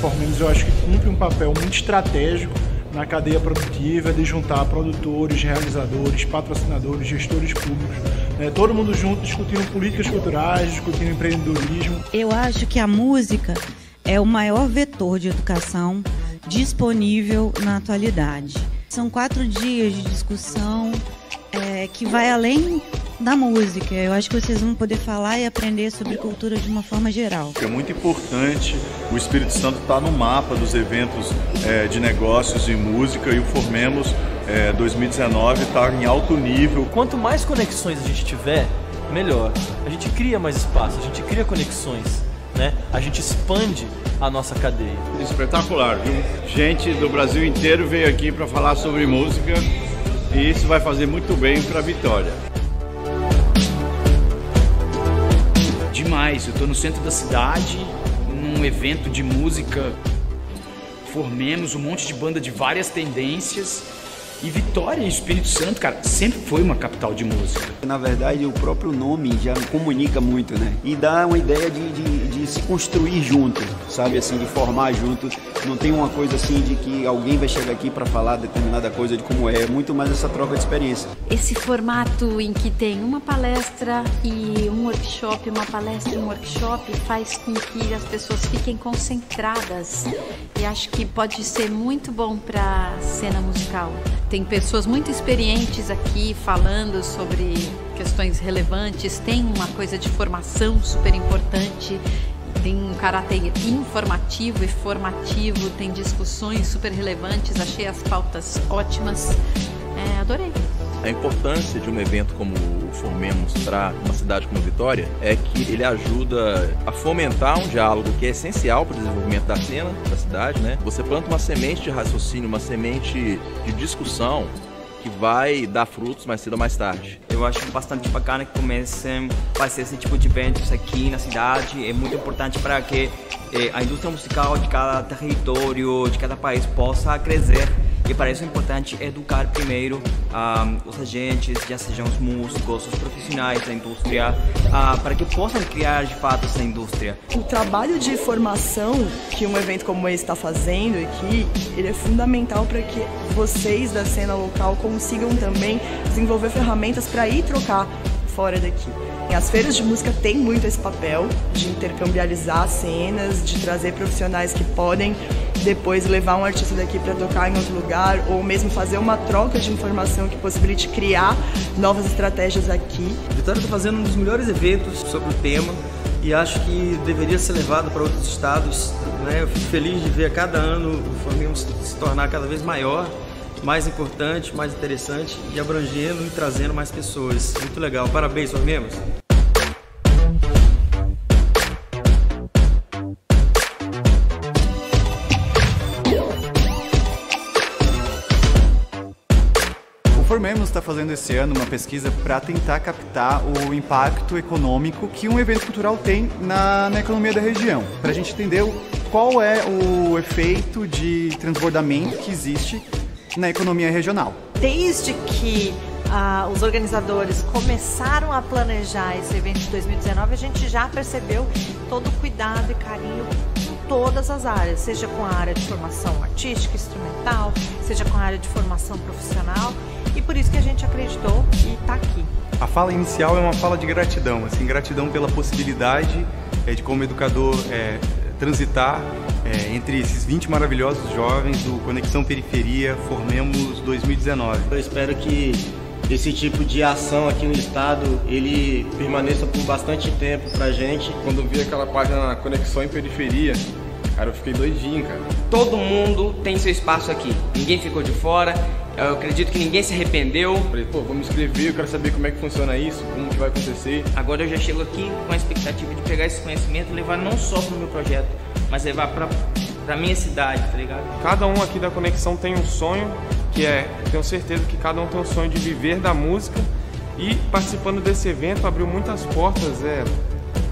Formenos eu acho que cumpre um papel muito estratégico na cadeia produtiva de juntar produtores, realizadores, patrocinadores, gestores públicos, né? todo mundo junto discutindo políticas culturais, discutindo empreendedorismo. Eu acho que a música é o maior vetor de educação disponível na atualidade. São quatro dias de discussão é, que vai além da música. Eu acho que vocês vão poder falar e aprender sobre cultura de uma forma geral. É muito importante o Espírito Santo estar tá no mapa dos eventos é, de negócios e música e o Formemos é, 2019 está em alto nível. Quanto mais conexões a gente tiver, melhor. A gente cria mais espaço, a gente cria conexões. Né? A gente expande a nossa cadeia. Espetacular, viu? Gente do Brasil inteiro veio aqui para falar sobre música e isso vai fazer muito bem para a Vitória. demais. Eu estou no centro da cidade, num evento de música. Formemos um monte de banda de várias tendências. E Vitória e Espírito Santo, cara, sempre foi uma capital de música. Na verdade, o próprio nome já comunica muito, né? E dá uma ideia de, de se construir junto, sabe? Assim, de formar junto. Não tem uma coisa assim de que alguém vai chegar aqui para falar determinada coisa de como é, é. Muito mais essa troca de experiência. Esse formato em que tem uma palestra e um workshop, uma palestra e um workshop, faz com que as pessoas fiquem concentradas. E acho que pode ser muito bom para a cena musical. Tem pessoas muito experientes aqui falando sobre questões relevantes, tem uma coisa de formação super importante tem um caráter informativo e formativo, tem discussões super relevantes, achei as pautas ótimas, é, adorei. A importância de um evento como o Formemos para uma cidade como Vitória é que ele ajuda a fomentar um diálogo que é essencial para o desenvolvimento da cena da cidade, né? Você planta uma semente de raciocínio, uma semente de discussão, que vai dar frutos mais cedo ou mais tarde. Eu acho bastante bacana que comecem a fazer esse tipo de eventos aqui na cidade. É muito importante para que eh, a indústria musical de cada território, de cada país possa crescer e para isso é importante educar primeiro um, ah, os agentes, já sejam os músicos, os profissionais da indústria, uh, para que possam criar de fato essa indústria. O trabalho de formação que um evento como esse está fazendo aqui, ele é fundamental para que vocês da cena local consigam também desenvolver ferramentas para ir trocar fora daqui. As feiras de música têm muito esse papel de intercambializar cenas, de trazer profissionais que podem depois levar um artista daqui para tocar em outro lugar ou mesmo fazer uma troca de informação que possibilite criar novas estratégias aqui. A Vitória está fazendo um dos melhores eventos sobre o tema e acho que deveria ser levado para outros estados. Né? Eu fico feliz de ver a cada ano o Flamengo se tornar cada vez maior mais importante, mais interessante e abrangendo e trazendo mais pessoas. Muito legal. Parabéns, seus membros. Formemos está fazendo esse ano uma pesquisa para tentar captar o impacto econômico que um evento cultural tem na, na economia da região, para a gente entender qual é o efeito de transbordamento que existe na economia regional. Desde que ah, os organizadores começaram a planejar esse evento de 2019, a gente já percebeu todo o cuidado e carinho em todas as áreas, seja com a área de formação artística, instrumental, seja com a área de formação profissional, e por isso que a gente acreditou e está aqui. A fala inicial é uma fala de gratidão, assim, gratidão pela possibilidade é, de como educador é, transitar é, entre esses 20 maravilhosos jovens do Conexão Periferia Formemos 2019. Eu espero que esse tipo de ação aqui no estado ele permaneça por bastante tempo pra gente. Quando eu vi aquela página na Conexão em Periferia, cara, eu fiquei doidinho, cara. Todo mundo tem seu espaço aqui. Ninguém ficou de fora eu acredito que ninguém se arrependeu. Falei, pô, vou me inscrever, eu quero saber como é que funciona isso, como que vai acontecer. Agora eu já chego aqui com a expectativa de pegar esse conhecimento e levar não só para o meu projeto, mas levar para pra minha cidade, tá ligado? Cada um aqui da Conexão tem um sonho, que é, tenho certeza que cada um tem um sonho de viver da música e participando desse evento abriu muitas portas, é,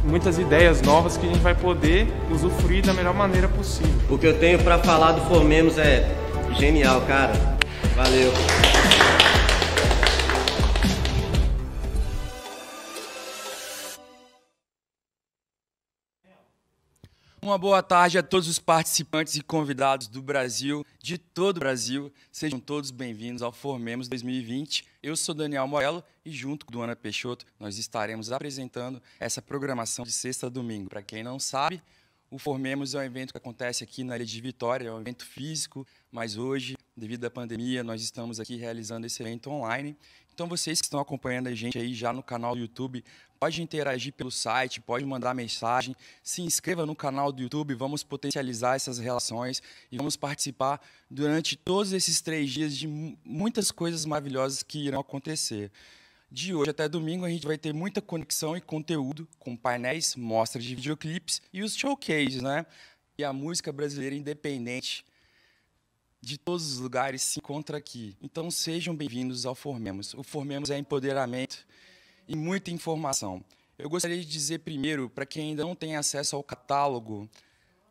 muitas ideias novas que a gente vai poder usufruir da melhor maneira possível. O que eu tenho para falar do Formemos é genial, cara. Valeu. Uma boa tarde a todos os participantes e convidados do Brasil, de todo o Brasil. Sejam todos bem-vindos ao Formemos 2020. Eu sou Daniel Morello e, junto com Ana Peixoto, nós estaremos apresentando essa programação de sexta a domingo. Para quem não sabe, o Formemos é um evento que acontece aqui na Ilha de Vitória, é um evento físico, mas hoje, devido à pandemia, nós estamos aqui realizando esse evento online. Então, vocês que estão acompanhando a gente aí já no canal do YouTube, pode interagir pelo site, pode mandar mensagem, se inscreva no canal do YouTube, vamos potencializar essas relações e vamos participar durante todos esses três dias de muitas coisas maravilhosas que irão acontecer. De hoje até domingo a gente vai ter muita conexão e conteúdo com painéis, mostras de videoclipes e os showcases, né? E a música brasileira independente de todos os lugares se encontra aqui. Então sejam bem-vindos ao Formemos. O Formemos é empoderamento e muita informação. Eu gostaria de dizer primeiro, para quem ainda não tem acesso ao catálogo,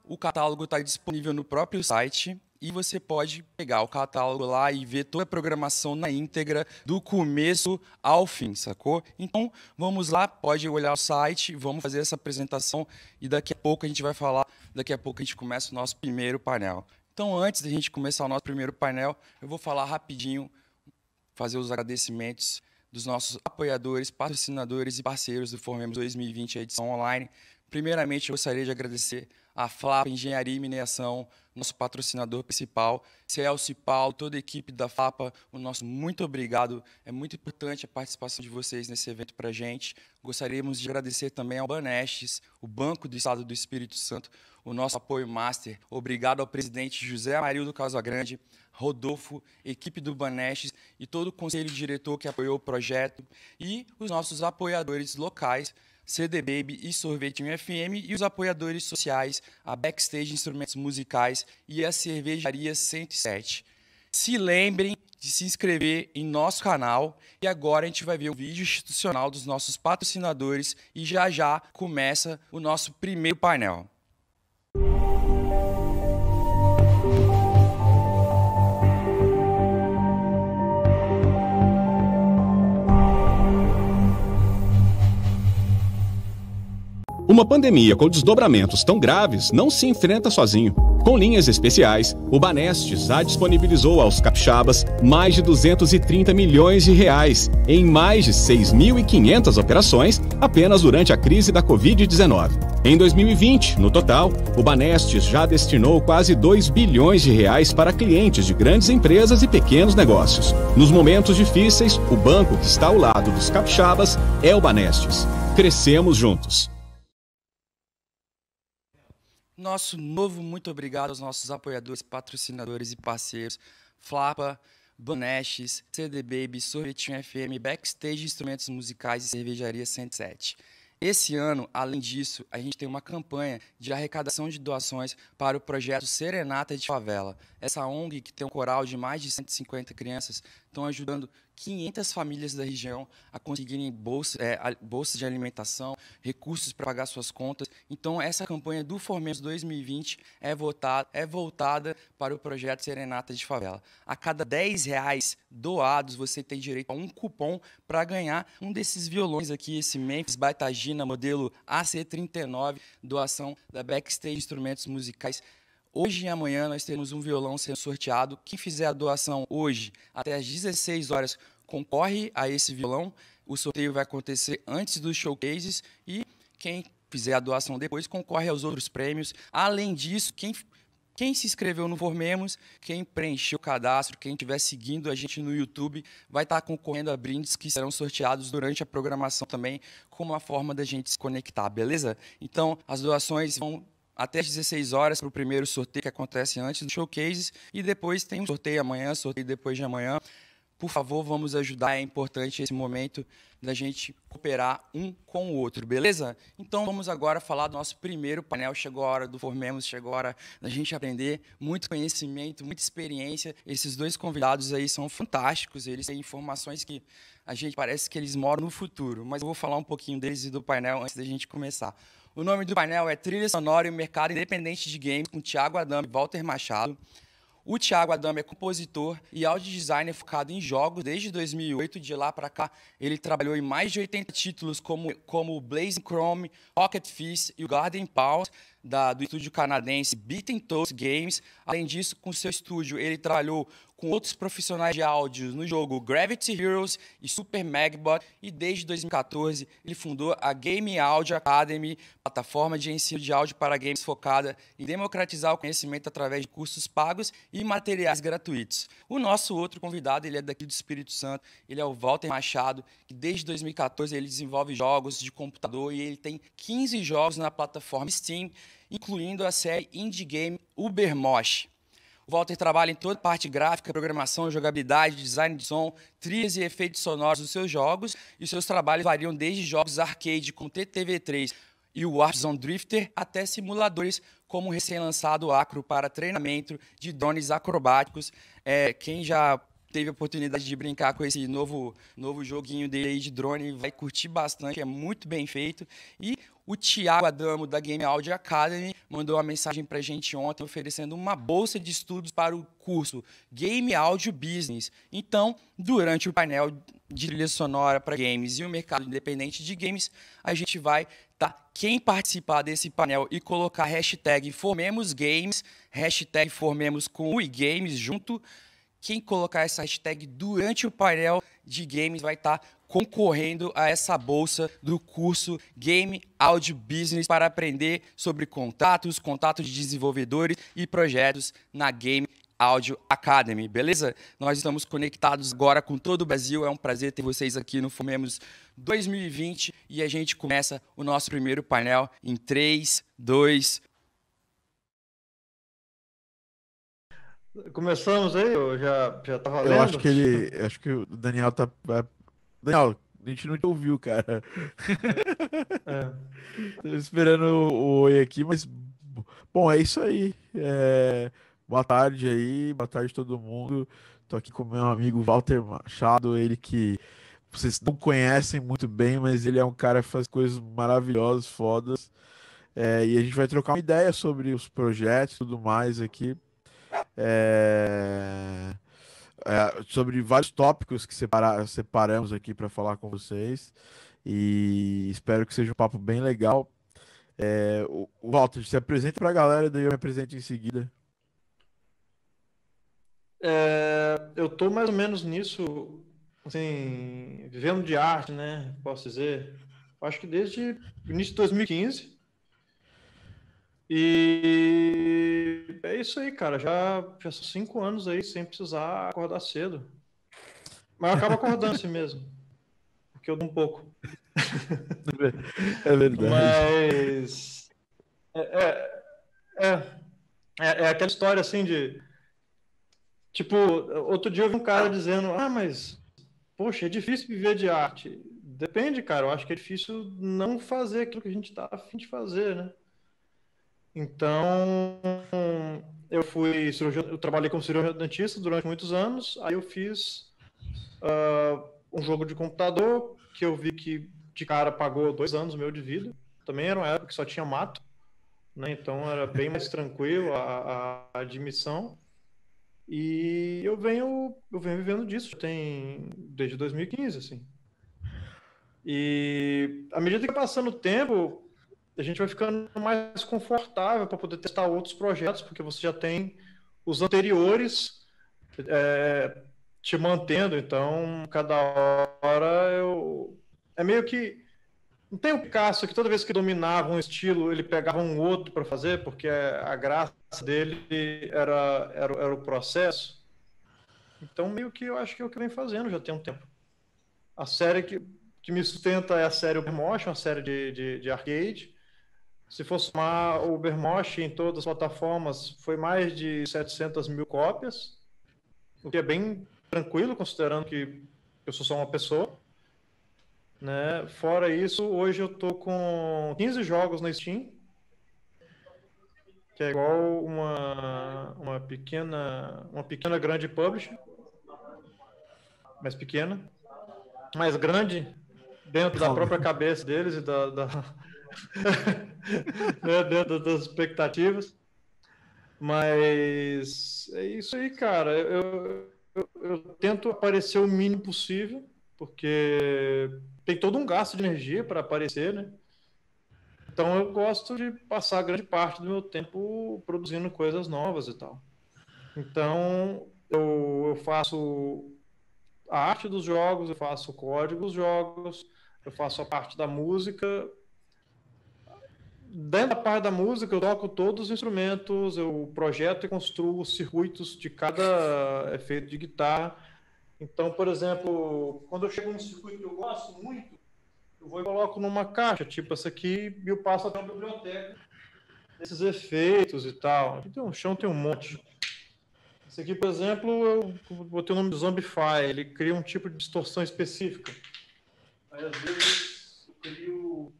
o catálogo está disponível no próprio site e você pode pegar o catálogo lá e ver toda a programação na íntegra, do começo ao fim, sacou? Então, vamos lá, pode olhar o site, vamos fazer essa apresentação e daqui a pouco a gente vai falar, daqui a pouco a gente começa o nosso primeiro painel. Então, antes da gente começar o nosso primeiro painel, eu vou falar rapidinho, fazer os agradecimentos dos nossos apoiadores, patrocinadores e parceiros do Formemos 2020, a edição online. Primeiramente, eu gostaria de agradecer a FLAP Engenharia e Mineração, nosso patrocinador principal, Celso e Paulo, toda a equipe da FAPA, o nosso muito obrigado. É muito importante a participação de vocês nesse evento para a gente. Gostaríamos de agradecer também ao Banestes, o Banco do Estado do Espírito Santo, o nosso apoio master. Obrigado ao presidente José Amarildo Casagrande, Rodolfo, equipe do Banestes e todo o conselho diretor que apoiou o projeto e os nossos apoiadores locais, CD Baby e Sorvete FM e os apoiadores sociais, a Backstage Instrumentos Musicais e a Cervejaria 107. Se lembrem de se inscrever em nosso canal e agora a gente vai ver o vídeo institucional dos nossos patrocinadores e já já começa o nosso primeiro painel. Uma pandemia com desdobramentos tão graves não se enfrenta sozinho. Com linhas especiais, o Banestes já disponibilizou aos capixabas mais de 230 milhões de reais em mais de 6.500 operações apenas durante a crise da Covid-19. Em 2020, no total, o Banestes já destinou quase 2 bilhões de reais para clientes de grandes empresas e pequenos negócios. Nos momentos difíceis, o banco que está ao lado dos capixabas é o Banestes. Crescemos juntos. Nosso novo muito obrigado aos nossos apoiadores, patrocinadores e parceiros: Flapa, Banestes, CD Baby, Sorvetinho FM, Backstage Instrumentos Musicais e Cervejaria 107. Esse ano, além disso, a gente tem uma campanha de arrecadação de doações para o projeto Serenata de Favela. Essa ONG, que tem um coral de mais de 150 crianças, estão ajudando 500 famílias da região a conseguirem bolsas é, bolsa de alimentação, recursos para pagar suas contas. Então, essa campanha do Formenos 2020 é, votada, é voltada para o projeto Serenata de Favela. A cada 10 reais doados, você tem direito a um cupom para ganhar um desses violões aqui, esse Memphis Baitagina, modelo AC39, doação da Backstage Instrumentos Musicais. Hoje e amanhã nós teremos um violão sendo sorteado. Quem fizer a doação hoje até às 16 horas concorre a esse violão. O sorteio vai acontecer antes dos showcases e quem fizer a doação depois concorre aos outros prêmios. Além disso, quem quem se inscreveu no Formemos, quem preencheu o cadastro, quem estiver seguindo a gente no YouTube, vai estar concorrendo a brindes que serão sorteados durante a programação também, como uma forma da gente se conectar, beleza? Então, as doações vão até às 16 horas para o primeiro sorteio que acontece antes dos showcases e depois tem um sorteio amanhã, sorteio depois de amanhã. Por favor, vamos ajudar. É importante esse momento da gente cooperar um com o outro, beleza? Então vamos agora falar do nosso primeiro painel. Chegou a hora do Formemos, chegou a hora da gente aprender muito conhecimento, muita experiência. Esses dois convidados aí são fantásticos, eles têm informações que a gente parece que eles moram no futuro, mas eu vou falar um pouquinho deles e do painel antes da gente começar. O nome do painel é Trilha Sonora e o Mercado Independente de Games com Tiago Adam e Walter Machado. O Thiago Adame é compositor e audio designer focado em jogos desde 2008. De lá para cá, ele trabalhou em mais de 80 títulos como, como Blazing Chrome, Rocket Fist e o Garden Pals da, do estúdio canadense Beaten Toast Games. Além disso, com seu estúdio, ele trabalhou com outros profissionais de áudio no jogo Gravity Heroes e Super Megbot, e desde 2014 ele fundou a Game Audio Academy, plataforma de ensino de áudio para games focada em democratizar o conhecimento através de cursos pagos e materiais gratuitos. O nosso outro convidado, ele é daqui do Espírito Santo, ele é o Walter Machado, que desde 2014 ele desenvolve jogos de computador e ele tem 15 jogos na plataforma Steam incluindo a série Indie Game Ubermosh. O Walter trabalha em toda parte gráfica, programação, jogabilidade, design de som, trilhas e efeitos sonoros dos seus jogos, e seus trabalhos variam desde jogos arcade com TTV3 e o Warzone Drifter até simuladores como o recém-lançado Acro para treinamento de drones acrobáticos. É, quem já teve a oportunidade de brincar com esse novo, novo joguinho dele aí de drone, vai curtir bastante, é muito bem feito. E o Thiago Adamo, da Game Audio Academy, mandou uma mensagem para a gente ontem oferecendo uma bolsa de estudos para o curso Game Audio Business. Então, durante o painel de trilha sonora para games e o mercado independente de games, a gente vai tá? Quem participar desse painel e colocar hashtag Formemos Games, hashtag Formemos com o iGames junto, quem colocar essa hashtag durante o painel de games vai estar tá concorrendo a essa bolsa do curso Game Audio Business para aprender sobre contatos, contatos de desenvolvedores e projetos na Game Audio Academy, beleza? Nós estamos conectados agora com todo o Brasil. É um prazer ter vocês aqui no Fomemos 2020 e a gente começa o nosso primeiro painel em 3, 2, Começamos aí? Eu já, já tá Eu acho que ele. Acho que o Daniel tá. É, Daniel, a gente não te ouviu, cara. É. Tô esperando o oi aqui, mas. Bom, é isso aí. É... Boa tarde aí, boa tarde todo mundo. Tô aqui com meu amigo Walter Machado, ele que vocês não conhecem muito bem, mas ele é um cara que faz coisas maravilhosas, fodas. É, e a gente vai trocar uma ideia sobre os projetos e tudo mais aqui. É... É, sobre vários tópicos que separa, separamos aqui para falar com vocês. E espero que seja um papo bem legal. É, o Walter, se apresente para a galera, daí eu me apresento em seguida. É, eu estou mais ou menos nisso, assim, vivendo de arte, né? Posso dizer. Acho que desde o início de 2015. E é isso aí, cara. Já, já são cinco anos aí sem precisar acordar cedo. Mas eu acabo acordando assim mesmo. Porque eu dou um pouco. É verdade. Mas. É, é, é, é, é aquela história assim de. Tipo, outro dia eu vi um cara dizendo: Ah, mas. Poxa, é difícil viver de arte. Depende, cara. Eu acho que é difícil não fazer aquilo que a gente tá afim de fazer, né? Então, eu fui cirurgião, eu trabalhei como cirurgião dentista durante muitos anos, aí eu fiz uh, um jogo de computador que eu vi que de cara pagou dois anos meu de vida. Também era uma época que só tinha mato, né? Então era bem mais tranquilo a, a admissão. E eu venho, eu venho vivendo disso tem desde 2015, assim. E à medida que passando o tempo, a gente vai ficando mais confortável para poder testar outros projetos, porque você já tem os anteriores é, te mantendo, então cada hora eu. É meio que. Não tem o caso que toda vez que dominava um estilo, ele pegava um outro para fazer, porque a graça dele era, era, era o processo. Então, meio que eu acho que é o que eu venho fazendo já tem um tempo. A série que, que me sustenta é a série Motion a série de, de, de arcade. Se for somar o Bermosh em todas as plataformas, foi mais de 700 mil cópias, o que é bem tranquilo, considerando que eu sou só uma pessoa. Né? Fora isso, hoje eu tô com 15 jogos na Steam, que é igual uma, uma pequena uma pequena grande publisher, mais pequena, mais grande dentro Calma. da própria cabeça deles e da, da... né, dentro das expectativas. Mas é isso aí, cara. Eu, eu, eu, tento aparecer o mínimo possível, porque tem todo um gasto de energia para aparecer, né? Então eu gosto de passar grande parte do meu tempo produzindo coisas novas e tal. Então eu, eu faço a arte dos jogos, eu faço o código dos jogos, eu faço a parte da música, Dentro da parte da música, eu toco todos os instrumentos, eu projeto e construo circuitos de cada eh, efeito de guitarra. Então, por exemplo, quando eu chego num circuito que eu gosto muito, eu vou e coloco numa caixa, tipo essa aqui, e eu passo até uma biblioteca desses efeitos e tal. Tem um chão, tem um monte. Esse aqui, por exemplo, eu botei o nome de Zombify, ele cria um tipo de distorção específica. Aí, às vezes, eu crio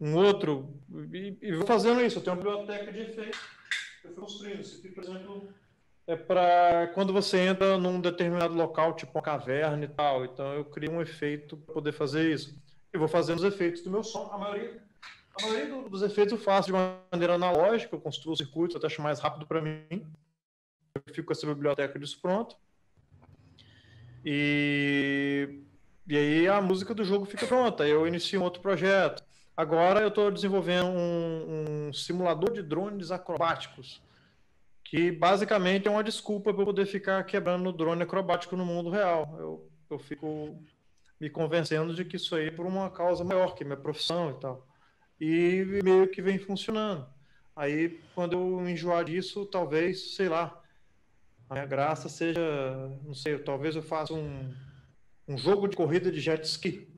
um outro, e, e vou fazendo isso. Eu tenho uma biblioteca de efeitos que eu fui construindo. aqui, por exemplo, é para quando você entra num determinado local, tipo uma caverna e tal. Então eu crio um efeito para poder fazer isso. E vou fazendo os efeitos do meu som. A maioria, a maioria dos efeitos eu faço de uma maneira analógica, eu construo circuitos até acho mais rápido para mim. Eu fico com essa biblioteca disso pronto. E, e aí a música do jogo fica pronta. Eu inicio um outro projeto. Agora eu estou desenvolvendo um, um, simulador de drones acrobáticos, que basicamente é uma desculpa para eu poder ficar quebrando drone acrobático no mundo real. Eu, eu fico me convencendo de que isso aí é por uma causa maior, que minha profissão e tal. E meio que vem funcionando. Aí, quando eu enjoar disso, talvez, sei lá, a minha graça seja, não sei, talvez eu faça um, um jogo de corrida de jet ski.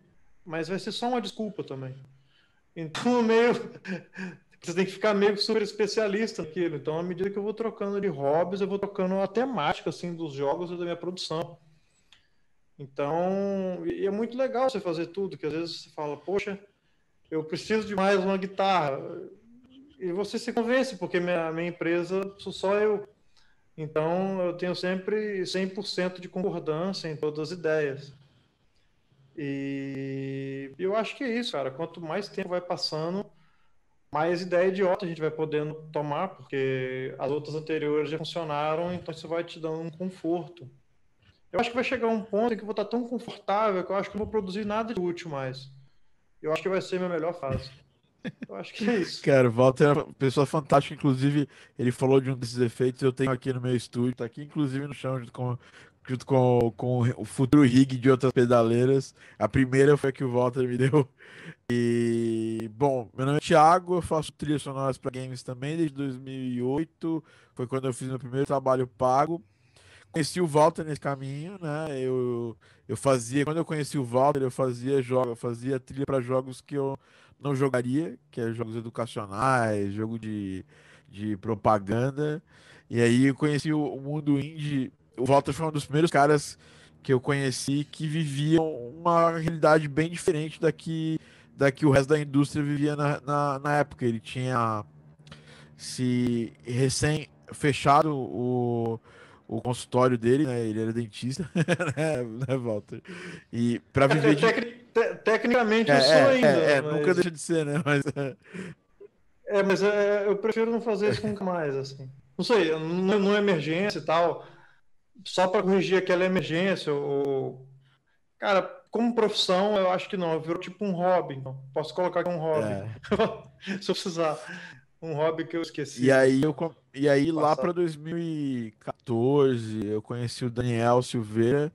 Mas vai ser só uma desculpa também. Então, meio. Você tem que ficar meio super especialista naquilo. Então, à medida que eu vou trocando de hobbies, eu vou trocando a temática assim, dos jogos e da minha produção. Então, é muito legal você fazer tudo, que às vezes você fala, poxa, eu preciso de mais uma guitarra. E você se convence, porque minha, minha empresa sou só eu. Então, eu tenho sempre 100% de concordância em todas as ideias. E eu acho que é isso, cara. Quanto mais tempo vai passando, mais ideia idiota a gente vai podendo tomar, porque as outras anteriores já funcionaram, então isso vai te dando um conforto. Eu acho que vai chegar um ponto em que eu vou estar tão confortável que eu acho que não vou produzir nada de útil mais. Eu acho que vai ser minha melhor fase. Eu acho que é isso. Cara, o Walter é uma pessoa fantástica. Inclusive, ele falou de um desses efeitos. Eu tenho aqui no meu estúdio, tá aqui, inclusive no chão, junto com, junto com, com o futuro rig de outras pedaleiras. A primeira foi a que o Walter me deu. E, bom, meu nome é Thiago, eu faço trilhas sonoras para games também desde 2008. Foi quando eu fiz meu primeiro trabalho pago. Conheci o Walter nesse caminho, né? Eu, eu fazia, quando eu conheci o Walter, eu fazia jogo, eu fazia trilha para jogos que eu não jogaria, que é jogos educacionais, jogo de, de propaganda. E aí eu conheci o mundo indie o Walter foi um dos primeiros caras que eu conheci que viviam uma realidade bem diferente da que, da que o resto da indústria vivia na, na, na época. Ele tinha se recém fechado o, o consultório dele, né? Ele era dentista, né, né, Walter? E para é, viver de... tecnicamente é, sou é, ainda. É, é mas... nunca deixa de ser, né? Mas, é, é mas é, eu prefiro não fazer isso nunca mais, assim. Não sei, numa não emergência e tal só para corrigir aquela emergência, ou... cara, como profissão, eu acho que não, virou tipo um hobby. Então. Posso colocar aqui um hobby, é. se eu precisar. Um hobby que eu esqueci. E aí, eu, e aí lá para 2014, eu conheci o Daniel Silveira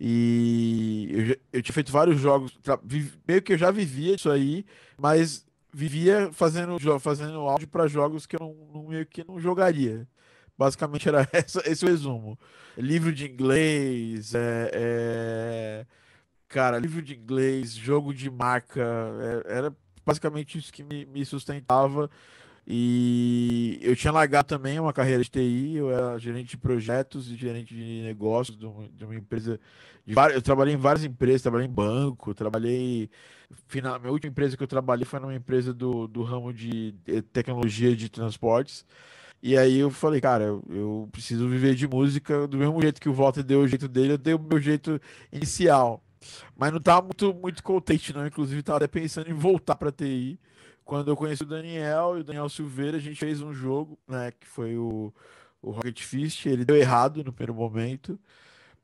e eu, eu tinha feito vários jogos, meio que eu já vivia isso aí, mas vivia fazendo, fazendo áudio para jogos que eu não, meio que não jogaria. Basicamente era essa, esse o resumo. Livro de inglês, é, é, cara, livro de inglês, jogo de marca, é, era basicamente isso que me, me, sustentava. E eu tinha largado também uma carreira de TI, eu era gerente de projetos e gerente de negócios de uma, de uma empresa. De várias, eu trabalhei em várias empresas, trabalhei em banco, trabalhei. Final, minha última empresa que eu trabalhei foi numa empresa do, do ramo de eh, tecnologia de transportes. E aí eu falei, cara, eu, eu, preciso viver de música do mesmo jeito que o Walter deu o jeito dele, eu dei o meu jeito inicial. Mas não tava muito, muito contente, não. Inclusive, tava até pensando em voltar pra TI. Quando eu conheci o Daniel e o Daniel Silveira, a gente fez um jogo, né? Que foi o, o Rocket Fist. Ele deu errado no primeiro momento.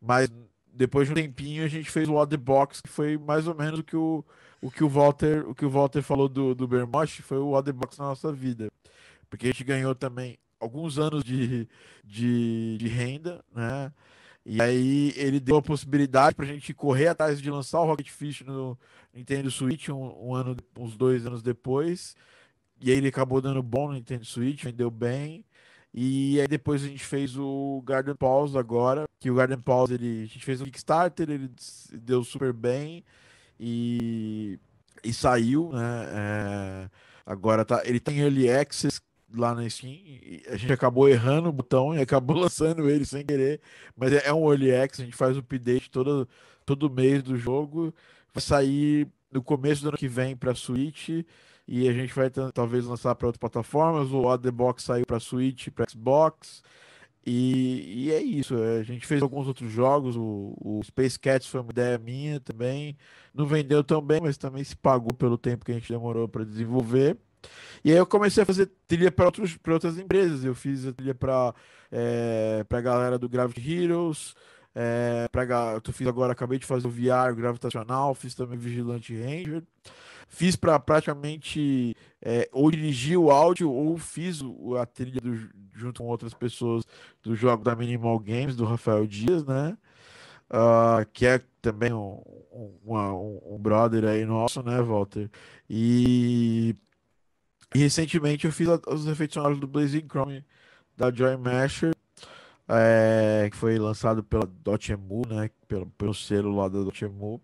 Mas depois de um tempinho a gente fez o Other Box, que foi mais ou menos o que o, o, que o Walter o que o Walter falou do, do Bermosh, foi o Other Box na nossa vida. Porque a gente ganhou também alguns anos de, de, de renda, né? E aí ele deu a possibilidade para a gente correr atrás de lançar o Rocket Fish no Nintendo Switch um, um, ano, uns dois anos depois. E aí ele acabou dando bom no Nintendo Switch, vendeu bem. E aí depois a gente fez o Garden Pause agora, que o Garden Pause ele, a gente fez um Kickstarter, ele deu super bem e, e saiu, né? É, agora tá, ele tem tá Early Access, lá na Steam, a gente acabou errando o botão e acabou lançando ele sem querer. Mas é, é, um early access, a gente faz o update todo, todo mês do jogo. Vai sair no começo do ano que vem para Switch e a gente vai talvez lançar para outras plataformas. O Other Box saiu para Switch, para Xbox. E, e, é isso. É, a gente fez alguns outros jogos. O, o, Space Cats foi uma ideia minha também. Não vendeu tão bem, mas também se pagou pelo tempo que a gente demorou para desenvolver. E aí eu comecei a fazer trilha para outras empresas. Eu fiz a trilha para é, eh, a galera do Gravity Heroes. É, pra, tu fiz agora, acabei de fazer o VR gravitacional, fiz também Vigilante Ranger. Fiz para praticamente é, ou dirigir o áudio ou fiz a trilha do, junto com outras pessoas do jogo da Minimal Games, do Rafael Dias, né? Uh, que é também um, um, um brother aí nosso, né, Walter? E e recentemente eu fiz os efeitos sonoros do Blazing Chrome da Joy Masher, é, que foi lançado pela Dotemu, né? Pelo, pelo selo lá da Dotemu.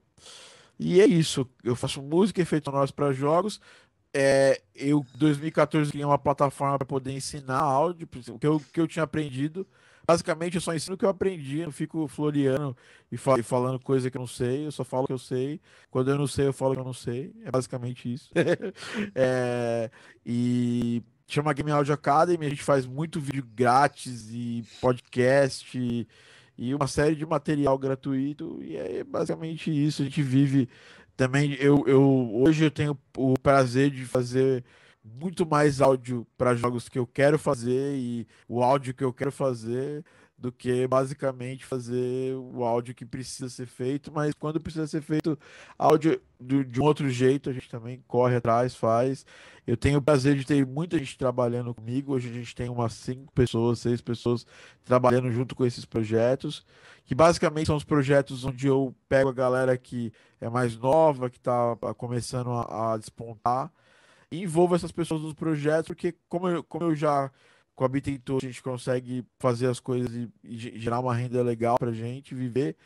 E é isso. Eu faço música e efeitos sonoros para jogos. É, eu, 2014, criei uma plataforma para poder ensinar áudio, o que eu, que eu tinha aprendido basicamente eu só ensino o que eu aprendi, eu não fico floreando e, fal e, falando coisa que eu não sei, eu só falo o que eu sei. Quando eu não sei, eu falo que eu não sei. É basicamente isso. é, e chama Game Audio Academy, a gente faz muito vídeo grátis e podcast e, e uma série de material gratuito, e é basicamente isso. A gente vive também. Eu, eu hoje eu tenho o prazer de fazer muito mais áudio para jogos que eu quero fazer e o áudio que eu quero fazer do que basicamente fazer o áudio que precisa ser feito, mas quando precisa ser feito áudio do, de um outro jeito, a gente também corre atrás, faz. Eu tenho o prazer de ter muita gente trabalhando comigo. Hoje a gente tem umas cinco pessoas, seis pessoas trabalhando junto com esses projetos, que basicamente são os projetos onde eu pego a galera que é mais nova, que está começando a, a despontar envolva essas pessoas nos projetos, porque como eu, como eu já com a Bittentor a gente consegue fazer as coisas e, e gerar uma renda legal para gente viver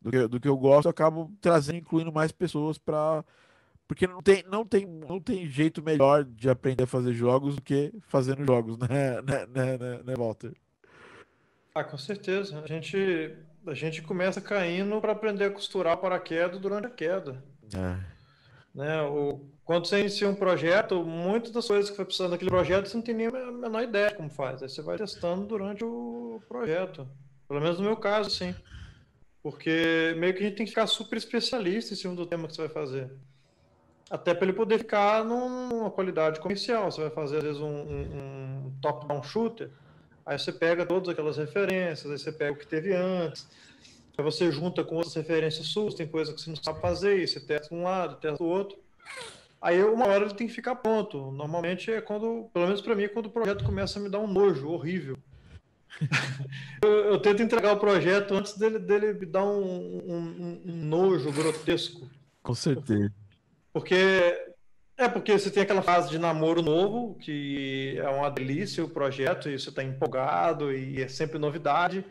do que, do que eu gosto, eu acabo trazendo, incluindo mais pessoas para porque não tem, não, tem, não tem jeito melhor de aprender a fazer jogos do que fazendo jogos, né, né, né, né, né Walter? Ah, com certeza. A gente, a gente começa caindo para aprender a costurar paraquedas durante a queda. É. Né? O, quando você inicia um projeto, muitas das coisas que foi precisando daquele projeto, você não tem nem a menor ideia como faz. Aí você vai testando durante o projeto. Pelo menos no meu caso, sim. Porque meio que a gente tem que ficar super especialista em cima do tema que você vai fazer. Até para ele poder ficar numa qualidade comercial. Você vai fazer, às vezes, um, um, um top-down shooter. Aí você pega todas aquelas referências, aí você pega o que teve antes, Aí você junta com outras referências suas, tem coisa que você não sabe fazer, e você testa um lado, testa o outro. Aí uma hora ele tem que ficar pronto. Normalmente é quando, pelo menos para mim, é quando o projeto começa a me dar um nojo horrível. eu, eu, tento entregar o projeto antes dele, dele me dar um, um, um nojo grotesco. Com certeza. Porque é porque você tem aquela fase de namoro novo, que é uma delícia o projeto, e você está empolgado e é sempre novidade.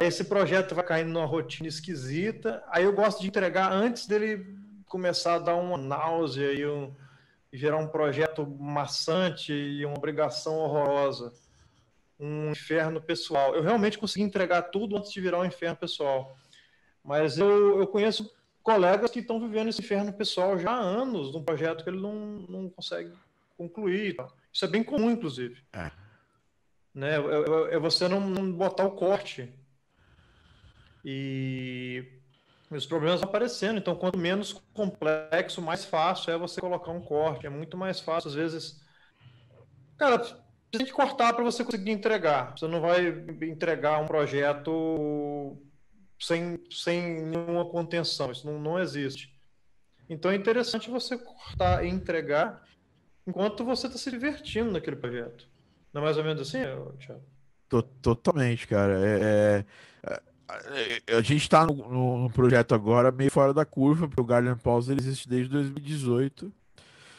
Esse projeto vai caindo numa rotina esquisita. Aí eu gosto de entregar antes dele começar a dar uma náusea e um, gerar um projeto maçante e uma obrigação horrorosa, um inferno pessoal. Eu realmente consegui entregar tudo antes de virar um inferno pessoal. Mas eu, eu conheço colegas que estão vivendo esse inferno pessoal já há anos, num projeto que ele não, não consegue concluir. Isso é bem comum, inclusive. É. Né? É, é, é você não, não botar o corte e os problemas vão aparecendo. Então, quanto menos complexo, mais fácil é você colocar um corte. É muito mais fácil, às vezes. Cara, precisa de cortar para você conseguir entregar. Você não vai entregar um projeto sem, sem nenhuma contenção. Isso não, não existe. Então é interessante você cortar e entregar enquanto você está se divertindo naquele projeto. Não é mais ou menos assim, Thiago? Totalmente, cara. É, é é, é, a gente está no, no, projeto agora meio fora da curva, porque o Guardian Pause ele existe desde 2018.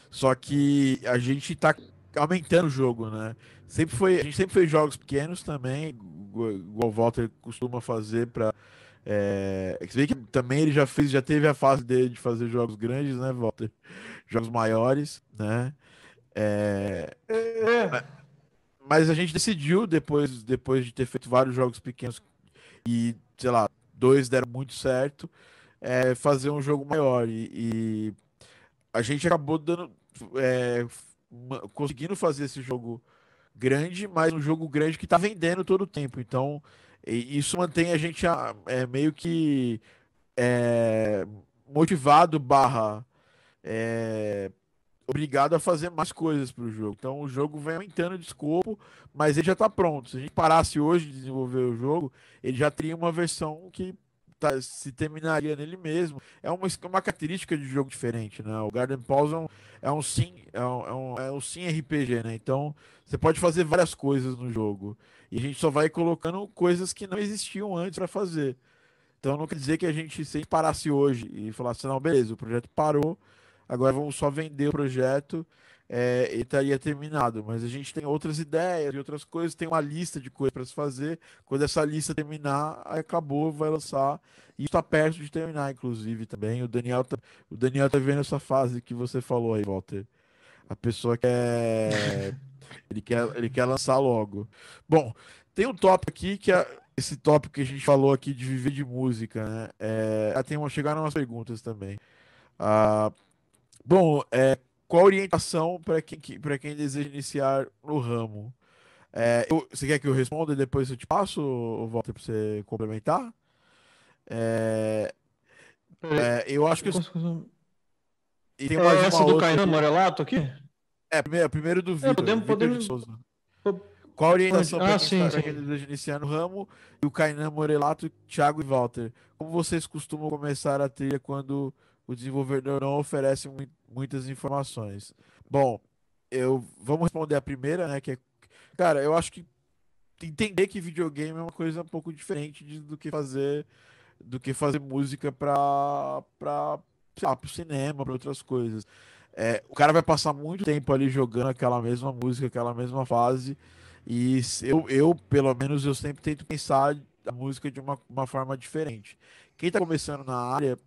Só que a gente está aumentando o jogo, né? Sempre foi, a gente sempre fez jogos pequenos também, igual o Walter costuma fazer para é, você é vê que também ele já fez, já teve a fase dele de fazer jogos grandes, né, Walter? Jogos maiores, né? É, é. Mas a gente decidiu depois, depois de ter feito vários jogos pequenos e sei lá, dois deram muito certo, é, fazer um jogo maior. E, e a gente acabou dando, é, conseguindo fazer esse jogo grande, mas um jogo grande que está vendendo todo o tempo. Então, isso mantém a gente a, é, meio que é, motivado barra é, obrigado a fazer mais coisas para o jogo. Então o jogo vem aumentando de escopo, mas ele já está pronto. Se a gente parasse hoje de desenvolver o jogo, ele já teria uma versão que tá, se terminaria nele mesmo. É uma, é uma característica de jogo diferente, né? O Garden Pause é, é um, sim, é um, é um, é um sim RPG, né? Então você pode fazer várias coisas no jogo e a gente só vai colocando coisas que não existiam antes para fazer. Então não quer dizer que a gente se parasse hoje e falasse, não, beleza, o projeto parou, agora vamos só vender o projeto é, e estaria tá é terminado. Mas a gente tem outras ideias e outras coisas, tem uma lista de coisas para se fazer. Quando essa lista terminar, acabou, vai lançar. E está perto de terminar, inclusive, também. O Daniel está o Daniel tá vendo essa fase que você falou aí, Walter. A pessoa quer. ele quer, ele quer lançar logo. Bom, tem um tópico aqui que é esse tópico que a gente falou aqui de viver de música, né? É, tem uma, chegaram umas perguntas também. Ah, Bom, é, qual a orientação para quem, pra quem deseja iniciar no ramo? É, eu, você quer que eu responda e depois eu te passo, Walter, para você complementar? É, é, é, eu acho que. E tem é, mais é, essa do Caio aqui? É, primeiro, é, primeiro do Vitor. podemos, podemos... Qual a orientação ah, tá- para quem deseja iniciar no ramo? E o Kainan Morelato, Thiago e Walter. Como vocês costumam começar a trilha quando o desenvolvedor não oferece muitas informações. Bom, eu vamos responder a primeira, né? Que é, cara, eu acho que entender que videogame é uma coisa um pouco diferente de, do que fazer do que fazer música para para para cinema, para outras coisas. É, o cara vai passar muito tempo ali jogando aquela mesma música, aquela mesma fase. E eu, eu pelo menos, eu sempre tento pensar a música de uma, uma forma diferente. Quem está começando na área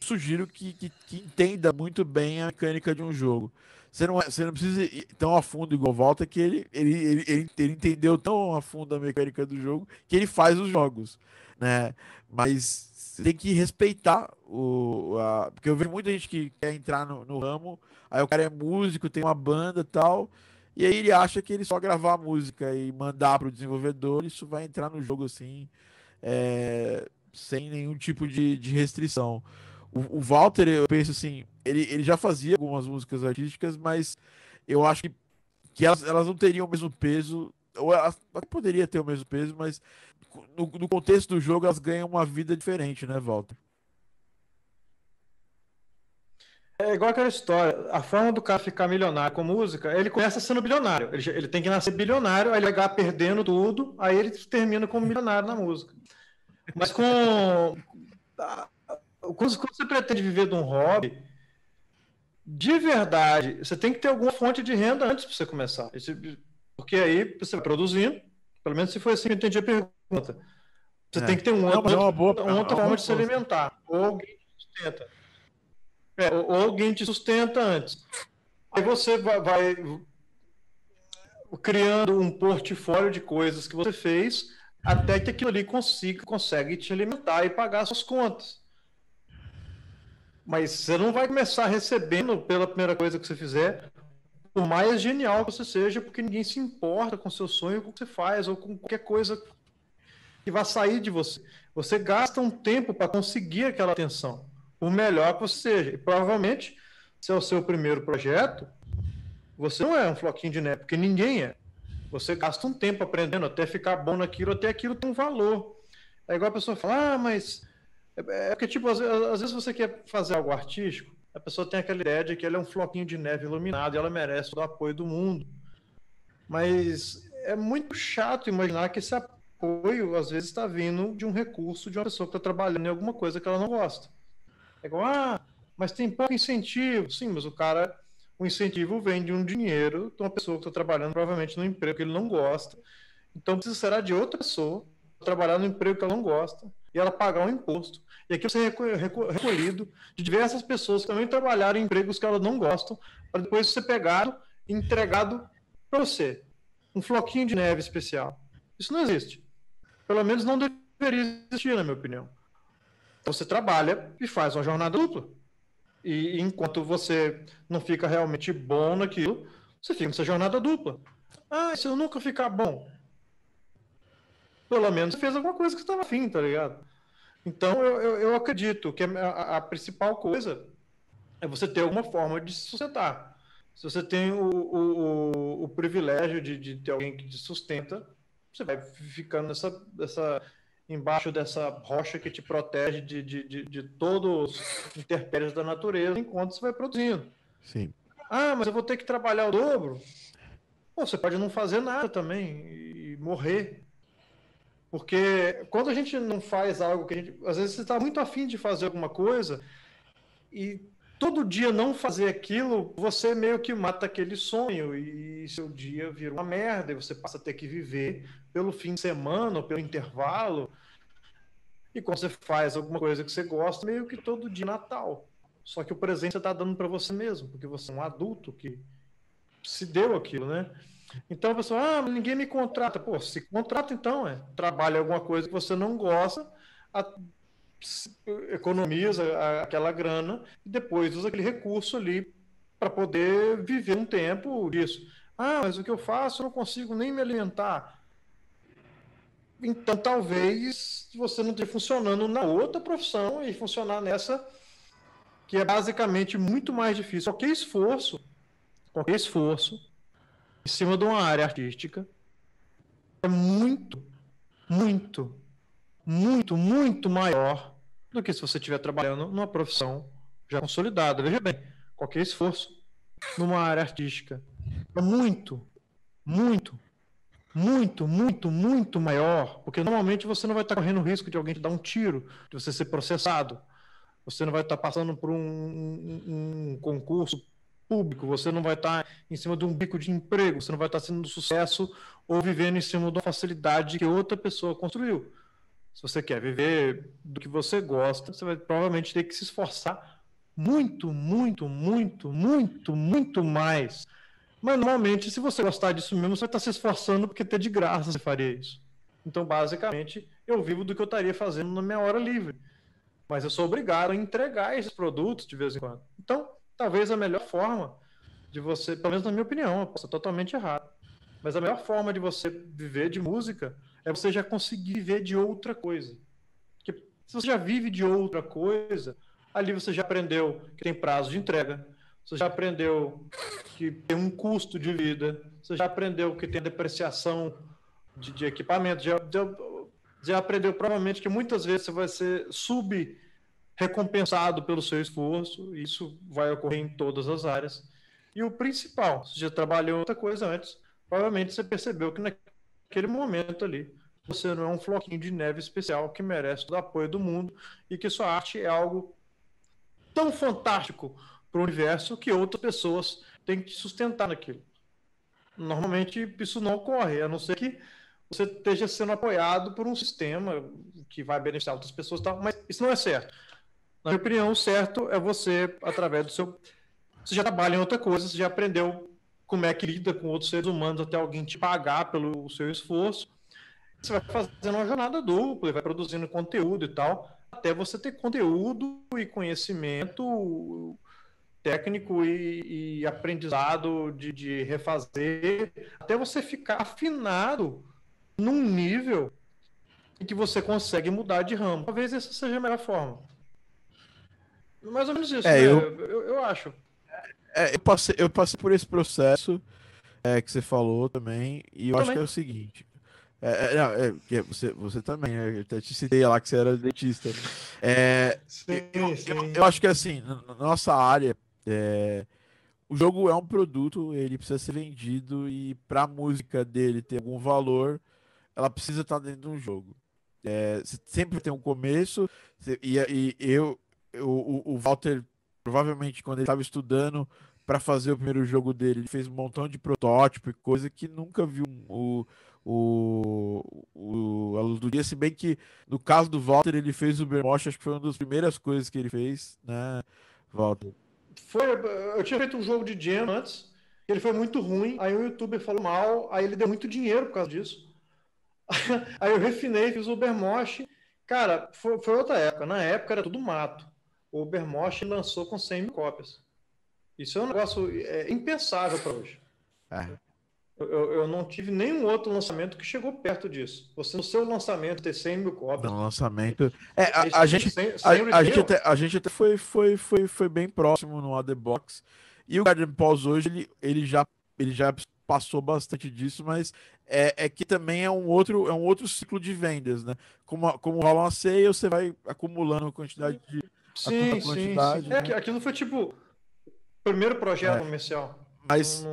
sugiro que, que, que, entenda muito bem a mecânica de um jogo. Você não, é, você não precisa ir tão a fundo igual volta que ele, ele, ele, ele, ele entendeu tão a fundo a mecânica do jogo que ele faz os jogos, né? Mas você tem que respeitar o. A, porque eu vejo muita gente que quer entrar no, no ramo, aí o cara é músico, tem uma banda tal. E aí ele acha que ele só gravar a música e mandar para o desenvolvedor, isso vai entrar no jogo assim, é, sem nenhum tipo de, de restrição. O, o Walter, eu penso assim, ele, ele já fazia algumas músicas artísticas, mas eu acho que, que elas, elas não teriam o mesmo peso, ou elas, poderia ter o mesmo peso, mas no, no contexto do jogo elas ganham uma vida diferente, né, Walter? É igual aquela história. A forma do cara ficar milionário com música, ele começa sendo bilionário. Ele, ele tem que nascer bilionário, aí ele vai perdendo tudo, aí ele termina como milionário na música. Mas com. Quando, você pretende viver de um hobby, de verdade, você tem que ter alguma fonte de renda antes para você começar. Porque aí você vai produzindo, pelo menos se foi assim, eu entendi a pergunta. Você é. tem que ter um não, é uma boa, uma outra forma de se alimentar. Ou alguém te sustenta. É, ou alguém te sustenta antes. Aí você vai, vai criando um portfólio de coisas que você fez até que aquilo ali consiga, consegue te alimentar e pagar suas contas. Mas você não vai começar recebendo pela primeira coisa que você fizer, por mais genial que você seja, porque ninguém se importa com seu sonho, com o que você faz, ou com qualquer coisa que vá sair de você. Você gasta um tempo para conseguir aquela atenção, o melhor que você seja. E provavelmente, se é o seu primeiro projeto, você não é um floquinho de neve, porque ninguém é. Você gasta um tempo aprendendo até ficar bom naquilo, até aquilo tem um valor. É igual a pessoa falar, ah, mas é, é, porque, tipo, às, às, vezes você quer fazer algo artístico, a pessoa tem aquela ideia de que ela é um floquinho de neve iluminado e ela merece o apoio do mundo. Mas é muito chato imaginar que esse apoio, às vezes, está vindo de um recurso de uma pessoa que está trabalhando em alguma coisa que ela não gosta. É igual, ah, mas tem pouco incentivo. Sim, mas o cara, o incentivo vem de um dinheiro de uma pessoa que está trabalhando provavelmente num emprego que ele não gosta. Então, precisará de outra pessoa trabalhar no emprego que ela não gosta e ela pagar um imposto. E você é recolhido de diversas pessoas que também trabalharam em empregos que elas não gostam, para depois ser pegado e entregado para você. Um floquinho de neve especial. Isso não existe. Pelo menos não deveria existir, na minha opinião. Então, você trabalha e faz uma jornada dupla. E enquanto você não fica realmente bom naquilo, você fica nessa jornada dupla. Ah, se eu nunca ficar bom. Pelo menos você fez alguma coisa que você estava afim, tá ligado? Então, eu, eu, eu acredito que a, a, principal coisa é você ter alguma forma de se sustentar. Se você tem o, o, o privilégio de, de, ter alguém que te sustenta, você vai ficando nessa, nessa, embaixo dessa rocha que te protege de, de, de, de todos os interpéries da natureza, enquanto você vai produzindo. Sim. Ah, mas eu vou ter que trabalhar o dobro? Pô, você pode não fazer nada também e morrer. Porque quando a gente não faz algo que a gente. Às vezes você está muito afim de fazer alguma coisa e todo dia não fazer aquilo, você meio que mata aquele sonho e seu dia vira uma merda e você passa a ter que viver pelo fim de semana, ou pelo intervalo. E quando você faz alguma coisa que você gosta, meio que todo dia é Natal. Só que o presente você está dando para você mesmo, porque você é um adulto que se deu aquilo, né? Então a pessoa, ah, ninguém me contrata. Pô, se contrata então, é. Trabalha alguma coisa que você não gosta, a, economiza a, aquela grana e depois usa aquele recurso ali para poder viver um tempo disso. Ah, mas o que eu faço, eu não consigo nem me alimentar. Então talvez você não esteja funcionando na outra profissão e funcionar nessa que é basicamente muito mais difícil. Qualquer esforço, qualquer esforço em cima de uma área artística. É muito, muito, muito, muito maior do que se você estiver trabalhando numa profissão já consolidada. Veja bem, qualquer esforço numa área artística é muito, muito, muito, muito, muito maior, porque normalmente você não vai estar correndo o risco de alguém te dar um tiro, de você ser processado, você não vai estar passando por um, um, um concurso público, você não vai estar em cima de um bico de emprego, você não vai estar sendo um sucesso ou vivendo em cima de uma facilidade que outra pessoa construiu. Se você quer viver do que você gosta, você vai provavelmente ter que se esforçar muito, muito, muito, muito, muito mais. Mas normalmente, se você gostar disso mesmo, você vai estar se esforçando porque ter de graça você faria isso. Então, basicamente, eu vivo do que eu estaria fazendo na minha hora livre. Mas eu sou obrigado a entregar esses produtos de vez em quando. Então, talvez a melhor forma de você, pelo menos na minha opinião, eu posso estar totalmente errado, mas a melhor forma de você viver de música é você já conseguir viver de outra coisa. Porque se você já vive de outra coisa, ali você já aprendeu que tem prazo de entrega, você já aprendeu que tem um custo de vida, você já aprendeu que tem depreciação de, de equipamento, já, já, já aprendeu provavelmente que muitas vezes você vai ser sub recompensado pelo seu esforço. Isso vai ocorrer em todas as áreas. E o principal, se já trabalhou outra coisa antes, provavelmente você percebeu que naquele momento ali você não é um floquinho de neve especial que merece o apoio do mundo e que sua arte é algo tão fantástico para o universo que outras pessoas têm que sustentar naquilo. Normalmente isso não ocorre, a não ser que você esteja sendo apoiado por um sistema que vai beneficiar outras pessoas, tal, mas isso não é certo. Na minha opinião, o certo é você, através do seu. Você já trabalha em outra coisa, você já aprendeu como é que lida com outros seres humanos até alguém te pagar pelo seu esforço. Você vai fazendo uma jornada dupla, vai produzindo conteúdo e tal, até você ter conteúdo e conhecimento técnico e, e aprendizado de, de refazer, até você ficar afinado num nível em que você consegue mudar de ramo. Talvez essa seja a melhor forma. Mais ou menos isso, é, né? eu, eu, eu, acho. É, eu, passei, eu passei por esse processo é, que você falou também, e eu, eu acho que é o seguinte. É, é não, é, você, você também, né, eu até te citei lá que você era dentista. Né? É, sim, eu, sim. Eu, eu, acho que assim, na nossa área, é, o jogo é um produto, ele precisa ser vendido e para a música dele ter algum valor, ela precisa estar tá dentro de um jogo. É, sempre tem um começo, e, e eu, o, o Walter, provavelmente, quando ele estava estudando para fazer o primeiro jogo dele, ele fez um montão de protótipo e coisa que nunca viu o, o, o, a luz do dia. Se bem que, no caso do Walter, ele fez o Bermosh, acho que foi uma das primeiras coisas que ele fez, né, Walter? Foi, eu tinha feito um jogo de jam antes, ele foi muito ruim, aí o youtuber falou mal, aí ele deu muito dinheiro por causa disso. aí eu refinei, fiz o Bermosh. Cara, foi, foi outra época. Na época era tudo mato o Bermosh lançou com 100 mil cópias. Isso é um negócio é, impensável para hoje. É. Eu, eu, não tive nenhum outro lançamento que chegou perto disso. Você, no seu lançamento, ter 100 mil cópias. No lançamento. É, a, a gente, a, a, gente até, a gente até foi, foi, foi, foi bem próximo no Other Box. E o Garden Pause hoje, ele, ele, já, ele já passou bastante disso, mas é, é que também é um outro, é um outro ciclo de vendas, né? Como, como rola uma ceia, você vai acumulando quantidade de Sim, sim, sim. É, né? aquilo foi tipo primeiro projeto é. comercial. Mas,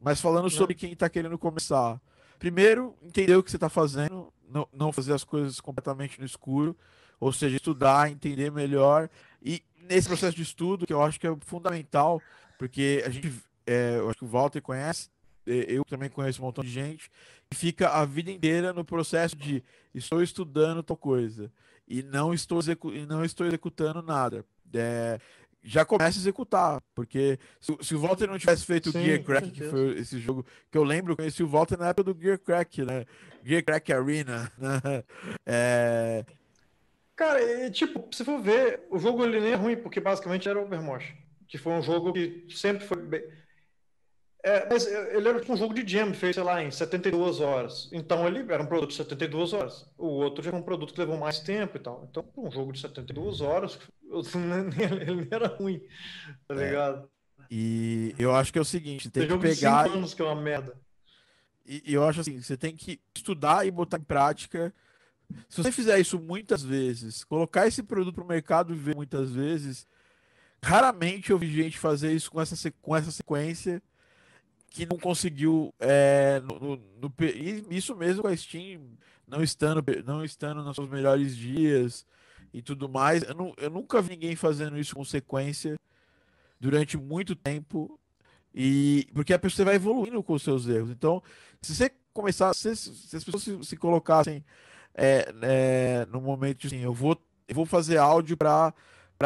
mas falando sobre né? quem está querendo começar. Primeiro, entender o que você está fazendo, não, não fazer as coisas completamente no escuro, ou seja, estudar, entender melhor. E nesse processo de estudo, que eu acho que é fundamental, porque a gente, é, eu acho que o Walter conhece, eu também conheço um montão de gente, que fica a vida inteira no processo de estou estudando tal coisa, e não estou, execu e não estou executando nada. É, já começa a executar, porque se, se, o Walter não tivesse feito o Gear Crack, que foi esse jogo que eu lembro, eu conheci o Walter na época do Gear Crack, né? Gear Crack Arena, né? É... Cara, e, tipo, se for ver, o jogo ele nem é ruim, porque basicamente era o que foi um jogo que sempre foi bem é, mas ele era tipo um jogo de jam, fez, sei lá, em 72 horas. Então ele era um produto de 72 horas. O outro já era um produto que levou mais tempo e tal. Então, um jogo de 72 horas, ele nem era ruim, tá é. ligado? E eu acho que é o seguinte, tem, que pegar... De anos que é uma merda. E eu acho assim, você tem que estudar e botar em prática. Se você fizer isso muitas vezes, colocar esse produto para o mercado e ver muitas vezes, raramente eu vi gente fazer isso com essa, com essa sequência que não conseguiu. É, no, no, isso mesmo com a Steam não estando, não estando nos seus melhores dias e tudo mais. Eu, não, eu nunca vi ninguém fazendo isso com sequência durante muito tempo. E porque a pessoa vai evoluindo com os seus erros. Então, se você começar, se, se as pessoas se, se colocassem é, é, no momento assim, eu vou, eu vou fazer áudio para,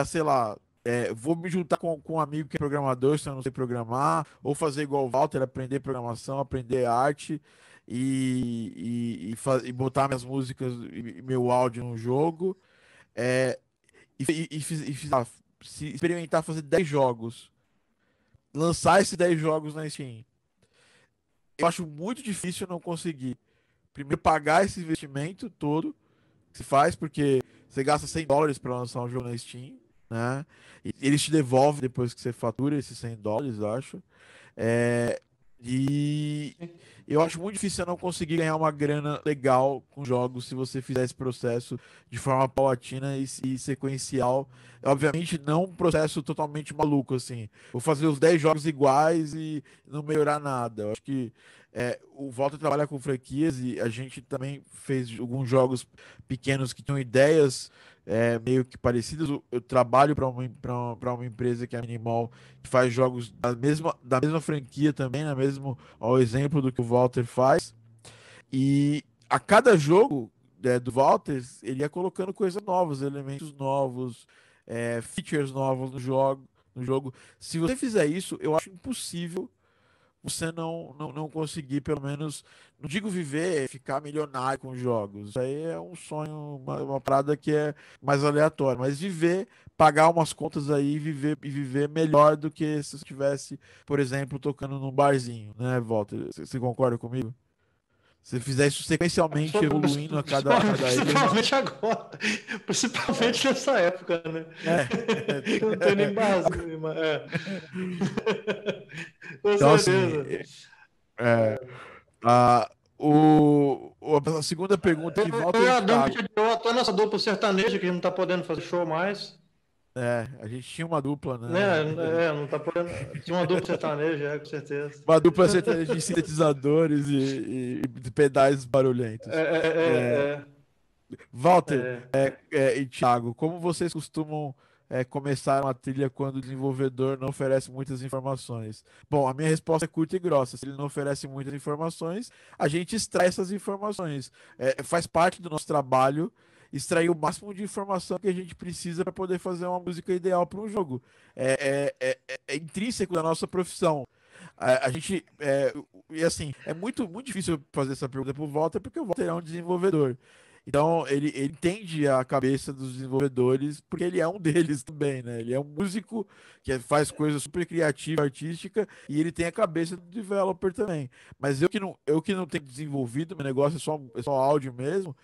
sei lá, é, vou me juntar com, com um amigo que é programador, se eu não sei programar, ou fazer igual o Walter, aprender programação, aprender arte e, e, e, e botar minhas músicas e meu áudio no jogo. É, e, e, e ah, se experimentar fazer 10 jogos. Lançar esses 10 jogos na Steam. Eu acho muito difícil não conseguir. Primeiro, pagar esse investimento todo que se faz, porque você gasta 100 dólares para lançar um jogo na Steam né? E eles te devolvem depois que você fatura esses 100 dólares, eu acho. É, e eu acho muito difícil você não conseguir ganhar uma grana legal com jogos se você fizer esse processo de forma paulatina e, e sequencial. Obviamente, não um processo totalmente maluco, assim. Vou fazer os 10 jogos iguais e não melhorar nada. Eu acho que é, o Volta trabalha com franquias e a gente também fez alguns jogos pequenos que tinham ideias é, meio que parecidas. Eu trabalho para uma, uma empresa que é a Minimal, que faz jogos da mesma, da mesma franquia também, né? mesmo ao exemplo do que o Walter faz. E a cada jogo é, do Walter, ele ia colocando coisas novas, elementos novos, é, features novos no jogo, no jogo. Se você fizer isso, eu acho impossível você não, não, não conseguir, pelo menos, não digo viver, ficar milionário com jogos. Isso aí é um sonho, uma, uma parada que é mais aleatória. Mas viver, pagar umas contas aí e viver, e viver melhor do que se estivesse, por exemplo, tocando num barzinho, né, Walter? Você concorda comigo? Se fizer isso sequencialmente, evoluindo a cada, cada Principalmente agora. Principalmente é. nessa época, né? É. não tem nem base. É. Então, Com então, certeza. Assim, é, a, o, a segunda pergunta que volta. Eu, eu, eu, eu, eu, eu, eu, eu, eu, eu, eu, eu, eu, eu, eu, é, a gente tinha uma dupla, né? É, é não tá podendo. Tinha uma dupla sertaneja, é, com certeza. Uma dupla sertaneja de sintetizadores e, e, e pedais barulhentos. É, é, é. é. é. Walter é. e Thiago, como vocês costumam começar uma trilha quando o desenvolvedor não oferece muitas informações? Bom, a minha resposta é curta e grossa. Se ele não oferece muitas informações, a gente extrai essas informações. faz parte do nosso trabalho extrair o máximo de informação que a gente precisa para poder fazer uma música ideal para um jogo. É, é, é, é, intrínseco da nossa profissão. A, a gente, é, e assim, é muito, muito difícil fazer essa pergunta para o Walter, porque o Walter é um desenvolvedor. Então, ele, ele entende a cabeça dos desenvolvedores, porque ele é um deles também, né? Ele é um músico que faz coisa super criativa, artística, e ele tem a cabeça do developer também. Mas eu que não, eu que não tenho desenvolvido, meu negócio é só, é só áudio mesmo,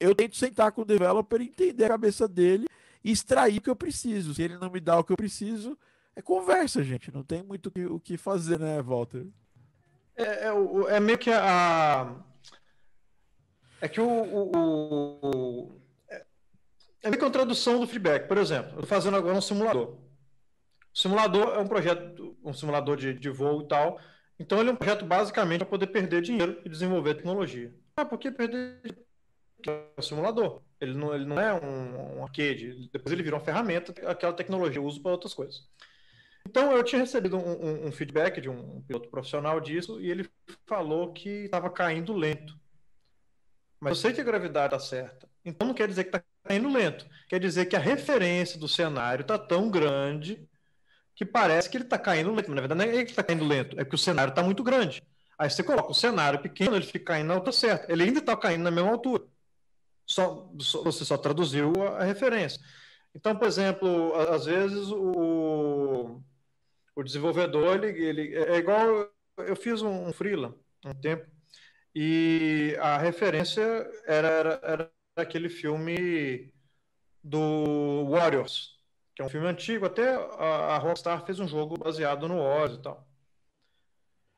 eu tento sentar com o developer, entender a cabeça dele e extrair o que eu preciso. Se ele não me dá o que eu preciso, é conversa, gente. Não tem muito o que fazer, né, Walter? É, é, é meio que a. É que o, o, o. É, é meio que uma tradução do feedback. Por exemplo, eu estou fazendo agora um simulador. O simulador é um projeto, um simulador de, de voo e tal. Então ele é um projeto basicamente para poder perder dinheiro e desenvolver tecnologia. Ah, por que perder que é o simulador. Ele não, ele não é um, um arcade. Depois ele virou uma ferramenta, aquela tecnologia eu uso para outras coisas. Então, eu tinha recebido um, um, um, feedback de um piloto profissional disso e ele falou que estava caindo lento. Mas eu sei que a gravidade está certa. Então, não quer dizer que está caindo lento. Quer dizer que a referência do cenário está tão grande que parece que ele está caindo lento. Mas, na verdade, não é que está caindo lento, é que o cenário está muito grande. Aí você coloca o cenário pequeno, ele fica caindo na altura certa. Ele ainda está caindo na mesma altura. Só, só, você só traduziu a, a referência. Então, por exemplo, às vezes o, o desenvolvedor, ele, ele é, é igual eu fiz um, um freela um tempo e a referência era, era, era aquele filme do Warriors, que é um filme antigo, até a, a Rockstar fez um jogo baseado no Warriors e tal.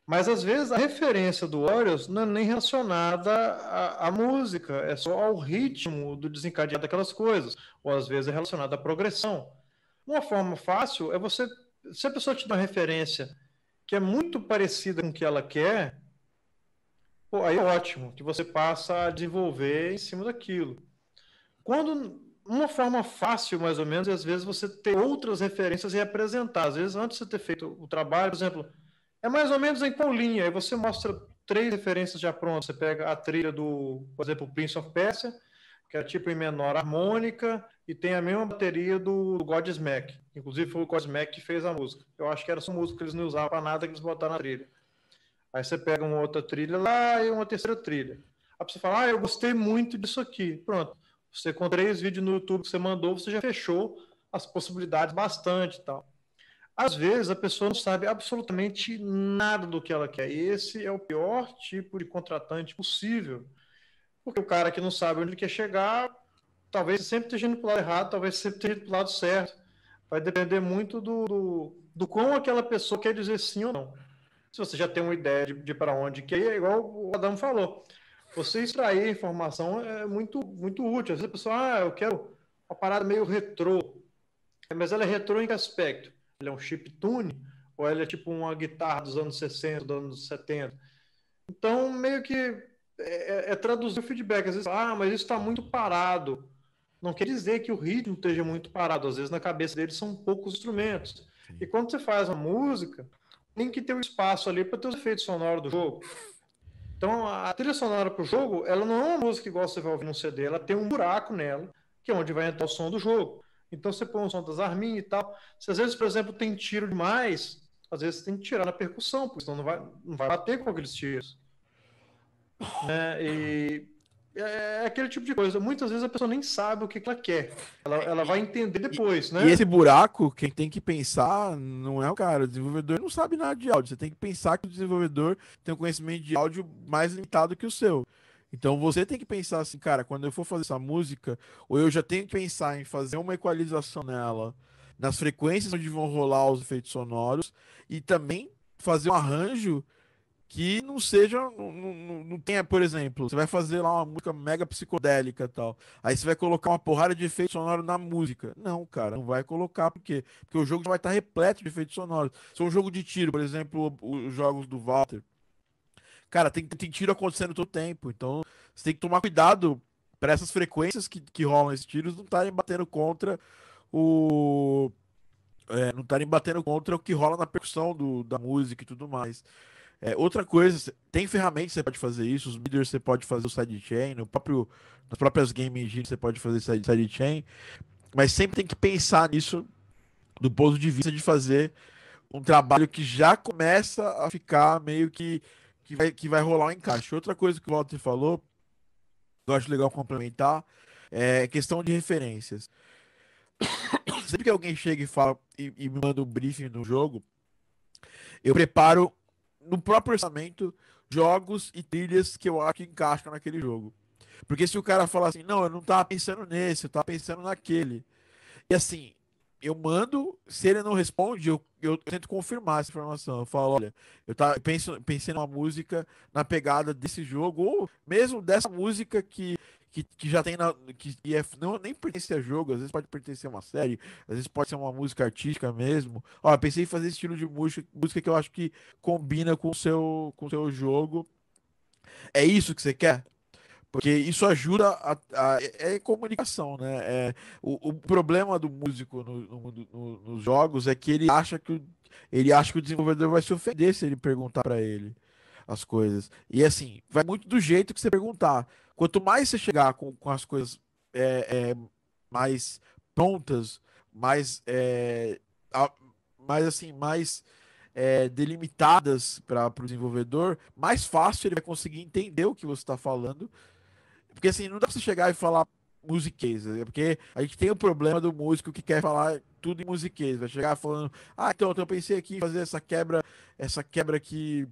Mas às vezes a referência do Orioles não é nem relacionada à, à, música, é só ao ritmo do desencadear daquelas coisas, ou às vezes é relacionada à progressão. Uma forma fácil é você, se a pessoa te dá uma referência que é muito parecida com o que ela quer, pô, aí é ótimo, que você passa a desenvolver em cima daquilo. Quando uma forma fácil, mais ou menos, é às vezes você ter outras referências e apresentar. Às vezes, antes de você ter feito o trabalho, por exemplo, é mais ou menos em qual linha? Aí você mostra três referências já prontas. Você pega a trilha do, por exemplo, Prince of Persia, que é tipo em menor harmônica, e tem a mesma bateria do, Godsmack. Inclusive foi o Godsmack que fez a música. Eu acho que era só música que eles não usavam para nada, que eles botaram na trilha. Aí você pega uma outra trilha lá e uma terceira trilha. Aí você fala, ah, eu gostei muito disso aqui. Pronto. Você com três vídeos no YouTube que você mandou, você já fechou as possibilidades bastante e tal. Às vezes a pessoa não sabe absolutamente nada do que ela quer. E esse é o pior tipo de contratante possível. Porque o cara que não sabe onde quer chegar, talvez sempre esteja indo para o lado errado, talvez sempre esteja indo para o lado certo. Vai depender muito do, do, do quão aquela pessoa quer dizer sim ou não. Se você já tem uma ideia de, de para onde quer, é igual o Adão falou. Você extrair informação é muito, muito útil. Às vezes a pessoa, ah, eu quero uma parada meio retrô. Mas ela é retrô em que aspecto? ele é um chip tune ou ele é tipo uma guitarra dos anos 60, dos anos 70. Então, meio que é, é, é traduzir o feedback. Às vezes, ah, mas isso está muito parado. Não quer dizer que o ritmo esteja muito parado. Às vezes, na cabeça deles são poucos instrumentos. Sim. E quando você faz uma música, tem que ter um espaço ali para ter os efeitos sonoros do jogo. Então, a trilha sonora para o jogo, ela não é uma música igual você vai ouvir num CD. Ela tem um buraco nela, que é onde vai entrar o som do jogo. Então você põe um som das arminhas e tal. Se às vezes, por exemplo, tem tiro demais, às vezes tem que tirar na percussão, porque senão não vai, não vai bater com aqueles tiros. Né? E é, é aquele tipo de coisa. Muitas vezes a pessoa nem sabe o que, que ela quer. Ela, ela vai entender depois, e, né? E esse buraco, quem tem que pensar não é o cara. O desenvolvedor não sabe nada de áudio. Você tem que pensar que o desenvolvedor tem um conhecimento de áudio mais limitado que o seu. Então você tem que pensar assim, cara, quando eu for fazer essa música, ou eu já tenho que pensar em fazer uma equalização nela, nas frequências onde vão rolar os efeitos sonoros, e também fazer um arranjo que não seja, não, não, não, tenha, por exemplo, você vai fazer lá uma música mega psicodélica e tal, aí você vai colocar uma porrada de efeito sonoro na música. Não, cara, não vai colocar, por quê? Porque o jogo já vai estar repleto de efeitos sonoros. Se um jogo de tiro, por exemplo, os jogos do Walter, Cara, tem, tem tiro acontecendo todo tempo. Então, você tem que tomar cuidado para essas frequências que, que rolam esses tiros não estarem batendo contra o. É, não estarem batendo contra o que rola na percussão do, da música e tudo mais. É, outra coisa, tem ferramentas que você pode fazer isso, os miders você pode fazer o sidechain, no próprio, nas próprias game engines você pode fazer sidechain, mas sempre tem que pensar nisso do ponto de vista de fazer um trabalho que já começa a ficar meio que que vai, que vai rolar o um encaixe. Outra coisa que o Walter falou, eu acho legal complementar, é questão de referências. Sempre que alguém chega e fala e, me manda um briefing do jogo, eu preparo no próprio orçamento jogos e trilhas que eu acho que encaixam naquele jogo. Porque se o cara falar assim, não, eu não tava pensando nesse, eu tava pensando naquele. E assim, eu mando, se ele não responde, eu, eu tento confirmar essa informação. Eu falo, olha, eu tá, penso, pensei numa música na pegada desse jogo, ou mesmo dessa música que, que, que já tem na, que, que é, não, nem pertence a jogo, às vezes pode pertencer a uma série, às vezes pode ser uma música artística mesmo. Ó, pensei em fazer esse estilo de música, música que eu acho que combina com o seu, com o seu jogo. É isso que você quer? Porque isso ajuda a, a é, é comunicação, né? É, o, o, problema do músico no, no, no, nos jogos é que ele acha que o, ele acha que o desenvolvedor vai se ofender se ele perguntar para ele as coisas. E assim, vai muito do jeito que você perguntar. Quanto mais você chegar com, com as coisas é, é, mais prontas, mais, é, a, mais assim, mais é, delimitadas para o desenvolvedor, mais fácil ele vai conseguir entender o que você está falando porque assim, não dá pra você chegar e falar musiquês, né? porque a gente tem o problema do músico que quer falar tudo em musiquês, vai chegar falando, ah, então, então eu pensei aqui em fazer essa quebra, essa quebra aqui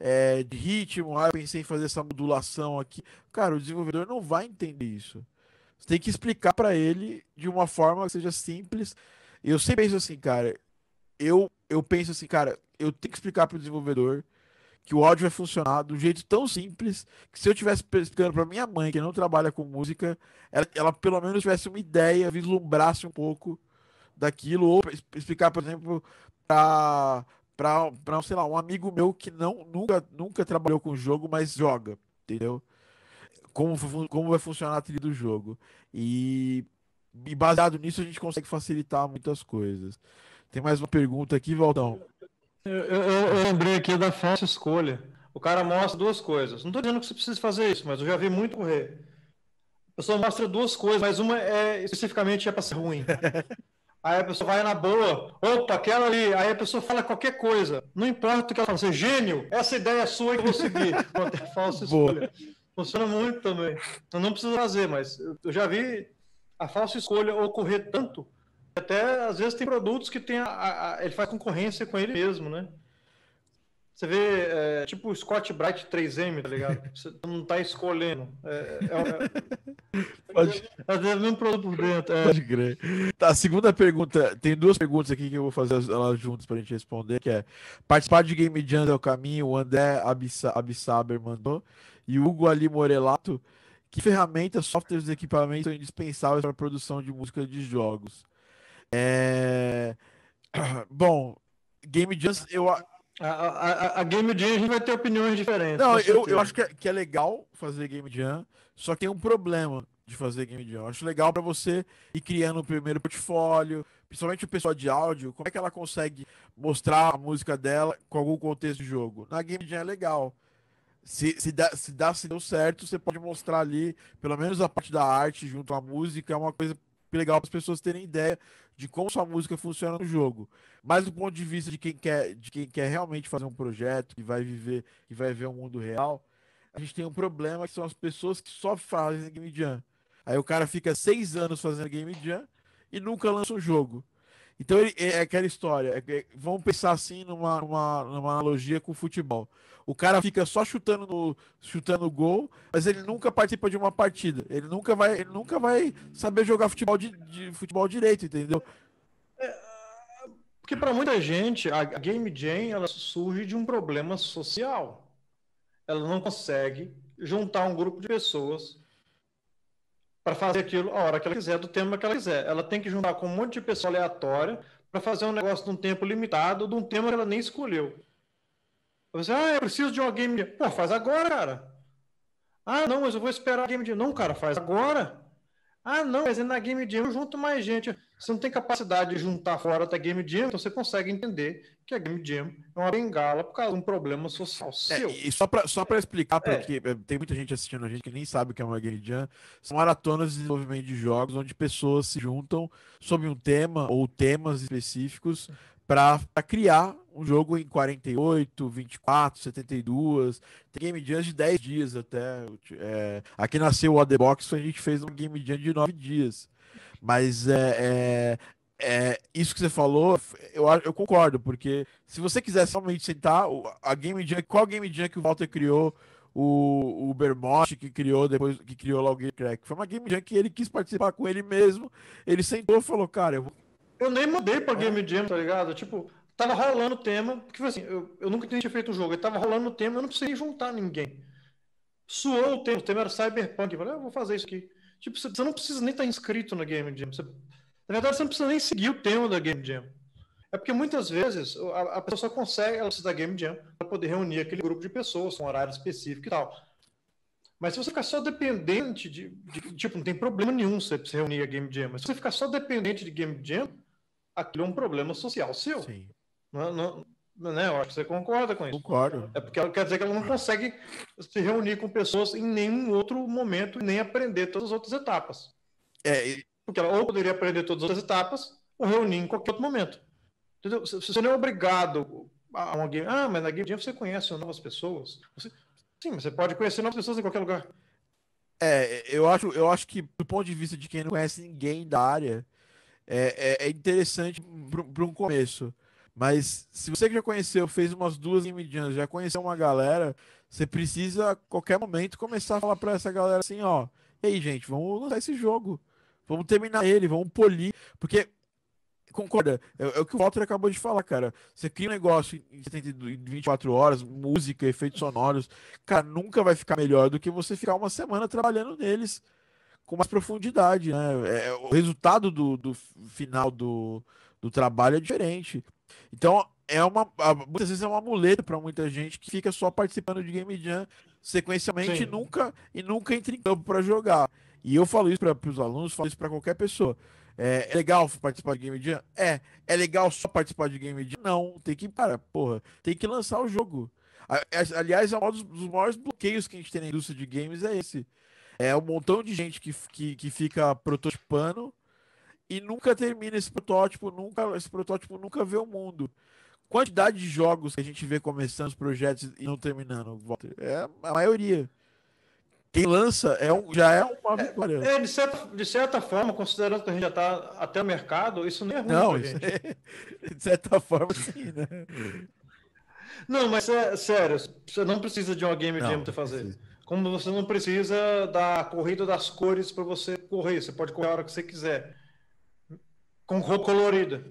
é, de ritmo, ah, eu pensei em fazer essa modulação aqui. Cara, o desenvolvedor não vai entender isso. Você tem que explicar para ele de uma forma que seja simples. Eu sempre penso assim, cara, eu, eu penso assim, cara, eu tenho que explicar para o desenvolvedor que o áudio vai funcionar de um jeito tão simples que se eu tivesse explicando para minha mãe, que não trabalha com música, ela, ela, pelo menos tivesse uma ideia, vislumbrasse um pouco daquilo, ou explicar, por exemplo, para para sei lá um amigo meu que não nunca nunca trabalhou com jogo mas joga entendeu como como vai funcionar a trilha do jogo e, e baseado nisso a gente consegue facilitar muitas coisas tem mais uma pergunta aqui Valdão? Eu, eu, eu lembrei aqui da falsa escolha. O cara mostra duas coisas. Não estou dizendo que você precisa fazer isso, mas eu já vi muito correr. A pessoa mostra duas coisas, mas uma é especificamente é para ser ruim. Aí a pessoa vai na boa, opa, aquela ali. Aí a pessoa fala qualquer coisa. Não importa o que ela fala, você é gênio, essa ideia é sua e eu vou seguir. é falsa escolha. Boa. Funciona muito também. Eu não preciso fazer, mas eu já vi a falsa escolha ocorrer tanto até às vezes tem produtos que tem a, a, ele faz concorrência com ele mesmo, né? Você vê, é, tipo o Scott Bright 3M, tá ligado? Você não tá escolhendo. É, é, é... Pode... Às vezes é mesmo produto por dentro. É. Pode crer. Tá, a segunda pergunta, tem duas perguntas aqui que eu vou fazer elas juntas pra gente responder, que é participar de Game Jam é o caminho, o André Abissaber mandou, e Hugo Ali Morelato, que ferramentas, softwares e equipamentos são indispensáveis para a produção de música de jogos? É... Bom, Game Jam, eu. A, a, a, Game Jam a gente vai ter opiniões diferentes. Não, eu, eu acho que é, que é legal fazer Game Jam, só que tem um problema de fazer Game Jam. Eu acho legal para você ir criando o primeiro portfólio, principalmente o pessoal de áudio, como é que ela consegue mostrar a música dela com algum contexto de jogo. Na Game Jam é legal. Se, se, dá, se, dá, se deu certo, você pode mostrar ali, pelo menos a parte da arte junto à música, é uma coisa legal para as pessoas terem ideia de como sua música funciona no jogo. Mas do ponto de vista de quem quer, de quem quer realmente fazer um projeto, que vai viver, que vai ver o um mundo real, a gente tem um problema que são as pessoas que só fazem game jam. Aí o cara fica seis anos fazendo game jam e nunca lança um jogo. Então ele, é aquela história. É, vamos pensar assim numa, numa, numa analogia com o futebol. O cara fica só chutando no, chutando gol, mas ele nunca participa de uma partida. Ele nunca vai, ele nunca vai saber jogar futebol de, de futebol direito, entendeu? É, porque para muita gente, a Game Jam ela surge de um problema social. Ela não consegue juntar um grupo de pessoas para fazer aquilo a hora que ela quiser, do tema que ela quiser. Ela tem que juntar com um monte de pessoa aleatória para fazer um negócio de um tempo limitado, de um tema que ela nem escolheu. Você, ah, eu preciso de uma game jam. Pô, faz agora, cara. Ah, não, mas eu vou esperar a game jam. Não, cara, faz agora. Ah, não, mas na game jam eu junto mais gente. Você não tem capacidade de juntar fora da game jam, então você consegue entender que a game jam é uma bengala por causa de um problema social é, seu. É, e só para só pra é. explicar, é. porque é. tem muita gente assistindo a gente que nem sabe o que é uma game jam, são maratonas de desenvolvimento de jogos onde pessoas se juntam sobre um tema ou temas específicos para criar um jogo em 48, 24, 72. Tem game jam de 10 dias até. É, aqui nasceu o The Box, a gente fez um game jam de 9 dias. Mas é, é, é, isso que você falou, eu, eu concordo, porque se você quiser somente sentar, a game jam, qual game jam que o Walter criou? o, o Bermotti, que criou depois, que criou lá o Game Crack. Foi uma Game Jam que ele quis participar com ele mesmo. Ele sentou e falou, cara, eu vou. Eu nem mudei pra é. Game Jam, tá ligado? Tipo, tava rolando o tema, porque assim, eu, eu nunca tinha feito o um jogo, eu tava rolando o tema, eu não precisei juntar ninguém. Suou o tema, o tema era Cyberpunk, eu falei, ah, vou fazer isso aqui. Tipo, você não precisa nem estar tá inscrito na Game Jam. na verdade, você não precisa nem seguir o tema da Game Jam. É porque muitas vezes a, a pessoa consegue, ela precisa da Game Jam para poder reunir aquele grupo de pessoas com horário específico e tal. Mas se você ficar só dependente de, de Tipo, não tem problema nenhum você reunir a Game Jam. Mas se você ficar só dependente de Game Jam, aquilo é um problema social seu. Sim. Não, não, né? Eu acho que você concorda com isso. Concordo. É porque ela quer dizer que ela não consegue se reunir com pessoas em nenhum outro momento, nem aprender todas as outras etapas. É, e... Porque ela ou poderia aprender todas as etapas, ou reunir em qualquer outro momento. Entendeu? Você não é obrigado a uma game. Ah, mas na game você conhece novas pessoas. Você... Sim, mas você pode conhecer novas pessoas em qualquer lugar. É, eu acho, eu acho que do ponto de vista de quem não conhece ninguém da área, é, é, é interessante para um começo. Mas se você que já conheceu, fez umas duas game jams, já conheceu uma galera, você precisa a qualquer momento começar a falar para essa galera assim, ó, e aí, gente, vamos lançar esse jogo. Vamos terminar ele, vamos polir, porque concorda, é, é o que o Walter acabou de falar, cara. Você cria um negócio em 24 horas, música, efeitos sonoros, cara, nunca vai ficar melhor do que você ficar uma semana trabalhando neles com mais profundidade, né? É, é o resultado do, do final do, do trabalho é diferente. Então, é uma muitas vezes é uma muleta para muita gente que fica só participando de game jam sequencialmente e nunca e nunca entra em campo para jogar. E eu falo isso para os alunos, falo isso para qualquer pessoa. É, é, legal participar de game jam? É. É legal só participar de game jam? Não, tem que para, porra, tem que lançar o jogo. Aliás, é um dos, dos maiores bloqueios que a gente tem na indústria de games é esse. É um montão de gente que, que, que fica prototipando e nunca termina esse protótipo, nunca esse protótipo nunca vê o mundo. Quantidade de jogos que a gente vê começando os projetos e não terminando, Walter, é a maioria. Quem lança é um, já é uma é, vitória. É, é, de, certa, de certa forma, considerando que a gente já está até o mercado, isso não é ruim não, né, gente. É, de certa forma, sim, né? Não, mas é, sério, você não precisa de uma game jam para fazer. Precisa. Como você não precisa da corrida das cores para você correr, você pode correr a hora que você quiser. Com roupa colorida.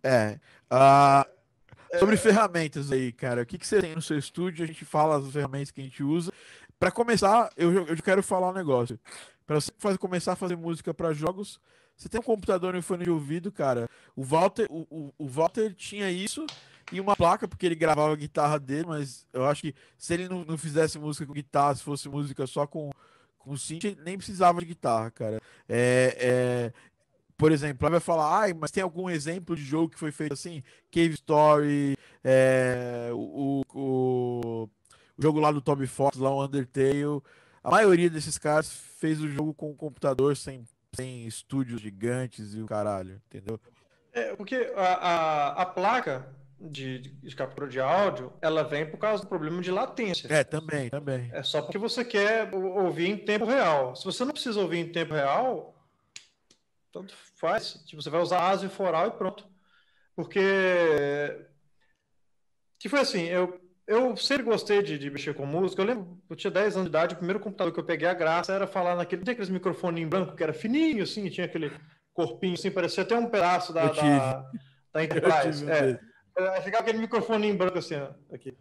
É. Uh, sobre é... ferramentas aí, cara. O que, que você tem no seu estúdio? A gente fala as ferramentas que a gente usa. Para começar, eu, eu quero falar um negócio. Para você fazer, começar a fazer música para jogos, você tem um computador no fone de ouvido, cara. O Walter, o, o, o Walter tinha isso e uma placa, porque ele gravava a guitarra dele, mas eu acho que se ele não, não fizesse música com guitarra, se fosse música só com, com synth, nem precisava de guitarra, cara. É, é, por exemplo, ela vai falar, ai, mas tem algum exemplo de jogo que foi feito assim? Cave Story, é, o, o, o, jogo lá do Toby Fox, lá o Undertale. A maioria desses caras fez o jogo com o computador, sem, sem estúdios gigantes e o caralho, entendeu? É, porque a, a, a placa de, de, captura de áudio, ela vem por causa do problema de latência. É, também, também. É só porque você quer ouvir em tempo real. Se você não precisa ouvir em tempo real, tanto faz. Tipo, você vai usar e foral e pronto. Porque. Que tipo foi assim, eu, eu sempre gostei de, de, mexer com música. Eu lembro, eu tinha 10 anos de idade, o primeiro computador que eu peguei a graça era falar naquele. Tem aqueles microfones em branco que era fininho, assim, tinha aquele corpinho, assim, parecia até um pedaço da, da, da Enterprise. É. é ficava aquele microfone em branco, assim, ó, aqui.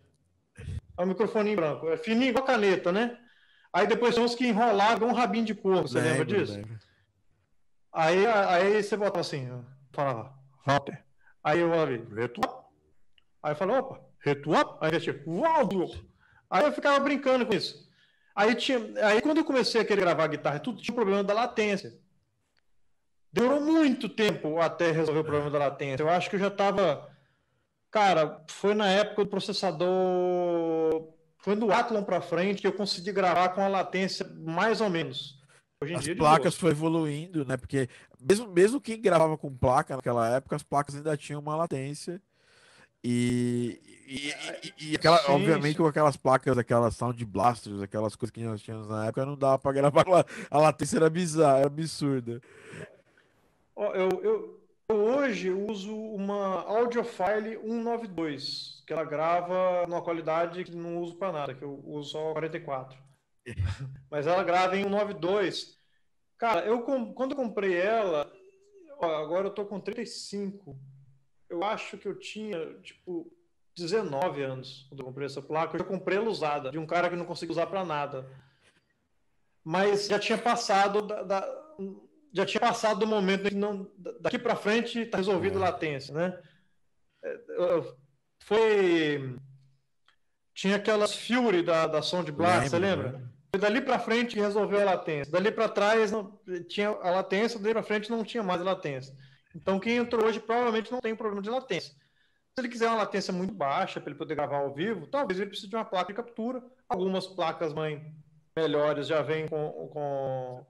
É um microfone em branco. É fininho igual caneta, né? Aí depois tinha uns que enrolavam um rabinho de porco, você lembra disso? Aí, aí você botava assim, falava Walter. Aí eu olhei retuap. Aí eu opa, retuap. Aí eu tipo, Aí eu ficava brincando com isso. Aí, tinha, aí quando eu comecei a querer gravar guitarra, tudo tinha um problema da latência. Demorou muito tempo até resolver o é. problema da latência. Eu acho que eu já estava. Cara, foi na época do processador. Foi no Atlon para frente que eu consegui gravar com a latência mais ou menos as é placas foi evoluindo, né? Porque mesmo, mesmo quem gravava com placa naquela época, as placas ainda tinham uma latência. E, e, e, e aquela, sim, obviamente sim. com aquelas placas, aquelas sound blasters, aquelas coisas que nós tínhamos na época, não dava pra gravar. A latência era bizarra, era absurda. Eu, eu, eu hoje uso uma Audiofile 192, que ela grava numa qualidade que não uso para nada, que eu uso só 44. Mas ela grava em 192. Cara, eu quando eu comprei ela, agora eu tô com 35. Eu acho que eu tinha, tipo, 19 anos quando eu comprei essa placa. Eu comprei ela usada, de um cara que não conseguia usar para nada. Mas já tinha passado da, da, já tinha passado do momento que não daqui para frente tá resolvido é. latência, né? É, foi tinha aquelas Fury da da Sound Blast, lembro, você lembra? Porque dali para frente resolveu a latência. Dali para trás não, tinha a latência, dali para frente não tinha mais a latência. Então quem entrou hoje provavelmente não tem problema de latência. Se ele quiser uma latência muito baixa para ele poder gravar ao vivo, talvez ele precise de uma placa de captura. Algumas placas mãe melhores já vêm com, com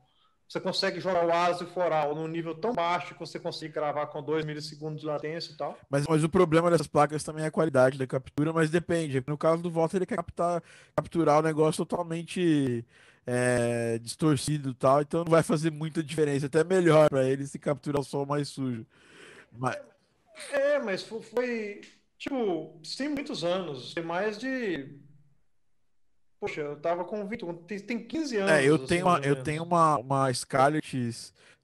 você consegue jogar o ASO e foral num nível tão baixo que você consegue gravar com 2 milissegundos de latência e tal. Mas, mas o problema dessas placas também é a qualidade da captura, mas depende. No caso do Volta ele quer captar, capturar o negócio totalmente é, distorcido e tal, então não vai fazer muita diferença. É até melhor para ele se capturar o sol mais sujo. Mas... É, mas foi, tipo, sim, muitos anos. Tem mais de Poxa, eu tava com 20, tem, tem 15 é, anos. É, eu tenho, uma, eu tenho uma, uma Scarlett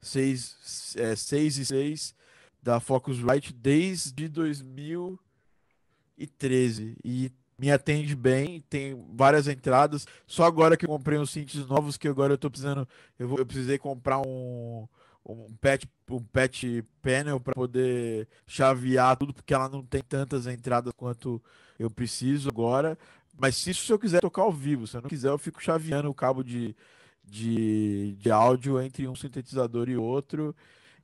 6, é, 6 e 6 da Focusrite desde 2013. E me atende bem, tem várias entradas. Só agora que eu comprei uns cintos novos, que agora eu tô precisando. Eu, vou, eu precisei comprar um, um patch, um patch panel para poder chavear tudo, porque ela não tem tantas entradas quanto eu preciso agora. Mas se isso eu quiser tocar ao vivo, se eu não quiser, eu fico chaveando o cabo de, de, de áudio entre um sintetizador e outro.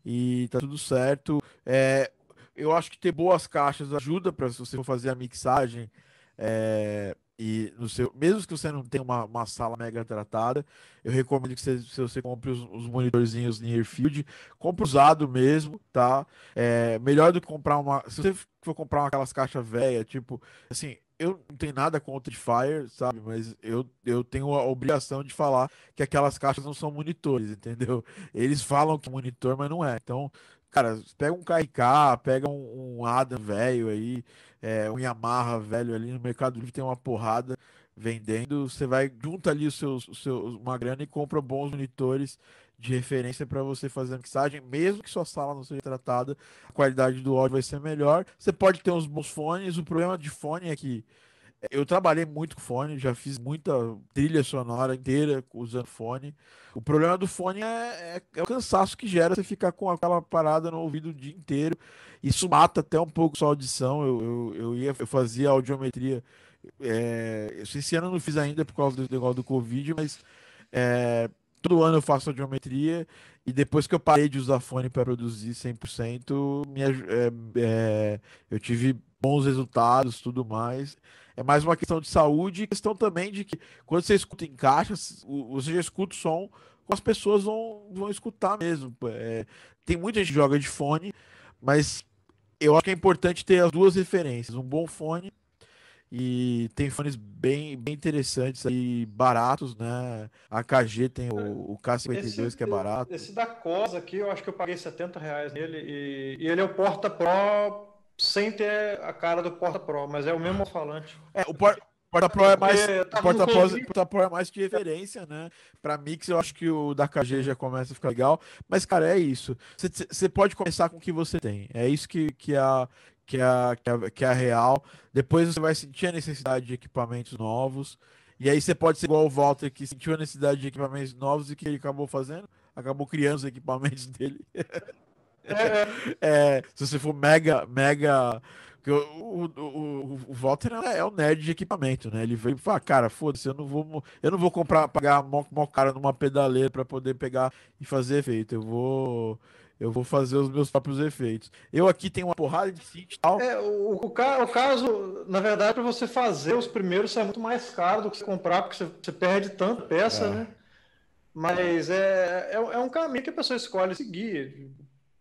E tá tudo certo. É, eu acho que ter boas caixas ajuda para se você for fazer a mixagem. É, e no seu, mesmo que você não tenha uma, uma sala mega tratada, eu recomendo que você, se você compre os, os monitorzinhos Nearfield, compre usado mesmo, tá? É, melhor do que comprar uma. Se você for comprar uma, aquelas caixas velhas, tipo, assim, eu não tenho nada contra o Fire, sabe? Mas eu, eu tenho a obrigação de falar que aquelas caixas não são monitores, entendeu? Eles falam que é monitor, mas não é. Então, cara, pega um KK, pega um, um Adam velho aí, é, um Yamaha velho ali no Mercado Livre, tem uma porrada vendendo. Você vai, junta ali os seus, os seus, uma grana e compra bons monitores de referência para você fazer a mixagem, mesmo que sua sala não seja tratada, a qualidade do áudio vai ser melhor. Você pode ter uns bons fones, o problema de fone é que é, eu trabalhei muito com fone, já fiz muita trilha sonora inteira usando fone. O problema do fone é, é, é, o cansaço que gera você ficar com aquela parada no ouvido o dia inteiro. Isso mata até um pouco sua audição. Eu, eu, eu ia, eu fazia audiometria. É, esse ano eu não fiz ainda por causa do negócio do Covid, mas é, todo ano eu faço audiometria e depois que eu parei de usar fone para produzir 100%, minha, é, é, eu tive bons resultados, tudo mais. É mais uma questão de saúde e questão também de que quando você escuta em caixas, você já escuta o som, as pessoas vão, vão escutar mesmo. É, tem muita gente que joga de fone, mas eu acho que é importante ter as duas referências, um bom fone e tem fones bem, bem interessantes e baratos, né? A KG tem o, o K52 esse, que é barato. Esse da COS aqui, eu acho que eu paguei 70 reais nele e, e ele é o Porta Pro sem ter a cara do Porta Pro, mas é o mesmo falante. É, o Porta Porta Pro é mais tá Porta, Pro, Porta Pro é mais de referência, né? Para mix eu acho que o da KG já começa a ficar legal, mas cara, é isso. Você pode começar com o que você tem. É isso que, que é a que é a, que é, que é a real. Depois você vai sentir a necessidade de equipamentos novos. E aí você pode ser igual o Walter, que sentiu a necessidade de equipamentos novos e que ele acabou fazendo? Acabou criando os equipamentos dele. É. é, se você for mega, mega. O, o, o, o Walter é o é nerd de equipamento, né? Ele veio e fala, ah, cara, foda-se, eu não vou. Eu não vou comprar, pagar mó, mó cara numa pedaleira para poder pegar e fazer efeito. Eu vou. Eu vou fazer os meus próprios efeitos. Eu aqui tenho uma porrada de sítio e tal. É, o, o, o caso, na verdade, para você fazer os primeiros, é muito mais caro do que você comprar, porque você, você perde tanta peça, é. né? Mas é, é, é, um caminho que a pessoa escolhe seguir.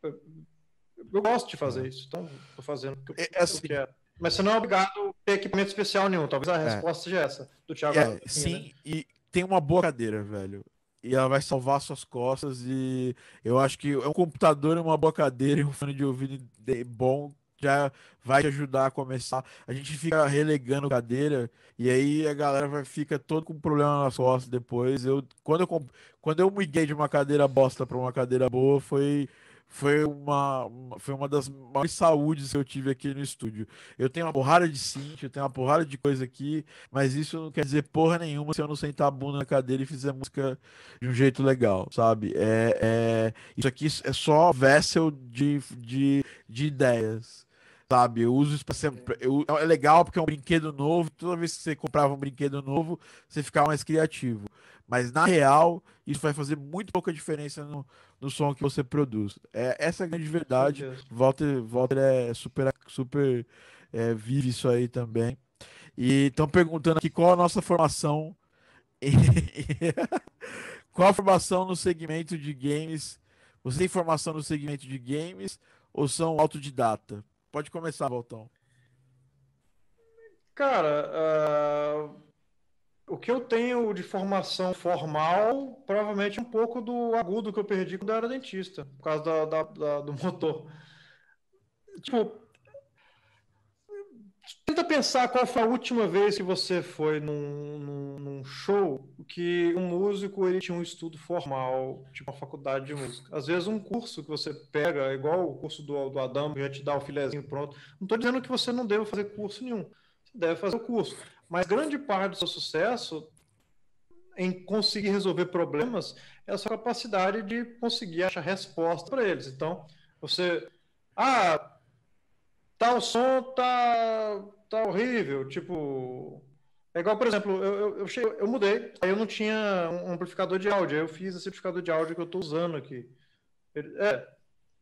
Eu, gosto de fazer é. isso, então estou fazendo o que eu, é, assim, eu quero. Mas você não é obrigado a ter equipamento especial nenhum. Talvez a é. resposta seja essa, do Thiago. É, sim, né? e tem uma boa cadeira, velho e ela vai salvar suas costas. E eu acho que é um computador, uma boa cadeira e um fone de ouvido bom já vai te ajudar a começar. A gente fica relegando cadeira e aí a galera vai, fica todo com problema nas costas depois. Eu, quando, eu, quando eu miguei de uma cadeira bosta para uma cadeira boa, foi foi uma, foi uma das maiores saúdes que eu tive aqui no estúdio. Eu tenho uma porrada de cinto, eu tenho uma porrada de coisa aqui, mas isso não quer dizer porra nenhuma se eu não sentar a bunda na cadeira e fizer música de um jeito legal, sabe? É, é, isso aqui é só vessel de, de, de ideias sabe? Eu uso isso para sempre. Eu, é legal porque é um brinquedo novo. Toda vez que você comprava um brinquedo novo, você ficava mais criativo. Mas na real, isso vai fazer muito pouca diferença no, no som que você produz. É, essa é a grande verdade. Walter, Walter é super, super é, vive isso aí também. E estão perguntando aqui qual a nossa formação. qual a formação no segmento de games? Você tem formação no segmento de games ou são autodidata? Pode começar, voltão Cara, uh o que eu tenho de formação formal, provavelmente um pouco do agudo que eu perdi quando eu era dentista, por causa da, da, da, do motor. Tipo, tenta pensar qual foi a última vez que você foi num, num, num show que um músico ele tinha um estudo formal, tipo uma faculdade de música. Às vezes um curso que você pega, igual o curso do, do já te dá o filezinho pronto. Não estou dizendo que você não deve fazer curso nenhum. Você deve fazer o curso mas grande parte do seu sucesso em conseguir resolver problemas é a sua capacidade de conseguir achar resposta para eles. Então, você. Ah, tal som tá, tá horrível. Tipo. É igual, por exemplo, eu, eu, eu, cheguei, eu mudei, aí eu não tinha um amplificador de áudio, aí eu fiz esse amplificador de áudio que eu estou usando aqui. Ele, é,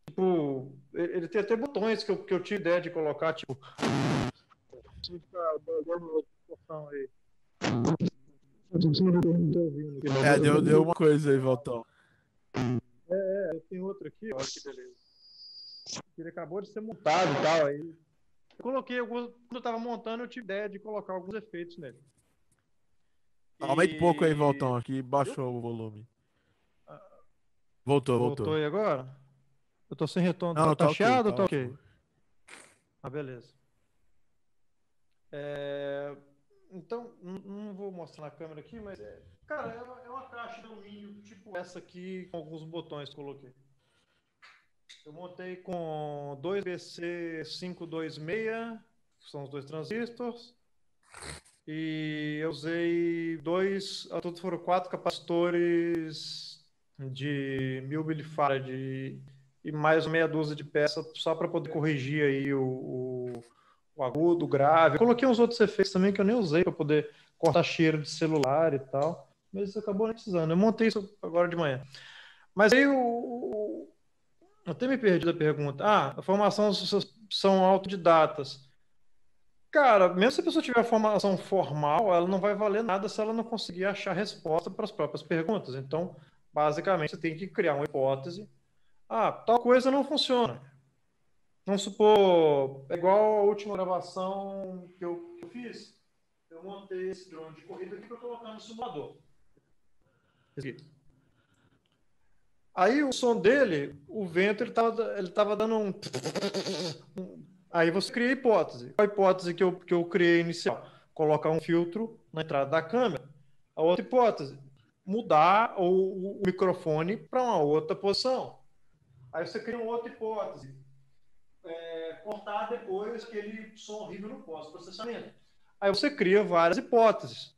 tipo, ele tem até botões que eu, que eu tive ideia de colocar, tipo som aí. É, deu, deu uma coisa aí, Valtão. É, é, tem outro aqui, olha que beleza. Ele acabou de ser montado e tal, aí. Eu coloquei alguns. Quando eu tava montando, eu tive ideia de colocar alguns efeitos nele. Aumenta e... pouco aí, Valtão, aqui baixou eu... o volume. Voltou, voltou. Voltou aí agora? Eu tô sem retorno. Não, tá taxado tá, tá ou tá, tá ok? Ah, beleza. É... Então, não vou mostrar na câmera aqui, mas. É, cara, é uma, é uma caixa de alumínio tipo essa aqui, com alguns botões que coloquei. Eu montei com dois BC526, que são os dois transistores. E eu usei dois, ao todos foram quatro capacitores de mil milifarad e mais meia dúzia de peças só para poder corrigir aí o, o o agudo, o grave. Coloquei uns outros efeitos também que eu nem usei para poder cortar cheiro de celular e tal. Mas acabou precisando. Eu montei isso agora de manhã. Mas aí o. Eu até me perdi da pergunta. Ah, a formação são autodidatas. Cara, mesmo se a pessoa tiver a formação formal, ela não vai valer nada se ela não conseguir achar resposta para as próprias perguntas. Então, basicamente, você tem que criar uma hipótese. Ah, tal coisa não funciona Vamos supor, é igual a última gravação que eu, fiz. Eu montei esse drone de corrida aqui para colocar no simulador. Aí o som dele, o vento, ele estava ele tava dando um. Aí você cria a hipótese. A hipótese que eu, que eu criei inicial? Colocar um filtro na entrada da câmera. A outra hipótese, mudar o, o microfone para uma outra posição. Aí você cria uma outra hipótese é, cortar depois que ele soa horrível no pós-processamento. Aí você cria várias hipóteses.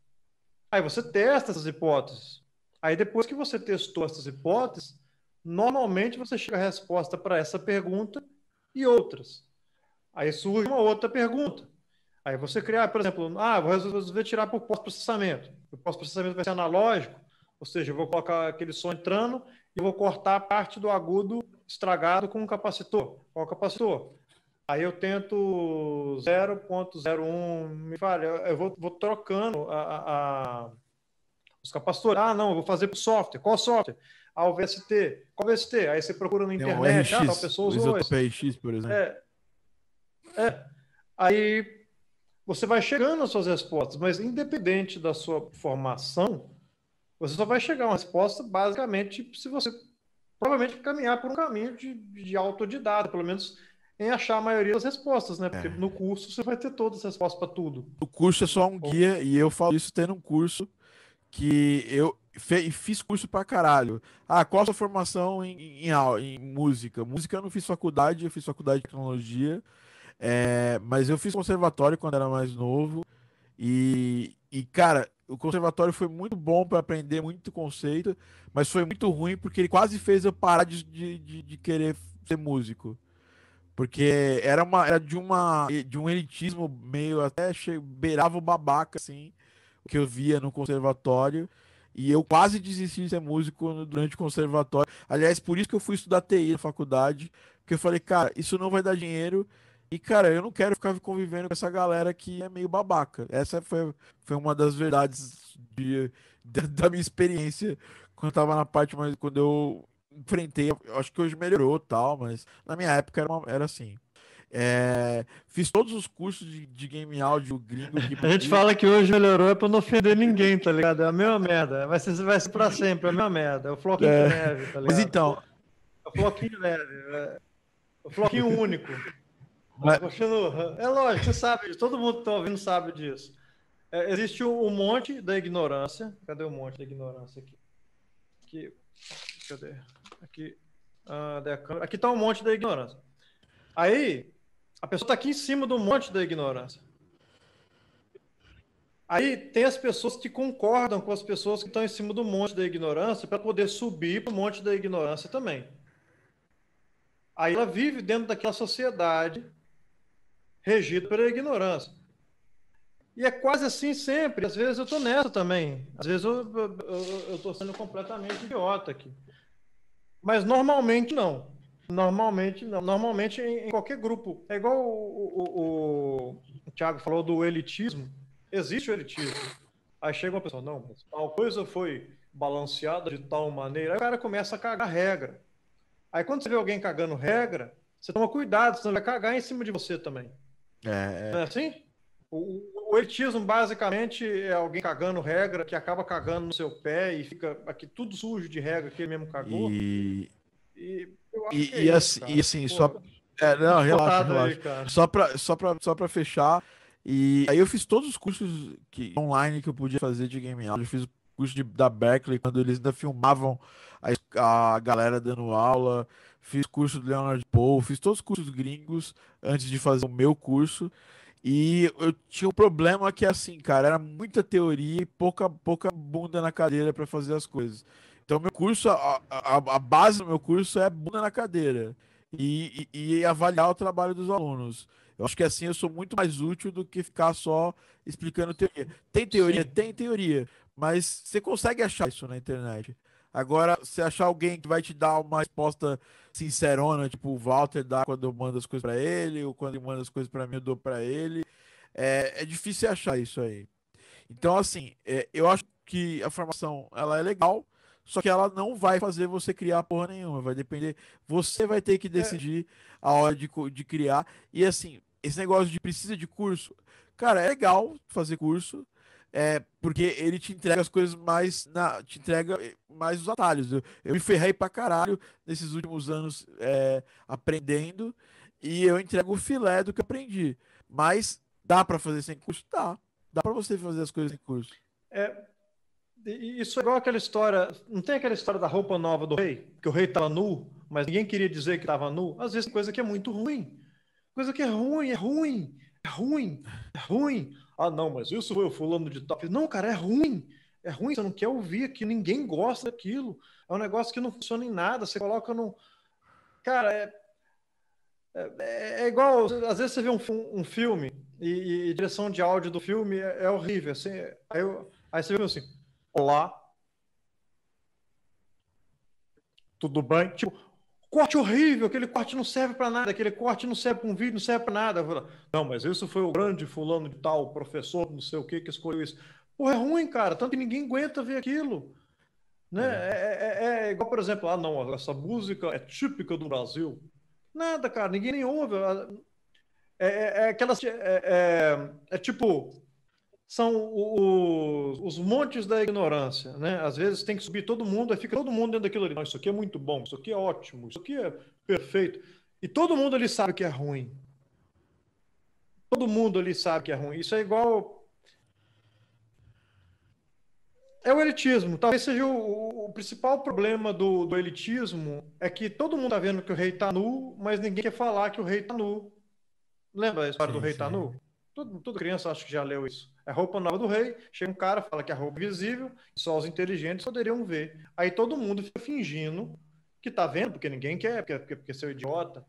Aí você testa essas hipóteses. Aí depois que você testou essas hipóteses, normalmente você chega à resposta para essa pergunta e outras. Aí surge uma outra pergunta. Aí você criar, ah, por exemplo, ah, vou resolver tirar por pós-processamento. O pós-processamento vai ser analógico, ou seja, eu vou colocar aquele som entrando e vou cortar a parte do agudo estragado com um capacitor. Qual capacitor? Aí eu tento 0.01, me falha, eu vou, vou trocando a, a, a, os capacitores. Ah, não, eu vou fazer por software. Qual software? Ah, o VST. Qual VST? Aí você procura na internet, Tem um RX, ah, tal pessoa usou o por exemplo. É, é. Aí você vai chegando às suas respostas, mas independente da sua formação, você só vai chegar a uma resposta basicamente se você provavelmente caminhar por um caminho de, de autodidata, pelo menos em achar a maioria das respostas, né? Porque é. no curso você vai ter todas as respostas para tudo. O curso é só um guia, e eu falo isso tendo um curso que eu fiz curso para caralho. Ah, qual a sua formação em, em, em música? Música eu não fiz faculdade, eu fiz faculdade de tecnologia, é, mas eu fiz conservatório quando era mais novo. E, e cara, o conservatório foi muito bom para aprender muito conceito, mas foi muito ruim porque ele quase fez eu parar de, de, de querer ser músico. Porque era, uma, era de, uma, de um elitismo meio até che... beirava o babaca, assim, o que eu via no conservatório. E eu quase desisti de ser músico durante o conservatório. Aliás, por isso que eu fui estudar TI na faculdade, porque eu falei, cara, isso não vai dar dinheiro e, cara, eu não quero ficar convivendo com essa galera que é meio babaca. Essa foi, foi uma das verdades de, de, da minha experiência quando eu tava na parte, mas quando eu enfrentei, acho que hoje melhorou tal, mas na minha época era, uma, era assim. É, fiz todos os cursos de, de game áudio gringo. Que... A gente fala que hoje melhorou é pra não ofender ninguém, tá ligado? É a mesma merda. Vai ser, vai ser pra sempre, é a mesma merda. É o floquinho é... leve, tá ligado? Mas então. É o floquinho leve. É. é o floquinho único. Mas... Continua. É lógico, você sabe, todo mundo que está ouvindo sabe disso. É, existe um monte da ignorância. Cadê o monte da ignorância aqui? Aqui. Cadê? Aqui. Ah, aqui está um monte da ignorância. Aí, a pessoa está aqui em cima do monte da ignorância. Aí tem as pessoas que concordam com as pessoas que estão em cima do monte da ignorância para poder subir para o monte da ignorância também. Aí ela vive dentro daquela sociedade regido pela ignorância. E é quase assim sempre. Às vezes eu estou nessa também. Às vezes eu estou sendo completamente idiota aqui. Mas normalmente não. Normalmente não. Normalmente em, qualquer grupo. É igual o, o, o, o Thiago falou do elitismo. Existe o elitismo. Aí chega uma pessoa, não, mas tal coisa foi balanceada de tal maneira. Aí o cara começa a cagar regra. Aí quando você vê alguém cagando regra, você toma cuidado, senão vai cagar em cima de você também. É, é. é assim? O, o etismo, basicamente, é alguém cagando regra, que acaba cagando no seu pé e fica aqui tudo sujo de regra que ele mesmo cagou. E, e, e, é e, isso, assim, e, assim, só. É, não, tá relaxa, relaxa. Aí, só, pra, só, pra, só pra fechar. E aí eu fiz todos os cursos que, online que eu podia fazer de game aula. Eu fiz o curso de, da Berkeley, quando eles ainda filmavam a, a galera dando aula fiz curso do Leonard Paul, fiz todos os cursos gringos antes de fazer o meu curso. E eu tinha um problema que assim, cara, era muita teoria e pouca, pouca bunda na cadeira para fazer as coisas. Então, meu curso, a, a, a, base do meu curso é bunda na cadeira e, e, e avaliar o trabalho dos alunos. Eu acho que assim eu sou muito mais útil do que ficar só explicando teoria. Tem teoria? Sim. Tem teoria. Mas você consegue achar isso na internet. Agora, se achar alguém que vai te dar uma resposta sincerona, tipo o Walter dá quando eu mando as coisas para ele, ou quando ele manda as coisas para mim, eu dou para ele. É, é difícil achar isso aí. Então, assim, é, eu acho que a formação ela é legal, só que ela não vai fazer você criar porra nenhuma. Vai depender. Você vai ter que é. decidir é. a hora de, de criar. E assim, esse negócio de precisa de curso. Cara, é legal fazer curso é, porque ele te entrega as coisas mais. Na, te entrega mais os atalhos. Eu, eu me ferrei pra caralho nesses últimos anos é, aprendendo e eu entrego o filé do que aprendi. Mas dá para fazer sem curso? Dá. Dá para você fazer as coisas sem curso. É, isso é igual aquela história. Não tem aquela história da roupa nova do rei, que o rei estava nu, mas ninguém queria dizer que estava nu. Às vezes, coisa que é muito ruim. Coisa que é ruim, é ruim, é ruim, é ruim ah, não, mas isso foi o fulano de tal. Não, cara, é ruim. É ruim, você não quer ouvir aquilo, ninguém gosta daquilo. É um negócio que não funciona em nada. Você coloca no. Cara, é, é. É, é igual. Às vezes você vê um, um filme e, e, direção de áudio do filme é, é horrível. Assim, aí, eu, aí você vê assim: Olá. Tudo bem? Tipo, corte horrível, aquele corte não serve para nada, aquele corte não serve para um vídeo, não serve para nada. Falo, não, mas isso foi o grande fulano de tal, professor, não sei o que, que escolheu isso. Porra, é ruim, cara, tanto que ninguém aguenta ver aquilo. Né? É. é. É, é, é igual, por exemplo, ah, não, essa música é típica do Brasil. Nada, cara, ninguém nem ouve. É, é, é aquelas. É, é, é tipo são os, os, montes da ignorância, né? Às vezes tem que subir todo mundo, aí fica todo mundo dentro daquilo ali. Não, isso aqui é muito bom, isso aqui é ótimo, isso aqui é perfeito. E todo mundo ali sabe que é ruim. Todo mundo ali sabe que é ruim. Isso é igual. É o elitismo. Talvez seja o, o principal problema do, do, elitismo é que todo mundo está vendo que o rei está nu, mas ninguém quer falar que o rei está nu. Lembra a história sim, do rei está nu? Todo, criança acho que já leu isso. É roupa nova do rei, chega um cara, fala que é roupa invisível, só os inteligentes poderiam ver. Aí todo mundo fica fingindo que tá vendo, porque ninguém quer, porque, porque, porque seu idiota.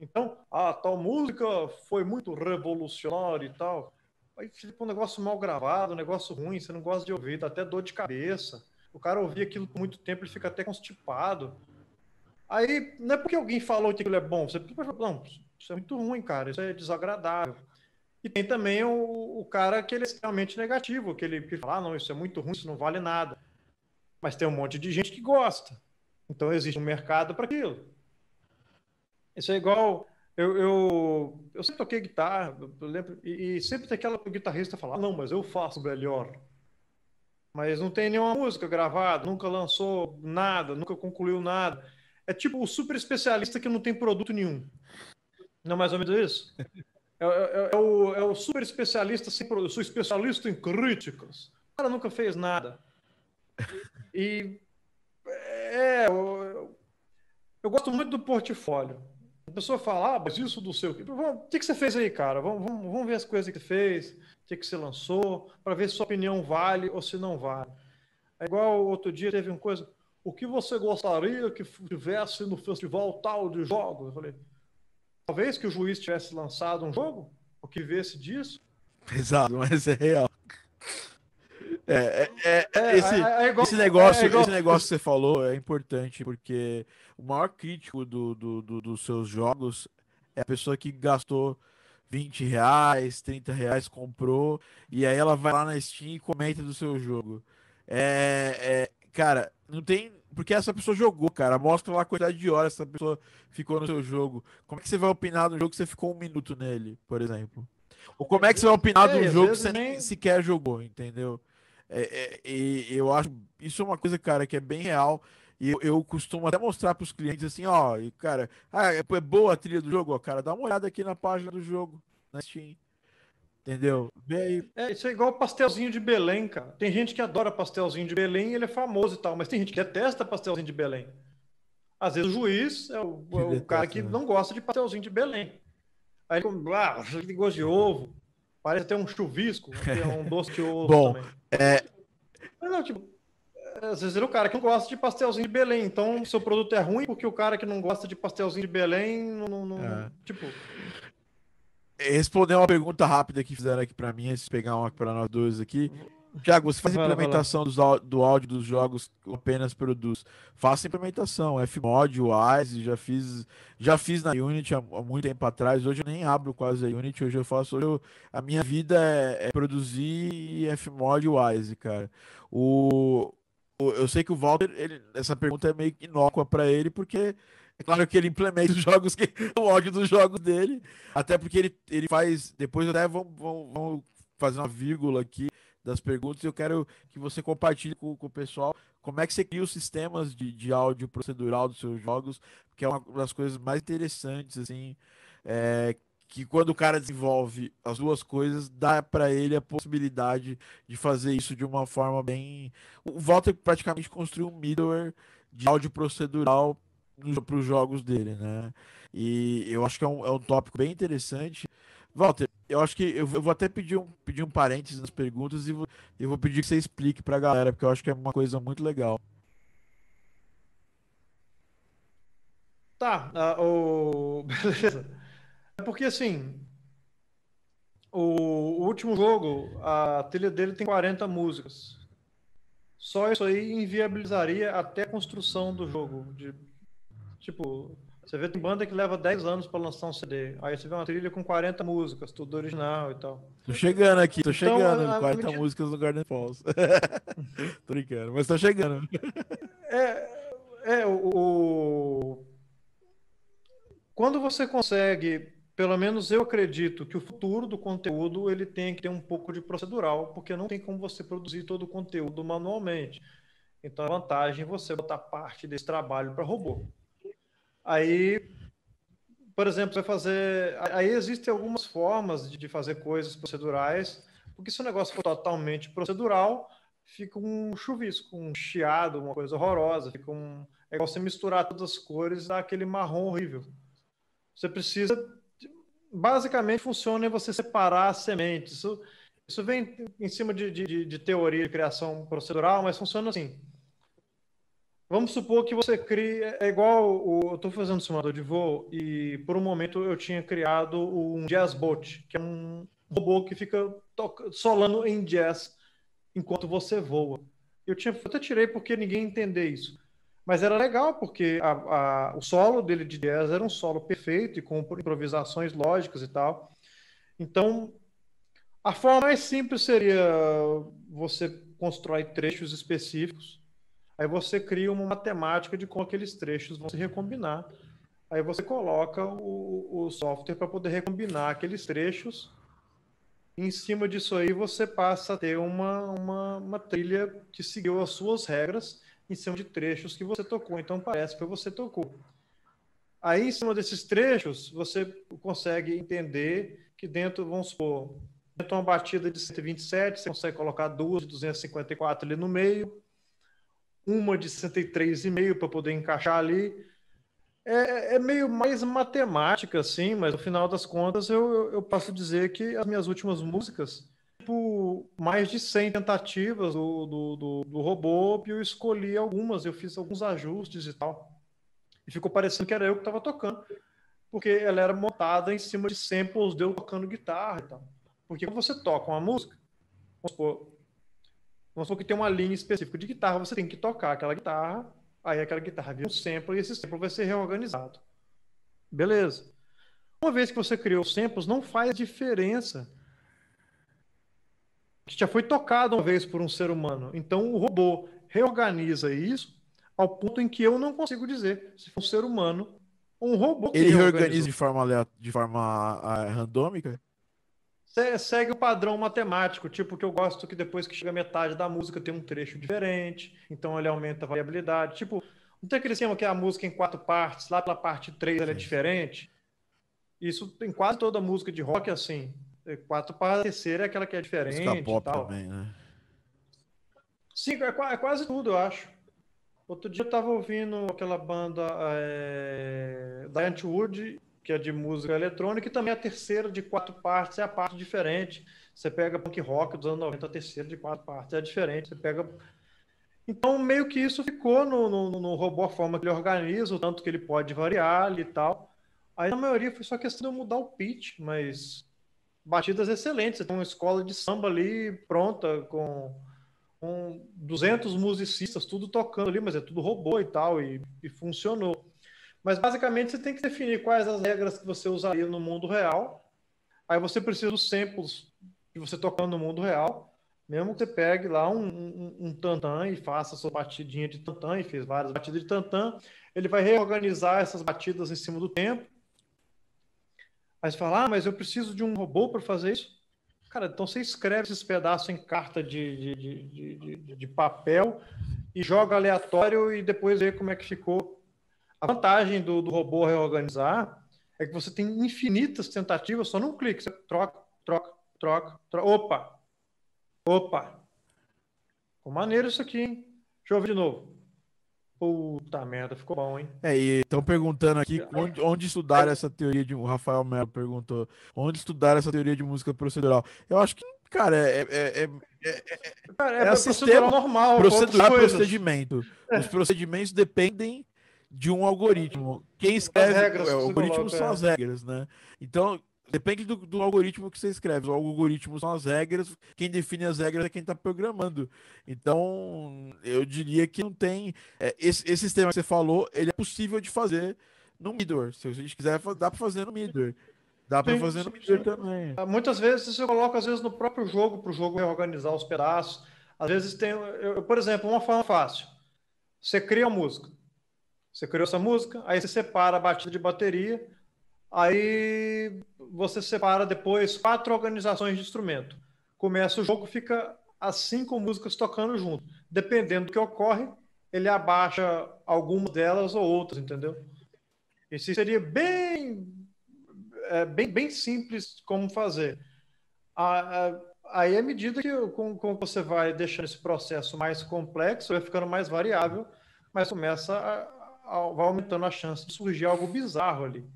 Então, a ah, tal música foi muito revolucionária e tal. Aí fica tipo um negócio mal gravado, um negócio ruim, você não gosta de ouvir, dá até dor de cabeça. O cara ouvia aquilo por muito tempo, ele fica até constipado. Aí, não é porque alguém falou que aquilo é bom, você não, isso é muito ruim, cara, isso é desagradável. E tem também o, o cara que ele é extremamente negativo, que ele que fala, ah, não, isso é muito ruim, isso não vale nada. Mas tem um monte de gente que gosta. Então existe um mercado para aquilo. Isso é igual. Eu, eu, eu sempre toquei guitarra, lembro, e, e, sempre tem aquela guitarrista falar, ah, não, mas eu faço melhor. Mas não tem nenhuma música gravada, nunca lançou nada, nunca concluiu nada. É tipo o super especialista que não tem produto nenhum. Não é mais ou menos isso? É, é, é, é, o, é o super especialista, eu sou especialista em críticas. O cara nunca fez nada. E é, é, eu, eu gosto muito do portfólio. A pessoa fala, ah, mas isso do seu. O que, que você fez aí, cara? Vamos, vamos, vamos ver as coisas que você fez, o que, que você lançou, para ver se sua opinião vale ou se não vale. É igual outro dia teve uma coisa. O que você gostaria que tivesse no festival tal de jogos? Eu falei, Talvez que o juiz tivesse lançado um jogo, o que vesse disso. exato mas é real. É, é, é, é, é esse, é, igual, esse, negócio, igual... esse negócio que você falou é importante, porque o maior crítico do, do, do, dos seus jogos é a pessoa que gastou 20 reais, 30 reais, comprou, e aí ela vai lá na Steam e comenta do seu jogo. É, é, cara, não tem porque essa pessoa jogou, cara. Mostra lá a quantidade de horas essa pessoa ficou no seu jogo. Como é que você vai opinar no jogo que você ficou um minuto nele, por exemplo? Ou como é que você vai opinar de um é, jogo que você nem sequer jogou, entendeu? É, é, e eu acho isso é uma coisa, cara, que é bem real. E eu, eu costumo até mostrar para os clientes assim, ó, e cara, ah, é boa a trilha do jogo, ó, cara, dá uma olhada aqui na página do jogo, na Steam. Entendeu? É, é, isso é igual pastelzinho de Belém, cara. Tem gente que adora pastelzinho de Belém ele é famoso e tal, mas tem gente que detesta pastelzinho de Belém. Às vezes o juiz é o, é o cara que né? não gosta de pastelzinho de Belém. Aí ele, ah, ele gosta de ovo. Parece até um chuvisco, é um doce de ovo Bom, também. É... Mas não, tipo, às vezes ele é o cara que não gosta de pastelzinho de Belém. Então, seu produto é ruim porque o cara que não gosta de pastelzinho de Belém não. não, não é. Tipo responder uma pergunta rápida que fizeram aqui para mim, antes de pegar uma para nós dois aqui. Tiago, você faz vai, implementação vai do áudio dos jogos apenas produz? Faça implementação, Fmod, Wise, já fiz, já fiz na Unity há, há, muito tempo atrás. Hoje eu nem abro quase a Unity, hoje eu faço, hoje eu, a minha vida é, é produzir Fmod e Wise, cara. O, o, eu sei que o Walter, ele, essa pergunta é meio inócua para ele porque é claro que ele implementa os jogos que o ódio dos jogos dele. Até porque ele, ele faz. Depois até vamos, vamos, vamos fazer uma vírgula aqui das perguntas. Eu quero que você compartilhe com, com o pessoal como é que você cria os sistemas de, de áudio procedural dos seus jogos, que é uma das coisas mais interessantes, assim. É, que quando o cara desenvolve as duas coisas, dá para ele a possibilidade de fazer isso de uma forma bem. O Walter praticamente construiu um middleware de áudio procedural para os jogos dele, né? E eu acho que é um, é um tópico bem interessante. Walter, eu acho que eu vou até pedir um, pedir um parênteses nas perguntas e vou, eu vou pedir que você explique para a galera, porque eu acho que é uma coisa muito legal. Tá, uh, o... beleza. É porque assim, o, último jogo, a trilha dele tem 40 músicas. Só isso aí inviabilizaria até a construção do jogo, de Tipo, você vê tem banda que leva 10 anos para lançar um CD. Aí você vê uma trilha com 40 músicas, tudo original e tal. Tô chegando aqui, tô então, chegando. Então, 40 músicas no Garden Falls. tô brincando, mas tô chegando. É, é o, o, Quando você consegue, pelo menos eu acredito, que o futuro do conteúdo ele tem que ter um pouco de procedural, porque não tem como você produzir todo o conteúdo manualmente. Então, a vantagem é você botar parte desse trabalho para robô. Aí, por exemplo, você vai fazer. Aí existem algumas formas de fazer coisas procedurais, porque se o negócio for totalmente procedural, fica um chuvisco, um chiado, uma coisa horrorosa. Fica um... É igual você misturar todas as cores e aquele marrom horrível. Você precisa. Basicamente, funciona em você separar as sementes. Isso, isso vem em cima de, de, de teoria de criação procedural, mas funciona assim. Vamos supor que você cria. É, é igual o, eu estou fazendo simulador de voo e por um momento eu tinha criado um jazz bot, que é um robô que fica toca, solando em jazz enquanto você voa. Eu tinha eu até tirei porque ninguém entender isso. Mas era legal porque a, a, o solo dele de jazz era um solo perfeito e com improvisações lógicas e tal. Então, a forma mais simples seria você constrói trechos específicos Aí você cria uma matemática de como aqueles trechos vão se recombinar. Aí você coloca o, o software para poder recombinar aqueles trechos. Em cima disso aí, você passa a ter uma, uma, uma trilha que seguiu as suas regras em cima de trechos que você tocou. Então parece que você tocou. Aí, em cima desses trechos, você consegue entender que dentro, vamos supor, dentro de uma batida de 127, você consegue colocar duas de 254 ali no meio, uma de 63,5 para poder encaixar ali. É, é, meio mais matemática, assim, mas no final das contas eu, eu posso dizer que as minhas últimas músicas, tipo, mais de 100 tentativas do, do, do, do robô, eu escolhi algumas, eu fiz alguns ajustes e tal. E ficou parecendo que era eu que estava tocando, porque ela era montada em cima de samples de eu tocando guitarra e tal. Porque quando você toca uma música, vamos supor, Vamos supor que tem uma linha específica de guitarra, você tem que tocar aquela guitarra, aí aquela guitarra vira um sample e esse sample vai ser reorganizado. Beleza. Uma vez que você criou os samples, não faz diferença. Que já foi tocado uma vez por um ser humano. Então o robô reorganiza isso ao ponto em que eu não consigo dizer se foi um ser humano ou um robô. Ele reorganiza de forma, de forma uh, randômica? segue o padrão matemático, tipo que eu gosto que depois que chega metade da música tem um trecho diferente, então ele aumenta a variabilidade. Tipo, não tem aquele esquema que a música em quatro partes, lá pela parte três ela é diferente? Isso tem quase toda música de rock é assim. É quatro partes, a terceira é aquela que é diferente. Música pop também, né? Sim, é, é, quase tudo, eu acho. Outro dia eu tava ouvindo aquela banda é, da Antwood que é de música eletrônica, e também a terceira de quatro partes é a parte diferente. Você pega punk rock dos anos 90, a terceira de quatro partes é diferente. Você pega. Então, meio que isso ficou no, no, no robô, a forma que ele organiza, o tanto que ele pode variar e tal. Aí, na maioria, foi só questão de eu mudar o pitch, mas batidas excelentes. Você tem uma escola de samba ali pronta, com, com 200 musicistas, tudo tocando ali, mas é tudo robô e tal, e, e funcionou. Mas basicamente você tem que definir quais as regras que você usaria no mundo real. Aí você precisa dos samples que você tocando no mundo real. Mesmo que você pegue lá um, um, um tantã e faça sua batidinha de tantã, e fez várias batidas de tantã, ele vai reorganizar essas batidas em cima do tempo. Aí você fala, ah, mas eu preciso de um robô para fazer isso. Cara, então você escreve esses pedaços em carta de, de, de, de, de papel e joga aleatório e depois vê como é que ficou a vantagem do, do robô reorganizar é que você tem infinitas tentativas, só num clique. Você troca, troca, troca, troca. Opa! Opa! Ficou maneiro isso aqui, hein? Deixa eu ver de novo. Puta merda, ficou bom, hein? É, e estão perguntando aqui onde, onde estudar essa teoria de. O Rafael Melo perguntou: onde estudar essa teoria de música procedural? Eu acho que, cara, é. é, é, é, é, é procedural normal. Procedural procedimento. Os procedimentos dependem de um algoritmo. Quem escreve regras, é, o algoritmo são é. as regras, né? Então, Depende do, do, algoritmo que você escreve. O algoritmo são as regras, quem define as regras é quem está programando. Então, eu diria que não tem. É, esse, esse sistema que você falou, ele é possível de fazer no Midor. Se a gente quiser, dá para fazer no Midor. Dá para fazer no Midor também. Ah, muitas vezes você coloca às vezes, no próprio jogo, para o jogo reorganizar os pedaços. Às vezes tem. Eu, por exemplo, uma forma fácil. Você cria a música. Você criou essa música, aí você separa a batida de bateria, aí você separa depois quatro organizações de instrumento. Começa o jogo, fica as cinco músicas tocando junto. Dependendo do que ocorre, ele abaixa algumas delas ou outras, entendeu? Isso seria bem, é, bem, bem simples como fazer. aí, à medida que com, com você vai deixando esse processo mais complexo, vai ficando mais variável, mas começa vai aumentando a chance de surgir algo bizarro ali.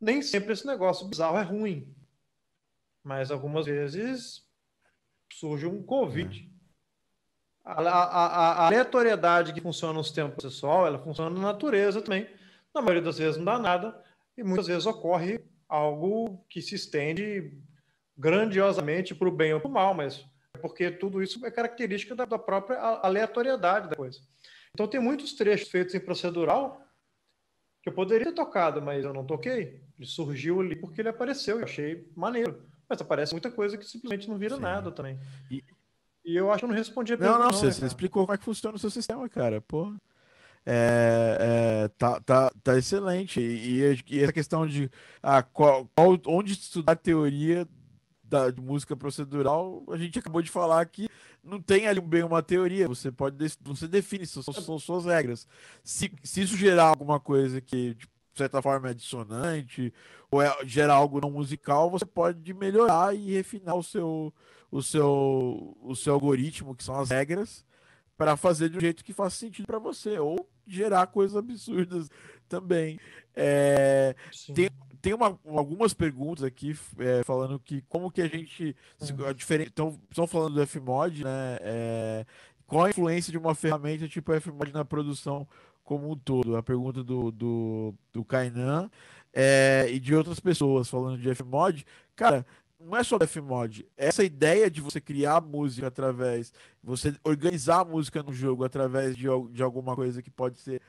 Nem sempre esse negócio bizarro é ruim, mas algumas vezes surge um convite. É. A, a, a, a aleatoriedade que funciona no sistema processual, ela funciona na natureza também. Na maioria das vezes não dá nada, e muitas vezes ocorre algo que se estende grandiosamente para o bem ou para o mal, mas é porque tudo isso é característica da, própria aleatoriedade da coisa. Então tem muitos trechos feitos em procedural que eu poderia ter tocado, mas eu não toquei. Ele surgiu ali porque ele apareceu, eu achei maneiro. Mas aparece muita coisa que simplesmente não vira Sim. nada também. E... e... eu acho que eu não respondi a pergunta. Não, não, você, não, né, você explicou como é que funciona o seu sistema, cara. Pô. É, é, tá, tá, tá excelente. E, e essa questão de ah, qual, qual, onde estudar teoria da, de música procedural, a gente acabou de falar aqui não tem ali bem uma teoria. Você pode você define, são, são suas regras. Se, se isso gerar alguma coisa que, de certa forma, é dissonante, ou é, gerar algo não musical, você pode melhorar e refinar o seu, o seu, o seu algoritmo, que são as regras, para fazer de um jeito que faça sentido para você, ou gerar coisas absurdas também. É, tem tem uma, algumas perguntas aqui é, falando que como que a gente. Hum. A então, estão falando do Fmod, né? É, qual a influência de uma ferramenta tipo Fmod na produção como um todo? A pergunta do, do, do Kainan é, e de outras pessoas falando de Fmod. Cara, não é só Fmod. Essa ideia de você criar música através. Você organizar a música no jogo através de, de alguma coisa que pode ser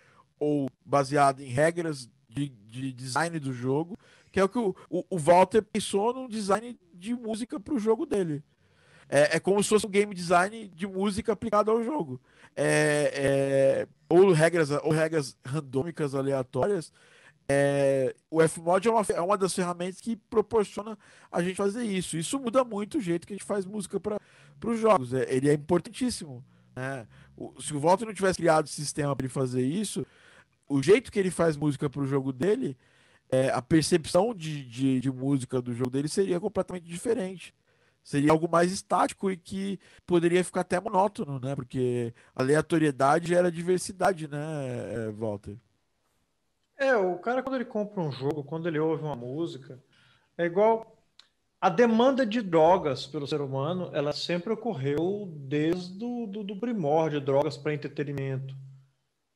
ou baseado em regras de, de design do jogo, que é o que o, o Walter pensou num design de música para o jogo dele. É, é, como se fosse um game design de música aplicado ao jogo. É, é, ou, regras, ou regras randômicas aleatórias. É, o Fmod é uma, é uma das ferramentas que proporciona a gente fazer isso. Isso muda muito o jeito que a gente faz música para os jogos. É, ele é importantíssimo. Né? O, se o Walter não tivesse criado o sistema para ele fazer isso, o jeito que ele faz música pro jogo dele, é, a percepção de, de, de, música do jogo dele seria completamente diferente. Seria algo mais estático e que poderia ficar até monótono, né? Porque aleatoriedade era diversidade, né, Walter? É, o cara quando ele compra um jogo, quando ele ouve uma música, é igual a demanda de drogas pelo ser humano, ela sempre ocorreu desde o do, do primórdio, drogas para entretenimento.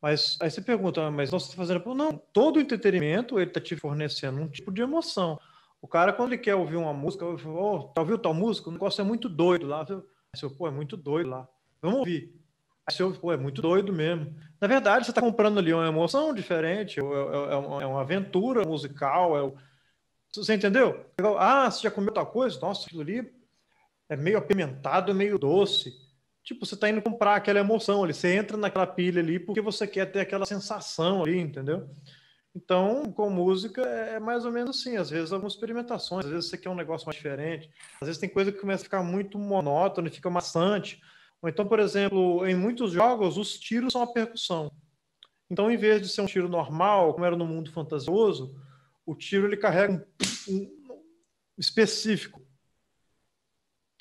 Mas aí você pergunta, ah, mas nós estamos tá fazendo. Não, todo entretenimento ele está te fornecendo um tipo de emoção. O cara, quando ele quer ouvir uma música, oh, tá ouviu tal música? O negócio é muito doido lá. Seu, pô, é muito doido lá. Vamos ouvir. Aí você pô, é muito doido mesmo. Na verdade, você está comprando ali uma emoção diferente, é, é, é, uma, é uma aventura musical. É Você entendeu? Ah, você já comeu tal coisa? Nossa, aquilo ali é meio apimentado, é meio doce tipo, você está indo comprar aquela emoção ali, você entra naquela pilha ali porque você quer ter aquela sensação ali, entendeu? Então, com música é mais ou menos assim, às vezes algumas experimentações, às vezes você quer um negócio mais diferente, às vezes tem coisa que começa a ficar muito monótona, fica maçante. Ou então, por exemplo, em muitos jogos os tiros são a percussão. Então, em vez de ser um tiro normal, como era no mundo fantasioso, o tiro ele carrega um, um específico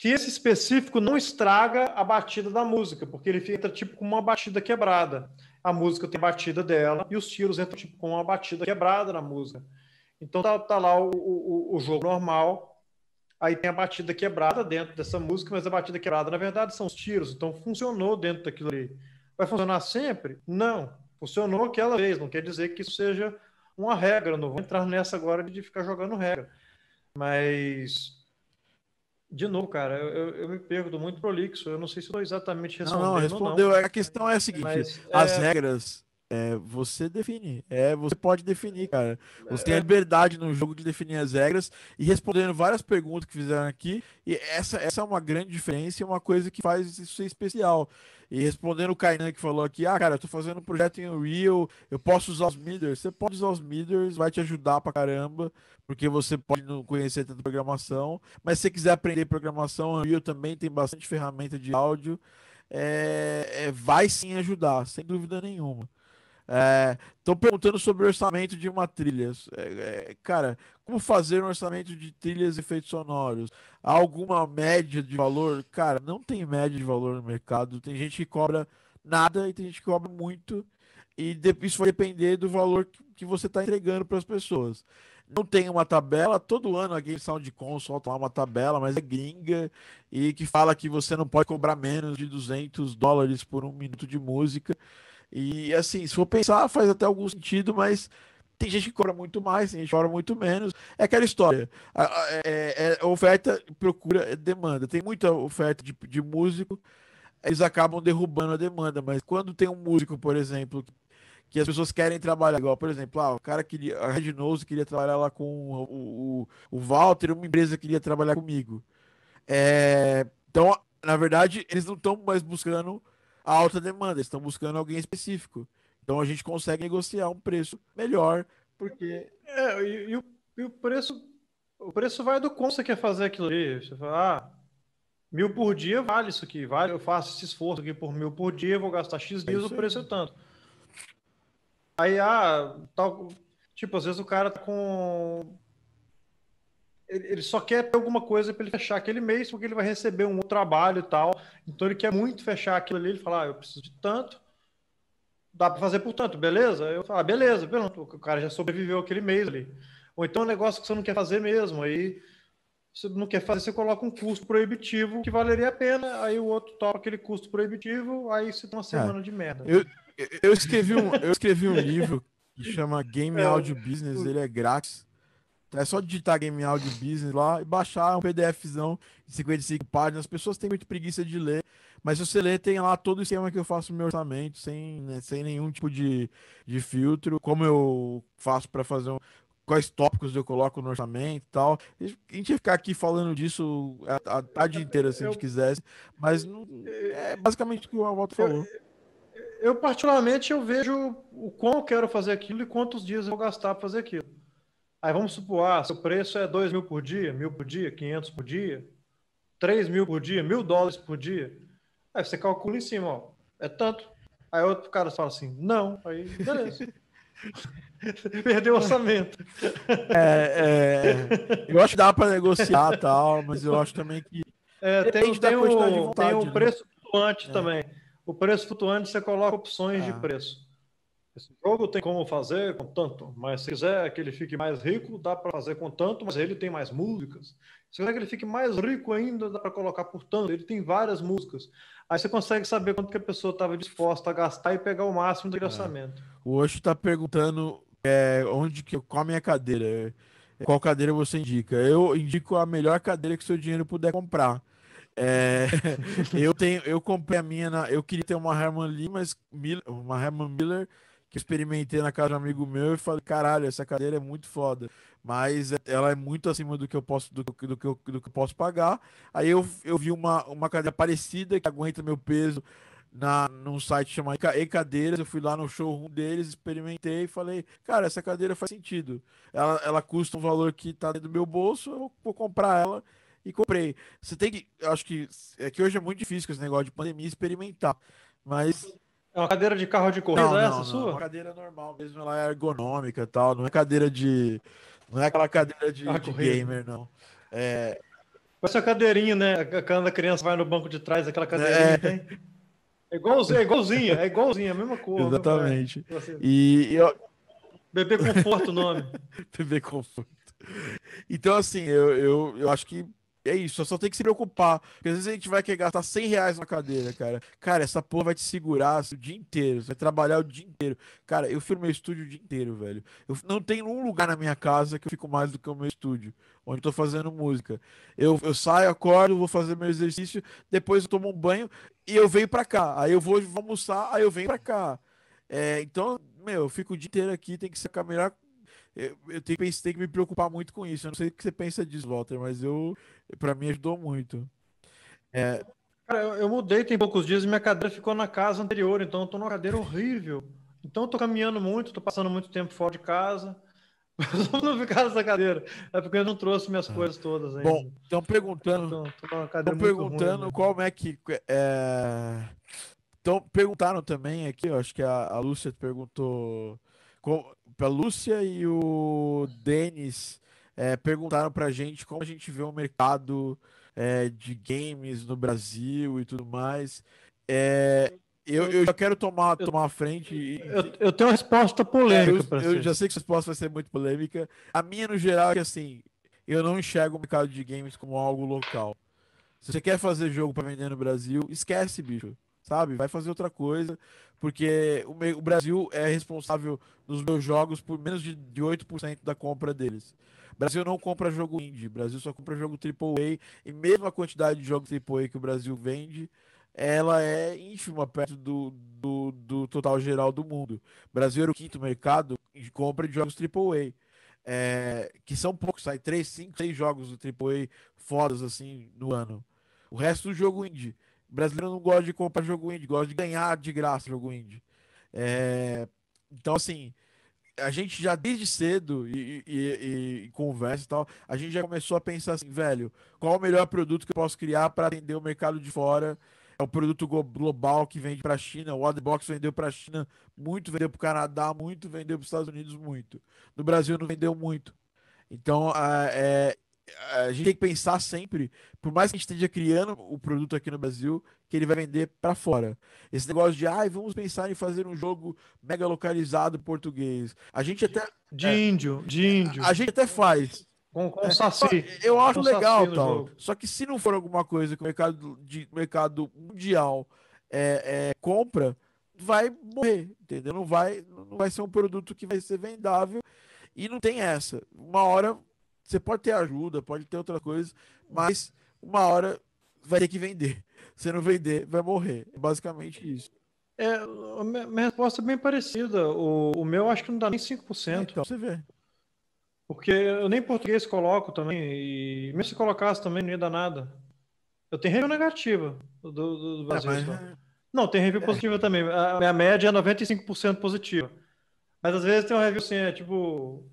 que esse específico não estraga a batida da música, porque ele entra tipo com uma batida quebrada. A música tem a batida dela e os tiros entram tipo com uma batida quebrada na música. Então tá, tá lá o, o, o, jogo normal, aí tem a batida quebrada dentro dessa música, mas a batida quebrada na verdade são os tiros. Então funcionou dentro daquilo ali. Vai funcionar sempre? Não. Funcionou aquela vez, não quer dizer que isso seja uma regra. Não vou entrar nessa agora de ficar jogando regra. Mas de novo, cara, eu, eu, me pergunto muito prolixo. Eu não sei se estou exatamente respondendo. Não, não, respondeu. Não. A questão é a seguinte: Mas, é, as é... regras é, você define. É, você pode definir, cara. Você é... tem a é. liberdade no jogo de definir as regras e respondendo várias perguntas que fizeram aqui. E essa, essa é uma grande diferença e uma coisa que faz isso ser especial. E respondendo o Kainan que falou aqui, ah, cara, eu tô fazendo um projeto em Unreal, eu posso usar os midders. Você pode usar os midders, vai te ajudar pra caramba, porque você pode não conhecer tanto programação. Mas se você quiser aprender programação, Unreal também tem bastante ferramenta de áudio. É, é, vai sim ajudar, sem dúvida nenhuma. Estão é, perguntando sobre o orçamento de uma trilha. É, é, cara, como fazer um orçamento de trilhas e efeitos sonoros? Há alguma média de valor? Cara, não tem média de valor no mercado. Tem gente que cobra nada e tem gente que cobra muito. E isso vai depender do valor que você está entregando para as pessoas não tem uma tabela. Todo ano a Game Sound Com solta uma tabela, mas é gringa e que fala que você não pode cobrar menos de 200 dólares por um minuto de música. E assim, se for pensar, faz até algum sentido, mas tem gente que cobra muito mais, tem gente que cobra muito menos. É aquela história. É, é, é oferta, procura, é demanda. Tem muita oferta de, de músico, eles acabam derrubando a demanda. Mas quando tem um músico, por exemplo, que as pessoas querem trabalhar igual, por exemplo, ah, o cara queria, a Red Nose queria trabalhar lá com o, o, o Walter, uma empresa queria trabalhar comigo. É, então, na verdade, eles não estão mais buscando a alta demanda, estão buscando alguém específico. Então a gente consegue negociar um preço melhor, porque. É, e, e, o, e o, preço. O preço vai do quanto você quer fazer aquilo ali. Você fala, ah, mil por dia vale isso aqui, vale, eu faço esse esforço aqui por mil por dia, vou gastar X é dias, é o preço é tanto. Aí, ah, tal, tipo, às vezes o cara tá com ele, só quer alguma coisa para ele fechar aquele mês, porque ele vai receber um trabalho e tal. Então ele quer muito fechar aquilo ali, ele fala, ah, eu preciso de tanto, dá para fazer por tanto, beleza? Eu falo, ah, beleza, pronto, o cara já sobreviveu aquele mês ali. Ou então é um negócio que você não quer fazer mesmo, aí você não quer fazer, você coloca um custo proibitivo que valeria a pena, aí o outro toca aquele custo proibitivo, aí você tem uma ah, semana de merda. Eu, eu, escrevi um, eu escrevi um livro que chama Game é, Audio Business, ele é grátis. É só digitar Game Audio Business lá e baixar um PDFzão de 55 páginas. As pessoas têm muita preguiça de ler, mas se você ler, tem lá todo o esquema que eu faço no meu orçamento, sem, né, sem nenhum tipo de, de filtro. Como eu faço para fazer um, quais tópicos eu coloco no orçamento e tal. A gente ia ficar aqui falando disso a, a tarde inteira, se a gente quisesse, mas não, é, é basicamente o que o Alvalto falou. Eu, eu, particularmente, eu vejo o quão eu quero fazer aquilo e quantos dias eu vou gastar para fazer aquilo. Aí vamos supor, ah, seu preço é 2 mil por dia, mil por dia, 500 por dia, 3 mil por dia, mil dólares por dia. Aí você calcula em cima, ó, é tanto. Aí outro cara fala assim, não. Aí, beleza. Perdeu o orçamento. É, é, eu acho que dá para negociar tal, mas eu acho também que. É, tem, tem, o, vontade, tem, né? o, preço né? flutuante é. também. O preço flutuante você coloca opções de ah. preço. Esse jogo tem como fazer com tanto, mas se quiser que ele fique mais rico, dá para fazer com tanto, mas ele tem mais músicas. Se quiser que ele fique mais rico ainda, dá para colocar por tanto, ele tem várias músicas. Aí você consegue saber quanto que a pessoa estava disposta a gastar e pegar o máximo do é. orçamento. O Osho está perguntando é, onde que come a minha cadeira. É, qual cadeira você indica? Eu indico a melhor cadeira que seu dinheiro puder comprar. É, eu tenho, eu comprei a minha, na, eu queria ter uma Herman Lee, mas Miller, uma Herman Miller, que experimentei na casa de um amigo meu e falei, caralho, essa cadeira é muito foda. Mas ela é muito acima do que eu posso, do, do, do, que, do que eu posso pagar. Aí eu, eu vi uma, uma cadeira parecida que aguenta meu peso na, num site chamado E Cadeiras. Eu fui lá no showroom deles, experimentei e falei, cara, essa cadeira faz sentido. Ela, ela custa um valor que tá dentro do meu bolso, eu vou comprar ela e comprei. Você tem que. Acho que. É que hoje é muito difícil com esse negócio de pandemia experimentar. Mas é uma cadeira de carro de corrida não, é não, essa não, sua? É uma cadeira normal mesmo, ela é ergonômica e tal. Não é cadeira de. Não é aquela cadeira de, de gamer, não. É. Parece cadeirinha, né? Quando a criança vai no banco de trás, aquela é. cadeirinha. Né? É, é, igualzinha, é igualzinha, é igualzinha, a mesma cor. Exatamente. Né? E eu... Bebê Conforto o nome. Bebê Conforto. Então, assim, eu, eu, eu acho que é isso, só tem que se preocupar. Porque às vezes a gente vai querer gastar 100 reais na cadeira, cara. Cara, essa porra vai te segurar o dia inteiro. Você vai trabalhar o dia inteiro. Cara, eu filmo meu estúdio o dia inteiro, velho. Eu não tenho um lugar na minha casa que eu fico mais do que o meu estúdio, onde eu tô fazendo música. Eu, eu saio, acordo, vou fazer meu exercício, depois eu tomo um banho e eu venho pra cá. Aí eu vou, vou almoçar, aí eu venho pra cá. É, então, meu, eu fico o dia inteiro aqui, tem que ser a melhor, eu, tenho, que, tenho que me preocupar muito com isso. Eu não sei o que você pensa disso, Walter, mas eu para mim ajudou muito. É... Cara, eu, eu, mudei tem poucos dias e minha cadeira ficou na casa anterior, então eu tô numa cadeira horrível. Então eu tô caminhando muito, tô passando muito tempo fora de casa. Eu não ficar nessa cadeira. É porque eu não trouxe minhas ah. coisas todas ainda. Bom, estão perguntando. Estão perguntando ruim, né? como né? é que. É... Então, perguntaram também aqui, acho que a, a Lúcia perguntou. Como, a Lúcia e o Denis é, perguntaram para a gente como a gente vê o mercado é, de games no Brasil e tudo mais. É, eu, eu já quero tomar, tomar a frente. E... Eu, eu tenho uma resposta polêmica. É, eu, eu já sei que a resposta vai ser muito polêmica. A minha, no geral, é que assim, eu não enxergo o mercado de games como algo local. Se você quer fazer jogo para vender no Brasil, esquece, bicho sabe? Vai fazer outra coisa, porque o, Brasil é responsável nos meus jogos por menos de, de 8% da compra deles. O Brasil não compra jogo indie, o Brasil só compra jogo AAA, e mesmo a quantidade de jogos AAA que o Brasil vende, ela é ínfima perto do, do, do total geral do mundo. O Brasil era o quinto mercado de compra de jogos AAA. É, que são poucos, sai 3, 5, 6 jogos do AAA fodas assim no ano. O resto do jogo indie brasileiro não gosta de comprar jogo indie, gosta de ganhar de graça jogo indie. É... Então, assim, a gente já desde cedo e, e, e, conversa e tal, a gente já começou a pensar assim, velho, qual o melhor produto que eu posso criar para atender o mercado de fora? É um produto global que vende para a China. O Otherbox vendeu para a China muito, vendeu para o Canadá muito, vendeu para os Estados Unidos muito. No Brasil não vendeu muito. Então, é, a gente tem que pensar sempre, por mais que a gente esteja criando o produto aqui no Brasil, que ele vai vender para fora. Esse negócio de, ai, ah, vamos pensar em fazer um jogo mega localizado português. A gente até. De é, índio, de índio. A gente até faz. Com, com é, saci. Eu acho com legal tal. Jogo. Só que se não for alguma coisa que o mercado, de, mercado mundial é, é, compra, vai morrer, entendeu? Não vai, não vai ser um produto que vai ser vendável. E não tem essa. Uma hora você pode ter ajuda, pode ter outra coisa, mas uma hora vai ter que vender. Se não vender, vai morrer. É basicamente isso. É, minha resposta é bem parecida. O, o meu acho que não dá nem 5%. É, então, você vê. Porque eu nem português coloco também, e mesmo se colocasse também não ia dar nada. Eu tenho review negativa do, do, do é, Brasil. É, mas... Não, tem review é. positiva é. também. A minha média é 95% positiva. Mas às vezes tem um review assim, é tipo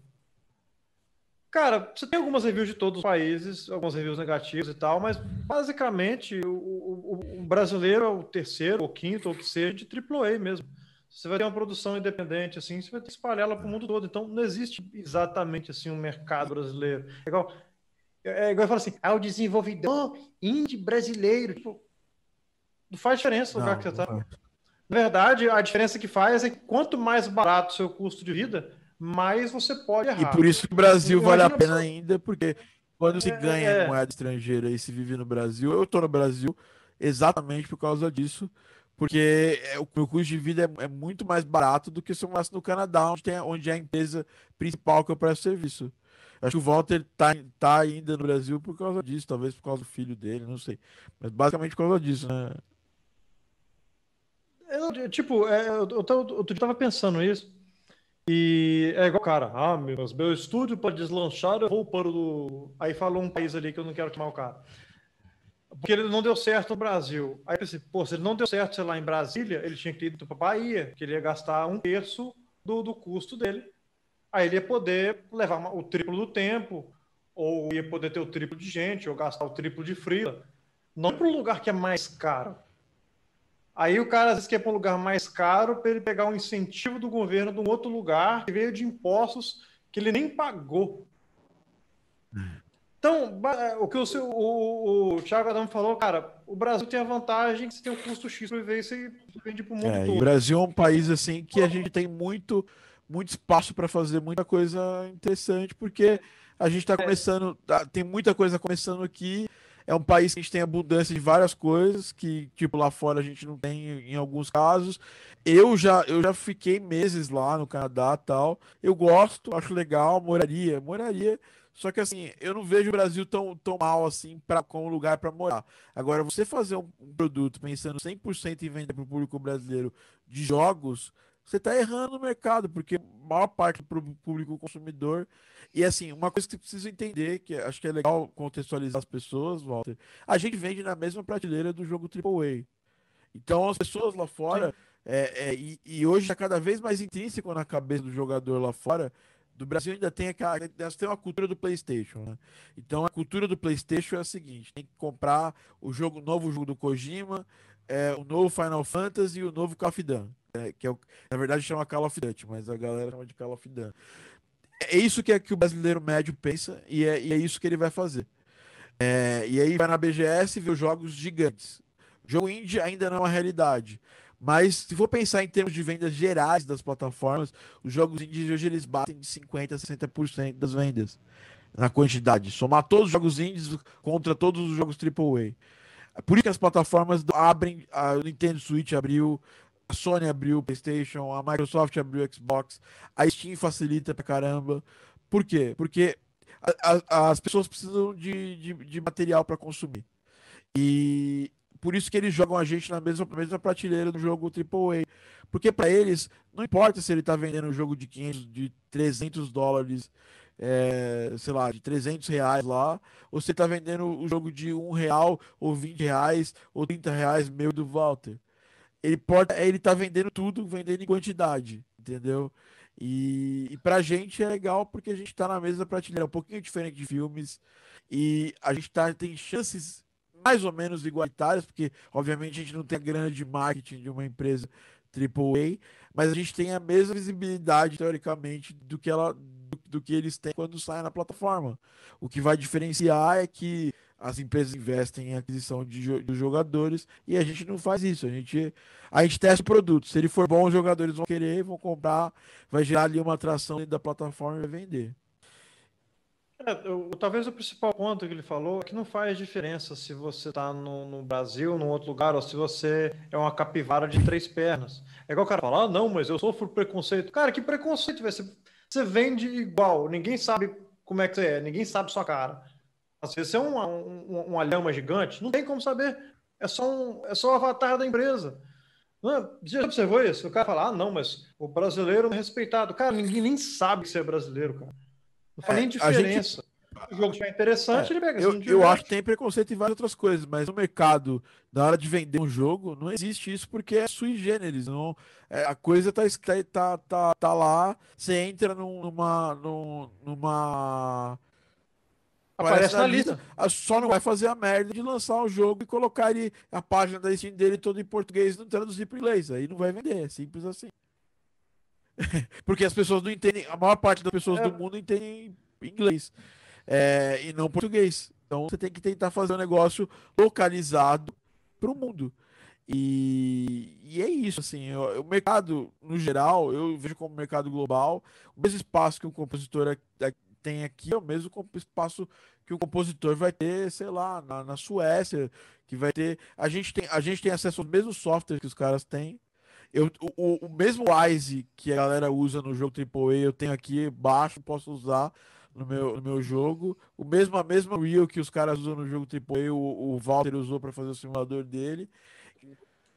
Cara, você tem algumas reviews de todos os países, algumas reviews negativas e tal, mas basicamente o, o, o brasileiro é o terceiro, ou quinto, ou que seja, de AAA mesmo. Você vai ter uma produção independente, assim, você vai ter que espalhar ela para o mundo todo. Então, não existe exatamente assim um mercado brasileiro. É igual, é, é igual eu falo assim, é o desenvolvedor indie brasileiro. Tipo, não faz diferença o lugar que você está. Na verdade, a diferença que faz é que quanto mais barato o seu custo de vida, mas você pode errar. E por isso que o Brasil vale a pena ainda, porque quando se é, ganha é... moeda estrangeira e se vive no Brasil, eu estou no Brasil exatamente por causa disso, porque é, o meu custo de vida é, é muito mais barato do que se eu morasse no Canadá, onde, tem, onde é a empresa principal que eu presto serviço. Acho que o Walter tá, tá ainda no Brasil por causa disso, talvez por causa do filho dele, não sei. Mas basicamente por causa disso, né? Eu, tipo, é, eu, eu, eu, eu tava pensando isso. E é igual, cara, ah, meu, meu estúdio para deslanchar, eu vou para o. Aí falou um país ali que eu não quero queimar o cara. Porque ele não deu certo no Brasil. Aí eu pensei, pô, se ele não deu certo, sei lá, em Brasília, ele tinha que ir para Bahia, que ele ia gastar um terço do, do custo dele. Aí ele ia poder levar o triplo do tempo, ou ia poder ter o triplo de gente, ou gastar o triplo de frila. Não para um lugar que é mais caro. Aí o cara às vezes quer é para um lugar mais caro para ele pegar um incentivo do governo de um outro lugar que veio de impostos que ele nem pagou. Então, é, o que o, seu, o, o Thiago Adam falou, cara, o Brasil tem a vantagem que você tem um custo X para viver e você vende para o mundo é, todo. O Brasil é um país assim que a gente tem muito, muito espaço para fazer muita coisa interessante, porque a gente está é. começando, tá, tem muita coisa começando aqui é um país que a gente tem abundância de várias coisas que, tipo, lá fora a gente não tem em alguns casos. Eu já, eu já fiquei meses lá no Canadá tal. Eu gosto, acho legal, moraria, moraria. Só que assim, eu não vejo o Brasil tão, tão mal assim pra, como lugar para morar. Agora, você fazer um, um produto pensando 100% em vender para o público brasileiro de jogos, você está errando no mercado, porque a maior parte o público consumidor. E assim, uma coisa que você precisa entender, que acho que é legal contextualizar as pessoas, Walter, a gente vende na mesma prateleira do jogo AAA. Então as pessoas lá fora, é, é, e, e, hoje está cada vez mais intrínseco na cabeça do jogador lá fora. Do Brasil ainda tem aquela, ainda tem uma cultura do PlayStation, né? Então a cultura do PlayStation é a seguinte: tem que comprar o jogo novo jogo do Kojima, é, o novo Final Fantasy e o novo Cafidan. É, que é o, na verdade chama Call of Duty, mas a galera chama de Call of Duty. É isso que, é, que o brasileiro médio pensa e é, e é isso que ele vai fazer. É, e aí vai na BGS e vê os jogos gigantes. O jogo indie ainda não é uma realidade. Mas se for pensar em termos de vendas gerais das plataformas, os jogos indies hoje eles batem de 50% a 60% das vendas na quantidade. Somar todos os jogos indies contra todos os jogos AAA. É por isso que as plataformas abrem, a Nintendo Switch abriu, a Sony abriu o PlayStation, a Microsoft abriu o Xbox, a Steam facilita pra caramba. Por quê? Porque a, a, as pessoas precisam de, de, de material para consumir. E por isso que eles jogam a gente na mesma, mesma prateleira do jogo AAA. Porque para eles, não importa se ele tá vendendo um jogo de 500, de 300 dólares, é, sei lá, de 300 reais lá, ou se tá vendendo o um jogo de 1 real, ou 20 reais, ou 30 reais, meio do Walter ele pode, ele tá vendendo tudo, vendendo em quantidade, entendeu? E, e pra gente é legal porque a gente tá na mesa prateleira, é um pouquinho diferente de filmes, e a gente tá, tem chances mais ou menos igualitárias, porque obviamente a gente não tem a grande marketing de uma empresa AAA, mas a gente tem a mesma visibilidade, teoricamente, do que ela do, do que eles têm quando saem na plataforma. O que vai diferenciar é que as empresas investem em aquisição de, de, jogadores e a gente não faz isso. A gente, a gente testa o produto. Se ele for bom, os jogadores vão querer, vão comprar, vai gerar ali uma atração da plataforma e vai vender. É, eu, talvez o principal ponto que ele falou é que não faz diferença se você está no, no, Brasil, num outro lugar, ou se você é uma capivara de três pernas. É igual o cara falar, ah, não, mas eu sofro preconceito. Cara, que preconceito, Você, você vende igual, ninguém sabe como é que você é, ninguém sabe sua cara. Às assim, vezes é um, uma lhama gigante, não tem como saber. É só um, é só o avatar da empresa. você já observou isso? O cara fala, ah, não, mas o brasileiro não é respeitado. Cara, ninguém nem sabe que você é brasileiro, cara. Não faz é, nem diferença. Gente... O jogo já é interessante, é, ele pega. Eu, assim, eu acho que tem preconceito em várias outras coisas, mas no mercado, na hora de vender um jogo, não existe isso porque é sui generis. Não, é, a coisa tá, tá, tá, tá, tá lá, você entra num, numa, num, numa Aparece, na, na lista. lista. Ah, só não vai fazer a merda de lançar um jogo e colocar ele, a página da Steam dele todo em português e não traduzir para inglês. Aí não vai vender, é simples assim. Porque as pessoas não entendem, a maior parte das pessoas é. do mundo entendem inglês é, e não português. Então você tem que tentar fazer um negócio localizado para o mundo. E, e, é isso, assim, o, mercado no geral, eu vejo como mercado global, o mesmo espaço que o compositor aqui, tem aqui é o mesmo espaço que o compositor vai ter, sei lá, na, na Suécia, que vai ter. A gente tem, a gente tem acesso aos mesmos softwares que os caras têm. Eu, o, o mesmo Wise que a galera usa no jogo AAA, eu tenho aqui baixo, posso usar no meu, no meu jogo. O mesmo, a mesma Real que os caras usam no jogo AAA, o, o Walter usou para fazer o simulador dele.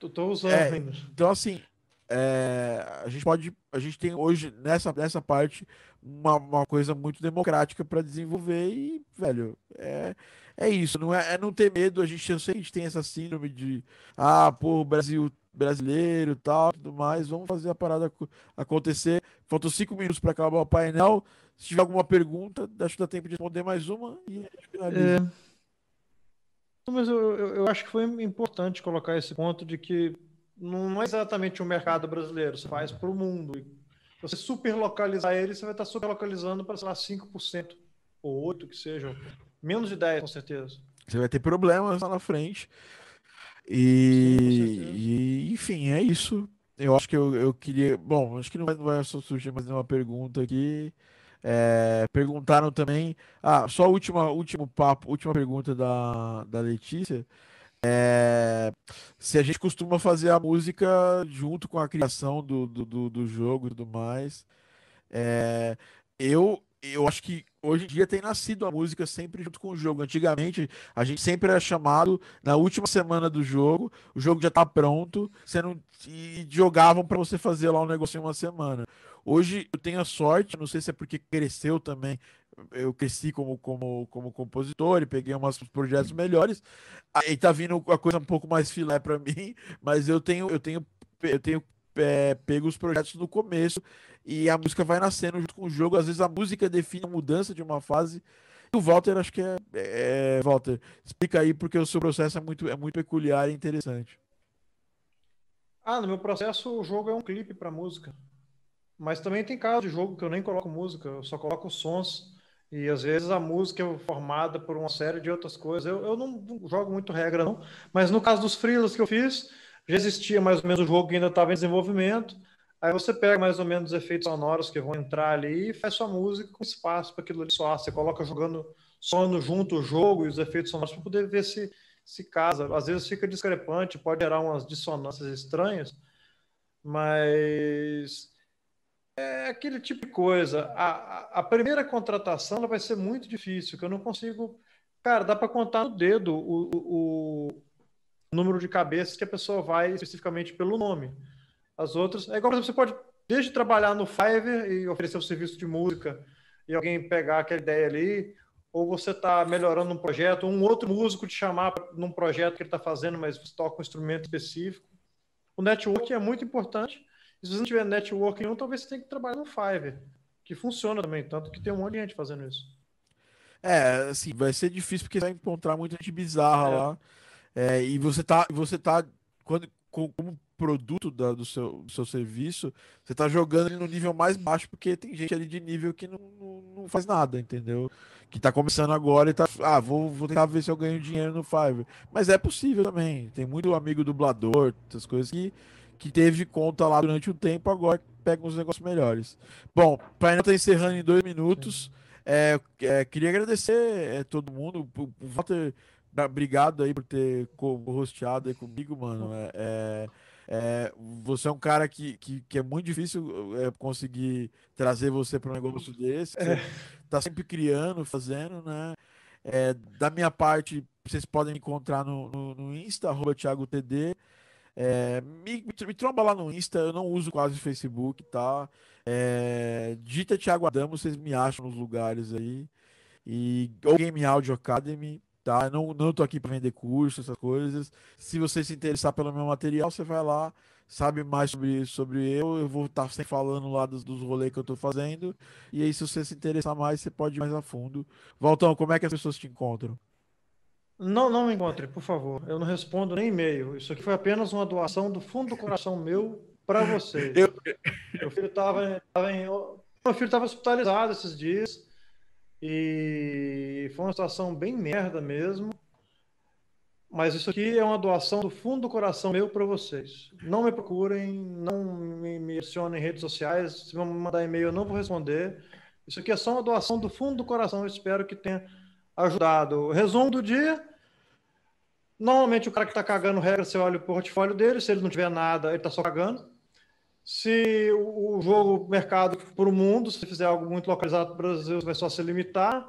Tô, tô usando é, ainda. Então, assim, é, a gente pode, a gente tem hoje nessa, nessa parte uma, uma coisa muito democrática para desenvolver e, velho, é, é isso, não é, é, não ter medo. A gente, eu sei a gente tem essa síndrome de, ah, pô, Brasil brasileiro tal, tudo mais, vamos fazer a parada acontecer. Faltam cinco minutos para acabar o painel. Se tiver alguma pergunta, acho que dá tempo de responder mais uma e finaliza. É... Mas eu, eu, eu acho que foi importante colocar esse ponto de que não é exatamente o mercado brasileiro, você faz para o mundo. você superlocalizar ele, você vai estar superlocalizando para, sei lá, 5% ou 8% que seja Menos de 10, com certeza. Você vai ter problemas lá na frente. E, Sim, e enfim, é isso. Eu acho que eu, eu queria. Bom, acho que não vai, não vai surgir mais nenhuma pergunta aqui. É, perguntaram também. Ah, só última, último papo, última pergunta da, da Letícia. É... Se a gente costuma fazer a música junto com a criação do, do, do jogo e tudo mais. É... Eu, eu acho que hoje em dia tem nascido a música sempre junto com o jogo. Antigamente, a gente sempre era chamado na última semana do jogo, o jogo já tá pronto, você não e jogavam para você fazer lá um em uma semana. Hoje eu tenho a sorte, não sei se é porque cresceu também, eu cresci como, como, como compositor e peguei umas projetos melhores. Aí tá vindo a coisa um pouco mais filé para mim, mas eu tenho eu tenho eu tenho é, pego os projetos no começo e a música vai nascendo junto com o jogo. Às vezes a música define a mudança de uma fase. E o Walter, acho que é, é, Walter, explica aí porque o seu processo é muito, é muito peculiar e interessante. Ah, no meu processo o jogo é um clipe para música. Mas também tem caso de jogo que eu nem coloco música, eu só coloco sons. E às vezes a música é formada por uma série de outras coisas. Eu, eu não jogo muito regra, não. Mas no caso dos frilas que eu fiz, já existia mais ou menos o jogo que ainda estava em desenvolvimento. Aí você pega mais ou menos os efeitos sonoros que vão entrar ali e faz sua música com espaço para aquilo ali soar. Você coloca jogando sono junto o jogo e os efeitos sonoros para poder ver se se casa. Às vezes fica discrepante, pode gerar umas dissonâncias estranhas, mas é aquele tipo de coisa. A, a primeira contratação ela vai ser muito difícil, que eu não consigo. Cara, dá para contar no dedo o, o, o, número de cabeças que a pessoa vai especificamente pelo nome. As outras. É igual, por exemplo, você pode, desde trabalhar no Fiverr e oferecer um serviço de música e alguém pegar aquela ideia ali, ou você está melhorando um projeto, um outro músico te chamar num projeto que ele está fazendo, mas toca um instrumento específico. O networking é muito importante se você não tiver network um, talvez você tenha que trabalhar no Fiverr, que funciona também, tanto que tem um monte de gente fazendo isso. É, assim, vai ser difícil porque você vai encontrar muita gente bizarra é. lá. É, e você tá, você tá quando, como produto da, do, seu, do seu serviço, você tá jogando ele no nível mais baixo, porque tem gente ali de nível que não, não, não, faz nada, entendeu? Que tá começando agora e tá. Ah, vou, vou tentar ver se eu ganho dinheiro no Fiverr. Mas é possível também. Tem muito amigo dublador, essas coisas que que teve conta lá durante um tempo, agora pega uns negócios melhores. Bom, para não estar tá encerrando em dois minutos, é, é, queria agradecer é, todo mundo. O Walter, obrigado aí por ter rosteado aí comigo, mano. É, é, é, você é um cara que, que, que é muito difícil é, conseguir trazer você para um negócio desse. É. Tá sempre criando, fazendo, né? É, da minha parte, vocês podem encontrar no, no, no Insta, arroba ThiagoTD. É, me, me tromba lá no Insta, eu não uso quase o Facebook, tá? É, dita Thiago Adamo, vocês me acham nos lugares aí. E ou Game Audio Academy, tá? Eu não, não tô aqui para vender curso, essas coisas. Se você se interessar pelo meu material, você vai lá, sabe mais sobre, sobre eu. Eu vou estar tá sempre falando lá dos, dos rolês que eu tô fazendo. E aí, se você se interessar mais, você pode ir mais a fundo. Valtão, como é que as pessoas te encontram? Não, não me encontre, por favor. Eu não respondo nem e-mail. Isso aqui foi apenas uma doação do fundo do coração meu para você. Eu... Meu filho estava em... meu filho estava hospitalizado esses dias e foi uma situação bem merda mesmo. Mas isso aqui é uma doação do fundo do coração meu para vocês. Não me procurem, não me adicionem em redes sociais. Se vão mandar e-mail, eu não vou responder. Isso aqui é só uma doação do fundo do coração. Eu espero que tenha ajudado. Resumo do dia. Normalmente o cara que está cagando regra, você olha o portfólio dele, se ele não tiver nada, ele está só cagando. Se o jogo, mercado para o mundo, se fizer algo muito localizado para o Brasil, vai só se limitar.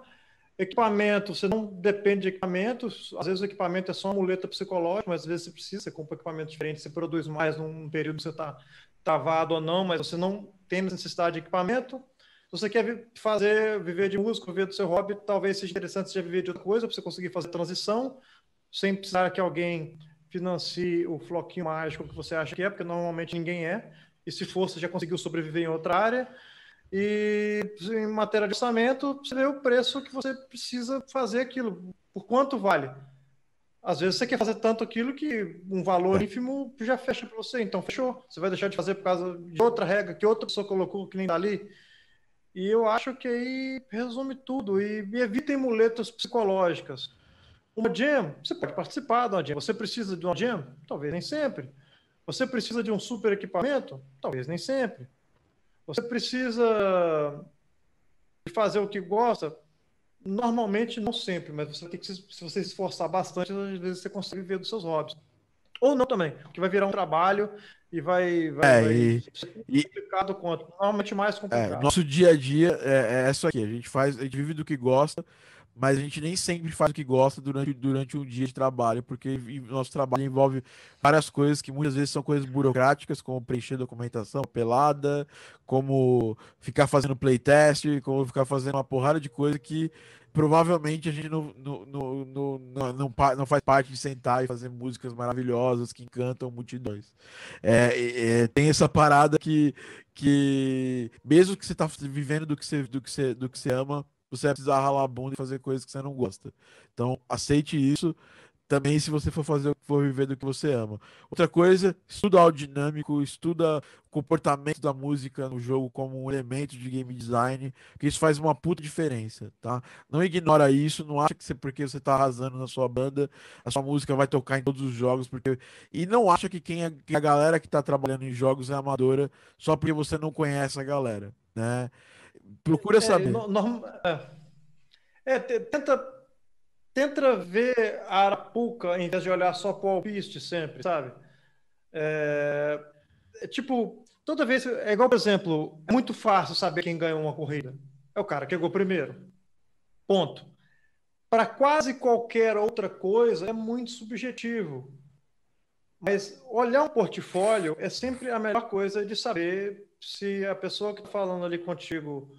Equipamento, você não depende de equipamentos. Às vezes o equipamento é só uma muleta psicológica, mas às vezes você precisa, você compra equipamento diferente, você produz mais num período que você está travado ou não, mas você não tem necessidade de equipamento você quer fazer, viver de música, viver do seu hobby, talvez seja interessante você viver de outra coisa, para você conseguir fazer transição, sem precisar que alguém financie o floquinho mágico que você acha que é, porque normalmente ninguém é, e se for, você já conseguiu sobreviver em outra área. E em matéria de orçamento, você vê o preço que você precisa fazer aquilo, por quanto vale. Às vezes você quer fazer tanto aquilo que um valor ínfimo já fecha para você, então fechou. Você vai deixar de fazer por causa de outra regra que outra pessoa colocou que nem dali. Tá e eu acho que aí resume tudo. E evitem muletas psicológicas. Uma jam, você pode participar de uma jam. Você precisa de uma jam? Talvez nem sempre. Você precisa de um super equipamento? Talvez nem sempre. Você precisa de fazer o que gosta? Normalmente não sempre, mas você tem que se, se você esforçar bastante, às vezes você consegue viver dos seus hobbies. Ou não também, que vai virar um trabalho e vai, vai, é, vai e, e, complicado quanto, normalmente mais é, complicado. É, nosso dia a dia é, é isso aqui, a gente faz, a gente vive do que gosta, mas a gente nem sempre faz o que gosta durante, durante um dia de trabalho, porque nosso trabalho envolve várias coisas que muitas vezes são coisas burocráticas, como preencher documentação pelada, como ficar fazendo playtest, como ficar fazendo uma porrada de coisa que provavelmente a gente não, não, não, não, não, não, não faz parte de sentar e fazer músicas maravilhosas que encantam multidões. É, é, é tem essa parada que, que mesmo que você está vivendo do que você, do que você, do que você ama, você vai precisar ralar a bunda e fazer coisas que você não gosta. Então, aceite isso também se você for fazer for viver do que você ama. Outra coisa, estuda dinâmico estuda o comportamento da música no jogo como um elemento de game design, que isso faz uma puta diferença, tá? Não ignora isso, não acha que você, porque você tá arrasando na sua banda, a sua música vai tocar em todos os jogos, porque e não acha que quem é, que a galera que tá trabalhando em jogos é amadora só porque você não conhece a galera, né? Procura é, saber. É, no, é, tenta, tenta ver a Arapuca em vez de olhar só para o alpiste sempre, sabe? É, é, tipo, toda vez. É igual, por exemplo, é muito fácil saber quem ganhou uma corrida. É o cara que chegou primeiro. Ponto. Para quase qualquer outra coisa, é muito subjetivo. Mas olhar um portfólio é sempre a melhor coisa de saber se a pessoa que está falando ali contigo,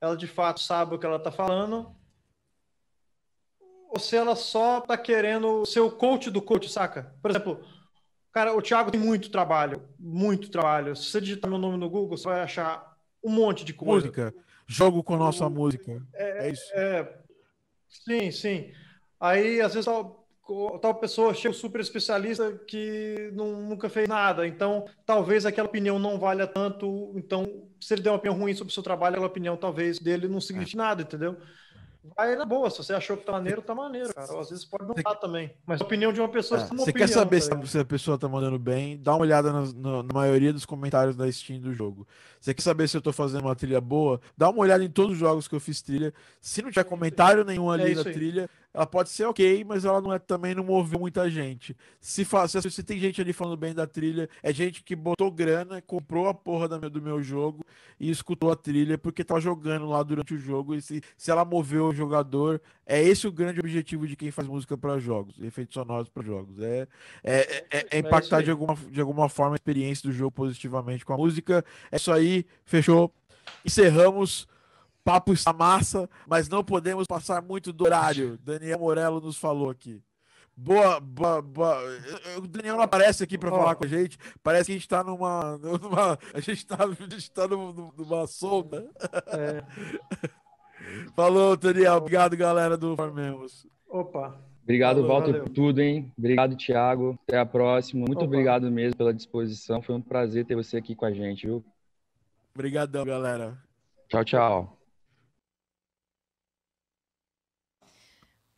ela de fato sabe o que ela está falando, ou se ela só está querendo ser o coach do coach, saca? Por exemplo, cara, o Thiago tem muito trabalho, muito trabalho. Se você digitar meu nome no Google, você vai achar um monte de coisa. Música, jogo com a nossa é, música. É, é isso. É, sim, sim. Aí, às vezes, tal pessoa chega super especialista que não, nunca fez nada, então talvez aquela opinião não valha tanto, então se ele der uma opinião ruim sobre o seu trabalho, aquela opinião talvez dele não signifique é. nada, entendeu? Vai na boa, se você achou que tá maneiro, tá maneiro, cara. Às vezes pode não tá estar também, mas a opinião de uma pessoa é, uma Você opinião, quer saber tá se a pessoa tá mandando bem, dá uma olhada no, na maioria dos comentários da Steam do jogo. Você quer saber se eu tô fazendo uma trilha boa, dá uma olhada em todos os jogos que eu fiz trilha. Se não tiver comentário nenhum é ali é na trilha, ela pode ser ok, mas ela não é também não moveu muita gente. Se, faz, se, se, tem gente ali falando bem da trilha, é gente que botou grana, comprou a porra da, do meu jogo e escutou a trilha porque tá jogando lá durante o jogo. E se, se ela moveu o jogador, é esse o grande objetivo de quem faz música para jogos, efeitos sonoros para jogos. É, é, é, é, é impactar de alguma, de alguma forma a experiência do jogo positivamente com a música. É isso aí, fechou. Encerramos papo está massa, mas não podemos passar muito do horário. Daniel Morello nos falou aqui. Boa, boa, boa. O Daniel não aparece aqui para oh. falar com a gente. Parece que a gente está numa, numa, A gente está a gente tá numa, numa sonda. É. Falou, Daniel. Obrigado, galera do Formemos. Opa. Obrigado, Falou, Walter, valeu. por tudo, hein? Obrigado, Thiago. Até a próxima. Muito Opa. obrigado mesmo pela disposição. Foi um prazer ter você aqui com a gente, viu? Obrigadão, galera. Tchau, tchau.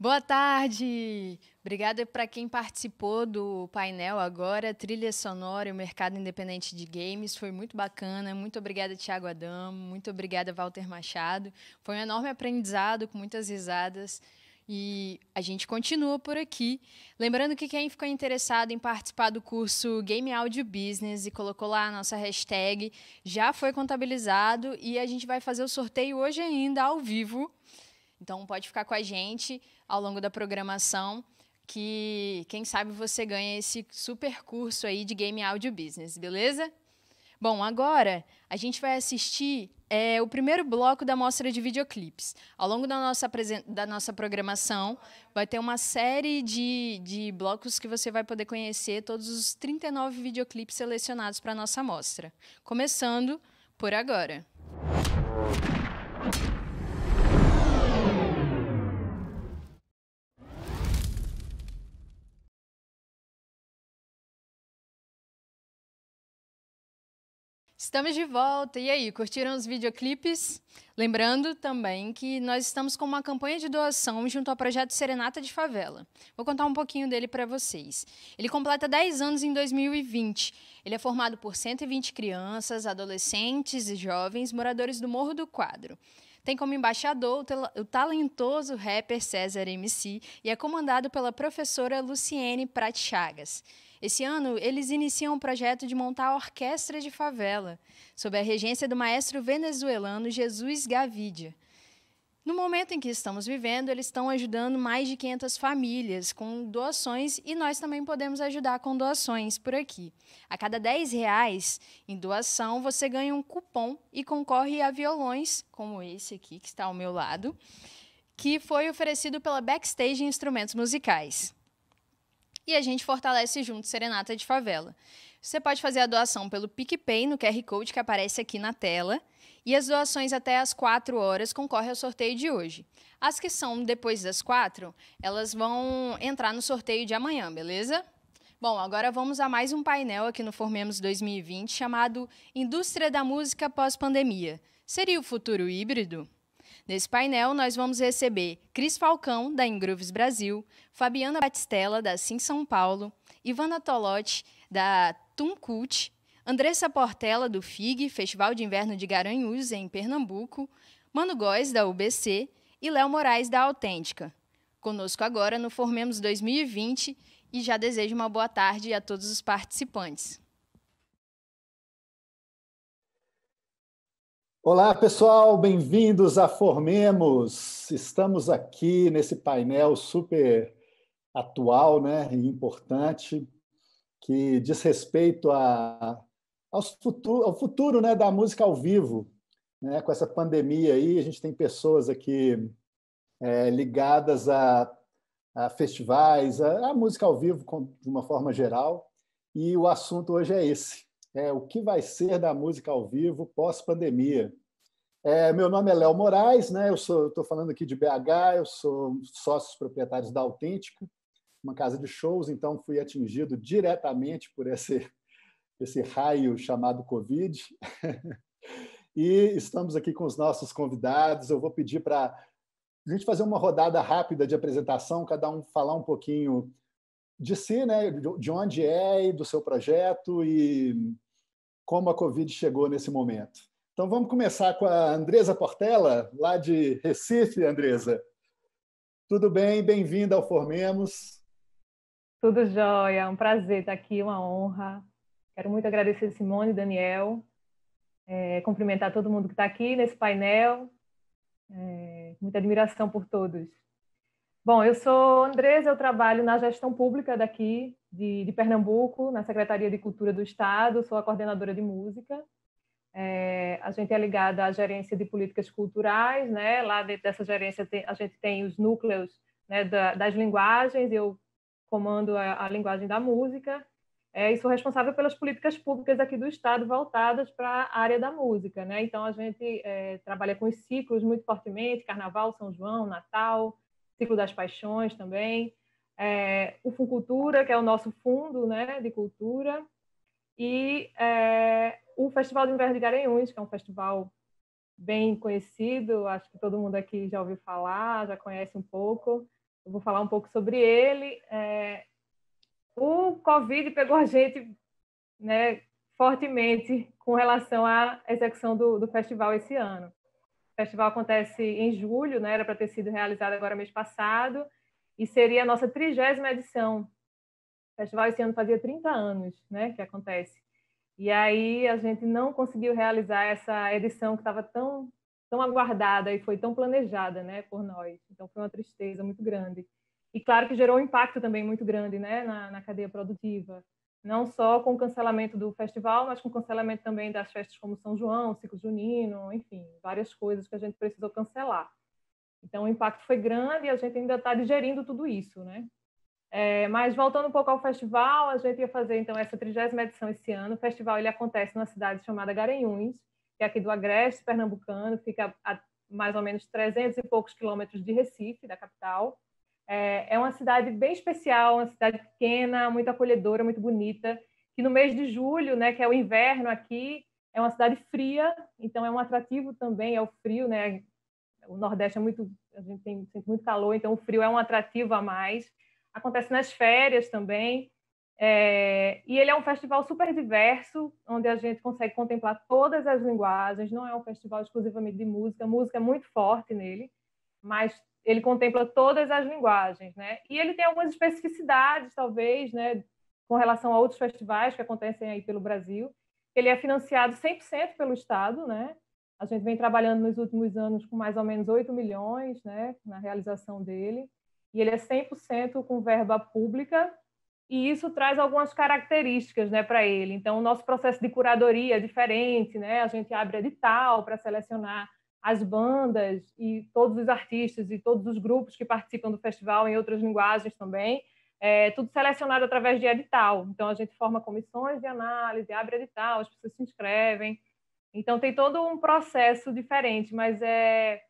Boa tarde! Obrigada para quem participou do painel agora, Trilha Sonora e o Mercado Independente de Games. Foi muito bacana. Muito obrigada, Tiago Adamo. Muito obrigada, Walter Machado. Foi um enorme aprendizado, com muitas risadas. E a gente continua por aqui. Lembrando que quem ficou interessado em participar do curso Game Audio Business e colocou lá a nossa hashtag já foi contabilizado e a gente vai fazer o sorteio hoje ainda, ao vivo. Então pode ficar com a gente ao longo da programação que quem sabe você ganha esse super curso aí de game audio business, beleza? Bom, agora a gente vai assistir é, o primeiro bloco da mostra de videoclipes. Ao longo da nossa, da nossa programação, vai ter uma série de, de blocos que você vai poder conhecer todos os 39 videoclipes selecionados para a nossa mostra. Começando por agora. Música Estamos de volta. E aí, curtiram os videoclipes? Lembrando também que nós estamos com uma campanha de doação junto ao projeto Serenata de Favela. Vou contar um pouquinho dele para vocês. Ele completa 10 anos em 2020. Ele é formado por 120 crianças, adolescentes e jovens moradores do Morro do Quadro. Tem como embaixador o talentoso rapper César MC e é comandado pela professora Luciene Prat Chagas. Esse ano, eles iniciam um projeto de montar a Orquestra de Favela, sob a regência do maestro venezuelano Jesus Gavidia. No momento em que estamos vivendo, eles estão ajudando mais de 500 famílias com doações e nós também podemos ajudar com doações por aqui. A cada 10 reais em doação, você ganha um cupom e concorre a violões, como esse aqui que está ao meu lado, que foi oferecido pela Backstage Instrumentos Musicais e a gente fortalece junto Serenata de Favela. Você pode fazer a doação pelo PicPay no QR Code que aparece aqui na tela. E as doações até às 4 horas concorrem ao sorteio de hoje. As que são depois das 4, elas vão entrar no sorteio de amanhã, beleza? Bom, agora vamos a mais um painel aqui no Formemos 2020 chamado Indústria da Música Pós-Pandemia. Seria o futuro híbrido? Nesse painel, nós vamos receber Cris Falcão, da Ingrooves Brasil, Fabiana Batistella, da Sim São Paulo, Ivana Tolotti, da Tumcult, Andressa Portela, do FIG, Festival de Inverno de Garanhuns, em Pernambuco, Mano Góes, da UBC, e Léo Moraes, da Autêntica. Conosco agora no Formemos 2020 e já desejo uma boa tarde a todos os participantes. Olá, pessoal, bem-vindos a Formemos. Estamos aqui nesse painel super atual né, e importante que diz respeito a, futuro, ao futuro né, da música ao vivo. Né, com essa pandemia aí, a gente tem pessoas aqui é, ligadas a, a festivais, a, a música ao vivo de uma forma geral, e o assunto hoje é esse é, o que vai ser da música ao vivo pós-pandemia. É, meu nome é Léo Moraes, né? eu estou falando aqui de BH, eu sou sócio proprietário da Autêntica, uma casa de shows, então fui atingido diretamente por esse, esse raio chamado Covid. e estamos aqui com os nossos convidados. Eu vou pedir para a gente fazer uma rodada rápida de apresentação, cada um falar um pouquinho de si, né? de onde é e do seu projeto e como a Covid chegou nesse momento. Então vamos começar com a Andresa Portela, lá de Recife, Andresa. Tudo bem? Bem-vinda ao Formemos. Tudo jóia, é um prazer estar aqui, uma honra. Quero muito agradecer Simone e Daniel, é, cumprimentar todo mundo que está aqui nesse painel, é, muita admiração por todos. Bom, eu sou Andresa, eu trabalho na gestão pública daqui de, de, Pernambuco, na Secretaria de Cultura do Estado, sou a coordenadora de música. É, a gente é ligada à gerência de políticas culturais, né? lá dentro dessa gerência tem, a gente tem os núcleos né, da, das linguagens, eu comando a, a linguagem da música, é, e sou responsável pelas políticas públicas aqui do Estado voltadas para a área da música. Né? Então, a gente é, trabalha com os ciclos muito fortemente, Carnaval, São João, Natal, Ciclo das Paixões também, é, o Funcultura, que é o nosso fundo né, de cultura, e é, o Festival de Inverno de Garanhuns, que é um festival bem conhecido, acho que todo mundo aqui já ouviu falar, já conhece um pouco. Eu vou falar um pouco sobre ele. É, o Covid pegou a gente né, fortemente com relação à execução do, do festival esse ano. O festival acontece em julho, né, era para ter sido realizado agora mês passado, e seria a nossa trigésima edição. O festival esse ano fazia 30 anos, né, que acontece. E aí a gente não conseguiu realizar essa edição que estava tão tão aguardada e foi tão planejada, né, por nós. Então foi uma tristeza muito grande. E claro que gerou um impacto também muito grande, né, na, na cadeia produtiva. Não só com o cancelamento do festival, mas com o cancelamento também das festas como São João, Ciclo Junino, enfim, várias coisas que a gente precisou cancelar. Então, o impacto foi grande e a gente ainda está digerindo tudo isso, né? É, mas voltando um pouco ao festival, a gente ia fazer então essa trigésima edição esse ano. O festival ele acontece numa cidade chamada Garanhuns, que é aqui do Agreste Pernambucano, fica a mais ou menos 300 e poucos quilômetros de Recife, da capital. É, é uma cidade bem especial, uma cidade pequena, muito acolhedora, muito bonita. Que no mês de julho, né, que é o inverno aqui, é uma cidade fria, então é um atrativo também, é o frio, né? o Nordeste é muito, a gente tem sente muito calor, então o frio é um atrativo a mais. Acontece nas férias também. É, e ele é um festival super diverso, onde a gente consegue contemplar todas as linguagens. Não é um festival exclusivamente de música, música é muito forte nele, mas ele contempla todas as linguagens, né? E ele tem algumas especificidades, talvez, né, com relação a outros festivais que acontecem aí pelo Brasil. Ele é financiado 100% pelo Estado, né? A gente vem trabalhando nos últimos anos com mais ou menos 8 milhões né, na realização dele, e ele é 100% com verba pública, e isso traz algumas características né, para ele. Então, o nosso processo de curadoria é diferente, né? a gente abre edital para selecionar as bandas e todos os artistas e todos os grupos que participam do festival em outras linguagens também, é, tudo selecionado através de edital. Então, a gente forma comissões de análise, abre edital, as pessoas se inscrevem. Então tem todo um processo diferente, mas é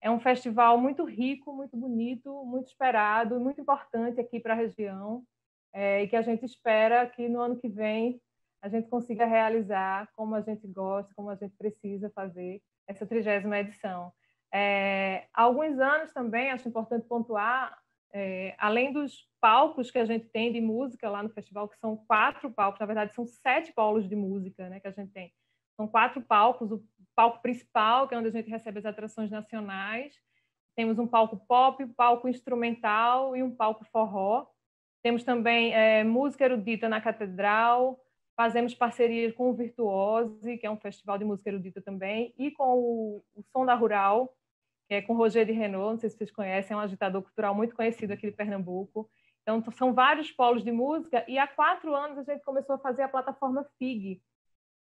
é um festival muito rico, muito bonito, muito esperado, muito importante aqui para a região é, e que a gente espera que no ano que vem a gente consiga realizar como a gente gosta, como a gente precisa fazer essa trigésima edição. É, há alguns anos também, acho importante pontuar, é, além dos palcos que a gente tem de música lá no festival, que são quatro palcos, na verdade são sete polos de música né, que a gente tem. São quatro palcos: o palco principal, que é onde a gente recebe as atrações nacionais, temos um palco pop, um palco instrumental e um palco forró. Temos também é, música erudita na Catedral, fazemos parcerias com o Virtuose, que é um festival de música erudita também, e com o, o Som da Rural, que é com Roger de Renault, não sei se vocês conhecem, é um agitador cultural muito conhecido aqui de Pernambuco. Então, são vários polos de música, e há quatro anos a gente começou a fazer a plataforma FIG,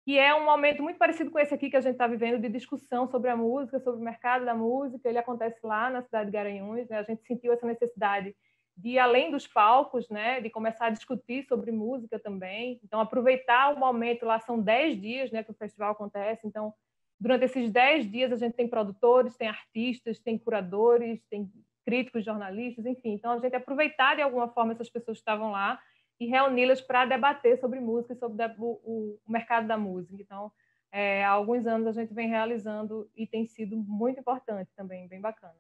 que é um momento muito parecido com esse aqui que a gente está vivendo de discussão sobre a música, sobre o mercado da música. Ele acontece lá na cidade de Garanhuns. Né? A gente sentiu essa necessidade de além dos palcos, né, de começar a discutir sobre música também. Então aproveitar o momento lá são dez dias, né, que o festival acontece. Então durante esses dez dias a gente tem produtores, tem artistas, tem curadores, tem críticos, jornalistas, enfim. Então a gente aproveitar de alguma forma essas pessoas que estavam lá e reuni-las para debater sobre música e sobre o, o mercado da música. Então, é, há alguns anos a gente vem realizando e tem sido muito importante também, bem bacana.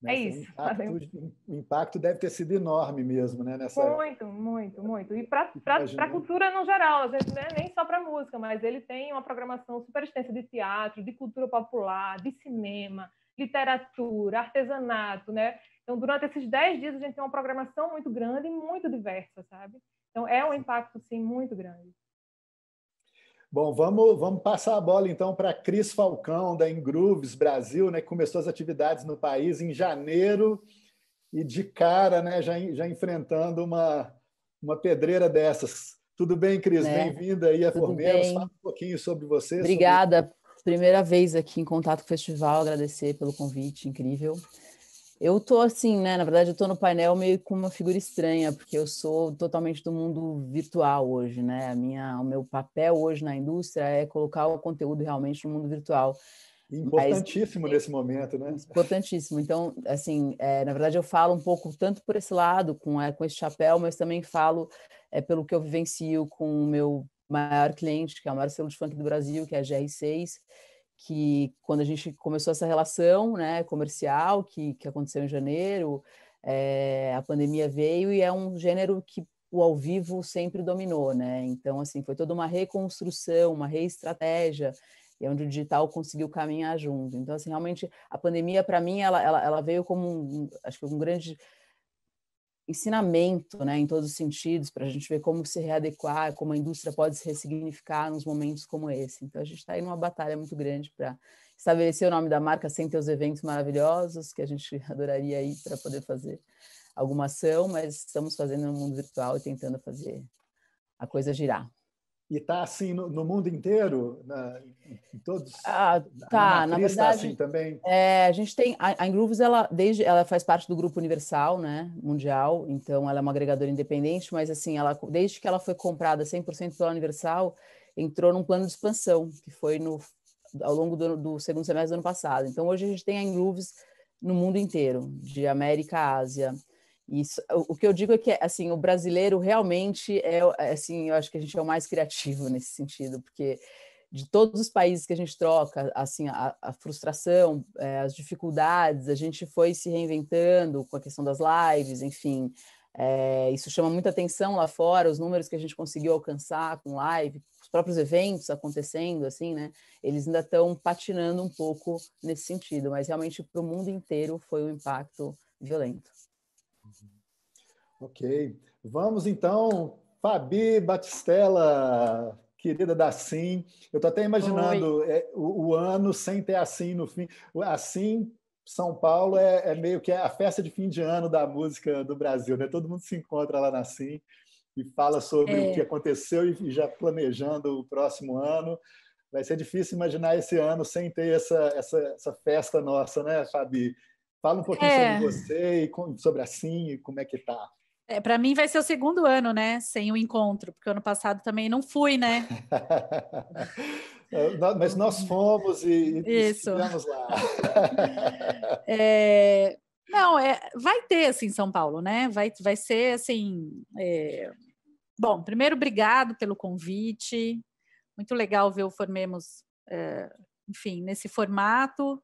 Nessa, é isso. O impacto, o impacto, deve ter sido enorme mesmo, né? Nessa... Muito, muito, muito. E para a cultura no geral, a gente, né? nem só para música, mas ele tem uma programação super extensa de teatro, de cultura popular, de cinema, literatura, artesanato, né? Então, durante esses 10 dias, a gente tem uma programação muito grande e muito diversa, sabe? Então, é um impacto, sim, muito grande. Bom, vamos, vamos passar a bola então para Cris Falcão, da Ingrooves Brasil, né, que começou as atividades no país em janeiro e de cara né, já, já enfrentando uma, uma pedreira dessas. Tudo bem, Cris? Né? Bem-vinda aí a Formeiros. Fala um pouquinho sobre você. Obrigada. Sobre... Primeira vez aqui em contato com o festival, agradecer pelo convite, incrível. Eu tô assim, né? Na verdade, eu tô no painel meio com uma figura estranha, porque eu sou totalmente do mundo virtual hoje, né? A minha, o meu papel hoje na indústria é colocar o conteúdo realmente no mundo virtual. Importantíssimo Mas, é nesse momento, né? Importantíssimo. Então, assim, é, na verdade, eu falo um pouco tanto por esse lado, com, é, com esse chapéu, mas também falo é, pelo que eu vivencio com o meu maior cliente, que é o maior selo de funk do Brasil, que é a GR6, que quando a gente começou essa relação né, comercial, que, que aconteceu em janeiro, é, a pandemia veio e é um gênero que o ao vivo sempre dominou, né? Então, assim, foi toda uma reconstrução, uma reestratégia, e é onde o digital conseguiu caminhar junto. Então, assim, realmente, a pandemia, para mim, ela, ela, ela, veio como, um, acho que um grande ensinamento, né, em todos os sentidos, para a gente ver como se readequar, como a indústria pode se ressignificar nos momentos como esse. Então a gente está aí numa batalha muito grande para estabelecer o nome da marca sem ter os eventos maravilhosos que a gente adoraria aí para poder fazer alguma ação, mas estamos fazendo no mundo virtual e tentando fazer a coisa girar e está assim no, no, mundo inteiro, na, em todos. Ah, tá, na tá verdade. assim também. É, a gente tem a, a ela desde ela faz parte do grupo Universal, né, mundial. Então ela é uma agregadora independente, mas assim ela desde que ela foi comprada 100% pela Universal entrou num plano de expansão que foi no ao longo do, do segundo semestre do ano passado. Então hoje a gente tem a Ingrooves no mundo inteiro, de América, Ásia, isso, o que eu digo é que assim o brasileiro realmente é assim, eu acho que a gente é o mais criativo nesse sentido, porque de todos os países que a gente troca, assim a, a frustração, é, as dificuldades, a gente foi se reinventando com a questão das lives, enfim, é, isso chama muita atenção lá fora, os números que a gente conseguiu alcançar com live, os próprios eventos acontecendo, assim, né? Eles ainda estão patinando um pouco nesse sentido, mas realmente para o mundo inteiro foi um impacto violento. Ok. Vamos então, Fabi Batistella, querida da Sim. Eu estou até imaginando é, o, o, ano sem ter assim no fim. Assim, São Paulo é, é, meio que a festa de fim de ano da música do Brasil, né? Todo mundo se encontra lá na Sim e fala sobre é. o que aconteceu e já planejando o próximo ano. Vai ser difícil imaginar esse ano sem ter essa, essa, essa festa nossa, né, Fabi? Fala um pouquinho é. sobre você e sobre a Sim e como é que está. É, para mim vai ser o segundo ano, né, sem o encontro, porque ano passado também não fui, né? Mas nós fomos e, e Isso. estivemos lá. é, não, é, vai ter assim São Paulo, né? Vai, vai ser assim. É... Bom, primeiro obrigado pelo convite. Muito legal ver o Formemos, é, enfim, nesse formato.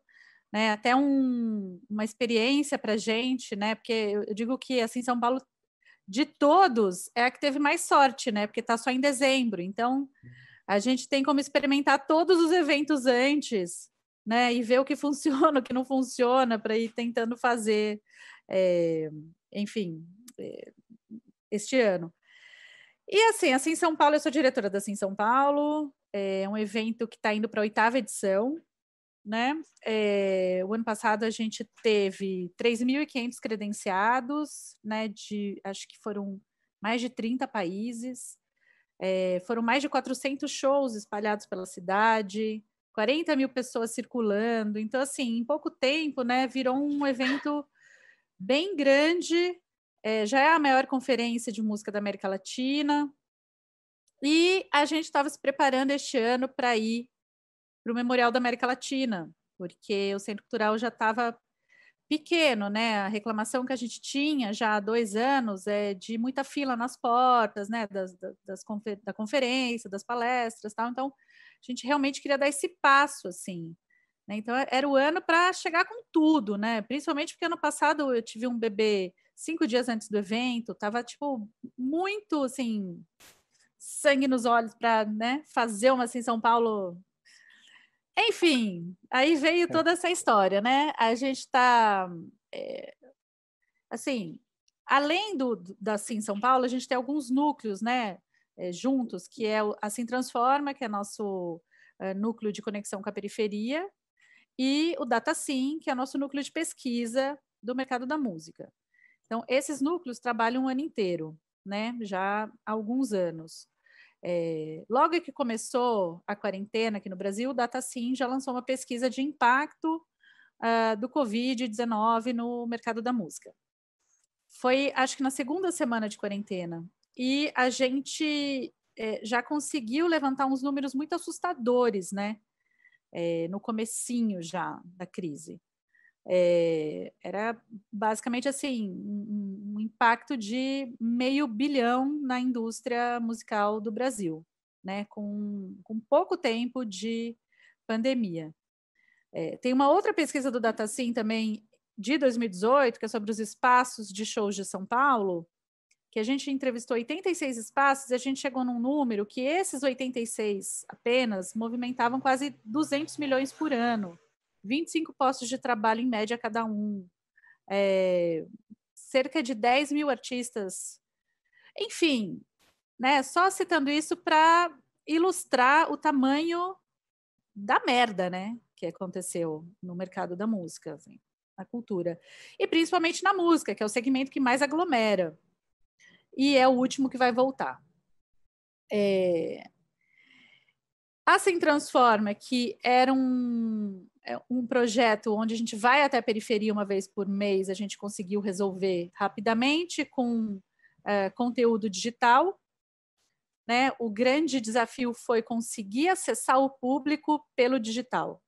Né, até um, uma experiência para gente, né? Porque eu digo que assim São Paulo de todos, é a que teve mais sorte, né? Porque está só em dezembro. Então, a gente tem como experimentar todos os eventos antes, né? E ver o que funciona, o que não funciona, para ir tentando fazer, é, enfim, é, este ano. E assim, assim São Paulo, eu sou diretora da Assim São Paulo, é um evento que está indo para a oitava edição, né? É, o ano passado a gente teve 3.500 credenciados, né? De acho que foram mais de 30 países, é, foram mais de 400 shows espalhados pela cidade, 40 mil pessoas circulando. Então, assim, em pouco tempo, né? Virou um evento bem grande. É, já é a maior conferência de música da América Latina. E a gente estava se preparando este ano para ir para o Memorial da América Latina, porque o Centro Cultural já estava pequeno, né? A reclamação que a gente tinha já há dois anos é de muita fila nas portas, né? Das, das, da conferência, das palestras, tal. Então, a gente realmente queria dar esse passo, assim. Né? Então, é, era o ano para chegar com tudo, né? Principalmente porque ano passado eu tive um bebê cinco dias antes do evento, tava tipo muito, assim, sangue nos olhos para, né? Fazer uma assim São Paulo enfim, aí veio é. toda essa história, né? A gente está. É, assim, além do, da Sim São Paulo, a gente tem alguns núcleos, né? É, juntos, que é o Assim Transforma, que é nosso é, núcleo de conexão com a periferia, e o DataSim, que é nosso núcleo de pesquisa do mercado da música. Então, esses núcleos trabalham o um ano inteiro, né? Já há alguns anos. É, logo que começou a quarentena aqui no Brasil, o DataSim já lançou uma pesquisa de impacto uh, do Covid-19 no mercado da música. Foi, acho que na segunda semana de quarentena, e a gente é, já conseguiu levantar uns números muito assustadores, né? É, no comecinho já da crise. É, era basicamente assim um, um, impacto de meio bilhão na indústria musical do Brasil, né? Com, com pouco tempo de pandemia. É, tem uma outra pesquisa do DataSim também de 2018 que é sobre os espaços de shows de São Paulo, que a gente entrevistou 86 espaços e a gente chegou num número que esses 86 apenas movimentavam quase 200 milhões por ano 25 postos de trabalho em média cada um, é, cerca de 10 mil artistas. Enfim, né, só citando isso para ilustrar o tamanho da merda né, que aconteceu no mercado da música, assim, na cultura. E principalmente na música, que é o segmento que mais aglomera. E é o último que vai voltar. É... A Sem Transforma, que era um, é um projeto onde a gente vai até a periferia uma vez por mês, a gente conseguiu resolver rapidamente com é, conteúdo digital. Né? O grande desafio foi conseguir acessar o público pelo digital.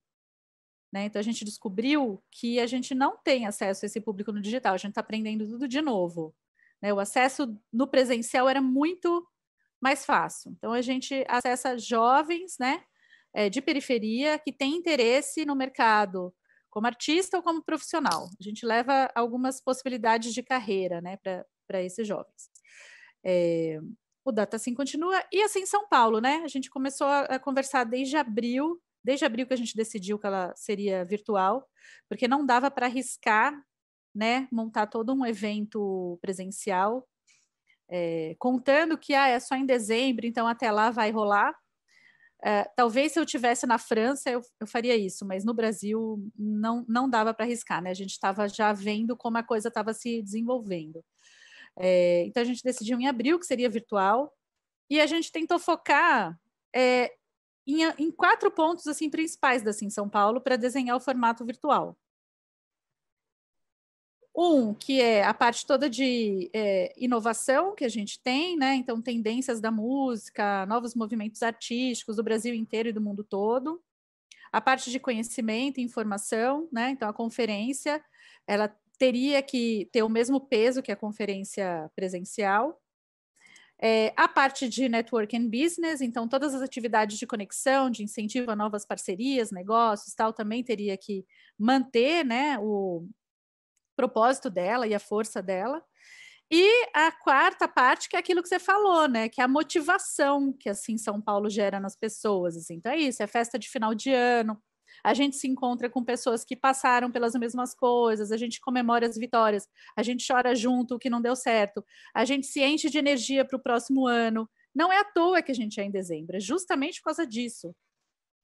Né? Então, a gente descobriu que a gente não tem acesso a esse público no digital, a gente está aprendendo tudo de novo. Né? O acesso no presencial era muito mais fácil. Então, a gente acessa jovens, né? é, de periferia que tem interesse no mercado como artista ou como profissional. A gente leva algumas possibilidades de carreira né, para esses jovens. É, o Data Sim continua, e assim São Paulo, né? A gente começou a, a conversar desde abril, desde abril que a gente decidiu que ela seria virtual, porque não dava para arriscar né, montar todo um evento presencial, é, contando que ah, é só em dezembro, então até lá vai rolar. Uh, talvez se eu tivesse na França eu, eu, faria isso, mas no Brasil não, não dava para arriscar, né? A gente estava já vendo como a coisa estava se desenvolvendo. É, então a gente decidiu em abril que seria virtual e a gente tentou focar é, em, em, quatro pontos assim principais da em assim, São Paulo para desenhar o formato virtual. Um, que é a parte toda de é, inovação que a gente tem, né? Então, tendências da música, novos movimentos artísticos do Brasil inteiro e do mundo todo. A parte de conhecimento e informação, né? Então, a conferência, ela teria que ter o mesmo peso que a conferência presencial. É, a parte de network and business, então todas as atividades de conexão, de incentivo a novas parcerias, negócios, tal, também teria que manter né, o, propósito dela e a força dela. E a quarta parte, que é aquilo que você falou, né? Que é a motivação que assim São Paulo gera nas pessoas. Assim. Então é isso, é festa de final de ano. A gente se encontra com pessoas que passaram pelas mesmas coisas, a gente comemora as vitórias, a gente chora junto o que não deu certo, a gente se enche de energia para o próximo ano. Não é à toa que a gente é em dezembro, é justamente por causa disso.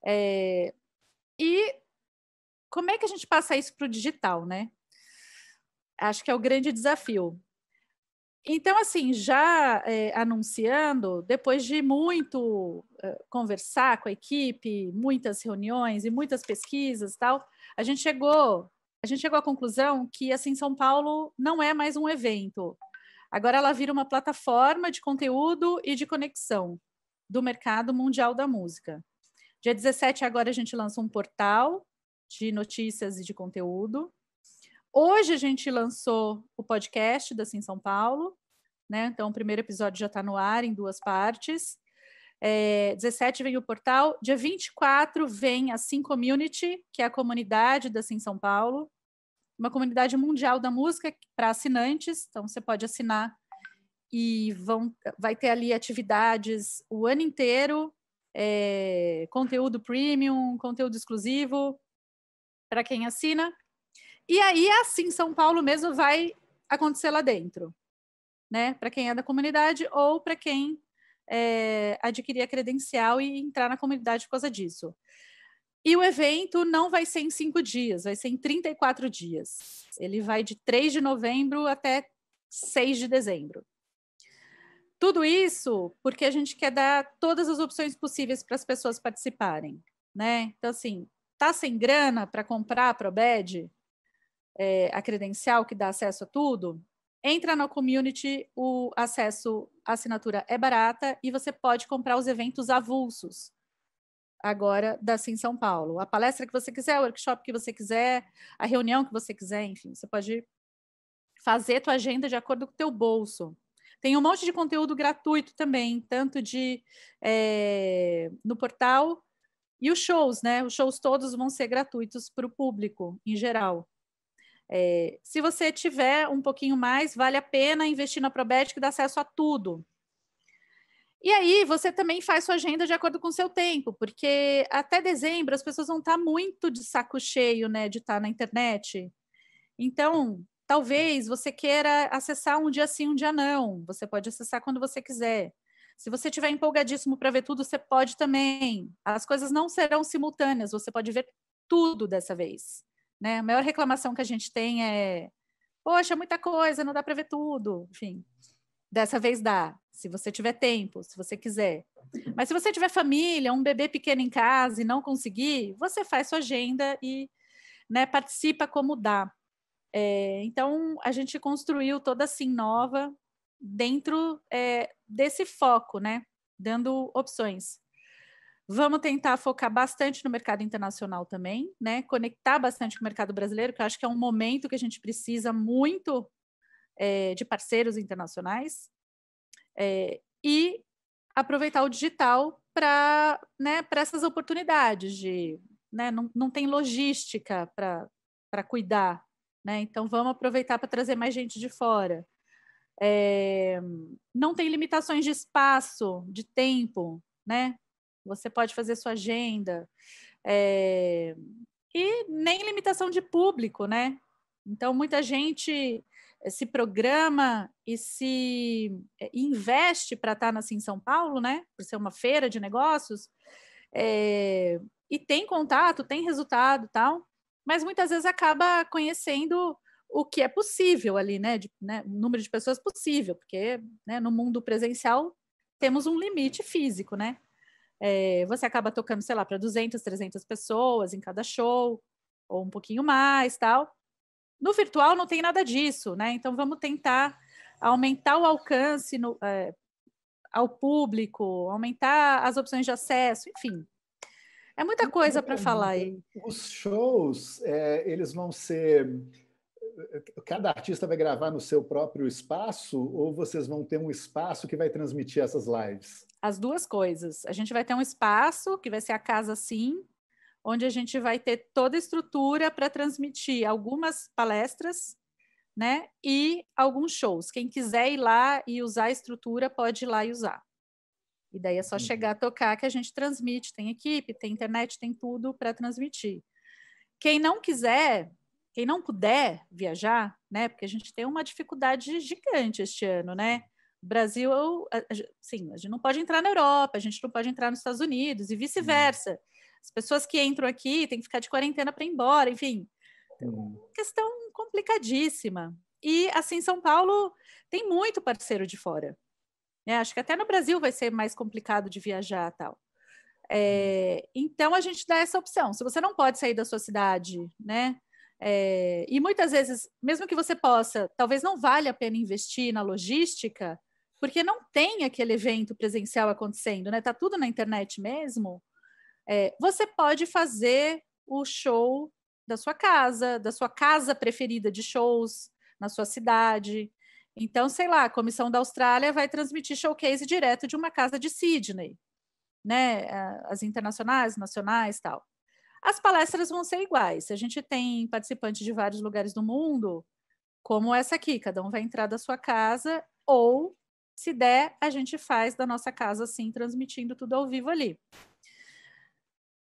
É... E como é que a gente passa isso para o digital, né? acho que é o grande desafio. Então, assim, já é, anunciando, depois de muito é, conversar com a equipe, muitas reuniões e muitas pesquisas tal, a gente chegou, a gente chegou à conclusão que assim São Paulo não é mais um evento. Agora ela vira uma plataforma de conteúdo e de conexão do mercado mundial da música. Dia 17 agora a gente lança um portal de notícias e de conteúdo Hoje a gente lançou o podcast da Sim São Paulo, né? Então o primeiro episódio já está no ar em duas partes. É, 17 vem o portal, dia 24 vem a Sim Community, que é a comunidade da Sim São Paulo, uma comunidade mundial da música para assinantes, então você pode assinar e vão, vai ter ali atividades o ano inteiro, é, conteúdo premium, conteúdo exclusivo para quem assina. E aí, é assim, São Paulo mesmo vai acontecer lá dentro, né? Para quem é da comunidade ou para quem é, adquirir a credencial e entrar na comunidade por causa disso. E o evento não vai ser em cinco dias, vai ser em 34 dias. Ele vai de 3 de novembro até 6 de dezembro. Tudo isso porque a gente quer dar todas as opções possíveis para as pessoas participarem, né? Então, assim, tá sem grana para comprar a ProBed? é, a credencial que dá acesso a tudo, entra na community, o acesso à assinatura é barata e você pode comprar os eventos avulsos agora da Sim São Paulo. A palestra que você quiser, o workshop que você quiser, a reunião que você quiser, enfim, você pode fazer tua agenda de acordo com o teu bolso. Tem um monte de conteúdo gratuito também, tanto de é, no portal e os shows, né? Os shows todos vão ser gratuitos para o público em geral. É, se você tiver um pouquinho mais, vale a pena investir na Probet, que dá acesso a tudo. E aí, você também faz sua agenda de acordo com o seu tempo, porque até dezembro as pessoas vão estar muito de saco cheio, né, de estar na internet. Então, talvez você queira acessar um dia sim, um dia não. Você pode acessar quando você quiser. Se você estiver empolgadíssimo para ver tudo, você pode também. As coisas não serão simultâneas, você pode ver tudo dessa vez. Né? A maior reclamação que a gente tem é: poxa, muita coisa, não dá para ver tudo. Enfim, dessa vez dá, se você tiver tempo, se você quiser. Mas se você tiver família, um bebê pequeno em casa e não conseguir, você faz sua agenda e né, participa como dá. É, então, a gente construiu toda assim nova dentro é, desse foco, né? Dando opções. Vamos tentar focar bastante no mercado internacional também, né? Conectar bastante com o mercado brasileiro, que eu acho que é um momento que a gente precisa muito é, de parceiros internacionais. É, e aproveitar o digital para né, essas oportunidades de né, não, não tem logística para cuidar. Né? Então vamos aproveitar para trazer mais gente de fora. É, não tem limitações de espaço, de tempo, né? Você pode fazer sua agenda. É... E nem limitação de público, né? Então, muita gente eh, se programa e se eh, investe para estar tá assim, em São Paulo, né? Por ser uma feira de negócios. É... E tem contato, tem resultado tal. Mas muitas vezes acaba conhecendo o que é possível ali, né? De, né? O número de pessoas possível, porque né, no mundo presencial temos um limite físico, né? é, você acaba tocando, sei lá, para 200, 300 pessoas em cada show, ou um pouquinho mais, tal. No virtual não tem nada disso, né? Então vamos tentar aumentar o alcance no, é, ao público, aumentar as opções de acesso, enfim. É muita então, coisa é para falar né? aí. Os shows, é, eles vão ser. Cada artista vai gravar no seu próprio espaço ou vocês vão ter um espaço que vai transmitir essas lives? as duas coisas. A gente vai ter um espaço, que vai ser a casa sim, onde a gente vai ter toda a estrutura para transmitir algumas palestras, né? E alguns shows. Quem quiser ir lá e usar a estrutura, pode ir lá e usar. E daí é só uhum. chegar a tocar que a gente transmite. Tem equipe, tem internet, tem tudo para transmitir. Quem não quiser, quem não puder viajar, né? Porque a gente tem uma dificuldade gigante este ano, né? Brasil, sim, a gente não pode entrar na Europa, a gente não pode entrar nos Estados Unidos e vice-versa. As pessoas que entram aqui têm que ficar de quarentena para ir embora, enfim. Então, hum. questão complicadíssima. E assim, São Paulo tem muito parceiro de fora. Né? Acho que até no Brasil vai ser mais complicado de viajar tal. É, hum. então a gente dá essa opção. Se você não pode sair da sua cidade, né? É, e muitas vezes, mesmo que você possa, talvez não vale a pena investir na logística, porque não tem aquele evento presencial acontecendo, né? Tá tudo na internet mesmo. É, você pode fazer o show da sua casa, da sua casa preferida de shows na sua cidade. Então, sei lá, a comissão da Austrália vai transmitir showcase direto de uma casa de Sydney, né? É, as internacionais, nacionais, tal. As palestras vão ser iguais. A gente tem participantes de vários lugares do mundo, como essa aqui, cada um vai entrar da sua casa ou se der, a gente faz da nossa casa assim, transmitindo tudo ao vivo ali.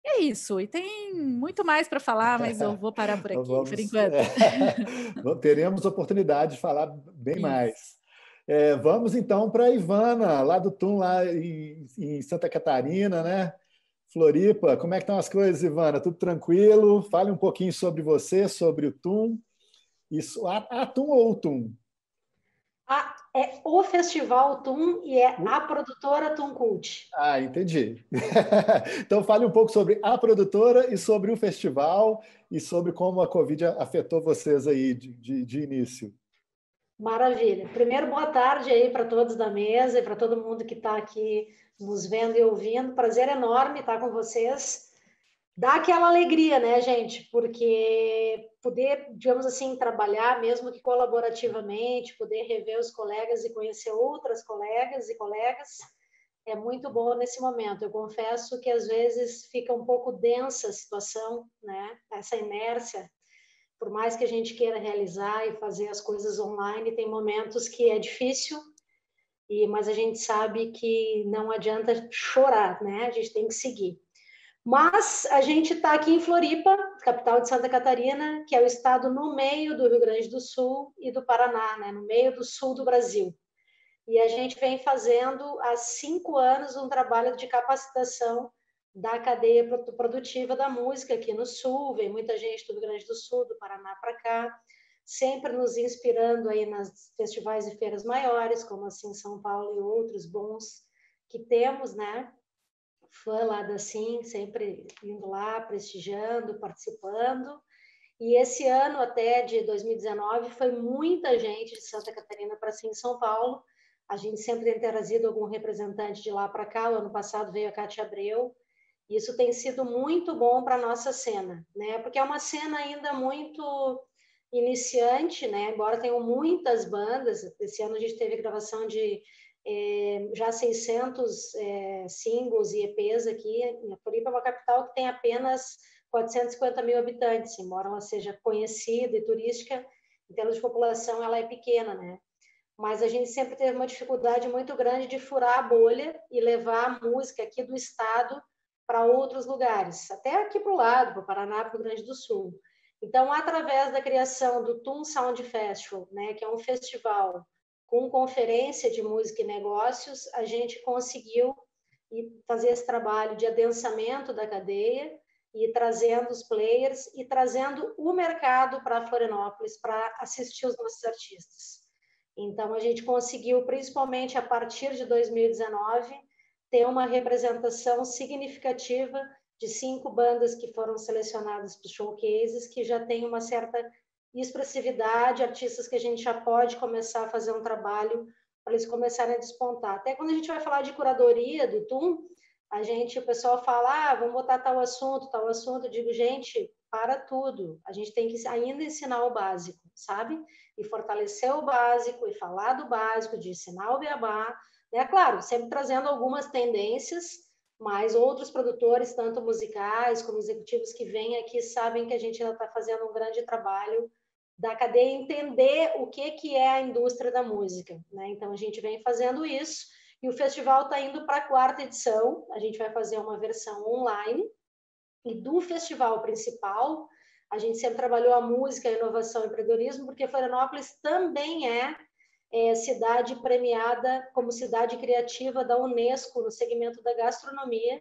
E é isso. E tem muito mais para falar, mas eu vou parar por aqui Vamos, por enquanto. É, teremos oportunidade de falar bem isso. mais. É, vamos então para Ivana, lá do Tum, lá em, em, Santa Catarina, né? Floripa, como é que estão as coisas, Ivana? Tudo tranquilo? Fale um pouquinho sobre você, sobre o Tum. Isso, a, a Tum ou o Tum? A, é o Festival Tum e é a produtora Tum Cult. Ah, entendi. então fale um pouco sobre a produtora e sobre o festival e sobre como a Covid afetou vocês aí de, de, de início. Maravilha. Primeiro, boa tarde aí para todos da mesa e para todo mundo que está aqui nos vendo e ouvindo. Prazer enorme estar com vocês dá aquela alegria, né, gente? Porque poder, digamos assim, trabalhar mesmo que colaborativamente, poder rever os colegas e conhecer outras colegas e colegas, é muito bom nesse momento. Eu confesso que às vezes fica um pouco densa a situação, né? Essa inércia, por mais que a gente queira realizar e fazer as coisas online, tem momentos que é difícil. E, mas a gente sabe que não adianta chorar, né? A gente tem que seguir. Mas a gente está aqui em Floripa, capital de Santa Catarina, que é o estado no meio do Rio Grande do Sul e do Paraná, né? no meio do sul do Brasil. E a gente vem fazendo há cinco anos um trabalho de capacitação da cadeia produtiva da música aqui no Sul, vem muita gente do Rio Grande do Sul, do Paraná para cá, sempre nos inspirando aí nas festivais e feiras maiores, como assim São Paulo e outros bons que temos, né? fã lá da Sim, sempre indo lá, prestigiando, participando. E esse ano até de 2019 foi muita gente de Santa Catarina para Sim São Paulo. A gente sempre tem trazido algum representante de lá para cá. O ano passado veio a Cátia Abreu. Isso tem sido muito bom para a nossa cena, né? Porque é uma cena ainda muito iniciante, né? Embora tenham muitas bandas, esse ano a gente teve gravação de é, já 600 é, singles e EPs aqui. A Floripa é uma capital que tem apenas 450 mil habitantes, embora ela seja conhecida e turística, em termos de população ela é pequena, né? Mas a gente sempre teve uma dificuldade muito grande de furar a bolha e levar a música aqui do estado para outros lugares, até aqui para o lado, para o Paraná, para o Grande do Sul. Então, através da criação do Tun Sound Festival, né, que é um festival com conferência de música e negócios, a gente conseguiu fazer esse trabalho de adensamento da cadeia e trazendo os players e trazendo o mercado para Florianópolis para assistir os nossos artistas. Então, a gente conseguiu, principalmente a partir de 2019, ter uma representação significativa de cinco bandas que foram selecionadas para os showcases, que já tem uma certa e expressividade, artistas que a gente já pode começar a fazer um trabalho para eles começarem a despontar. Até quando a gente vai falar de curadoria do TUM, a gente, o pessoal fala, ah, vamos botar tal assunto, tal assunto, eu digo, gente, para tudo. A gente tem que ainda ensinar o básico, sabe? E fortalecer o básico, e falar do básico, de ensinar o beabá, é claro, sempre trazendo algumas tendências, mas outros produtores, tanto musicais como executivos que vêm aqui, sabem que a gente ainda está fazendo um grande trabalho da cadeia entender o que, que é a indústria da música. Né? Então, a gente vem fazendo isso e o festival está indo para a quarta edição. A gente vai fazer uma versão online e do festival principal. A gente sempre trabalhou a música, a inovação e o empreendedorismo, porque Florianópolis também é, é cidade premiada como cidade criativa da Unesco no segmento da gastronomia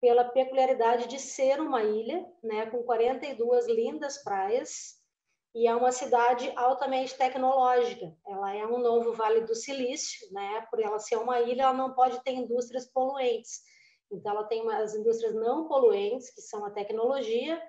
pela peculiaridade de ser uma ilha, né, com 42 lindas praias, e é uma cidade altamente tecnológica. Ela é um novo Vale do Silício, né? Por ela ser uma ilha, ela não pode ter indústrias poluentes. Então, ela tem as indústrias não poluentes, que são a tecnologia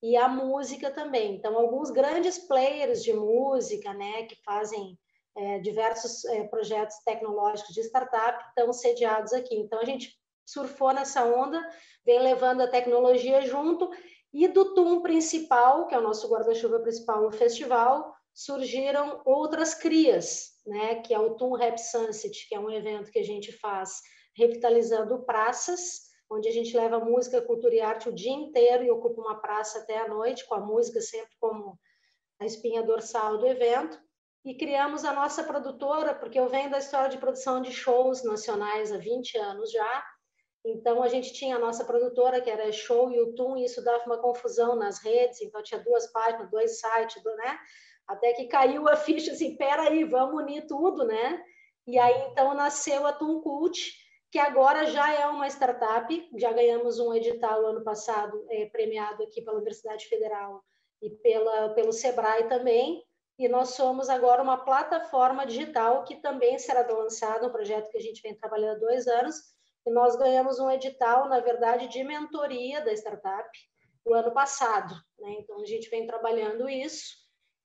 e a música também. Então, alguns grandes players de música, né, que fazem é, diversos é, projetos tecnológicos de startup, estão sediados aqui. Então, a gente surfou nessa onda, vem levando a tecnologia junto e do TUM principal, que é o nosso guarda-chuva principal no festival, surgiram outras crias, né, que é o TUM Rap Sunset, que é um evento que a gente faz revitalizando praças, onde a gente leva música, cultura e arte o dia inteiro e ocupa uma praça até a noite, com a música sempre como a espinha dorsal do evento. E criamos a nossa produtora, porque eu venho da história de produção de shows nacionais há 20 anos já, então, a gente tinha a nossa produtora, que era Show e Utum, e isso dava uma confusão nas redes, então tinha duas páginas, dois sites, né? Até que caiu a ficha assim, peraí, vamos unir tudo, né? E aí, então, nasceu a Tum Cult, que agora já é uma startup, já ganhamos um edital ano passado, é, premiado aqui pela Universidade Federal e pela, pelo SEBRAE também, e nós somos agora uma plataforma digital que também será lançada, um projeto que a gente vem trabalhando há dois anos, e nós ganhamos um edital, na verdade, de mentoria da startup no ano passado. Né? Então, a gente vem trabalhando isso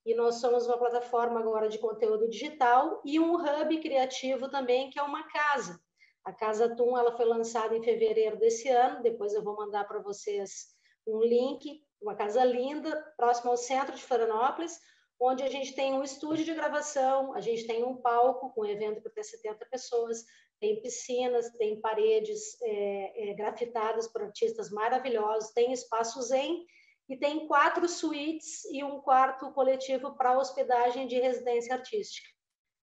e nós somos uma plataforma agora de conteúdo digital e um hub criativo também, que é uma casa. A Casa Tum ela foi lançada em fevereiro desse ano, depois eu vou mandar para vocês um link, uma casa linda, próxima ao centro de Florianópolis, onde a gente tem um estúdio de gravação, a gente tem um palco com um evento para até 70 pessoas, tem piscinas, tem paredes é, é, grafitadas por artistas maravilhosos, tem espaço zen e tem quatro suítes e um quarto coletivo para hospedagem de residência artística.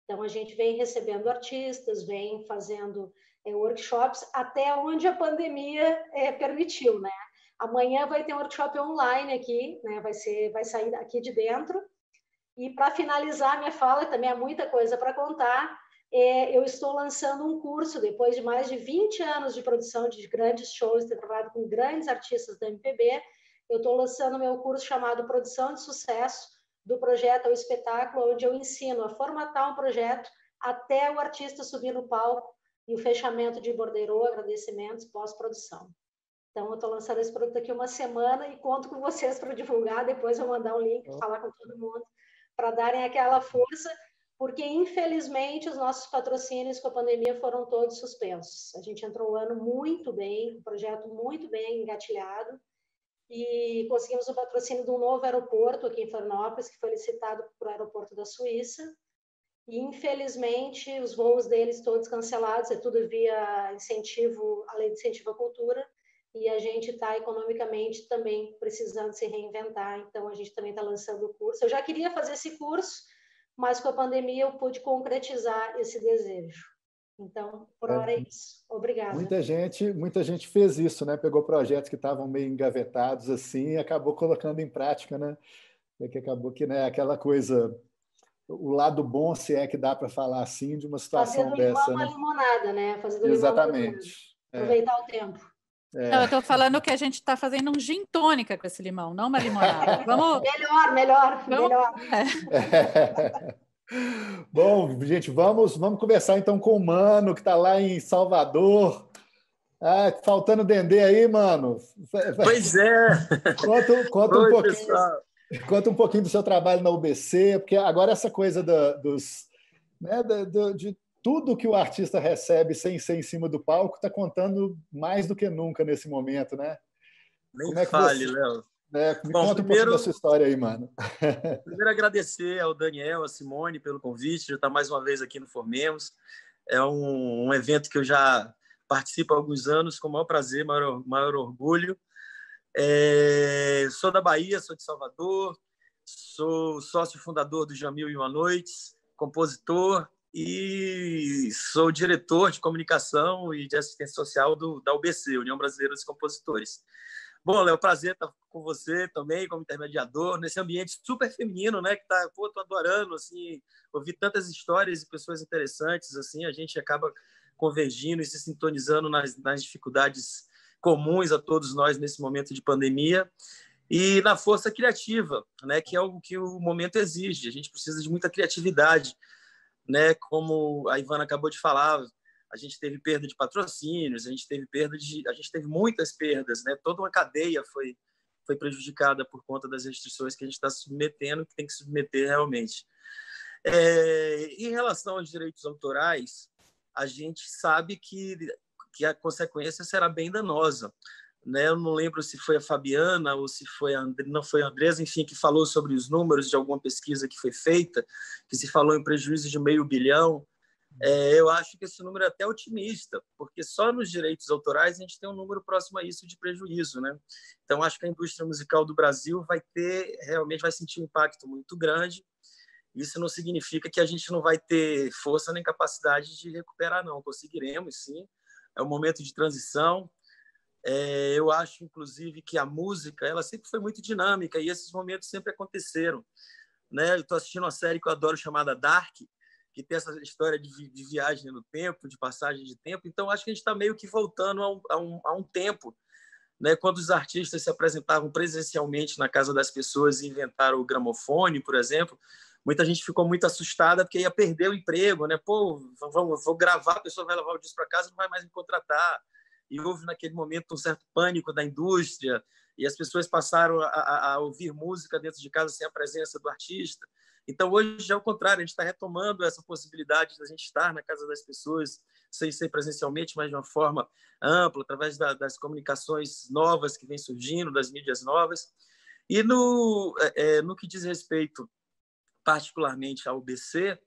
Então, a gente vem recebendo artistas, vem fazendo é, workshops até onde a pandemia é, permitiu, né? Amanhã vai ter um workshop online aqui, né? Vai ser, vai sair aqui de dentro. E para finalizar minha fala, também há muita coisa para contar é, eu estou lançando um curso, depois de mais de 20 anos de produção de grandes shows, ter trabalhado com grandes artistas da MPB, eu estou lançando meu curso chamado Produção de Sucesso, do projeto ao espetáculo, onde eu ensino a formatar um projeto até o artista subir no palco e o fechamento de bordeiro, agradecimentos, pós-produção. Então, eu estou lançando esse produto aqui uma semana e conto com vocês para divulgar. Depois eu vou mandar um link, falar com todo mundo, para darem aquela força porque infelizmente os nossos patrocínios com a pandemia foram todos suspensos. A gente entrou um ano muito bem, um projeto muito bem engatilhado, e conseguimos o patrocínio de um novo aeroporto aqui em Florianópolis, que foi licitado para o aeroporto da Suíça. E, infelizmente, os voos deles todos cancelados, é tudo via incentivo, a lei de incentivo à cultura, e a gente está economicamente também precisando se reinventar, então a gente também está lançando o curso. Eu já queria fazer esse curso, mas com a pandemia eu pude concretizar esse desejo. Então, por é hora é isso. Obrigada. Muita gente, muita gente fez isso, né? Pegou projetos que estavam meio engavetados assim e acabou colocando em prática, né? É que acabou que, né, aquela coisa o lado bom, se é que dá para falar assim, de uma situação dessa. do dessa. Fazer né? limonada, né? Fazer Exatamente. É. Aproveitar o tempo. É. Não, eu estou falando que a gente está fazendo um gin tônica com esse limão, não uma limonada. Vamos... melhor, melhor, vamos... melhor. É. Bom, gente, vamos, vamos conversar então com o Mano, que está lá em Salvador. Ah, faltando Dendê aí, mano. Pois é. Conta, conta Oi, um pouquinho. Conta um pouquinho do seu trabalho na UBC, porque agora essa coisa dos, né, do, de tudo que o artista recebe sem ser em cima do palco está contando mais do que nunca nesse momento, né? Nem Como é que fale, você... Léo. É, me Bom, conta primeiro, um pouco da sua história aí, mano. primeiro, agradecer ao Daniel, à Simone pelo convite, já está mais uma vez aqui no Formemos. É um, um, evento que eu já participo há alguns anos, com o maior prazer, maior, maior orgulho. É, sou da Bahia, sou de Salvador, sou sócio fundador do Jamil e Uma Noites, compositor, e sou diretor de comunicação e de assistência social do, da UBC, União Brasileira dos Compositores. Bom, Léo, prazer estar com você também, como intermediador, nesse ambiente super feminino, né? Que tá, pô, tô adorando, assim, ouvir tantas histórias e pessoas interessantes, assim, a gente acaba convergindo e se sintonizando nas, nas dificuldades comuns a todos nós nesse momento de pandemia e na força criativa, né? Que é algo que o momento exige. A gente precisa de muita criatividade né? Como a Ivana acabou de falar, a gente teve perda de patrocínios, a gente teve perda de, a gente teve muitas perdas, né? Toda uma cadeia foi foi prejudicada por conta das restrições que a gente está submetendo, que tem que submeter realmente. É, em relação aos direitos autorais, a gente sabe que que a consequência será bem danosa né? Eu não lembro se foi a Fabiana ou se foi a André, não foi a Andresa, enfim, que falou sobre os números de alguma pesquisa que foi feita, que se falou em prejuízo de meio bilhão. É, eu acho que esse número é até otimista, porque só nos direitos autorais a gente tem um número próximo a isso de prejuízo, né? Então acho que a indústria musical do Brasil vai ter realmente vai sentir um impacto muito grande. Isso não significa que a gente não vai ter força nem capacidade de recuperar, não. Conseguiremos, sim. É um momento de transição. É, eu acho, inclusive, que a música ela sempre foi muito dinâmica e esses momentos sempre aconteceram. Né? Eu estou assistindo uma série que eu adoro chamada Dark, que tem essa história de, vi de viagem no tempo, de passagem de tempo. Então, acho que a gente está meio que voltando a um, a um, a um tempo. Né? Quando os artistas se apresentavam presencialmente na casa das pessoas e inventaram o gramofone, por exemplo, muita gente ficou muito assustada porque ia perder o emprego. Né? Pô, vou gravar, a pessoa vai levar o disco para casa não vai mais me contratar e houve naquele momento um certo pânico da indústria e as pessoas passaram a, a ouvir música dentro de casa sem a presença do artista. Então, hoje é o contrário, a gente está retomando essa possibilidade de a gente estar na casa das pessoas, sem ser presencialmente, mas de uma forma ampla, através da, das comunicações novas que vêm surgindo, das mídias novas. E no, é, é no que diz respeito particularmente ao BC,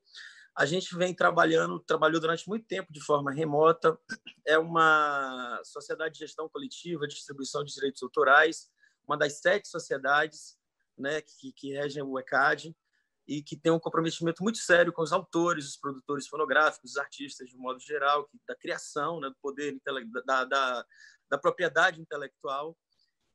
a gente vem trabalhando, trabalhou durante muito tempo de forma remota. É uma sociedade de gestão coletiva, distribuição de direitos autorais, uma das sete sociedades né, que, que regem o ECAD e que tem um comprometimento muito sério com os autores, os produtores fonográficos, os artistas de modo geral, da criação, né, do poder da, da, da propriedade intelectual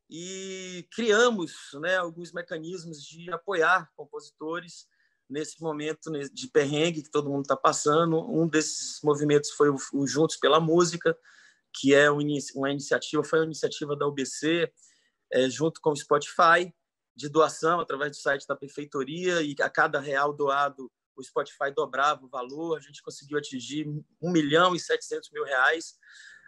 e criamos né, alguns mecanismos de apoiar compositores nesse momento de perrengue que todo mundo está passando. Um desses movimentos foi o Juntos pela Música, que é uma iniciativa, foi uma iniciativa da UBC, é, eh, junto com o Spotify, de doação através do site da prefeitura e a cada real doado o Spotify dobrava o valor, a gente conseguiu atingir 1 milhão e 700 mil reais,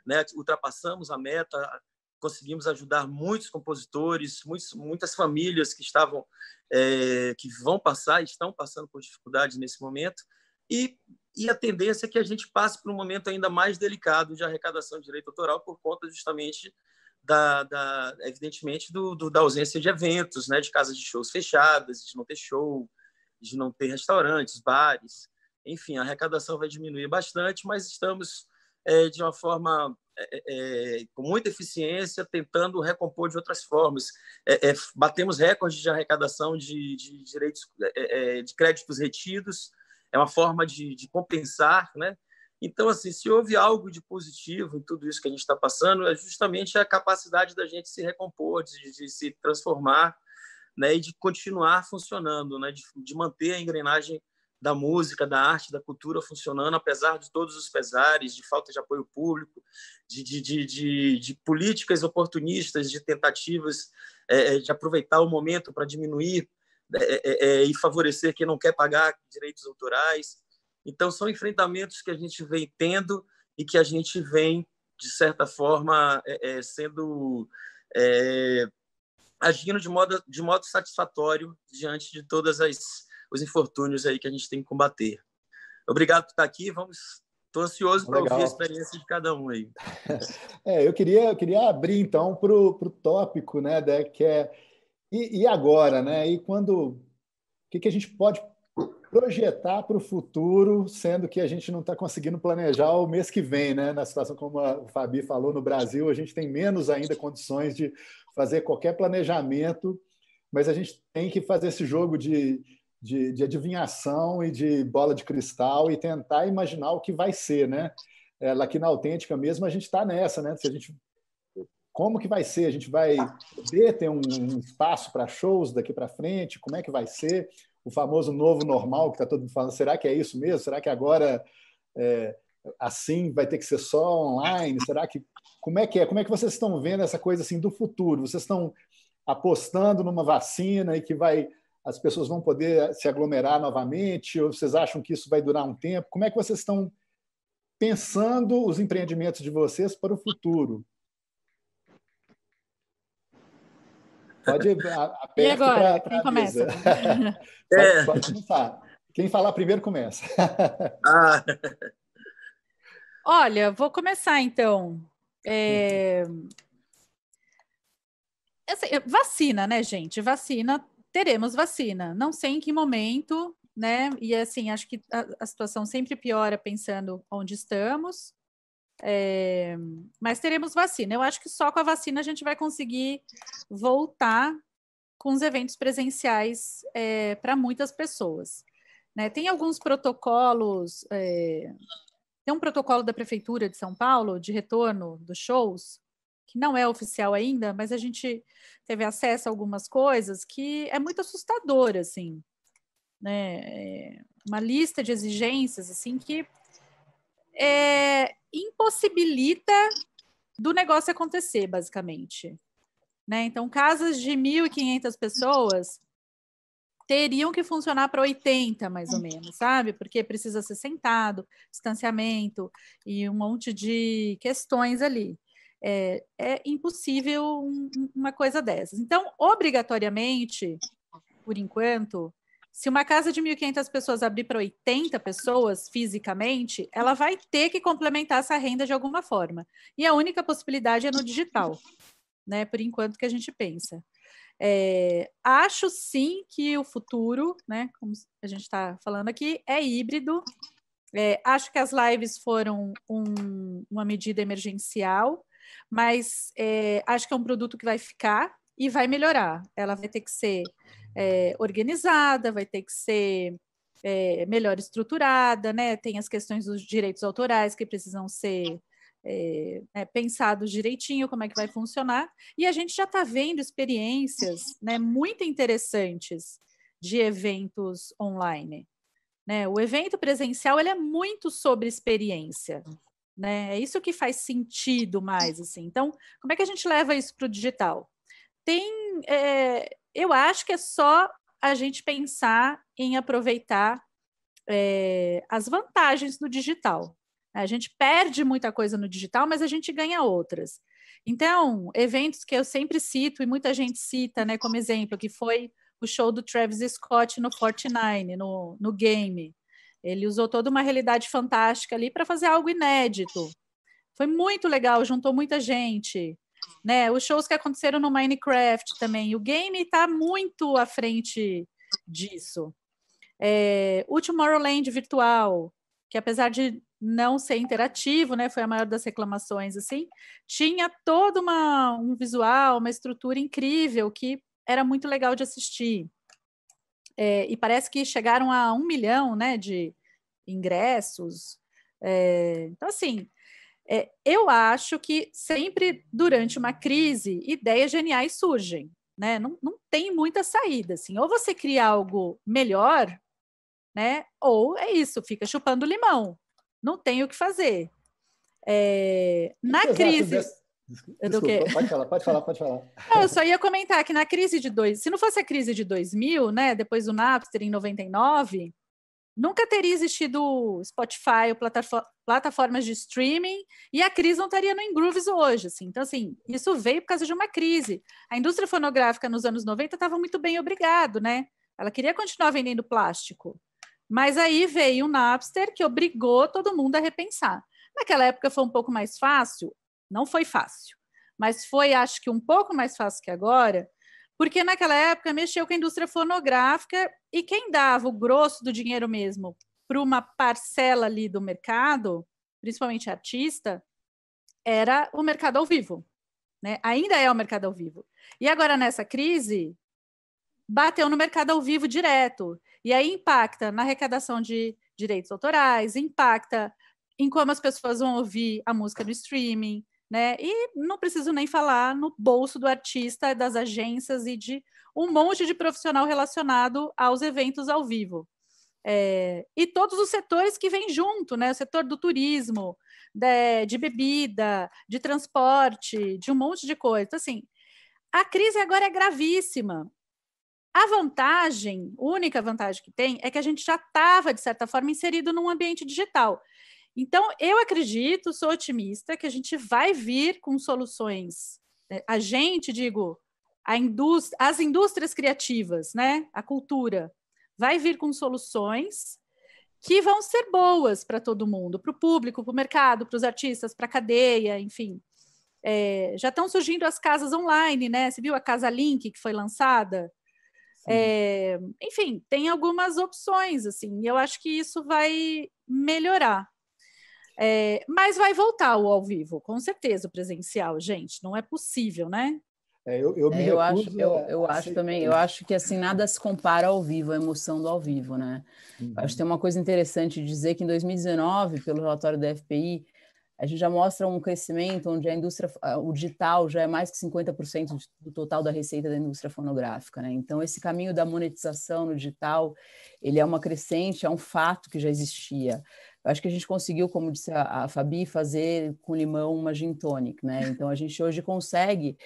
né? ultrapassamos a meta, conseguimos ajudar muitos compositores, muitos, muitas famílias que estavam, é, que vão passar, estão passando por dificuldades nesse momento. E, e a tendência é que a gente passe por um momento ainda mais delicado de arrecadação de direito autoral por conta justamente da, da evidentemente do, do, da ausência de eventos, né, de casas de shows fechadas, de não ter show, de não ter restaurantes, bares, enfim, a arrecadação vai diminuir bastante, mas estamos é, de uma forma é, é, é, com muita eficiência, tentando recompor de outras formas. É, batemos recordes de arrecadação de, de direitos de créditos retidos, é uma forma de, de compensar, né? Então, assim, se houve algo de positivo em tudo isso que a gente está passando, é justamente a capacidade da gente se recompor, de, de se transformar né, e de continuar funcionando, né, de, de manter a engrenagem da música, da arte, da cultura funcionando, apesar de todos os pesares, de falta de apoio público, de, de, de, de políticas oportunistas, de tentativas é, é, de aproveitar o momento para diminuir é é, é, é, e favorecer quem não quer pagar direitos autorais. Então, são enfrentamentos que a gente vem tendo e que a gente vem, de certa forma, sendo. agindo de modo, de modo satisfatório diante de todas as os infortúnios aí que a gente tem que combater. Obrigado por estar aqui. Vamos Estou ansioso para ouvir a experiência de cada um aí. É, eu queria, eu queria abrir então para o tópico, né, da, né, que é e, e, agora, né? E quando o que, que a gente pode projetar para o futuro, sendo que a gente não está conseguindo planejar o mês que vem, né? Na situação como a Fabi falou no Brasil, a gente tem menos ainda condições de fazer qualquer planejamento, mas a gente tem que fazer esse jogo de de, de, adivinhação e de bola de cristal e tentar imaginar o que vai ser, né? É, aqui na autêntica mesmo a gente está nessa, né? Se a gente como que vai ser? A gente vai poder ter um espaço para shows daqui para frente? Como é que vai ser? O famoso novo normal que está todo mundo falando. Será que é isso mesmo? Será que agora é, assim vai ter que ser só online? Será que como é que é? Como é que vocês estão vendo essa coisa assim do futuro? Vocês estão apostando numa vacina e que vai as pessoas vão poder se aglomerar novamente? Ou vocês acham que isso vai durar um tempo? Como é que vocês estão pensando os empreendimentos de vocês para o futuro? Pode aberto agora? Quem começa? É... Pode, pode começar. Quem falar primeiro começa. Ah. Olha, vou começar então. É... Uhum. Assim, vacina, né, gente? Vacina teremos vacina. Não sei em que momento, né? E assim, acho que a, a situação sempre piora pensando onde estamos. É, mas teremos vacina. Eu acho que só com a vacina a gente vai conseguir voltar com os eventos presenciais é, para muitas pessoas. Né? Tem alguns protocolos, é, tem um protocolo da Prefeitura de São Paulo de retorno dos shows, que não é oficial ainda, mas a gente teve acesso a algumas coisas que é muito assustador, assim, né? É uma lista de exigências, assim, que é, impossibilita do negócio acontecer, basicamente. Né? Então, casas de 1.500 pessoas teriam que funcionar para 80, mais ou menos, sabe? Porque precisa ser sentado, distanciamento e um monte de questões ali é, é impossível um, uma coisa dessas. Então, obrigatoriamente, por enquanto, se uma casa de 1.500 pessoas abrir para 80 pessoas fisicamente, ela vai ter que complementar essa renda de alguma forma. E a única possibilidade é no digital, né? Por enquanto que a gente pensa. É, acho sim que o futuro, né? Como a gente está falando aqui, é híbrido. É, acho que as lives foram um, uma medida emergencial mas é, acho que é um produto que vai ficar e vai melhorar. Ela vai ter que ser é, organizada, vai ter que ser é, melhor estruturada, né? Tem as questões dos direitos autorais que precisam ser é, né, pensados direitinho, como é que vai funcionar. E a gente já está vendo experiências né, muito interessantes de eventos online. Né? O evento presencial ele é muito sobre experiência né? É isso que faz sentido mais, assim. Então, como é que a gente leva isso para o digital? Tem, é, eu acho que é só a gente pensar em aproveitar é, as vantagens do digital. Né? A gente perde muita coisa no digital, mas a gente ganha outras. Então, eventos que eu sempre cito e muita gente cita, né, como exemplo, que foi o show do Travis Scott no Fortnite, no, no game. Ele usou toda uma realidade fantástica ali para fazer algo inédito. Foi muito legal, juntou muita gente. Né? Os shows que aconteceram no Minecraft também. O game está muito à frente disso. É, o Tomorrowland virtual, que apesar de não ser interativo, né, foi a maior das reclamações, assim, tinha todo uma, um visual, uma estrutura incrível que era muito legal de assistir. É, e parece que chegaram a um milhão né, de ingressos. É, então, assim, é, eu acho que sempre durante uma crise, ideias geniais surgem. Né? Não, não tem muita saída. Assim. Ou você cria algo melhor, né? ou é isso, fica chupando limão. Não tem o que fazer. É, na crise. Dessa Desculpa, Desculpa. Pode falar, pode falar, pode falar. eu só ia comentar que na crise de dois, se não fosse a crise de 2000, né, depois do Napster em 99, nunca teria existido Spotify, plataformas de streaming, e a crise não estaria no Ingrooves hoje, assim. Então, assim, isso veio por causa de uma crise. A indústria fonográfica nos anos 90 estava muito bem obrigado, né? Ela queria continuar vendendo plástico. Mas aí veio o Napster, que obrigou todo mundo a repensar. Naquela época foi um pouco mais fácil? Não foi fácil, mas foi, acho que, um pouco mais fácil que agora, porque naquela época mexeu com a indústria fonográfica e quem dava o grosso do dinheiro mesmo para uma parcela ali do mercado, principalmente artista, era o mercado ao vivo. Né? Ainda é o mercado ao vivo. E agora, nessa crise, bateu no mercado ao vivo direto. E aí impacta na arrecadação de direitos autorais, impacta em como as pessoas vão ouvir a música no streaming, né? E não preciso nem falar no bolso do artista, das agências e de um monte de profissional relacionado aos eventos ao vivo. É, e todos os setores que vêm junto, né? O setor do turismo, de, de, bebida, de transporte, de um monte de coisa. Então, assim, a crise agora é gravíssima. A vantagem, única vantagem que tem, é que a gente já estava, de certa forma, inserido num ambiente digital. Então, eu acredito, sou otimista, que a gente vai vir com soluções. É, a gente, digo, a indústria, as indústrias criativas, né? a cultura, vai vir com soluções que vão ser boas para todo mundo, para o público, para o mercado, para os artistas, para a cadeia, enfim. É, já estão surgindo as casas online, né? Você viu a Casa Link que foi lançada? É, enfim, tem algumas opções, assim, e eu acho que isso vai melhorar. É, mas vai voltar o ao vivo, com certeza, o presencial, gente. Não é possível, né? É, eu, eu, é, eu acho, eu, eu acho também, eu acho que assim nada se compara ao vivo, a emoção do ao vivo, né? Uhum. Acho que tem uma coisa interessante de dizer que em 2019, pelo relatório da FPI, a gente já mostra um crescimento onde a indústria, o digital já é mais que 50% do total da receita da indústria fonográfica, né? Então esse caminho da monetização no digital, ele é uma crescente, é um fato que já existia. Eu acho que a gente conseguiu, como disse a, a Fabi, fazer com limão uma gin tonic, né? Então a gente hoje consegue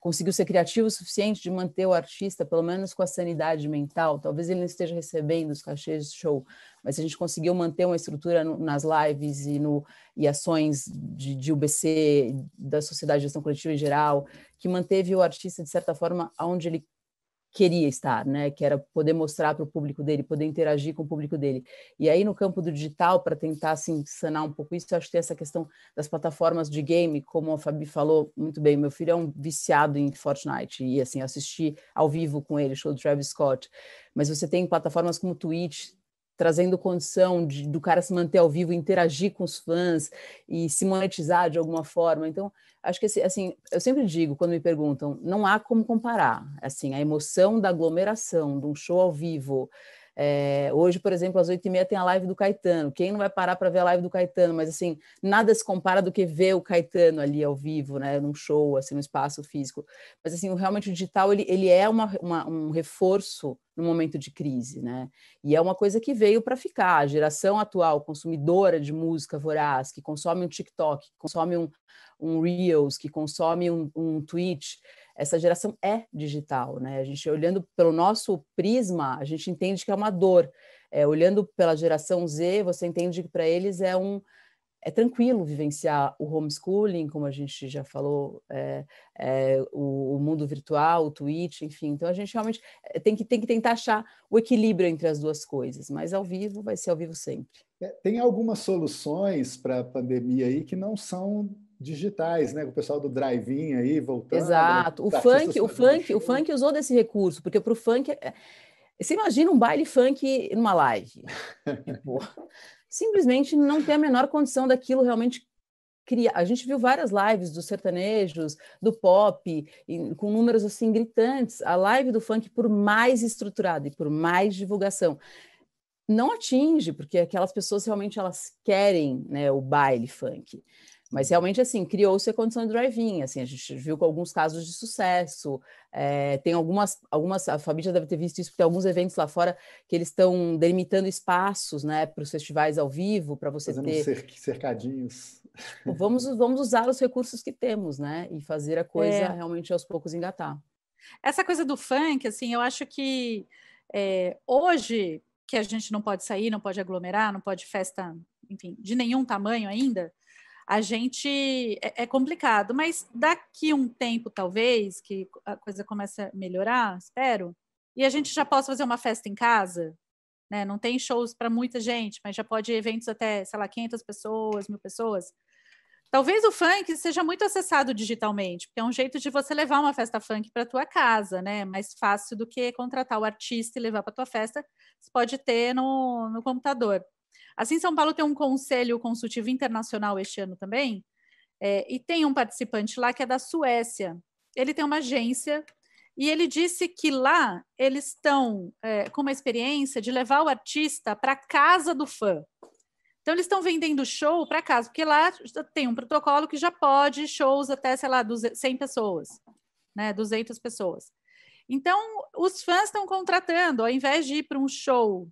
conseguiu ser criativo o suficiente de manter o artista, pelo menos com a sanidade mental. Talvez ele não esteja recebendo os cachês do show, mas a gente conseguiu manter uma estrutura no, nas lives e, no, e ações de, de UBC, da Sociedade de Gestão Coletiva em geral, que manteve o artista, de certa forma, onde ele queria estar, né? Que era poder mostrar para o público dele, poder interagir com o público dele. E aí no campo do digital, para tentar assim sanar um pouco isso, eu acho que tem essa questão das plataformas de game, como a Fabi falou muito bem, meu filho é um viciado em Fortnite e assim, assisti ao vivo com ele show do Travis Scott. Mas você tem plataformas como Twitch, trazendo condição de, do cara se manter ao vivo, interagir com os fãs e se monetizar de alguma forma. Então, acho que assim, eu sempre digo quando me perguntam, não há como comparar, assim, a emoção da aglomeração de um show ao vivo é, hoje, por exemplo, às oito e meia tem a live do Caetano. Quem não vai parar para ver a live do Caetano? Mas assim, nada se compara do que ver o Caetano ali ao vivo, né? Num show, assim, no espaço físico. Mas assim, realmente o digital ele, ele é uma, uma, um reforço no momento de crise, né? E é uma coisa que veio para ficar. A geração atual, consumidora de música voraz, que consome um TikTok, que consome um, um Reels, que consome um, um Twitch essa geração é digital, né? A gente olhando pelo nosso prisma, a gente entende que é uma dor. É, olhando pela geração Z, você entende que para eles é um é tranquilo vivenciar o homeschooling, como a gente já falou, é, é, o, o, mundo virtual, o Twitch, enfim. Então a gente realmente é, tem que, tem que tentar achar o equilíbrio entre as duas coisas, mas ao vivo vai ser ao vivo sempre. É, tem algumas soluções para a pandemia aí que não são digitais, né? O pessoal do drive-in aí voltando. Exato. O funk, o funk, o funk usou desse recurso, porque para o funk. É, é, você imagina um baile funk numa live. Tipo, simplesmente não tem a menor condição daquilo realmente criar. A gente viu várias lives dos sertanejos, do pop, com números assim gritantes. A live do funk, por mais estruturada e por mais divulgação, não atinge, porque aquelas pessoas realmente elas querem né, o baile funk. Mas realmente, assim, criou-se a condição de drive-in, assim, a gente viu com alguns casos de sucesso, é, tem algumas, algumas, a família deve ter visto isso, porque tem alguns eventos lá fora que eles estão delimitando espaços, né, para os festivais ao vivo, para você Fazendo ter... Cerc cercadinhos. Tipo, vamos, vamos usar os recursos que temos, né, e fazer a coisa é. realmente aos poucos engatar. Essa coisa do funk, assim, eu acho que é, hoje que a gente não pode sair, não pode aglomerar, não pode festa, enfim, de nenhum tamanho ainda, a gente é, é, complicado, mas daqui um tempo, talvez, que a coisa comece a melhorar, espero, e a gente já possa fazer uma festa em casa, né? Não tem shows para muita gente, mas já pode eventos até, sei lá, 500 pessoas, mil pessoas. Talvez o funk seja muito acessado digitalmente, porque é um jeito de você levar uma festa funk para tua casa, né? Mais fácil do que contratar o artista e levar para tua festa, você pode ter no, no computador. Assim, São Paulo tem um conselho consultivo internacional este ano também, é, e tem um participante lá que é da Suécia. Ele tem uma agência e ele disse que lá eles estão é, com uma experiência de levar o artista para casa do fã. Então, eles estão vendendo show para casa, porque lá tem um protocolo que já pode shows até, sei lá, 100 pessoas, né? 200 pessoas. Então, os fãs estão contratando, ao invés de ir para um show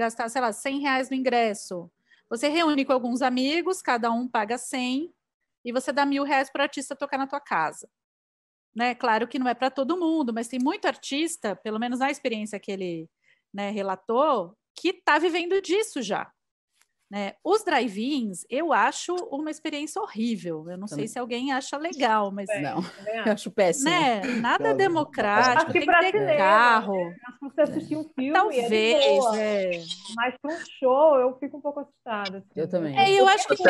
gastar, sei lá, 100 reais no ingresso. Você reúne com alguns amigos, cada um paga 100 e você dá mil reais para o artista tocar na tua casa. Né? Claro que não é para todo mundo, mas tem muito artista, pelo menos na experiência que ele né, relatou, que está vivendo disso já. Né? Os drive-ins, eu acho uma experiência horrível. Eu não Também. sei se alguém acha legal, mas. É, não, eu acho péssimo. Né? Nada democrático, tem que ter carro. Né, acho que você assistir um filme. É Talvez. É Mas para um show, eu fico um pouco assustada. Assim. Eu né. também. É, eu acho que tem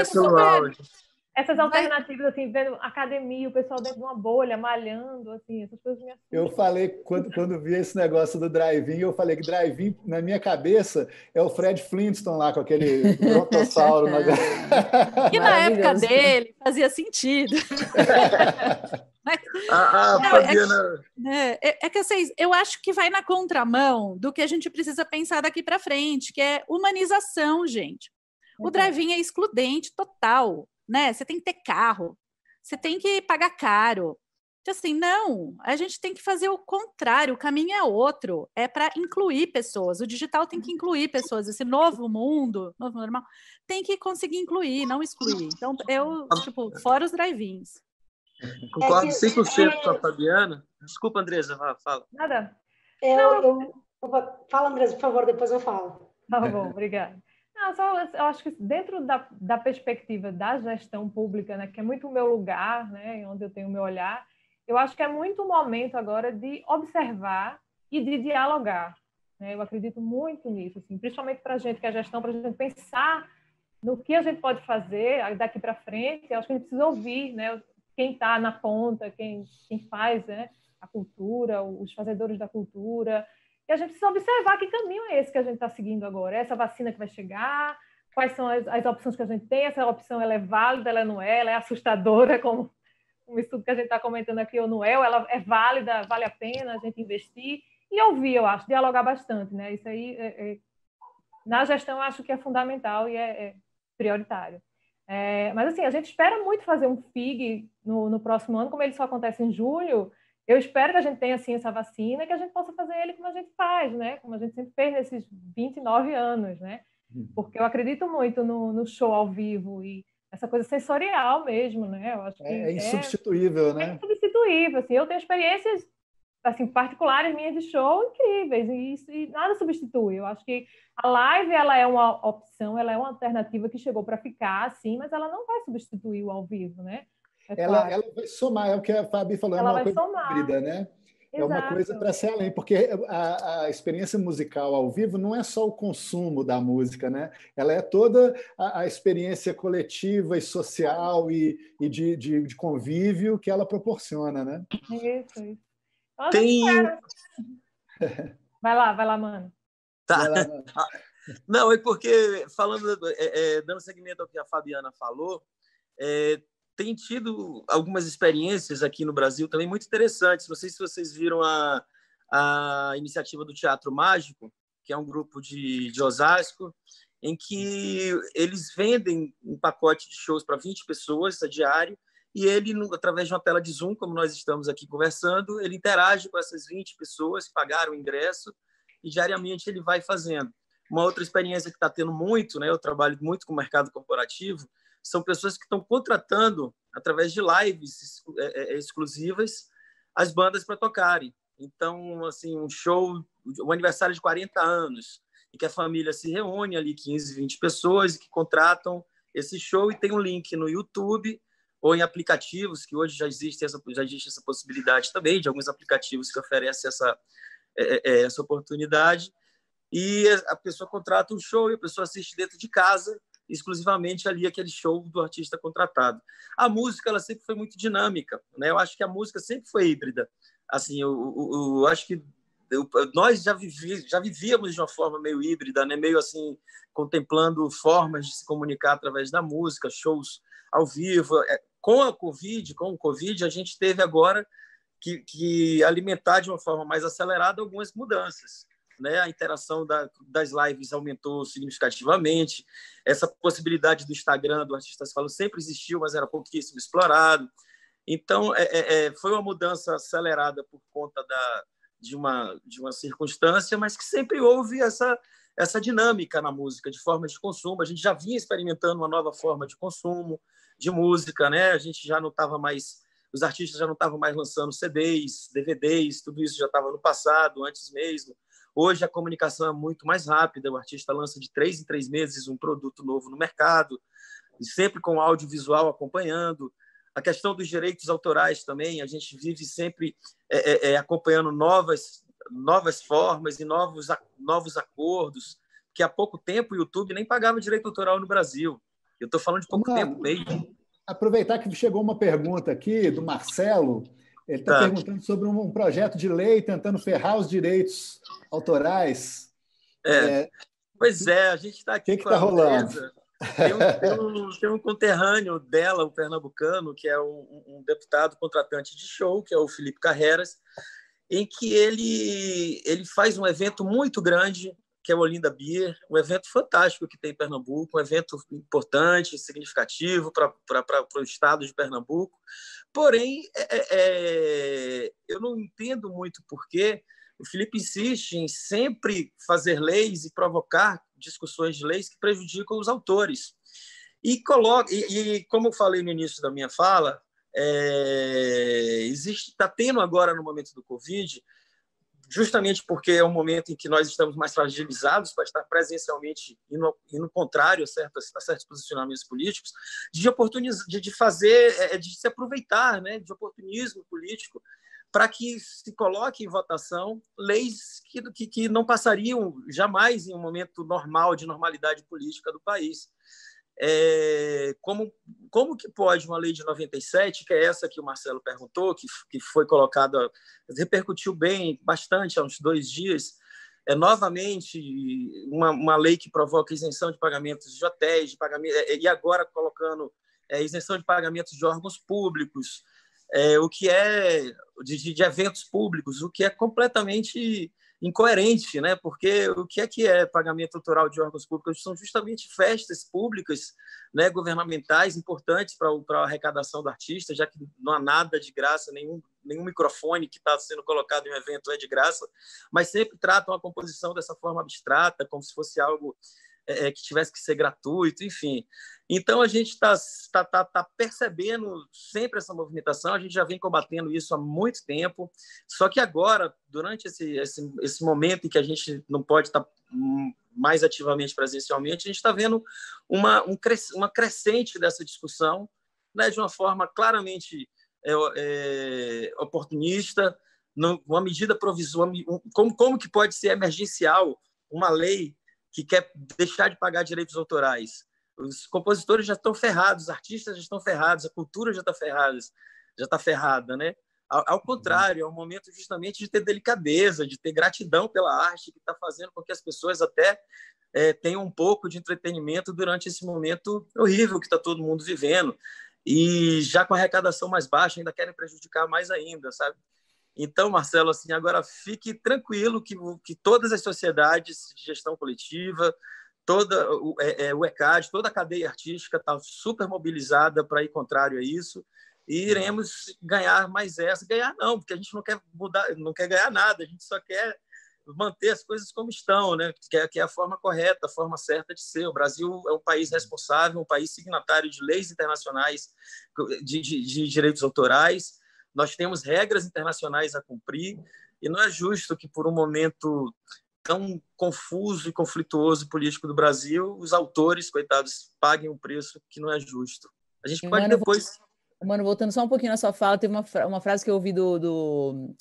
essas alternativas, Mas... assim, vendo academia, o pessoal dentro de uma bolha, malhando, assim, essas coisas me assustam. Eu falei, quando, quando vi esse negócio do drive-in, eu falei que drive-in, na minha cabeça, é o Fred Flintstone lá com aquele brontossauro. na... Que na época dele fazia sentido. Mas, é, né, é, é, que assim, eu acho que vai na contramão do que a gente precisa pensar daqui para frente, que é humanização, gente. O uhum. drive-in é excludente total né? Você tem que ter carro, você tem que pagar caro. Então, assim, não, a gente tem que fazer o contrário, o caminho é outro, é para incluir pessoas. O digital tem que incluir pessoas, esse novo mundo, novo normal, tem que conseguir incluir, não excluir. Então, eu, tipo, fora os drive-ins. Concordo 100% é é com a Fabiana. Desculpa, Andresa, fala. Nada. Eu, eu, eu, fala, Andresa, por favor, depois eu falo. Tá bom, obrigada. Não, só, eu acho que dentro da, da perspectiva da gestão pública, né, que é muito o meu lugar, né, onde eu tenho o meu olhar, eu acho que é muito o momento agora de observar e de dialogar. Né? Eu acredito muito nisso, assim, principalmente para a gente que é gestão, para a gente pensar no que a gente pode fazer daqui para frente. Eu acho que a gente precisa ouvir né, quem está na ponta, quem, quem faz né, a cultura, os fazedores da cultura, e a gente precisa observar que caminho é esse que a gente está seguindo agora. Essa vacina que vai chegar, quais são as, as, opções que a gente tem, essa opção ela é válida, ela é não é, ela é assustadora, como o estudo que a gente está comentando aqui, ou não é, ela é válida, vale a pena a gente investir. E ouvir, eu acho, dialogar bastante, né? Isso aí, é, é, na gestão, acho que é fundamental e é, é prioritário. É, mas, assim, a gente espera muito fazer um FIG no, no próximo ano, como ele só acontece em julho, eu espero que a gente tenha assim essa vacina, que a gente possa fazer ele como a gente faz, né? Como a gente sempre fez nesses 29 anos, né? Uhum. Porque eu acredito muito no, no show ao vivo e essa coisa sensorial mesmo, né? Eu acho que é, é, é insubstituível, é, né? É insubstituível, assim. Eu tenho experiências assim particulares minhas de show incríveis e, e nada substitui. Eu acho que a live ela é uma opção, ela é uma alternativa que chegou para ficar, assim, mas ela não vai substituir o ao vivo, né? É ela, claro. ela vai somar, é o que a Fabi falou, é ela é uma coisa somar. híbrida, né? Exato. É uma coisa para ser além, porque a, a, experiência musical ao vivo não é só o consumo da música, né? Ela é toda a, a experiência coletiva e social e, e de, de, de, convívio que ela proporciona, né? Isso, isso. Nossa, Tem... Vai lá, vai lá, mano. Tá. Lá, mano. Ah, não, é porque, falando, é, é, dando seguimento ao que a Fabiana falou, é, tem tido algumas experiências aqui no Brasil também muito interessantes. Não sei se vocês viram a, a iniciativa do Teatro Mágico, que é um grupo de, de Osasco, em que eles vendem um pacote de shows para 20 pessoas a é diário, e ele, através de uma tela de Zoom, como nós estamos aqui conversando, ele interage com essas 20 pessoas que pagaram o ingresso, e diariamente ele vai fazendo. Uma outra experiência que está tendo muito, né, eu trabalho muito com o mercado corporativo, são pessoas que estão contratando, através de lives é, é, é, exclusivas, as bandas para tocarem. Então, assim, um show, um aniversário de 40 anos, e que a família se reúne ali, 15, 20 pessoas, que contratam esse show e tem um link no YouTube ou em aplicativos, que hoje já existe essa, já existe essa possibilidade também, de alguns aplicativos que oferecem essa, essa oportunidade. E a pessoa contrata um show e a pessoa assiste dentro de casa exclusivamente ali aquele show do artista contratado. A música ela sempre foi muito dinâmica, né? Eu acho que a música sempre foi híbrida. Assim, eu, eu, eu acho que eu, nós já, vivi, já vivíamos de uma forma meio híbrida, né? Meio assim contemplando formas de se comunicar através da música, shows ao vivo. É, com a Covid, com o Covid, a gente teve agora que, que alimentar de uma forma mais acelerada algumas mudanças né? A interação da, das lives aumentou significativamente. Essa possibilidade do Instagram, do artista se falou, sempre existiu, mas era pouquíssimo explorado. Então, é, é, é, foi uma mudança acelerada por conta da, de, uma, de uma circunstância, mas que sempre houve essa, essa dinâmica na música, de forma de consumo. A gente já vinha experimentando uma nova forma de consumo de música, né? A gente já não estava mais, os artistas já não estavam mais lançando CDs, DVDs, tudo isso já estava no passado, antes mesmo. Hoje a comunicação é muito mais rápida, o artista lança de três em três meses um produto novo no mercado, sempre com audiovisual acompanhando. A questão dos direitos autorais também, a gente vive sempre é, é, é acompanhando novas, novas formas e novos, novos acordos, que há pouco tempo o YouTube nem pagava direito autoral no Brasil. Eu estou falando de pouco tempo mesmo. Aproveitar que chegou uma pergunta aqui do Marcelo. Ele está tá. perguntando sobre um, projeto de lei tentando ferrar os direitos autorais. É. é. Pois é, a gente está aqui. O que está rolando? Tem um, tem, um, tem um, conterrâneo dela, o pernambucano, que é um, um, deputado contratante de show, que é o Felipe Carreras, em que ele, ele faz um evento muito grande, que é o Olinda Beer, um evento fantástico que tem em Pernambuco, um evento importante, significativo para o estado de Pernambuco, Porém, é, é, é, eu não entendo muito porque o Felipe insiste em sempre fazer leis e provocar discussões de leis que prejudicam os autores. E, coloca, e, e como eu falei no início da minha fala, é, existe está tendo agora no momento do Covid justamente porque é um momento em que nós estamos mais fragilizados para estar presencialmente e no, e no contrário a certos, a certos posicionamentos políticos, de, de, de fazer, é, é, de se aproveitar né, de oportunismo político para que se coloque em votação leis que, que, que não passariam jamais em um momento normal de normalidade política do país é, como, como que pode uma lei de 97, que é essa que o Marcelo perguntou, que, que foi colocada, repercutiu bem, bastante, há uns dois dias, é novamente uma, uma lei que provoca isenção de pagamentos de hotéis, de pagamento, é, e agora colocando é, isenção de pagamentos de órgãos públicos, é, o que é de, de eventos públicos, o que é completamente incoerente, né? Porque o que é que é pagamento autoral de órgãos públicos? São justamente festas públicas, né, governamentais importantes para a arrecadação do artista, já que não há nada de graça, nenhum, nenhum microfone que está sendo colocado em um evento é de graça, mas sempre tratam a composição dessa forma abstrata, como se fosse algo é, é, que tivesse que ser gratuito, enfim. Então a gente está tá, tá, tá percebendo sempre essa movimentação, a gente já vem combatendo isso há muito tempo, só que agora, durante esse, esse, esse momento em que a gente não pode estar tá, hum, mais ativamente presencialmente, a gente está vendo uma, um, uma crescente dessa discussão, né, de uma forma claramente é, é, oportunista, uma medida provisória, como, como que pode ser emergencial uma lei que quer deixar de pagar direitos autorais. Os compositores já estão ferrados, os artistas já estão ferrados, a cultura já está ferrada, já está ferrada, né? Ao, ao contrário, é um momento justamente de ter delicadeza, de ter gratidão pela arte que está fazendo com que as pessoas até é, tenham um pouco de entretenimento durante esse momento horrível que está todo mundo vivendo. E já com a arrecadação mais baixa, ainda querem prejudicar mais ainda, sabe? Então, Marcelo, assim, agora fique tranquilo que, que todas as sociedades de gestão coletiva, toda o, é, é o ECAD, toda a cadeia artística está super mobilizada para ir contrário a isso e iremos ganhar mais essa. Ganhar não, porque a gente não quer mudar, não quer ganhar nada, a gente só quer manter as coisas como estão, né? que, é, que é a forma correta, a forma certa de ser. O Brasil é um país responsável, um país signatário de leis internacionais de, de, de direitos autorais, nós temos regras internacionais a cumprir e não é justo que, por um momento tão confuso e conflituoso político do Brasil, os autores, coitados, paguem um preço que não é justo. A gente pode Mano, depois. Mano, voltando só um pouquinho na sua fala, teve uma, uma frase que eu ouvi do, do,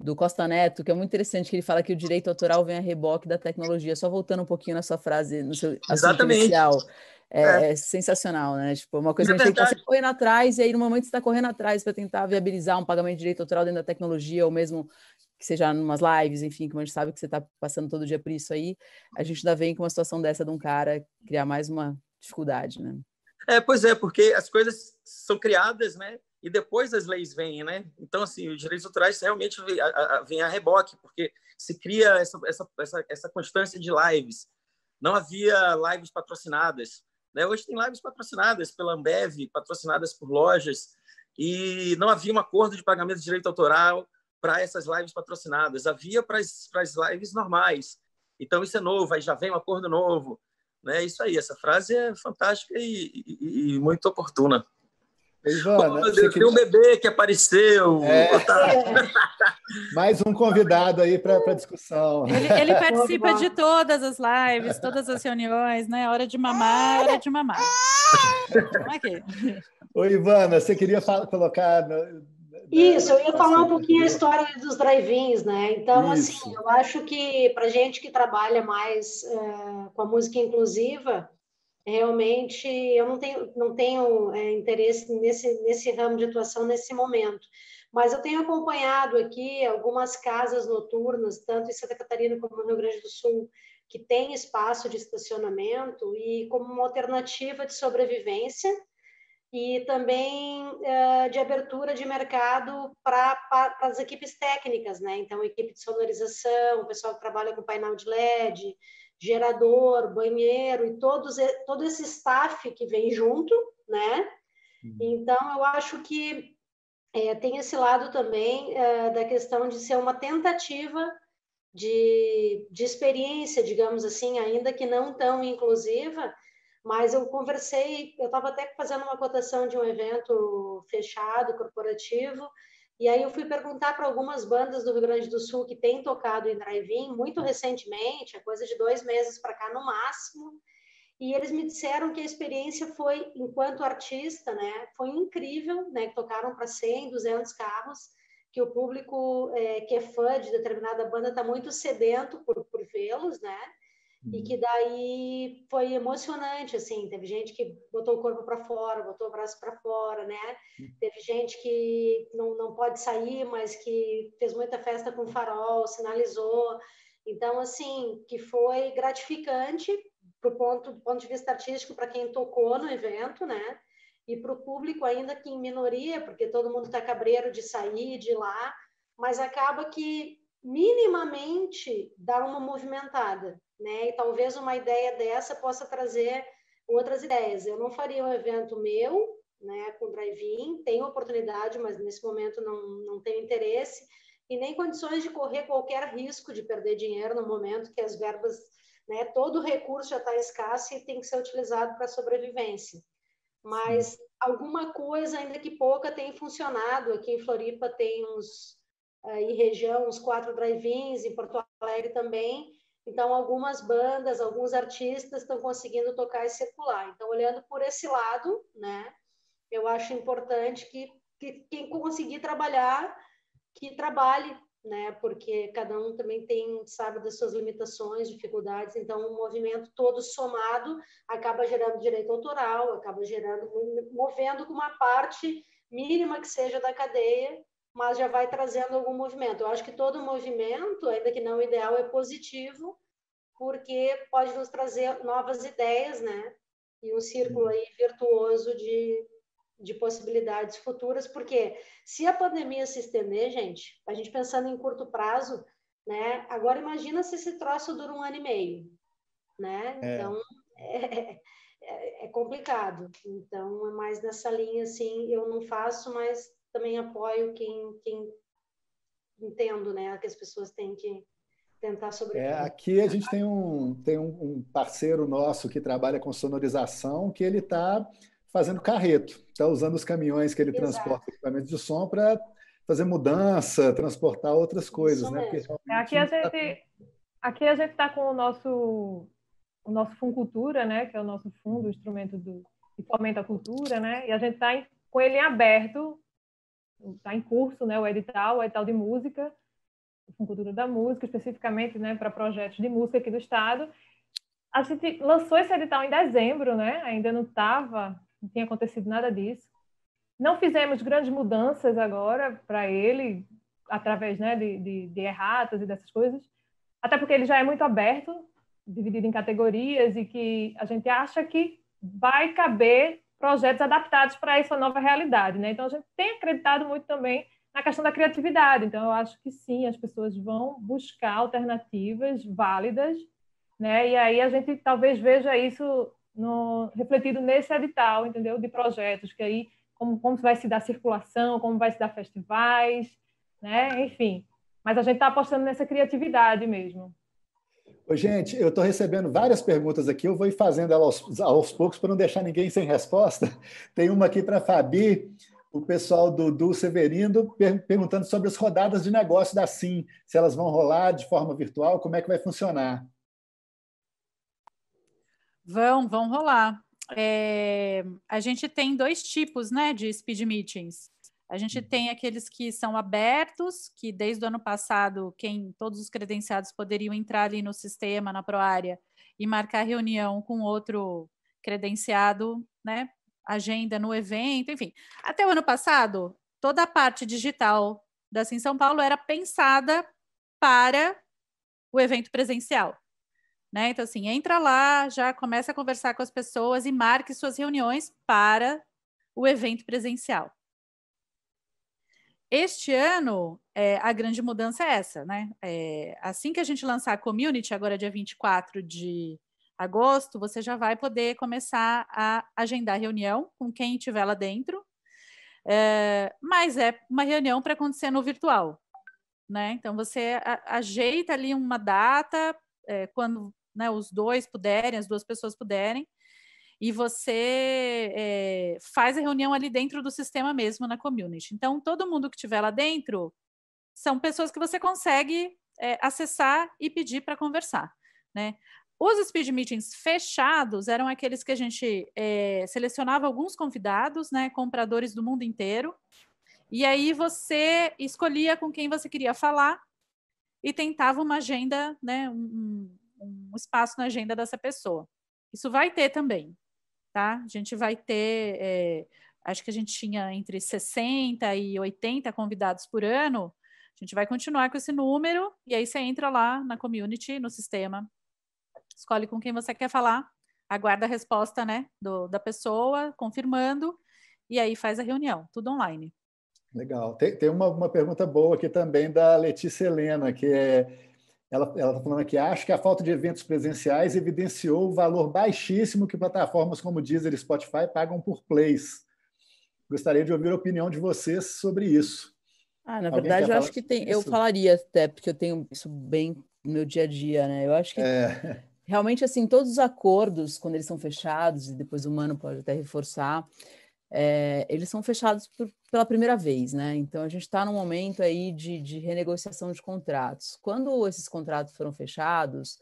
do Costa Neto, que é muito interessante, que ele fala que o direito autoral vem a reboque da tecnologia. Só voltando um pouquinho na sua frase, no seu Exatamente. inicial. Exatamente é. é, é. sensacional, né? Tipo, é uma coisa Na que a gente verdade... correndo atrás, e aí no momento você está correndo atrás para tentar viabilizar um pagamento de direito autoral dentro da tecnologia, ou mesmo que seja umas lives, enfim, que a gente sabe que você está passando todo dia por isso aí, a gente ainda vem com uma situação dessa de um cara criar mais uma dificuldade, né? É, pois é, porque as coisas são criadas, né? E depois as leis vêm, né? Então, assim, os direitos autorais realmente vêm a, vem a reboque, porque se cria essa, essa, essa, essa constância de lives. Não havia lives patrocinadas. Né? Hoje tem lives patrocinadas pela Ambev, patrocinadas por lojas, e não havia um acordo de pagamento de direito autoral para essas lives patrocinadas, havia para as lives normais. Então isso é novo, aí já vem um acordo novo. Né? Isso aí, essa frase é fantástica e, e, e muito oportuna. Ivana, né, oh, Deus, tem um bebê que apareceu. É. Mais um convidado aí para a discussão. Ele, ele participa de todas as lives, todas as reuniões, né? Hora de mamar, hora de mamar. Oi, Ivana, você queria falar, colocar. No... Né, Isso, eu ia falar um pouquinho a né? história dos drive-ins, né? Então, assim, Isso. assim, eu acho que para gente que trabalha mais uh, com a música inclusiva, realmente eu não tenho, não tenho é, interesse nesse, nesse ramo de atuação nesse momento. Mas eu tenho acompanhado aqui algumas casas noturnas, tanto em Santa Catarina como no Rio Grande do Sul, que têm espaço de estacionamento e como uma alternativa de sobrevivência e também uh, de abertura de mercado para as equipes técnicas, né? Então, equipe de sonorização, o pessoal que trabalha com painel de LED, gerador, banheiro e todos, todo esse staff que vem junto, né? Uhum. Então, eu acho que é, tem esse lado também é, da questão de ser uma tentativa de, de experiência, digamos assim, ainda que não tão inclusiva, mas eu conversei, eu estava até fazendo uma cotação de um evento fechado, corporativo, e aí eu fui perguntar para algumas bandas do Rio Grande do Sul que têm tocado em drive-in muito recentemente, a coisa de dois meses para cá no máximo, e eles me disseram que a experiência foi, enquanto artista, né, foi incrível, né, que tocaram para 100, 200 carros, que o público é, que é fã de determinada banda está muito sedento por, por vê-los, né, e uhum. que daí foi emocionante, assim, teve gente que botou o corpo para fora, botou o braço para fora, né? Uhum. Teve gente que não, não pode sair, mas que fez muita festa com farol, sinalizou. Então, assim, que foi gratificante pro ponto, do ponto de vista artístico para quem tocou no evento, né? E para o público ainda que em minoria, porque todo mundo está cabreiro de sair, de lá, mas acaba que minimamente dá uma movimentada, né? E talvez uma ideia dessa possa trazer outras ideias. Eu não faria um evento meu, né, com drive-in, tenho oportunidade, mas nesse momento não, não tenho interesse e nem condições de correr qualquer risco de perder dinheiro no momento que as verbas, né, todo recurso já está escasso e tem que ser utilizado para sobrevivência. Mas alguma coisa, ainda que pouca, tem funcionado. Aqui em Floripa tem uns, em eh, região, uns quatro drive-ins, em Porto Alegre também, então, algumas bandas, alguns artistas estão conseguindo tocar e circular. Então, olhando por esse lado, né, eu acho importante que, que quem conseguir trabalhar, que trabalhe, né, porque cada um também tem, sabe, das suas limitações, dificuldades. Então, o um movimento todo somado acaba gerando direito autoral, acaba gerando, movendo com uma parte mínima que seja da cadeia mas já vai trazendo algum movimento. Eu acho que todo movimento, ainda que não ideal, é positivo, porque pode nos trazer novas ideias, né? E um círculo aí virtuoso de, de possibilidades futuras, porque se a pandemia se estender, gente, a gente pensando em curto prazo, né? Agora imagina se esse troço dura um ano e meio, né? É. Então é, é, é, complicado. Então é mais nessa linha assim, eu não faço, mas também apoio quem, quem entendo, né, que as pessoas têm que tentar sobreviver. É, aqui a gente tem um, tem um parceiro nosso que trabalha com sonorização, que ele está fazendo carreto, está usando os caminhões que ele Exato. transporta equipamentos de som para fazer mudança, transportar outras coisas, né? Tá aqui, a gente, tá... aqui a gente está com o nosso o nosso cultura né, que é o nosso fundo, o instrumento do, que fomenta a cultura, né, e a gente está com ele aberto está em curso, né, o edital, o edital de música, com cultura da música, especificamente, né, para projetos de música aqui do estado. A gente lançou esse edital em dezembro, né? Ainda não estava, não tinha acontecido nada disso. Não fizemos grandes mudanças agora para ele, através né, de, de, de erratas e dessas coisas, até porque ele já é muito aberto, dividido em categorias, e que a gente acha que vai caber projetos adaptados para essa nova realidade. Né? Então, a gente tem acreditado muito também na questão da criatividade. Então, eu acho que sim, as pessoas vão buscar alternativas válidas, né? e aí a gente talvez veja isso no, refletido nesse edital, entendeu? De projetos, que aí como, como vai se dar circulação, como vai se dar festivais, né? enfim. Mas a gente está apostando nessa criatividade mesmo. Gente, eu estou recebendo várias perguntas aqui, eu vou ir fazendo elas aos, aos poucos para não deixar ninguém sem resposta. Tem uma aqui para a Fabi, o pessoal do, do Severino, per, perguntando sobre as rodadas de negócio da SIM, se elas vão rolar de forma virtual, como é que vai funcionar? Vão, vão rolar. É, a gente tem dois tipos né, de speed meetings. A gente hum. tem aqueles que são abertos, que desde o ano passado, quem todos os credenciados poderiam entrar ali no sistema, na Proária, e marcar reunião com outro credenciado, né? Agenda no evento, enfim. Até o ano passado, toda a parte digital da Sim São Paulo era pensada para o evento presencial. Né? Então, assim, entra lá, já começa a conversar com as pessoas e marque suas reuniões para o evento presencial. Este ano, é, a grande mudança é essa, né? É, assim que a gente lançar a community, agora dia 24 de agosto, você já vai poder começar a agendar reunião com quem estiver lá dentro. É, mas é uma reunião para acontecer no virtual, né? Então você ajeita ali uma data é, quando né, os dois puderem, as duas pessoas puderem, e você é, faz a reunião ali dentro do sistema mesmo, na community. Então, todo mundo que estiver lá dentro são pessoas que você consegue é, acessar e pedir para conversar, né? Os speed meetings fechados eram aqueles que a gente é, selecionava alguns convidados, né, compradores do mundo inteiro, e aí você escolhia com quem você queria falar e tentava uma agenda, né, um, um espaço na agenda dessa pessoa. Isso vai ter também, tá? A gente vai ter, é, acho que a gente tinha entre 60 e 80 convidados por ano. A gente vai continuar com esse número e aí você entra lá na community, no sistema, escolhe com quem você quer falar, aguarda a resposta, né, do, da pessoa, confirmando e aí faz a reunião, tudo online. Legal. Tem, tem uma, uma pergunta boa aqui também da Letícia Helena, que é ela está falando aqui, acho que a falta de eventos presenciais evidenciou o valor baixíssimo que plataformas como Deezer e Spotify pagam por plays. Gostaria de ouvir a opinião de vocês sobre isso. Ah, na Alguém verdade, eu acho que tem. Isso? Eu falaria até, porque eu tenho isso bem no meu dia a dia, né? Eu acho que é. realmente, assim, todos os acordos, quando eles são fechados, e depois o humano pode até reforçar, é, eles são fechados por, pela primeira vez, né? Então a gente está num momento aí de, de, renegociação de contratos. Quando esses contratos foram fechados,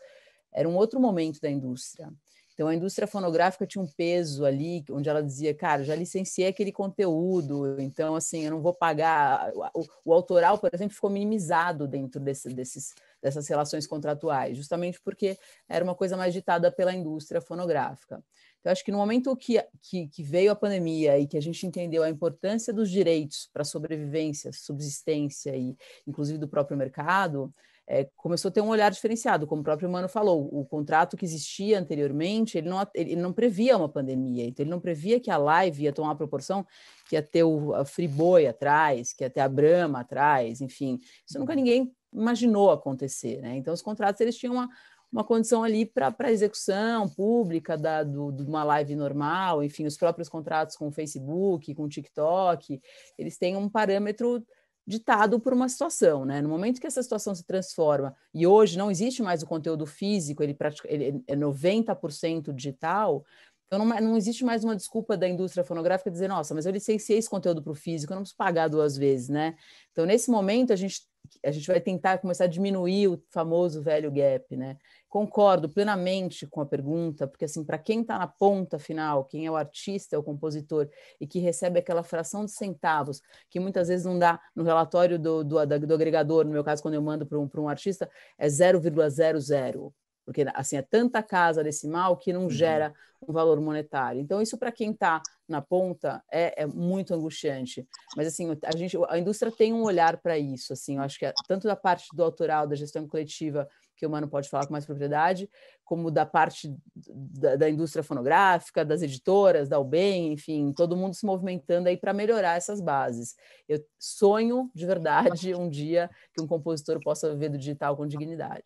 era um outro momento da indústria. Então a indústria fonográfica tinha um peso ali, onde ela dizia, cara, já licenciei aquele conteúdo, então assim eu não vou pagar. O, o autoral, por exemplo, ficou minimizado dentro desse, desses, dessas relações contratuais, justamente porque era uma coisa mais ditada pela indústria fonográfica. Então, acho que no momento que, que, que, veio a pandemia e que a gente entendeu a importância dos direitos para sobrevivência, subsistência e, inclusive, do próprio mercado, é, começou a ter um olhar diferenciado, como o próprio Mano falou, o contrato que existia anteriormente, ele não, ele não previa uma pandemia, então ele não previa que a live ia tomar a proporção que ia ter o a Friboi atrás, que ia ter a Brahma atrás, enfim, isso nunca uhum. ninguém imaginou acontecer, né? Então os contratos eles tinham uma, uma condição ali para a execução pública da, do, de uma live normal, enfim, os próprios contratos com o Facebook, com o TikTok, eles têm um parâmetro ditado por uma situação, né? No momento que essa situação se transforma e hoje não existe mais o conteúdo físico, ele, pratica, ele é 90% digital, então não, não, existe mais uma desculpa da indústria fonográfica dizer, nossa, mas eu licenciei esse conteúdo para o físico, eu não preciso pagar duas vezes, né? Então, nesse momento, a gente a gente vai tentar começar a diminuir o famoso velho gap, né? Concordo plenamente com a pergunta, porque assim, para quem está na ponta final, quem é o artista, é o compositor e que recebe aquela fração de centavos, que muitas vezes não dá no relatório do, do, do agregador, no meu caso, quando eu mando para um, um artista, é 0,00 porque assim é tanta casa decimal que não uhum. gera um valor monetário. Então isso para quem está na ponta é, é, muito angustiante. Mas assim, a gente, a indústria tem um olhar para isso, assim, eu acho que é, tanto da parte do autoral, da gestão coletiva, que o mano pode falar com mais propriedade, como da parte da, da indústria fonográfica, das editoras, da UBEM, enfim, todo mundo se movimentando aí para melhorar essas bases. Eu sonho de verdade um dia que um compositor possa viver do digital com dignidade.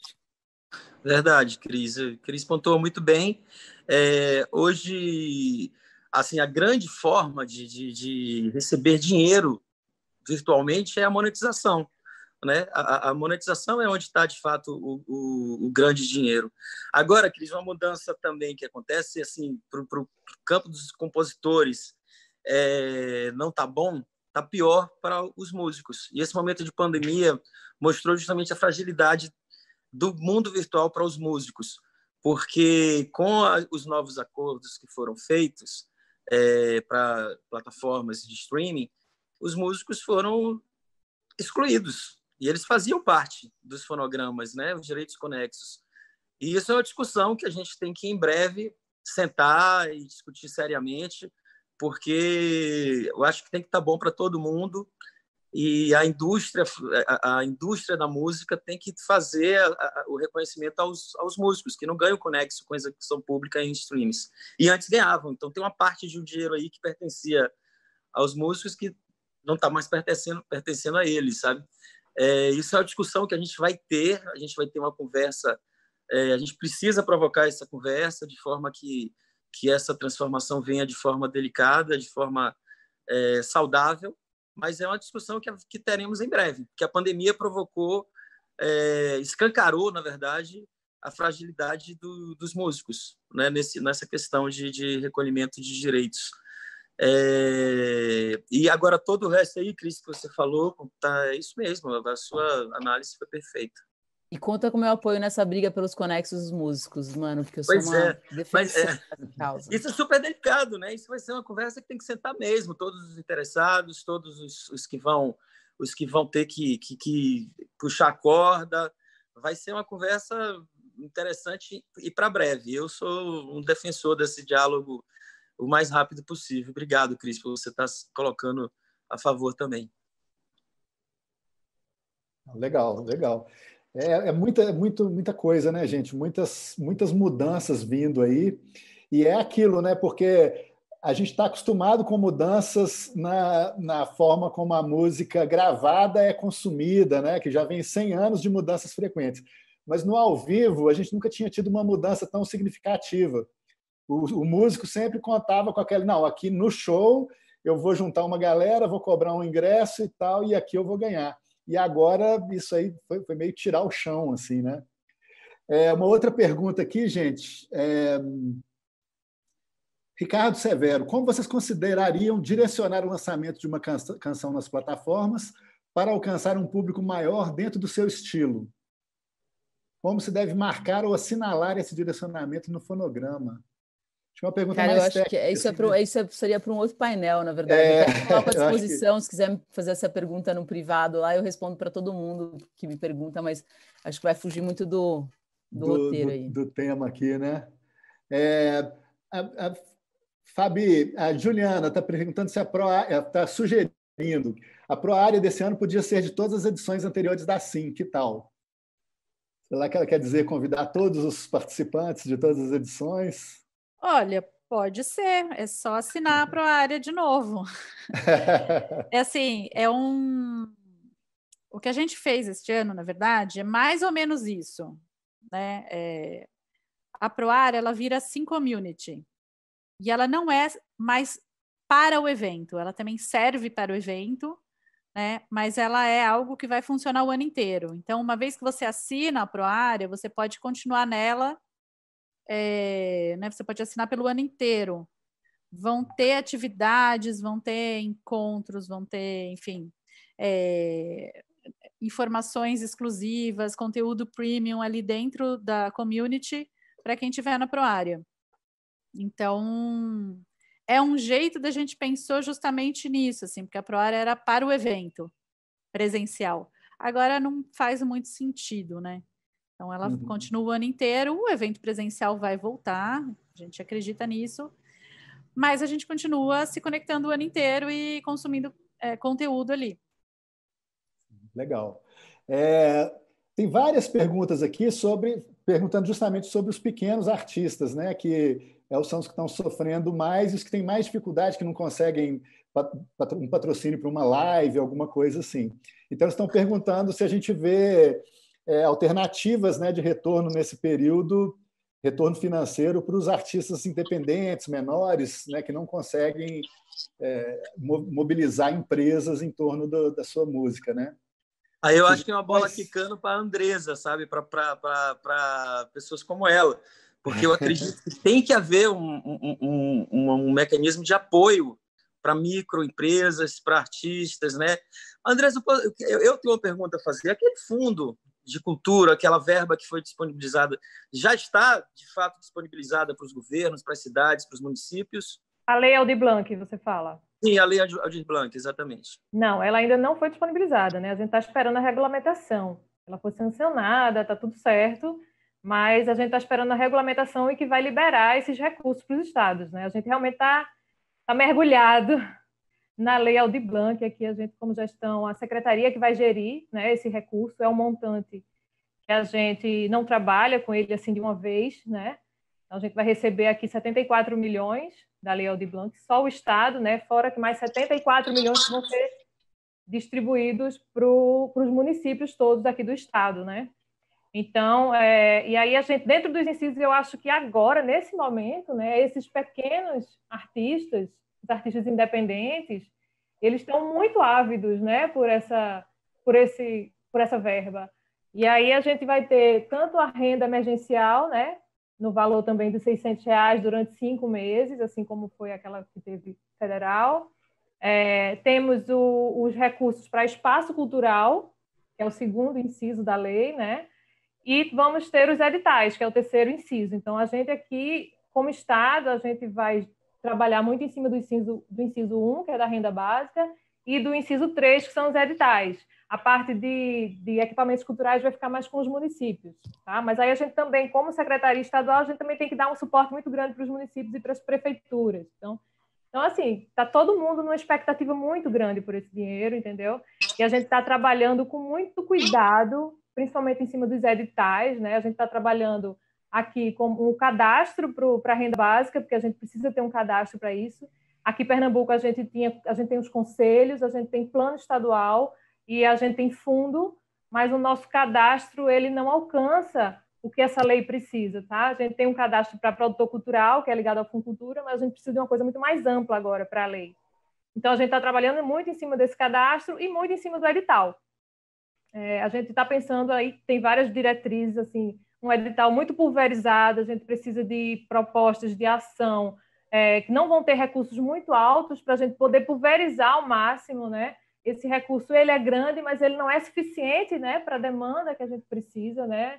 Verdade, Cris. Cris pontuou muito bem. É, hoje assim, a grande forma de, de, de receber dinheiro virtualmente é a monetização. Né? A, a monetização é onde está, de fato, o, o, o, grande dinheiro. Agora, Cris, uma mudança também que acontece assim, para o campo dos compositores é, não está bom, está pior para os músicos. E esse momento de pandemia mostrou justamente a fragilidade do mundo virtual para os músicos, porque com a, os novos acordos que foram feitos, é, para plataformas de streaming, os músicos foram excluídos e eles faziam parte dos fonogramas, né, os direitos conexos. E isso é uma discussão que a gente tem que em breve sentar e discutir seriamente, porque eu acho que tem que estar tá bom para todo mundo e a indústria a, a, indústria da música tem que fazer a, a, o reconhecimento aos, aos músicos que não ganham conexo com execução pública em streams e antes ganhavam então tem uma parte de um dinheiro aí que pertencia aos músicos que não está mais pertencendo pertencendo a eles sabe é, isso é uma discussão que a gente vai ter a gente vai ter uma conversa é, a gente precisa provocar essa conversa de forma que que essa transformação venha de forma delicada de forma é, saudável mas é uma discussão que, que teremos em breve, porque a pandemia provocou, é, escancarou, na verdade, a fragilidade do, dos músicos né, Nesse, nessa questão de, de, recolhimento de direitos. É, e agora todo o resto aí, Cris, que você falou, tá, é isso mesmo, a sua análise foi perfeita. E conta com o meu apoio nessa briga pelos conexos dos músicos, mano, porque eu sou pois uma é, defensora é. causa. Isso é super delicado, né? Isso vai ser uma conversa que tem que sentar mesmo, todos os interessados, todos os, os que vão os que vão ter que, que, que, puxar a corda. Vai ser uma conversa interessante e para breve. Eu sou um defensor desse diálogo o mais rápido possível. Obrigado, Cris, por você tá estar colocando a favor também. Legal, legal. É, é, muita, é muito, muita coisa, né, gente? Muitas, muitas mudanças vindo aí. E é aquilo, né? Porque a gente está acostumado com mudanças na, na forma como a música gravada é consumida, né? Que já vem 100 anos de mudanças frequentes. Mas no ao vivo, a gente nunca tinha tido uma mudança tão significativa. O, o músico sempre contava com aquele, não, aqui no show eu vou juntar uma galera, vou cobrar um ingresso e tal, e aqui eu vou ganhar e agora isso aí foi, foi meio tirar o chão, assim, né? É, uma outra pergunta aqui, gente. É... Ricardo Severo, como vocês considerariam direcionar o lançamento de uma canção nas plataformas para alcançar um público maior dentro do seu estilo? Como se deve marcar ou assinalar esse direcionamento no fonograma? uma pergunta Cara, mais eu acho técnica, que isso, é assim, né? é pro, isso seria para um outro painel, na verdade. É, à disposição, que... se quiser fazer essa pergunta no privado lá, eu respondo para todo mundo que me pergunta, mas acho que vai fugir muito do, do, do roteiro aí. Do, do, tema aqui, né? É, a, a, Fabi, a Juliana está perguntando se a Pro está sugerindo a pro área desse ano podia ser de todas as edições anteriores da SIM, que tal? sei lá que ela quer dizer convidar todos os participantes de todas as edições? Olha, pode ser, é só assinar para a área de novo. é assim, é um. O que a gente fez este ano, na verdade, é mais ou menos isso. Né? É... A Proar ela vira Sim Community. E ela não é mais para o evento, ela também serve para o evento, né? Mas ela é algo que vai funcionar o ano inteiro. Então, uma vez que você assina a área, você pode continuar nela é, né, você pode assinar pelo ano inteiro. Vão ter atividades, vão ter encontros, vão ter, enfim, é, informações exclusivas, conteúdo premium ali dentro da community para quem tiver na Proária. Então, é um jeito da gente pensou justamente nisso, assim, porque a Proária era para o evento presencial. Agora não faz muito sentido, né? Então, ela uhum. continua o ano inteiro, o evento presencial vai voltar, a gente acredita nisso, mas a gente continua se conectando o ano inteiro e consumindo é, conteúdo ali. Legal. É, tem várias perguntas aqui sobre perguntando justamente sobre os pequenos artistas, né? Que são é os que estão sofrendo mais, os que têm mais dificuldade, que não conseguem um patrocínio para uma live, alguma coisa assim. Então, eles estão perguntando se a gente vê é, alternativas né, de retorno nesse período, retorno financeiro para os artistas independentes, menores, né, que não conseguem é, mobilizar empresas em torno do, da sua música. Né? Aí eu acho que é uma bola Mas... quicando para a Andresa, sabe? Para pessoas como ela. Porque eu acredito que tem que haver um, um, um, um mecanismo de apoio para microempresas, para artistas, né? Andrés, eu tenho uma pergunta a fazer. Aquele fundo de cultura, aquela verba que foi disponibilizada, já está, de fato, disponibilizada para os governos, para as cidades, para os municípios? A Lei Aldir Blanc, você fala? Sim, a Lei Aldir Blanc, exatamente. Não, ela ainda não foi disponibilizada, né? A gente está esperando a regulamentação. Ela foi sancionada, está tudo certo, mas a gente está esperando a regulamentação e que vai liberar esses recursos para os estados, né? A gente realmente está tá mergulhado na Lei Aldir Blanc, aqui a gente, como gestão, a secretaria que vai gerir né, esse recurso é um montante que a gente não trabalha com ele assim de uma vez, né? Então, a gente vai receber aqui 74 milhões da Lei Aldir Blanc, só o Estado, né? Fora que mais 74 milhões vão ser distribuídos para os municípios todos aqui do Estado, né? Então, é, e aí a gente, dentro dos incisos, eu acho que agora, nesse momento, né, esses pequenos artistas, os artistas independentes, eles estão muito ávidos, né, por essa, por esse, por essa verba. E aí a gente vai ter tanto a renda emergencial, né, no valor também de 600 reais durante cinco meses, assim como foi aquela que teve federal. É, temos o, os recursos para espaço cultural, que é o segundo inciso da lei, né? E vamos ter os editais, que é o terceiro inciso. Então, a gente aqui, como Estado, a gente vai trabalhar muito em cima do inciso, do inciso 1, que é da renda básica, e do inciso 3, que são os editais. A parte de, de equipamentos culturais vai ficar mais com os municípios. Tá? Mas aí a gente também, como secretaria estadual, a gente também tem que dar um suporte muito grande para os municípios e para as prefeituras. Então, então assim, está todo mundo numa expectativa muito grande por esse dinheiro, entendeu? E a gente está trabalhando com muito cuidado, principalmente em cima dos editais, né? A gente está trabalhando aqui como um cadastro para a renda básica, porque a gente precisa ter um cadastro para isso. Aqui em Pernambuco a gente tinha, a gente tem os conselhos, a gente tem plano estadual e a gente tem fundo, mas o nosso cadastro ele não alcança o que essa lei precisa, tá? A gente tem um cadastro para produtor cultural, que é ligado à Funcultura, mas a gente precisa de uma coisa muito mais ampla agora para a lei. Então, a gente está trabalhando muito em cima desse cadastro e muito em cima do edital. É, a gente está pensando aí, tem várias diretrizes, assim, um edital muito pulverizado, a gente precisa de propostas de ação é, que não vão ter recursos muito altos para a gente poder pulverizar ao máximo, né? Esse recurso ele é grande, mas ele não é suficiente, né, para a demanda que a gente precisa, né?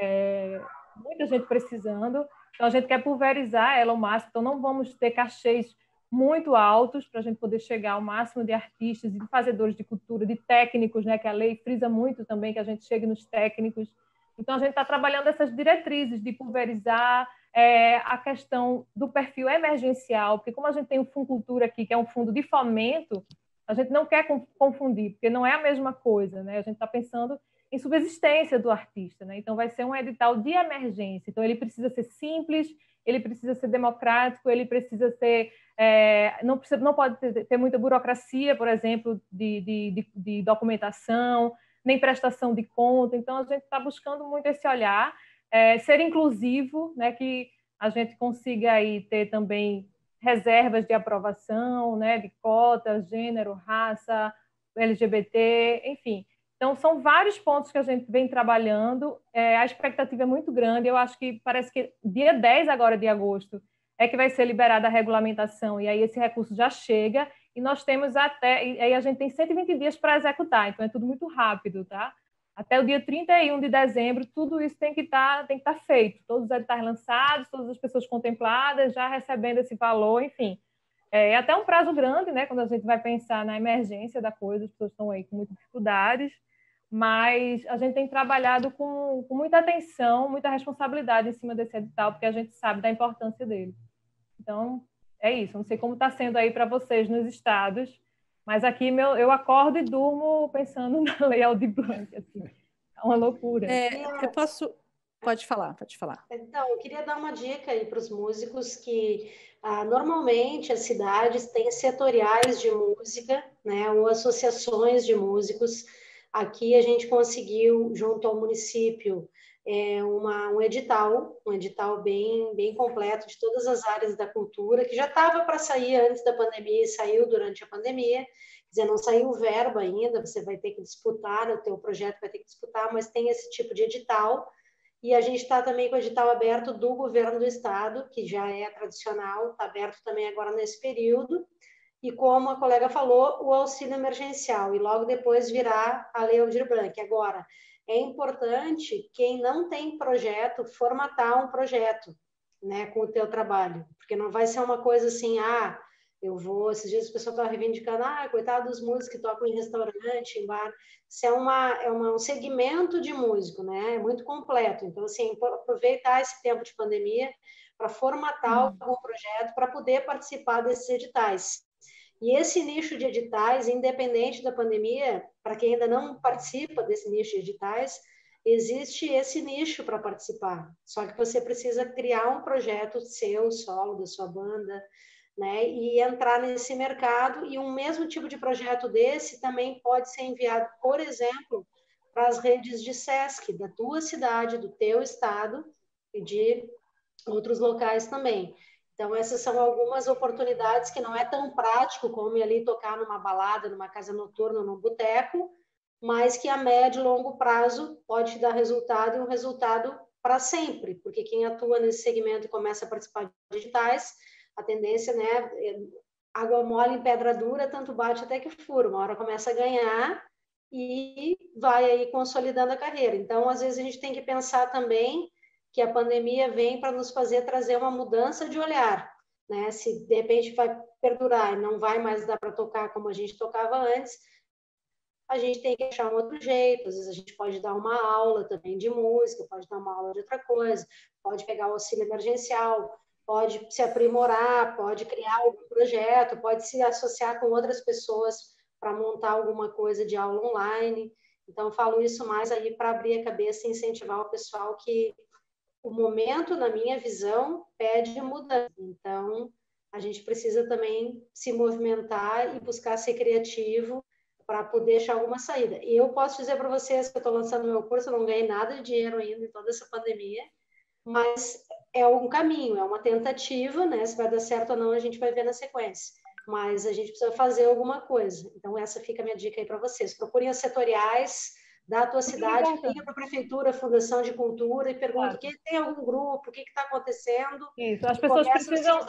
É, muita gente precisando. Então a gente quer pulverizar ela ao máximo. Então não vamos ter cachês muito altos para a gente poder chegar ao máximo de artistas, de fazedores de cultura, de técnicos, né? Que a lei frisa muito também que a gente chegue nos técnicos então, a gente está trabalhando essas diretrizes de pulverizar é, a questão do perfil emergencial, porque como a gente tem o Funcultura aqui, que é um fundo de fomento, a gente não quer confundir, porque não é a mesma coisa, né? A gente está pensando em subsistência do artista, né? Então, vai ser um edital de emergência. Então, ele precisa ser simples, ele precisa ser democrático, ele precisa ser... É, não, precisa, não pode ter, ter, muita burocracia, por exemplo, de, de, de, de documentação, nem prestação de conta. Então, a gente está buscando muito esse olhar, é, ser inclusivo, né, que a gente consiga aí ter também reservas de aprovação, né, de cotas, gênero, raça, LGBT, enfim. Então, são vários pontos que a gente vem trabalhando. É, a expectativa é muito grande. Eu acho que parece que dia 10 agora de agosto é que vai ser liberada a regulamentação, e aí esse recurso já chega e nós temos até, e aí a gente tem 120 dias para executar, então é tudo muito rápido, tá? Até o dia 31 de dezembro, tudo isso tem que estar tá, tem que tá feito, todos os editais lançados, todas as pessoas contempladas, já recebendo esse valor, enfim. É, é até um prazo grande, né? Quando a gente vai pensar na emergência da coisa, as pessoas estão aí com muitas dificuldades, mas a gente tem trabalhado com, com muita atenção, muita responsabilidade em cima desse edital, porque a gente sabe da importância dele. Então, é isso. Não sei como está sendo aí para vocês nos estados, mas aqui meu, eu acordo e durmo pensando na Lei Aldir Blanc. Assim. É uma loucura. É, eu posso... Pode falar, pode falar. Então, eu queria dar uma dica aí para os músicos que ah, normalmente as cidades têm setoriais de música, né, ou associações de músicos. Aqui a gente conseguiu, junto ao município, é uma, um edital, um edital bem, bem completo de todas as áreas da cultura, que já estava para sair antes da pandemia e saiu durante a pandemia. Quer dizer, não saiu o verba ainda, você vai ter que disputar, o teu projeto vai ter que disputar, mas tem esse tipo de edital. E a gente está também com o edital aberto do governo do estado, que já é tradicional, está aberto também agora nesse período. E como a colega falou, o auxílio emergencial, e logo depois virá a Lei Aldir Blanc. Agora, é importante quem não tem projeto formatar um projeto, né, com o teu trabalho, porque não vai ser uma coisa assim, ah, eu vou, esses dias o pessoal estão reivindicando, ah, coitado dos músicos que tocam em restaurante, em bar. Isso é, uma, é uma, um segmento de músico, né? É muito completo. Então, assim, é aproveitar esse tempo de pandemia para formatar uhum. algum projeto para poder participar desses editais. E esse nicho de editais, independente da pandemia, para quem ainda não participa desse nicho de editais, existe esse nicho para participar. Só que você precisa criar um projeto seu, solo, da sua banda, né? E entrar nesse mercado. E um mesmo tipo de projeto desse também pode ser enviado, por exemplo, para as redes de SESC, da tua cidade, do teu estado e de outros locais também. Então, essas são algumas oportunidades que não é tão prático como ir ali tocar numa balada, numa casa noturna, num boteco, mas que a médio e longo prazo pode te dar resultado e um resultado para sempre, porque quem atua nesse segmento e começa a participar de digitais, a tendência, né, é, água mole em pedra dura, tanto bate até que fura, uma hora começa a ganhar e vai aí consolidando a carreira. Então, às vezes a gente tem que pensar também que a pandemia vem para nos fazer trazer uma mudança de olhar, né? Se de repente vai perdurar e não vai mais dar para tocar como a gente tocava antes, a gente tem que achar um outro jeito. Às vezes a gente pode dar uma aula também de música, pode dar uma aula de outra coisa, pode pegar o auxílio emergencial, pode se aprimorar, pode criar algum projeto, pode se associar com outras pessoas para montar alguma coisa de aula online. Então, falo isso mais aí para abrir a cabeça e incentivar o pessoal que o momento, na minha visão, pede mudança. Então, a gente precisa também se movimentar e buscar ser criativo para poder achar alguma saída. E eu posso dizer para vocês que eu estou lançando meu curso, eu não ganhei nada de dinheiro ainda em toda essa pandemia, mas é um caminho, é uma tentativa, né? Se vai dar certo ou não, a gente vai ver na sequência. Mas a gente precisa fazer alguma coisa. Então, essa fica a minha dica aí para vocês. Procurem as setoriais, da tua cidade, liga para a prefeitura, Fundação de Cultura e pergunta claro. quem tem algum grupo, o que está acontecendo. Isso, as pessoas precisam, se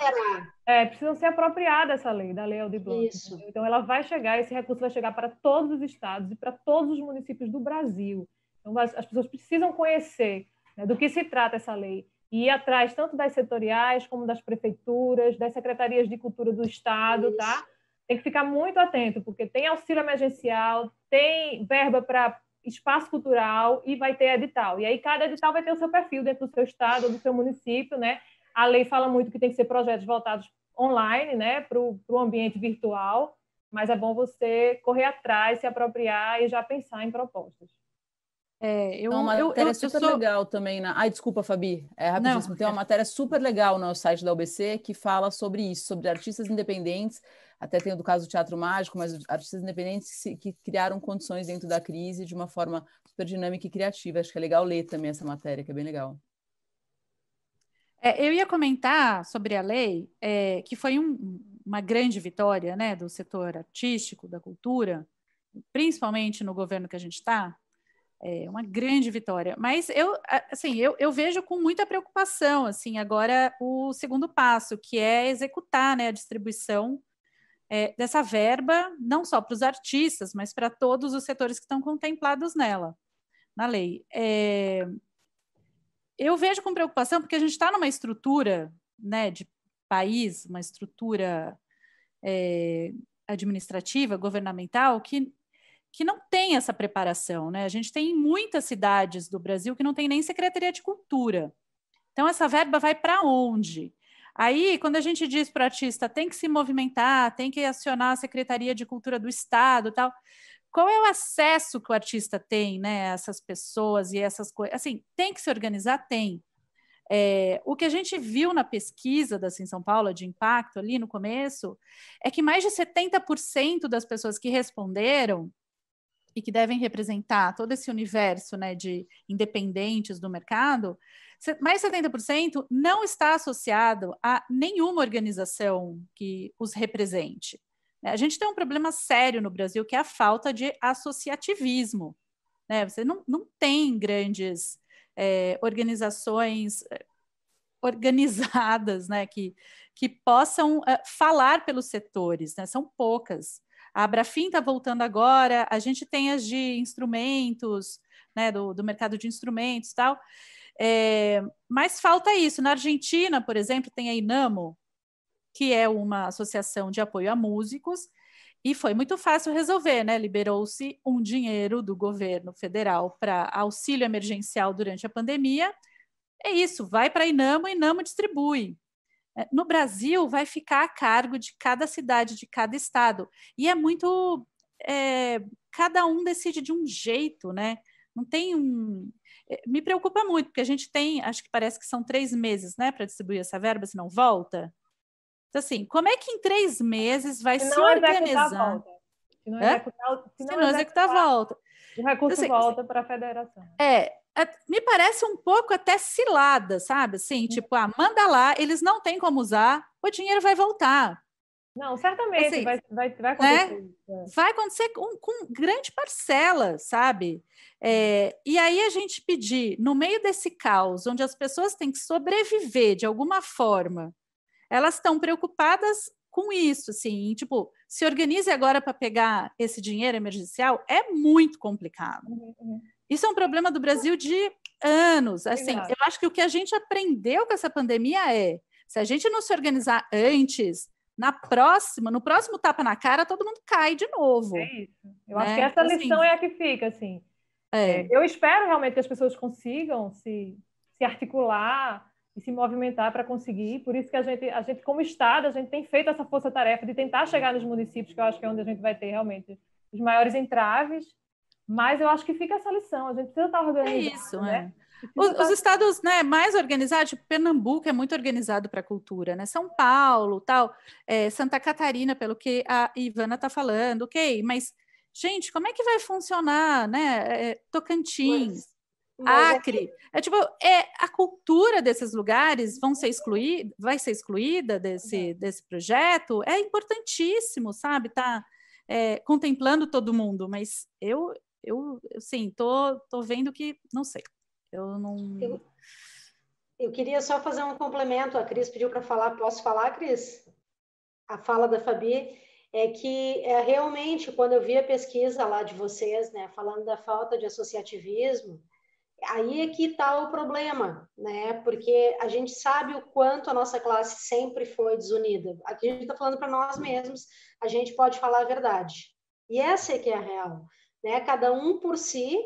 é, precisam se apropriar dessa lei, da lei Aldir Blanc. Isso. Entendeu? Então ela vai chegar, esse recurso vai chegar para todos os estados e para todos os municípios do Brasil. Então as, as pessoas precisam conhecer né, do que se trata essa lei e ir atrás tanto das setoriais como das prefeituras, das secretarias de cultura do estado, tá? Isso. tá? Tem que ficar muito atento, porque tem auxílio emergencial, tem verba para espaço cultural e vai ter edital. E aí cada edital vai ter o seu perfil dentro do seu estado ou do seu município, né? A lei fala muito que tem que ser projetos voltados online, né, para o ambiente virtual, mas é bom você correr atrás, se apropriar e já pensar em propostas. É, eu, uma matéria eu, eu, super sou... legal também. Na... Ai, desculpa, Fabi, é rapidíssimo. Não. Tem uma é. matéria super legal no site da UBC que fala sobre isso, sobre artistas independentes até tem o caso do Teatro Mágico, mas artistas independentes que criaram condições dentro da crise de uma forma super dinâmica e criativa. Acho que é legal ler também essa matéria, que é bem legal. É, eu ia comentar sobre a lei, é, que foi um, uma grande vitória né, do setor artístico, da cultura, principalmente no governo que a gente está, é uma grande vitória. Mas eu, assim, eu, eu, vejo com muita preocupação, assim, agora o segundo passo, que é executar né, a distribuição é, dessa verba, não só para os artistas, mas para todos os setores que estão contemplados nela, na lei. É, eu vejo com preocupação, porque a gente está numa estrutura né, de país, uma estrutura é, administrativa, governamental, que, que não tem essa preparação. Né? A gente tem muitas cidades do Brasil que não tem nem Secretaria de Cultura. Então, essa verba vai para onde? Aí, quando a gente diz para o artista tem que se movimentar, tem que acionar a Secretaria de Cultura do Estado, tal, qual é o acesso que o artista tem, né? Essas pessoas e essas coisas, assim, tem que se organizar, tem. É, o que a gente viu na pesquisa da Assim São Paulo de impacto ali no começo é que mais de 70% das pessoas que responderam e que devem representar todo esse universo né, de independentes do mercado, mais 70% não está associado a nenhuma organização que os represente. A gente tem um problema sério no Brasil, que é a falta de associativismo. Né? Você não, não tem grandes é, organizações é, organizadas né? que, que possam é, falar pelos setores, né? são poucas. A Abrafim está voltando agora, a gente tem as de instrumentos, né, do, do mercado de instrumentos tal. É, mas falta isso. Na Argentina, por exemplo, tem a Inamo, que é uma associação de apoio a músicos, e foi muito fácil resolver, né? Liberou-se um dinheiro do governo federal para auxílio emergencial durante a pandemia. É isso, vai para a Inamo, Inamo distribui. É, no Brasil, vai ficar a cargo de cada cidade, de cada estado. E é muito. É, cada um decide de um jeito, né? Não tem um. É, me preocupa muito, porque a gente tem, acho que parece que são três meses, né, para distribuir essa verba, se não volta. Então, assim, como é que em três meses vai se, se organizar? Se não executar, se não, se não executar, executar volta. O recurso então, assim, volta para a federação. É, me parece um pouco até cilada, sabe? Assim, uhum. tipo, ah, manda lá, eles não têm como usar, o dinheiro vai voltar. Não, certamente assim, vai, vai, vai né? acontecer. Né? Vai acontecer com, com, grande parcela, sabe? É, uhum. e aí a gente pedir, no meio desse caos, onde as pessoas têm que sobreviver de alguma forma, elas estão preocupadas com isso, assim, tipo, se organize agora para pegar esse dinheiro emergencial, é muito complicado. Uhum, uhum. Isso é um problema do Brasil de anos. Assim, eu acho que o que a gente aprendeu com essa pandemia é: se a gente não se organizar antes, na próxima, no próximo tapa na cara, todo mundo cai de novo. É isso. Eu né? acho que essa assim lição assim, é a que fica, assim. É. é. Eu espero realmente que as pessoas consigam se, se articular e se movimentar para conseguir. Por isso que a gente, a gente, como Estado, a gente tem feito essa força-tarefa de tentar chegar nos municípios, que eu acho que é onde a gente vai ter realmente os maiores entraves mas eu acho que fica essa lição, a gente precisa estar tá é organizado. É isso, né? É. Os, os, estados né, mais organizados, tipo, Pernambuco é muito organizado para a cultura, né? São Paulo, tal, é, Santa Catarina, pelo que a Ivana está falando, ok, mas, gente, como é que vai funcionar, né? É, é Tocantins, mas, é Acre. É tipo, é, a cultura desses lugares vão ser excluída, vai ser excluída desse, desse projeto? É importantíssimo, sabe? Tá é, contemplando todo mundo, mas eu, eu, assim, tô, tô vendo que não sei. Eu não. Eu, eu queria só fazer um complemento. A Cris pediu para falar. Posso falar, Cris? A fala da Fabi é que é, realmente, quando eu vi a pesquisa lá de vocês, né, falando da falta de associativismo, aí é que está o problema, né? Porque a gente sabe o quanto a nossa classe sempre foi desunida. Aqui a gente está falando para nós mesmos, a gente pode falar a verdade. E essa é que é a real né? Cada um por si.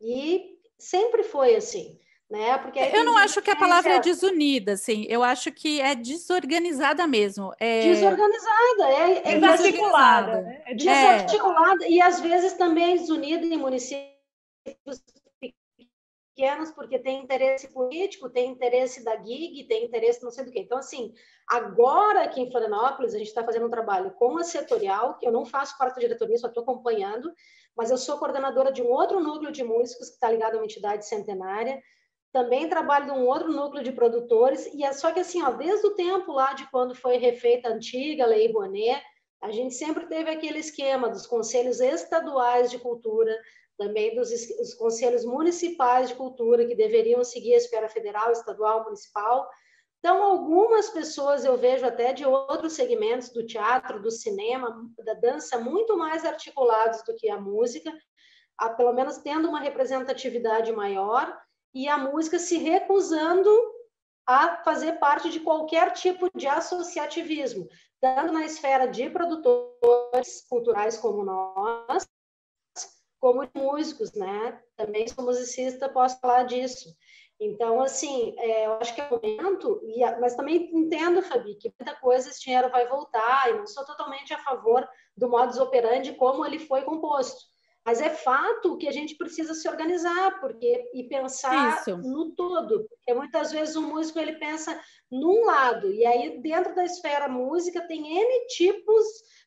E sempre foi assim. Né? Porque é, eu não acho que a palavra é desunida, assim. Eu acho que é desorganizada mesmo. É... Desorganizada, é, é, é desarticulada. Desarticulada, né? é desarticulada é. e às vezes também é desunida em municípios pequenos porque tem interesse político, tem interesse da GIG, tem interesse não sei do que. Então, assim, agora aqui em Florianópolis, a gente está fazendo um trabalho com a setorial, que eu não faço parte da diretoria, só estou acompanhando, mas eu sou coordenadora de um outro núcleo de músicos que está ligado a uma entidade centenária, também trabalho num outro núcleo de produtores, e é só que assim, ó, desde o tempo lá de quando foi refeita a antiga Lei Bonet, a gente sempre teve aquele esquema dos conselhos estaduais de cultura, também dos os conselhos municipais de cultura que deveriam seguir a esfera federal, estadual, municipal. Então, algumas pessoas eu vejo até de outros segmentos, do teatro, do cinema, da dança, muito mais articulados do que a música, a, pelo menos tendo uma representatividade maior, e a música se recusando a fazer parte de qualquer tipo de associativismo, tanto na esfera de produtores culturais como nós, como de músicos, né? Também sou musicista, posso falar disso. Então, assim, é, eu acho que é o momento, e, mas também entendo, Fabi, que muita coisa esse dinheiro vai voltar, e não sou totalmente a favor do modus operandi como ele foi composto. Mas é fato que a gente precisa se organizar porque e pensar Isso. no todo. Porque muitas vezes o músico ele pensa num lado, e aí dentro da esfera música tem N tipos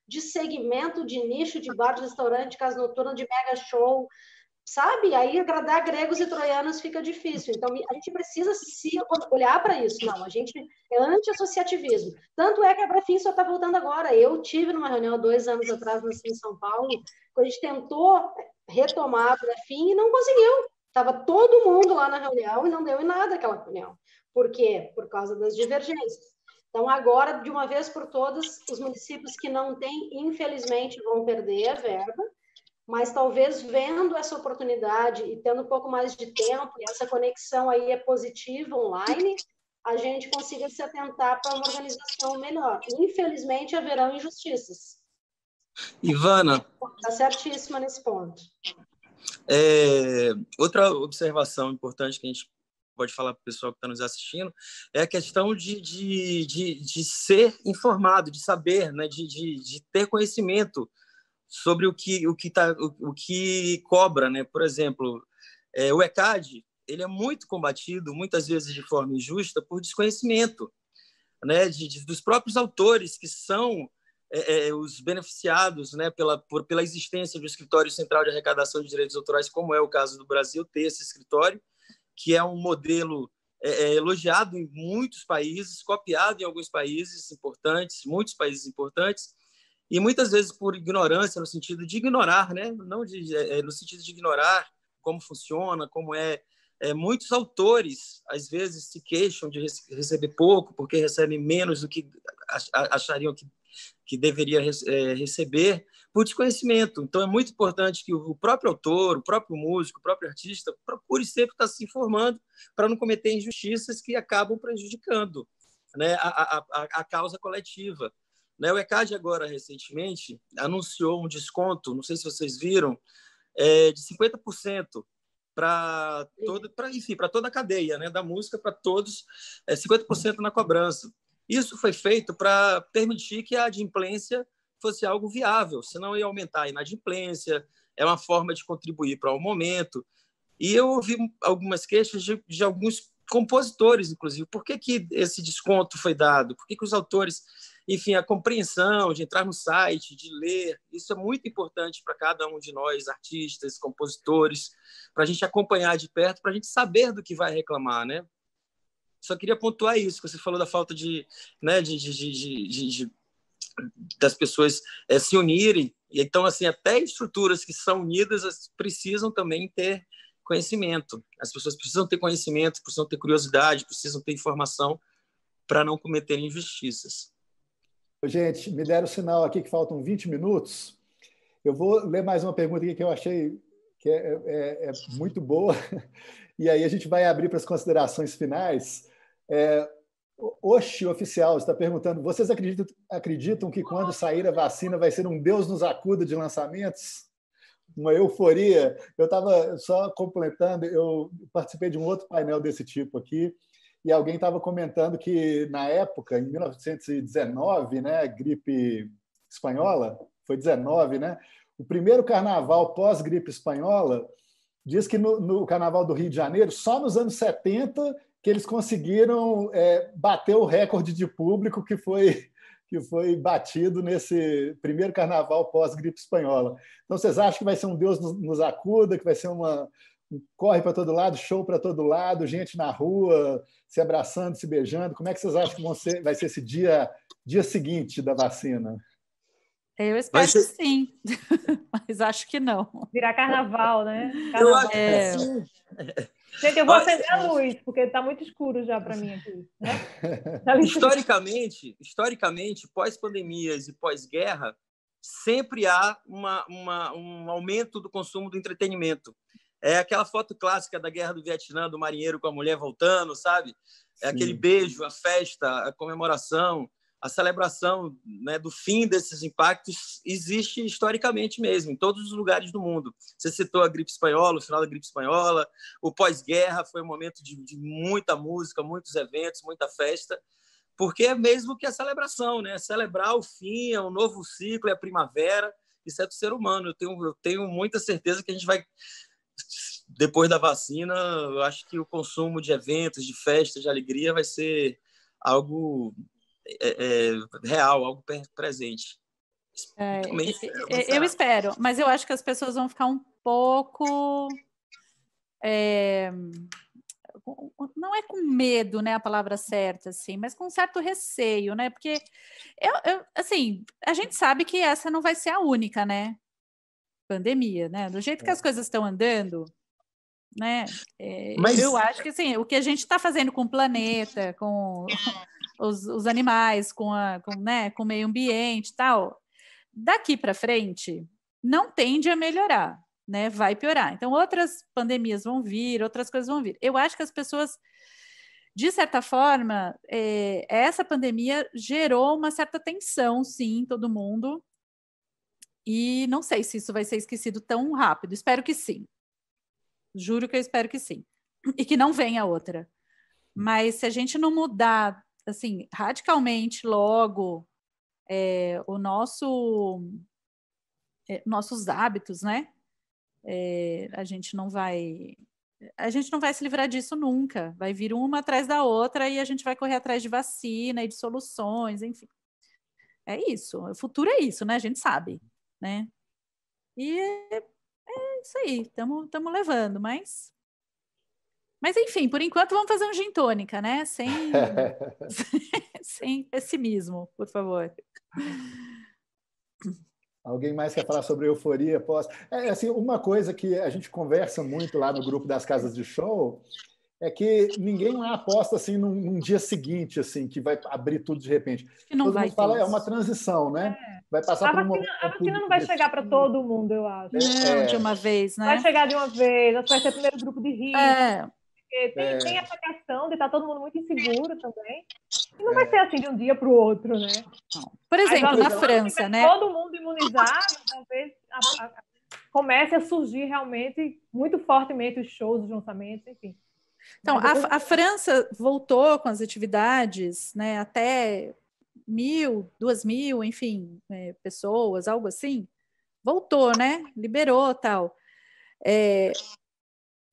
de segmento, de nicho, de bar, de restaurante, casa noturna, de mega show, sabe? Aí agradar gregos e troianos fica difícil. Então, a gente precisa se olhar para isso. Não, a gente é anti-associativismo. Tanto é que a Brafim só está voltando agora. Eu tive numa reunião dois anos atrás em São Paulo, quando a gente tentou retomar a Brafim e não conseguiu. Estava todo mundo lá na reunião e não deu em nada aquela reunião. Por quê? Por causa das divergências. Então, agora, de uma vez por todas, os municípios que não têm, infelizmente, vão perder a verba, mas talvez vendo essa oportunidade e tendo um pouco mais de tempo, e essa conexão aí é positiva online, a gente consiga se atentar para uma organização melhor. Infelizmente, haverão injustiças. Ivana. Está certíssima nesse ponto. É, outra observação importante que a gente pode falar para o pessoal que está nos assistindo, é a questão de, de, de, de ser informado, de saber, né? de, de, de ter conhecimento sobre o que o que tá, o, o que cobra, né? Por exemplo, é, o ECAD ele é muito combatido, muitas vezes de forma injusta, por desconhecimento, né? De, de, dos próprios autores que são é, é, os beneficiados, né? Pela por, pela existência do escritório central de arrecadação de direitos autorais, como é o caso do Brasil ter esse escritório que é um modelo é, é elogiado em muitos países, copiado em alguns países importantes, muitos países importantes, e muitas vezes por ignorância, no sentido de ignorar, né? Não de, é, é no sentido de ignorar como funciona, como é, é, Muitos autores, às vezes, se queixam de receber pouco, porque recebem menos do que achariam que, que deveria é, receber por desconhecimento. Então, é muito importante que o próprio autor, o próprio músico, o próprio artista procure sempre estar se informando para não cometer injustiças que acabam prejudicando né, a, a, a causa coletiva. Né, o ECAD agora, recentemente, anunciou um desconto, não sei se vocês viram, é, de 50% para toda, pra, enfim, para toda a cadeia né, da música, para todos, é, 50% na cobrança. Isso foi feito para permitir que a adimplência fosse algo viável, senão ia aumentar a inadimplência, é uma forma de contribuir para o momento. E eu ouvi algumas queixas de, de alguns compositores, inclusive. Por que, que esse desconto foi dado? Por que, que os autores. Enfim, a compreensão de entrar no site, de ler, isso é muito importante para cada um de nós, artistas, compositores, para a gente acompanhar de perto, para a gente saber do que vai reclamar, né? Só queria pontuar isso, que você falou da falta de, né, de, de, de, de das pessoas é, se unirem. Então, assim, até estruturas que são unidas precisam também ter conhecimento. As pessoas precisam ter conhecimento, precisam ter curiosidade, precisam ter informação para não cometer injustiças. Gente, me deram sinal aqui que faltam 20 minutos. Eu vou ler mais uma pergunta aqui que eu achei que é, é, é, é muito boa. E aí a gente vai abrir para as considerações finais. É, Oxi, oficial, está perguntando: vocês acreditam, acreditam que quando sair a vacina vai ser um Deus nos acuda de lançamentos? Uma euforia. Eu estava só complementando, eu participei de um outro painel desse tipo aqui, e alguém estava comentando que, na época, em 1919, né, gripe espanhola, foi 19, né? O primeiro carnaval pós-gripe espanhola diz que no, no, Carnaval do Rio de Janeiro, só nos anos 70 que eles conseguiram é, bater o recorde de público que foi que foi batido nesse primeiro carnaval pós-gripe espanhola. Então, vocês acham que vai ser um Deus nos acuda, que vai ser uma um corre para todo lado, show para todo lado, gente na rua, se abraçando, se beijando? Como é que vocês acham que ser, vai ser esse dia, dia seguinte da vacina? Eu espero que sim, mas acho que não. Virar carnaval, né? Carnaval. Eu acho que é. sim. Gente, eu vou acender a luz, porque está muito escuro já para mim aqui. Né? Tá historicamente, historicamente, pós-pandemias e pós-guerra, sempre há uma, uma, um aumento do consumo do entretenimento. É aquela foto clássica da guerra do Vietnã, do marinheiro com a mulher voltando, sabe? É sim. aquele beijo, a festa, a comemoração a celebração né, do fim desses impactos existe historicamente mesmo, em todos os lugares do mundo. Você citou a gripe espanhola, o final da gripe espanhola, o pós-guerra foi um momento de, de, muita música, muitos eventos, muita festa, porque é mesmo que a celebração, né? Celebrar o fim, é um novo ciclo, é a primavera, isso é do ser humano. Eu tenho, eu tenho muita certeza que a gente vai depois da vacina, eu acho que o consumo de eventos, de festas, de alegria vai ser algo é, é, real, algo presente. É, é eu espero, mas eu acho que as pessoas vão ficar um pouco. É, não é com medo, né, a palavra certa, assim, mas com um certo receio, né? Porque, eu, eu, assim, a gente sabe que essa não vai ser a única, né? Pandemia, né? Do jeito que é. as coisas estão andando, né? É, mas... Eu acho que, assim, o que a gente está fazendo com o planeta, com os, os animais, com, a, com, né, com o meio ambiente e tal. Daqui para frente, não tende a melhorar, né? Vai piorar. Então, outras pandemias vão vir, outras coisas vão vir. Eu acho que as pessoas, de certa forma, é, essa pandemia gerou uma certa tensão, sim, em todo mundo. E não sei se isso vai ser esquecido tão rápido. Espero que sim. Juro que eu espero que sim. E que não venha outra. Hum. Mas se a gente não mudar assim, radicalmente logo é, o nosso é, nossos hábitos, né? É, a gente não vai a gente não vai se livrar disso nunca. Vai vir uma atrás da outra e a gente vai correr atrás de vacina e de soluções, enfim. É isso. O futuro é isso, né? A gente sabe, né? E é, é isso aí. Estamos levando, mas mas enfim, por enquanto vamos fazer um gin tônica, né? Sem, sem pessimismo, por favor. Alguém mais quer falar sobre euforia? Posso? É, é assim, uma coisa que a gente conversa muito lá no grupo das casas de show é que ninguém lá aposta assim num, num dia seguinte, assim, que vai abrir tudo de repente. Que não todo vai mundo fala, é isso. é uma transição, né? É. Vai passar a por vacina, uma. A vacina não vai chegar para todo mundo, eu acho. Não, é. de uma vez, né? Vai chegar de uma vez, vai ser o primeiro grupo de risco. É. Porque tem, é... tem essa questão de estar tá todo mundo muito inseguro também. E não é... vai ser assim de um dia para o outro, né? Por exemplo, Aí, na França, né? Todo mundo imunizado, talvez a, a, comece a surgir realmente muito fortemente os shows, os lançamentos, enfim. Então, a, a, França voltou com as atividades, né, até mil, duas mil, enfim, é, pessoas, algo assim. Voltou, né? Liberou tal. É,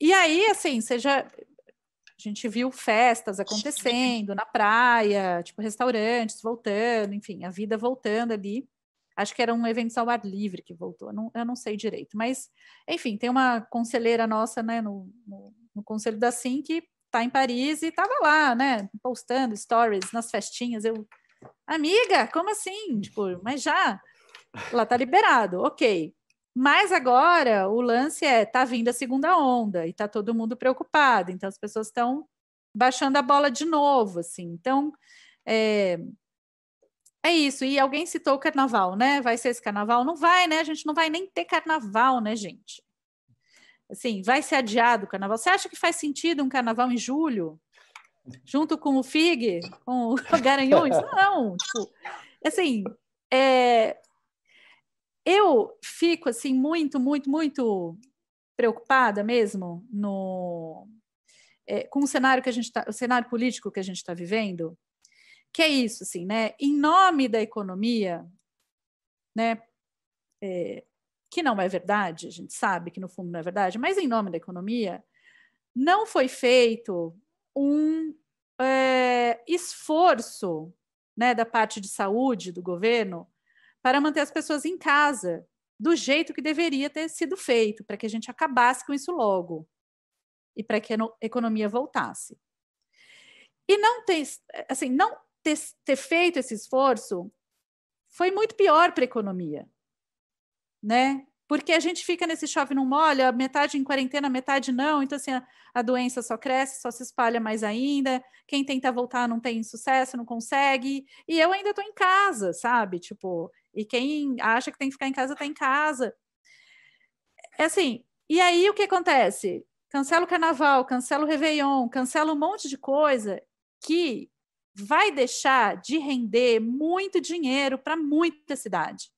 e aí, assim, seja. A gente viu festas acontecendo na praia, tipo restaurantes voltando, enfim, a vida voltando ali. Acho que era um evento ao ar livre que voltou, não, eu não sei direito. Mas, enfim, tem uma conselheira nossa, né, no, no, no conselho da SIM, que tá em Paris e tava lá, né, postando stories nas festinhas. Eu, amiga, como assim? Tipo, mas já? Lá tá liberado, ok. Mas agora o lance é tá vindo a segunda onda e tá todo mundo preocupado, então as pessoas estão baixando a bola de novo, assim. Então é, é isso. E alguém citou o carnaval, né? Vai ser esse carnaval? Não vai, né? A gente não vai nem ter carnaval, né, gente? Assim, vai ser adiado o carnaval. Você acha que faz sentido um carnaval em julho? Junto com o FIG, com o Garanhões? Não, tipo, assim, é, eu fico assim muito, muito, muito preocupada mesmo no é, com o cenário que a gente está, o cenário político que a gente está vivendo, que é isso, assim, né? Em nome da economia, né? É, que não é verdade, a gente sabe que no fundo não é verdade, mas em nome da economia, não foi feito um é, esforço né, da parte de saúde do governo para manter as pessoas em casa, do jeito que deveria ter sido feito, para que a gente acabasse com isso logo e para que a economia voltasse. E não ter, assim, não ter, ter feito esse esforço foi muito pior para a economia, né? Porque a gente fica nesse chove não molha, metade em quarentena, metade não, então assim, a, a doença só cresce, só se espalha mais ainda, quem tenta voltar não tem sucesso, não consegue, e eu ainda estou em casa, sabe? Tipo, e quem acha que tem que ficar em casa, está em casa. É assim, e aí o que acontece? Cancela o carnaval, cancela o Réveillon, cancela um monte de coisa que vai deixar de render muito dinheiro para muita cidade.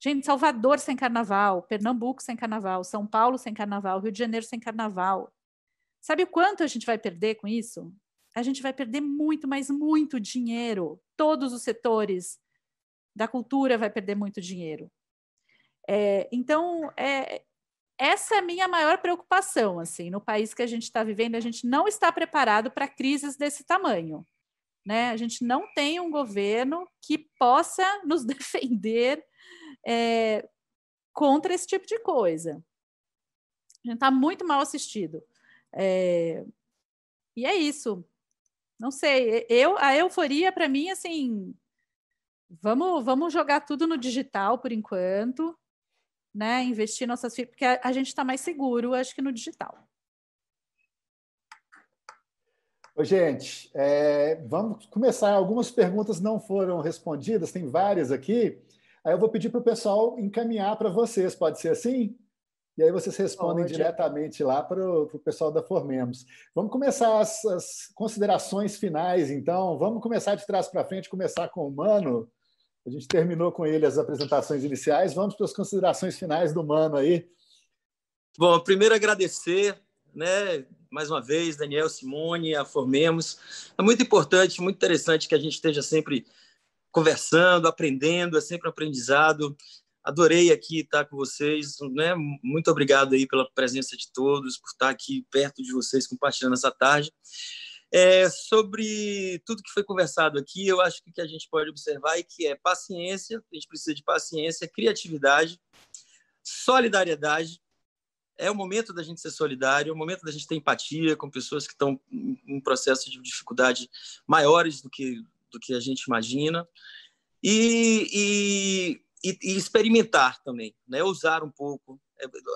Gente, Salvador sem carnaval, Pernambuco sem carnaval, São Paulo sem carnaval, Rio de Janeiro sem carnaval. Sabe o quanto a gente vai perder com isso? A gente vai perder muito, mas muito dinheiro. Todos os setores da cultura vai perder muito dinheiro. É, então, é, essa é a minha maior preocupação. Assim, no país que a gente está vivendo, a gente não está preparado para crises desse tamanho. Né? A gente não tem um governo que possa nos defender é, contra esse tipo de coisa. A gente está muito mal assistido. É, e é isso. Não sei, eu a euforia para mim assim vamos, vamos jogar tudo no digital por enquanto, né? Investir nossas filhas, porque a, a gente está mais seguro, acho que no digital. Ô, gente, é, vamos começar. Algumas perguntas não foram respondidas, tem várias aqui. Aí eu vou pedir para o pessoal encaminhar para vocês, pode ser assim? E aí vocês respondem Pode. diretamente lá para o pessoal da Formemos. Vamos começar as, as, considerações finais, então. Vamos começar de trás para frente, começar com o Mano. A gente terminou com ele as apresentações iniciais. Vamos para as considerações finais do Mano aí. Bom, primeiro agradecer, né, mais uma vez, Daniel, Simone, a Formemos. É muito importante, muito interessante que a gente esteja sempre conversando, aprendendo, é sempre um aprendizado. Adorei aqui estar com vocês, né? Muito obrigado aí pela presença de todos, por estar aqui perto de vocês compartilhando essa tarde. É, sobre tudo que foi conversado aqui, eu acho que o que a gente pode observar é que é paciência, a gente precisa de paciência, criatividade, solidariedade. É o momento da gente ser solidário, é o momento da gente ter empatia com pessoas que estão em um processo de dificuldade maiores do que, do que a gente imagina. E, e, e, e experimentar também, né? usar um pouco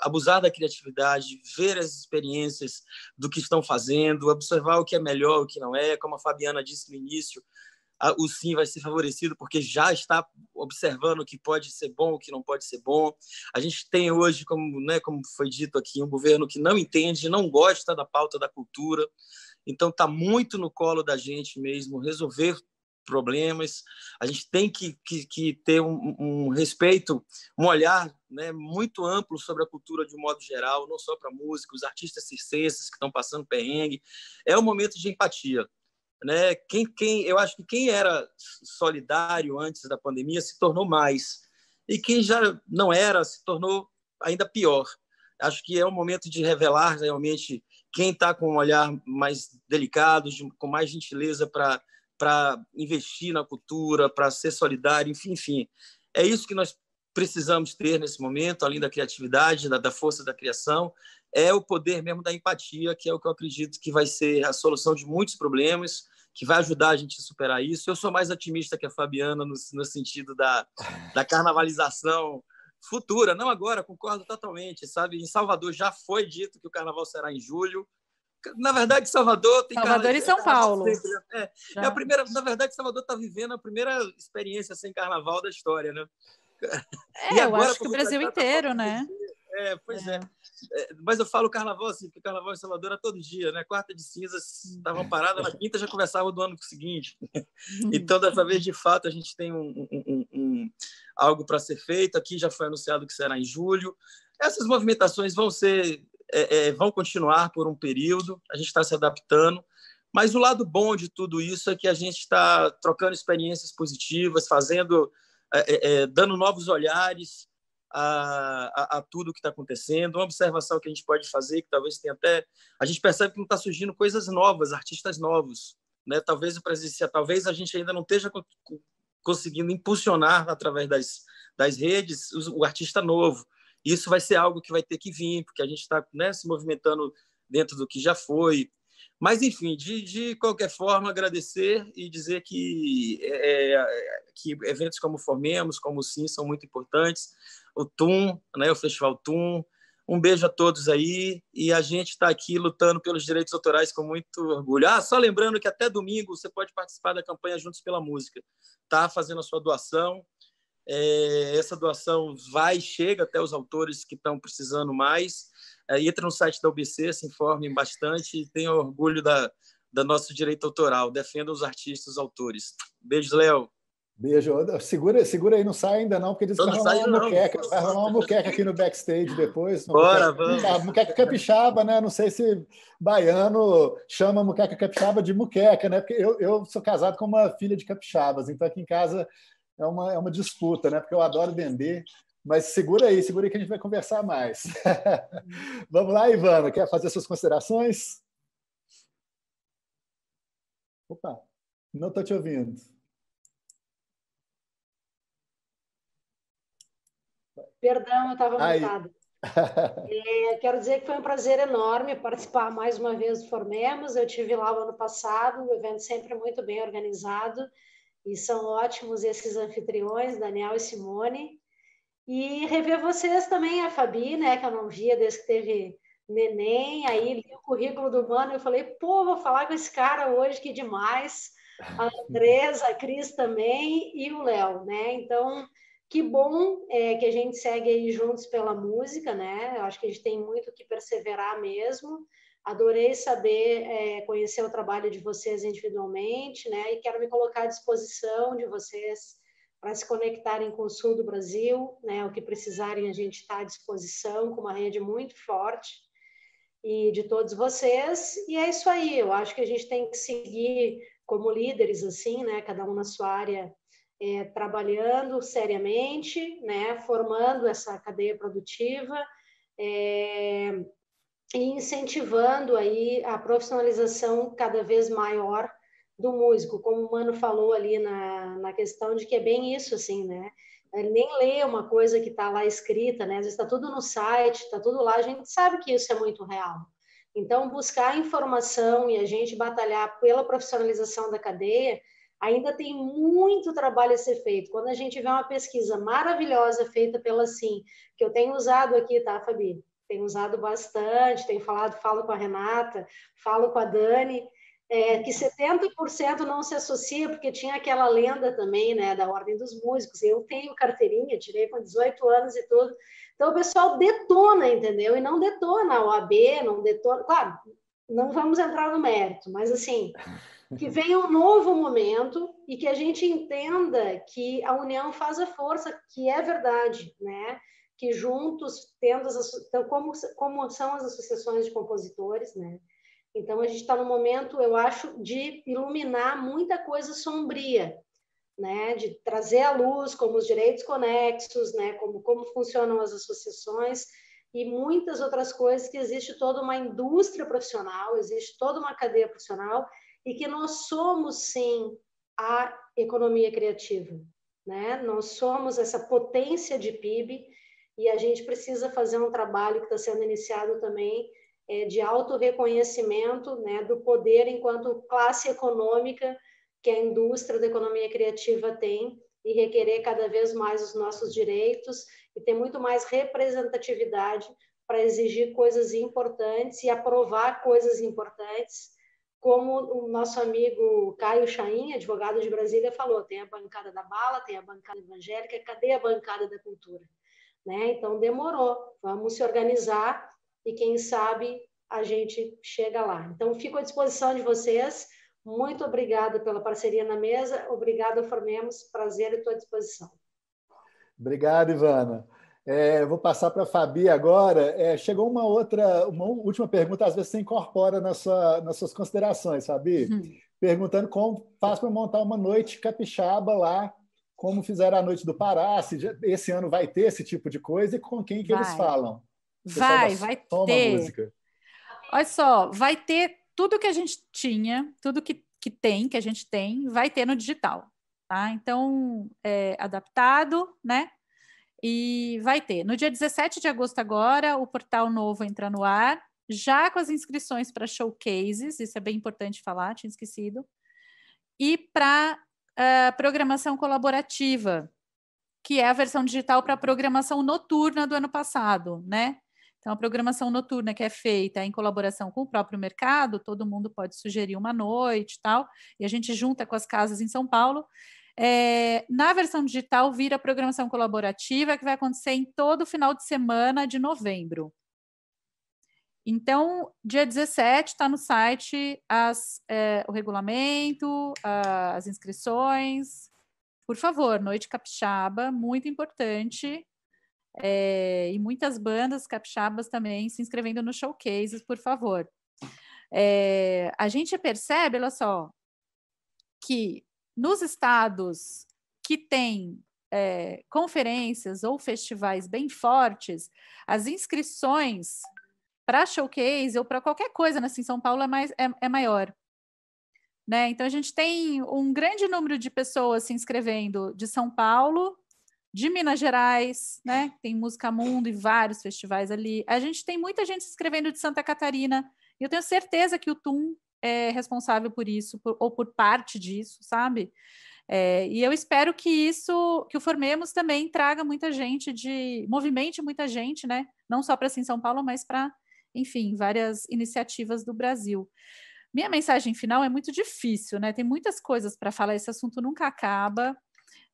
abusar da criatividade, ver as experiências do que estão fazendo, observar o que é melhor, o que não é. Como a Fabiana disse no início, o sim vai ser favorecido porque já está observando o que pode ser bom, o que não pode ser bom. A gente tem hoje, como, né, como foi dito aqui, um governo que não entende, não gosta da pauta da cultura. Então, está muito no colo da gente mesmo resolver problemas. A gente tem que, que, que ter um, um, respeito, um olhar né, muito amplo sobre a cultura de um modo geral, não só para músicos, artistas circenses que estão passando perrengue. É um momento de empatia. Né? Quem, quem, eu acho que quem era solidário antes da pandemia se tornou mais. E quem já não era se tornou ainda pior. Acho que é um momento de revelar realmente quem está com um olhar mais delicado, de, com mais gentileza para para investir na cultura, para ser solidário, enfim, enfim. É isso que nós precisamos ter nesse momento, além da criatividade, da, da força da criação, é o poder mesmo da empatia, que é o que eu acredito que vai ser a solução de muitos problemas, que vai ajudar a gente a superar isso. Eu sou mais otimista que a Fabiana no, no sentido da, da carnavalização futura, não agora, concordo totalmente, sabe? Em Salvador já foi dito que o carnaval será em julho, na verdade, Salvador tem Salvador e São Paulo. É, é, a primeira, na verdade, Salvador está vivendo a primeira experiência sem carnaval da história, né? É, e agora, eu acho que o Brasil tá, tá inteiro, tá, né? É, pois é. é. é. Mas eu falo carnaval assim, porque carnaval em Salvador é todo dia, né? Quarta de cinzas estavam paradas, na quinta já começava do ano seguinte. Uhum. então, dessa vez, de fato, a gente tem um, um, um algo para ser feito. Aqui já foi anunciado que será em julho. Essas movimentações vão ser é, é, vão continuar por um período, a gente está se adaptando, mas o lado bom de tudo isso é que a gente está trocando experiências positivas, fazendo, é, é, é, dando novos olhares a, a, a tudo que está acontecendo, uma observação que a gente pode fazer, que talvez tenha até. A gente percebe que não está surgindo coisas novas, artistas novos. Né? Talvez o presencial, talvez a gente ainda não esteja conseguindo impulsionar através das, das redes o, o artista novo isso vai ser algo que vai ter que vir, porque a gente está né, se movimentando dentro do que já foi. Mas, enfim, de, de qualquer forma, agradecer e dizer que, é, é que eventos como Formemos, como o Sim, são muito importantes. O TUM, né, o Festival TUM. Um beijo a todos aí. E a gente está aqui lutando pelos direitos autorais com muito orgulho. Ah, só lembrando que até domingo você pode participar da campanha Juntos pela Música. Tá fazendo a sua doação é, essa doação vai chega até os autores que estão precisando mais. É, entra no site da UBC, se informem bastante e orgulho da, da nosso direito autoral. defenda os artistas, os autores. Beijos, Léo. Beijo. Segura, segura aí, não sai ainda não, porque diz que vai muqueca. Vai rolar uma muqueca aqui no backstage depois. Bora, muqueca, vamos. Né? Muqueca capixaba, né? Não sei se baiano chama muqueca capixaba de muqueca, né? Porque eu, eu sou casado com uma filha de capixabas, então aqui em casa é uma, é uma disputa, né? Porque eu adoro vender, mas segura aí, segura aí que a gente vai conversar mais. Vamos lá, Ivana, quer fazer suas considerações? Opa, não estou te ouvindo. Perdão, eu estava mutada. é, quero dizer que foi um prazer enorme participar mais uma vez do Formemos. Eu tive lá o ano passado, o evento sempre muito bem organizado. E são ótimos esses anfitriões, Daniel e Simone. E rever vocês também, a Fabi, né, que eu não via desde que teve neném, aí li o currículo do Mano eu falei, pô, vou falar com esse cara hoje, que demais. A Andresa, a Cris também e o Léo, né? Então, que bom é, que a gente segue aí juntos pela música, né? Eu acho que a gente tem muito que perseverar mesmo. Adorei saber, é, conhecer o trabalho de vocês individualmente, né? E quero me colocar à disposição de vocês para se conectarem com o sul do Brasil, né? O que precisarem, a gente está à disposição, com uma rede muito forte e de todos vocês. E é isso aí. Eu acho que a gente tem que seguir como líderes, assim, né? Cada um na sua área é, trabalhando seriamente, né? Formando essa cadeia produtiva. É, e incentivando aí a profissionalização cada vez maior do músico, como o Mano falou ali na, na questão de que é bem isso, assim, né? Ele nem lê uma coisa que está lá escrita, né? Às vezes está tudo no site, está tudo lá, a gente sabe que isso é muito real. Então, buscar informação e a gente batalhar pela profissionalização da cadeia, ainda tem muito trabalho a ser feito. Quando a gente vê uma pesquisa maravilhosa feita pela SIM, que eu tenho usado aqui, tá, Fabi? tem usado bastante, tem falado, falo com a Renata, falo com a Dani, é, que 70% não se associa, porque tinha aquela lenda também, né, da Ordem dos Músicos, eu tenho carteirinha, tirei com 18 anos e tudo, então o pessoal detona, entendeu? E não detona a OAB, não detona, claro, não vamos entrar no mérito, mas assim, que venha um novo momento e que a gente entenda que a união faz a força, que é verdade, né, que juntos, tendo as, então, como, como são as associações de compositores, né? Então, a gente está no momento, eu acho, de iluminar muita coisa sombria, né? De trazer à luz como os direitos conexos, né? Como, como funcionam as associações e muitas outras coisas que existe toda uma indústria profissional, existe toda uma cadeia profissional e que nós somos, sim, a economia criativa, né? Nós somos essa potência de PIB e a gente precisa fazer um trabalho que está sendo iniciado também é, de autorreconhecimento né, do poder enquanto classe econômica que a indústria da economia criativa tem e requerer cada vez mais os nossos direitos e ter muito mais representatividade para exigir coisas importantes e aprovar coisas importantes, como o nosso amigo Caio Chain, advogado de Brasília, falou: tem a bancada da bala, tem a bancada evangélica, cadê a bancada da cultura? né? Então demorou, vamos se organizar e quem sabe a gente chega lá. Então fico à disposição de vocês. Muito obrigada pela parceria na mesa. Obrigada, Formemos. Prazer, e à disposição. Obrigado, Ivana. É, vou passar para a Fabi agora. É, chegou uma outra, uma última pergunta, às vezes você incorpora na sua, nas suas considerações, Fabi, uhum. perguntando como faz para montar uma noite capixaba lá como fizeram a Noite do Pará, se esse ano vai ter esse tipo de coisa e com quem que vai. eles falam. Vai, vai ter. Olha só, vai ter tudo que a gente tinha, tudo que, que tem, que a gente tem, vai ter no digital. Tá? Então, é, adaptado, né? E vai ter. No dia 17 de agosto, agora, o portal novo entra no ar, já com as inscrições para showcases, isso é bem importante falar, tinha esquecido, e para uh, programação colaborativa, que é a versão digital para a programação noturna do ano passado, né? Então, a programação noturna que é feita em colaboração com o próprio mercado, todo mundo pode sugerir uma noite e tal, e a gente junta com as casas em São Paulo. É, na versão digital, vira programação colaborativa, que vai acontecer em todo final de semana de novembro. Então, dia 17 está no site as, é, o regulamento, as inscrições. Por favor, Noite Capixaba, muito importante. É, e muitas bandas capixabas também se inscrevendo nos showcases, por favor. É, a gente percebe, olha só, que nos estados que têm é, conferências ou festivais bem fortes, as inscrições para showcase ou para qualquer coisa, né? Assim, São Paulo é, mais, é, é maior. Né? Então a gente tem um grande número de pessoas se inscrevendo de São Paulo, de Minas Gerais, né? Tem Música Mundo e vários festivais ali. A gente tem muita gente se inscrevendo de Santa Catarina. E eu tenho certeza que o TUM é responsável por isso, por, ou por parte disso, sabe? É, e eu espero que isso, que o Formemos também traga muita gente de, movimente muita gente, né? Não só para assim, São Paulo, mas para enfim, várias iniciativas do Brasil. Minha mensagem final é muito difícil, né? Tem muitas coisas para falar, esse assunto nunca acaba.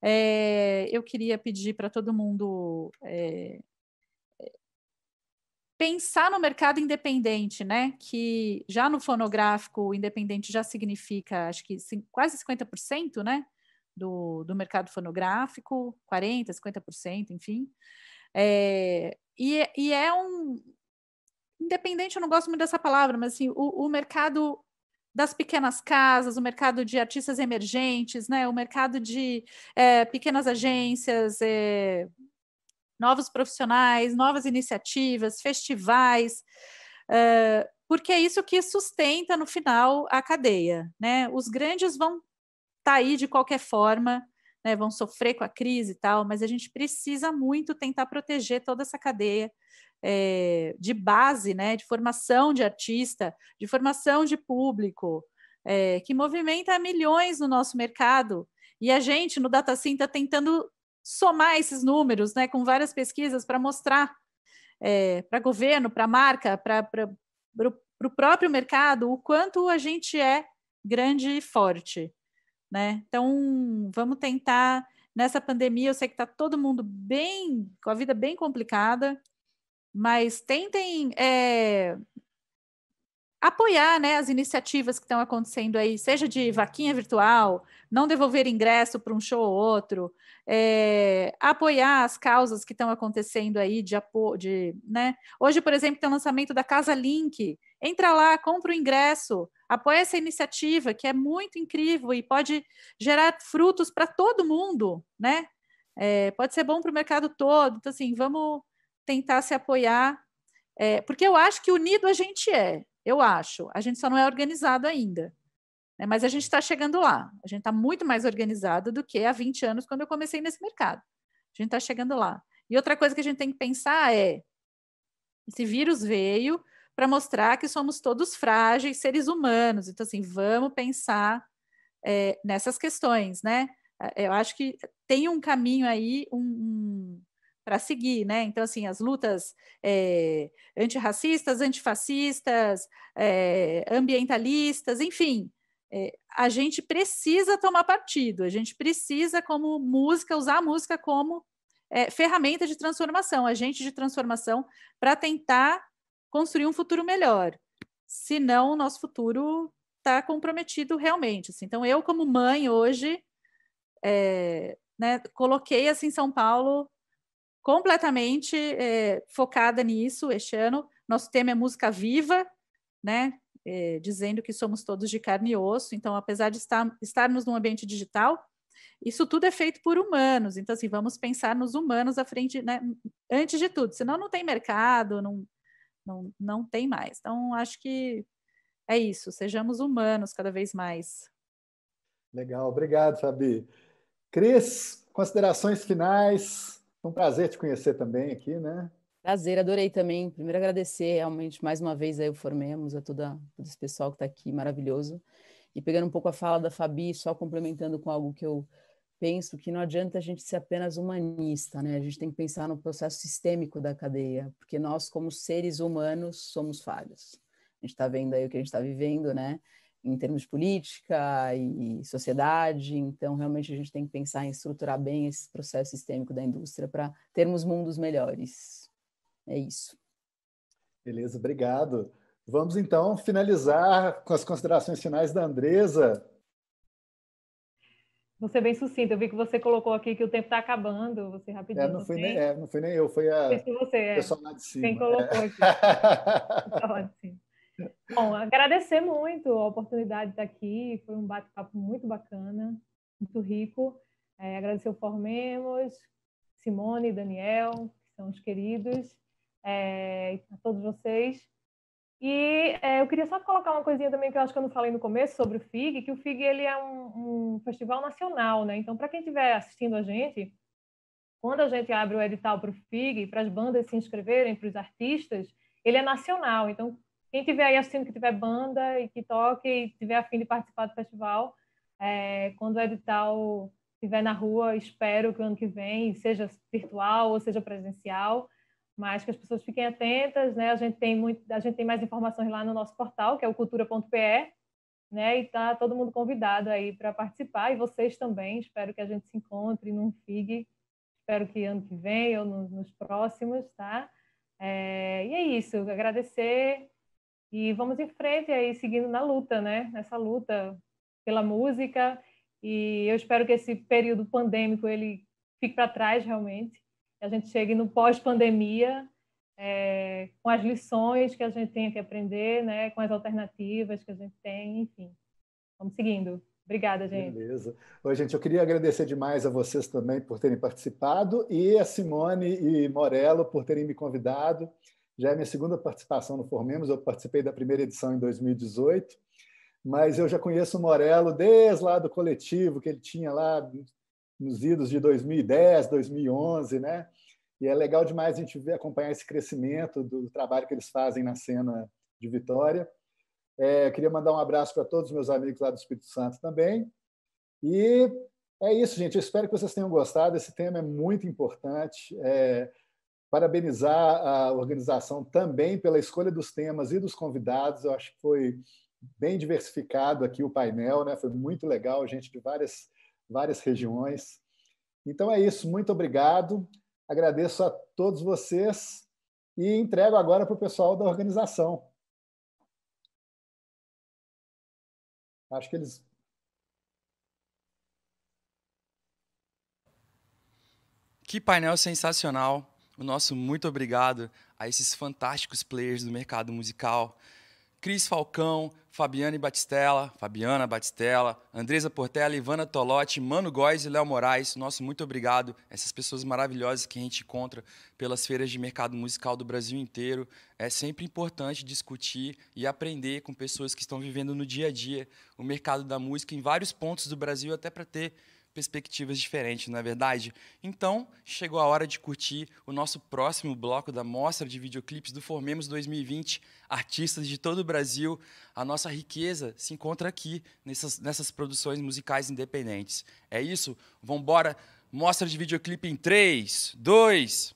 É, eu queria pedir para todo mundo é, pensar no mercado independente, né? Que já no fonográfico independente já significa, acho que quase 50%, né? Do, do mercado fonográfico, 40%, 50%, enfim. É, e, é, e é um, independente, eu não gosto muito dessa palavra, mas assim, o, o mercado das pequenas casas, o mercado de artistas emergentes, né? o mercado de é, pequenas agências, é, novos profissionais, novas iniciativas, festivais, é, porque é isso que sustenta no final a cadeia. Né? Os grandes vão estar tá aí de qualquer forma, né? vão sofrer com a crise e tal, mas a gente precisa muito tentar proteger toda essa cadeia é, de base, né, de formação de artista, de formação de público, é, que movimenta milhões no nosso mercado. E a gente, no DataSim, está tentando somar esses números né, com várias pesquisas para mostrar é, eh, para governo, para marca, para o próprio mercado o quanto a gente é grande e forte. Né? Então, vamos tentar. Nessa pandemia, eu sei que está todo mundo bem, com a vida bem complicada, mas tentem é, apoiar né, as iniciativas que estão acontecendo aí, seja de uhum. vaquinha virtual, não devolver ingresso para um show ou outro, é, apoiar as causas que estão acontecendo aí de apoio. De, né? Hoje, por exemplo, tem o lançamento da Casa Link. Entra lá, compra o ingresso, apoia essa iniciativa que é muito incrível e pode gerar frutos para todo mundo, né? É, pode ser bom para o mercado todo. Então, assim, vamos tentar se apoiar, é, porque eu acho que unido a gente é, eu acho. A gente só não é organizado ainda. Né? Mas a gente está chegando lá. A gente está muito mais organizado do que há 20 anos, quando eu comecei nesse mercado. A gente está chegando lá. E outra coisa que a gente tem que pensar é: esse vírus veio para mostrar que somos todos frágeis, seres humanos. Então, assim, vamos pensar é, nessas questões, né? É, eu acho que tem um caminho aí, um, um para seguir, né? Então, assim, as lutas é, antirracistas, antifascistas, é, ambientalistas, enfim, é, a gente precisa tomar partido, a gente precisa, como música, usar a música como é, ferramenta de transformação, agente de transformação, para tentar construir um futuro melhor. Senão, o nosso futuro está comprometido realmente. Assim. Então, eu, como mãe, hoje, é, né, coloquei assim São Paulo completamente é, focada nisso este ano. Nosso tema é música viva, né? É, dizendo que somos todos de carne e osso. Então, apesar de estar, estarmos num ambiente digital, isso tudo é feito por humanos. Então, assim, vamos pensar nos humanos à frente, né? Antes de tudo, senão não tem mercado, não, não, não tem mais. Então, acho que é isso. Sejamos humanos cada vez mais. Legal, obrigado, Fabi. Cris, considerações finais um prazer te conhecer também aqui, né? Prazer, adorei também. Primeiro agradecer realmente mais uma vez aí o Formemos, a toda, todo esse pessoal que está aqui, maravilhoso. E pegando um pouco a fala da Fabi, só complementando com algo que eu penso que não adianta a gente ser apenas humanista, né? A gente tem que pensar no processo sistêmico da cadeia, porque nós, como seres humanos, somos falhos. A gente está vendo aí o que a gente está vivendo, né? em termos de política e sociedade. Então, realmente, a gente tem que pensar em estruturar bem esse processo sistêmico da indústria para termos mundos melhores. É isso. Beleza, obrigado. Vamos então finalizar com as considerações finais da Andresa. Você bem sucinta Eu vi que você colocou aqui que o tempo está acabando. Você é, rapidinho. É, não, fui nem, é, não fui nem eu, foi a. Foi você, é. pessoal lá de cima. Quem colocou aqui. Bom, agradecer muito a oportunidade de estar aqui. Foi um bate-papo muito bacana, muito rico. É, agradecer o Formemos, Simone e Daniel, que são os queridos, é, a todos vocês. E é, eu queria só colocar uma coisinha também que eu acho que eu não falei no começo sobre o FIG, que o FIG ele é um, um festival nacional, né? Então, para quem estiver assistindo a gente, quando a gente abre o edital para o FIG, para as bandas se inscreverem, para os artistas, ele é nacional. Então, quem tiver aí assistindo, que tiver banda e que toque e tiver afim de participar do festival, é, quando o edital estiver na rua, espero que o ano que vem seja virtual ou seja presencial, mas que as pessoas fiquem atentas, né? A gente tem muito, a gente tem mais informações lá no nosso portal, que é o cultura.pe, né? E tá todo mundo convidado aí para participar e vocês também. Espero que a gente se encontre num FIG. Espero que ano que vem ou nos, nos próximos, tá? É, e é isso. Agradecer e vamos em frente aí, seguindo na luta, né? Nessa luta pela música. E eu espero que esse período pandêmico ele fique para trás realmente. Que a gente chegue no pós-pandemia é, com as lições que a gente tem que aprender, né? Com as alternativas que a gente tem, enfim. Vamos seguindo. Obrigada, gente. Beleza. Oi, gente, eu queria agradecer demais a vocês também por terem participado e a Simone e Morello por terem me convidado. Já é minha segunda participação no Formemos, eu participei da primeira edição em 2018, mas eu já conheço o Morello desde lá do coletivo que ele tinha lá nos idos de 2010, 2011, né? E é legal demais a gente ver, acompanhar esse crescimento do trabalho que eles fazem na cena de Vitória. É, queria mandar um abraço para todos os meus amigos lá do Espírito Santo também. E é isso, gente. Eu espero que vocês tenham gostado. Esse tema é muito importante. É, Parabenizar a organização também pela escolha dos temas e dos convidados. Eu acho que foi bem diversificado aqui o painel, né? Foi muito legal, gente de várias, várias regiões. Então é isso, muito obrigado. Agradeço a todos vocês e entrego agora para o pessoal da organização. Acho que eles. Que painel sensacional! o nosso muito obrigado a esses fantásticos players do mercado musical. Cris Falcão, Fabiane Batistella, Fabiana Batistella, Andresa Portela, Ivana Tolotti, Mano Góes e Léo Moraes. Nosso muito obrigado. Essas pessoas maravilhosas que a gente encontra pelas feiras de mercado musical do Brasil inteiro. É sempre importante discutir e aprender com pessoas que estão vivendo no dia a dia o mercado da música em vários pontos do Brasil, até para ter perspectivas diferentes, não é verdade? Então, chegou a hora de curtir o nosso próximo bloco da mostra de videoclipes do Formemos 2020. Artistas de todo o Brasil, a nossa riqueza se encontra aqui, nessas, nessas produções musicais independentes. É isso? Vambora! Mostra de videoclipe em 3, 2.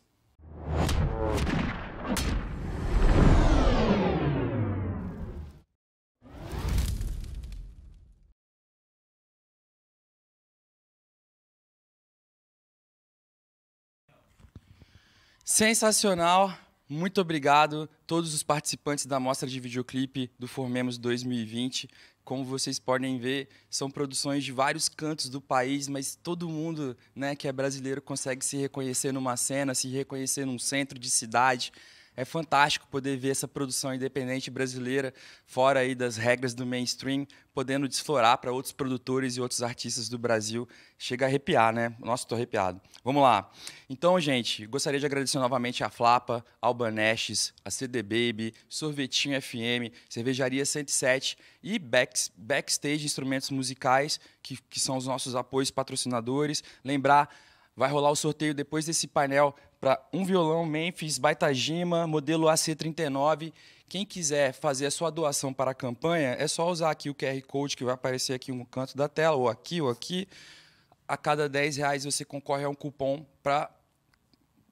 Sensacional. Muito obrigado todos os participantes da mostra de videoclipe do Formemos 2020. Como vocês podem ver, são produções de vários cantos do país, mas todo mundo né, que é brasileiro consegue se reconhecer numa cena, se reconhecer num centro de cidade, é fantástico poder ver essa produção independente brasileira, fora aí das regras do mainstream, podendo desflorar para outros produtores e outros artistas do Brasil. Chega a arrepiar, né? Nossa, estou arrepiado. Vamos lá. Então, gente, gostaria de agradecer novamente a Flapa, ao Banestes, a CD Baby, Sorvetinho FM, Cervejaria 107 e Back, Backstage Instrumentos Musicais, que, que são os nossos apoios patrocinadores. Lembrar Vai rolar o sorteio depois desse painel para um violão Memphis Baitajima, modelo AC39. Quem quiser fazer a sua doação para a campanha, é só usar aqui o QR Code que vai aparecer aqui no canto da tela, ou aqui, ou aqui. A cada 10 reais você concorre a um cupom para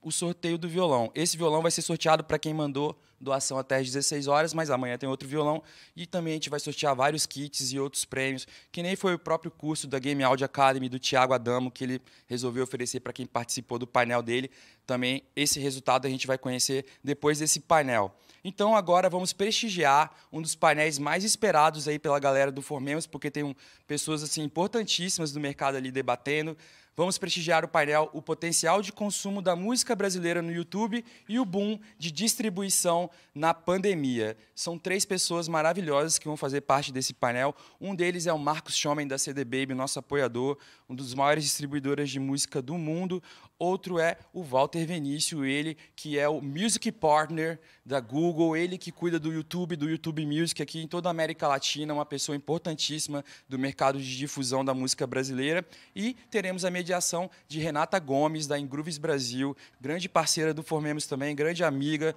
o sorteio do violão. Esse violão vai ser sorteado para quem mandou doação até às 16 horas, mas amanhã tem outro violão e também a gente vai sortear vários kits e outros prêmios, que nem foi o próprio curso da Game Audio Academy do Thiago Adamo que ele resolveu oferecer para quem participou do painel dele. Também esse resultado a gente vai conhecer depois desse painel. Então agora vamos prestigiar um dos painéis mais esperados aí pela galera do Formemos, porque tem um, pessoas assim importantíssimas do mercado ali debatendo. Vamos prestigiar o painel O Potencial de Consumo da Música Brasileira no YouTube e o Boom de Distribuição na Pandemia. São três pessoas maravilhosas que vão fazer parte desse painel. Um deles é o Marcos Schomen, da CD Baby, nosso apoiador, um dos maiores distribuidores de música do mundo. Outro é o Walter Venício, ele que é o Music Partner da Google, ele que cuida do YouTube, do YouTube Music aqui em toda a América Latina, uma pessoa importantíssima do mercado de difusão da música brasileira. E teremos a mediação de Renata Gomes, da Ingrooves Brasil, grande parceira do Formemos também, grande amiga.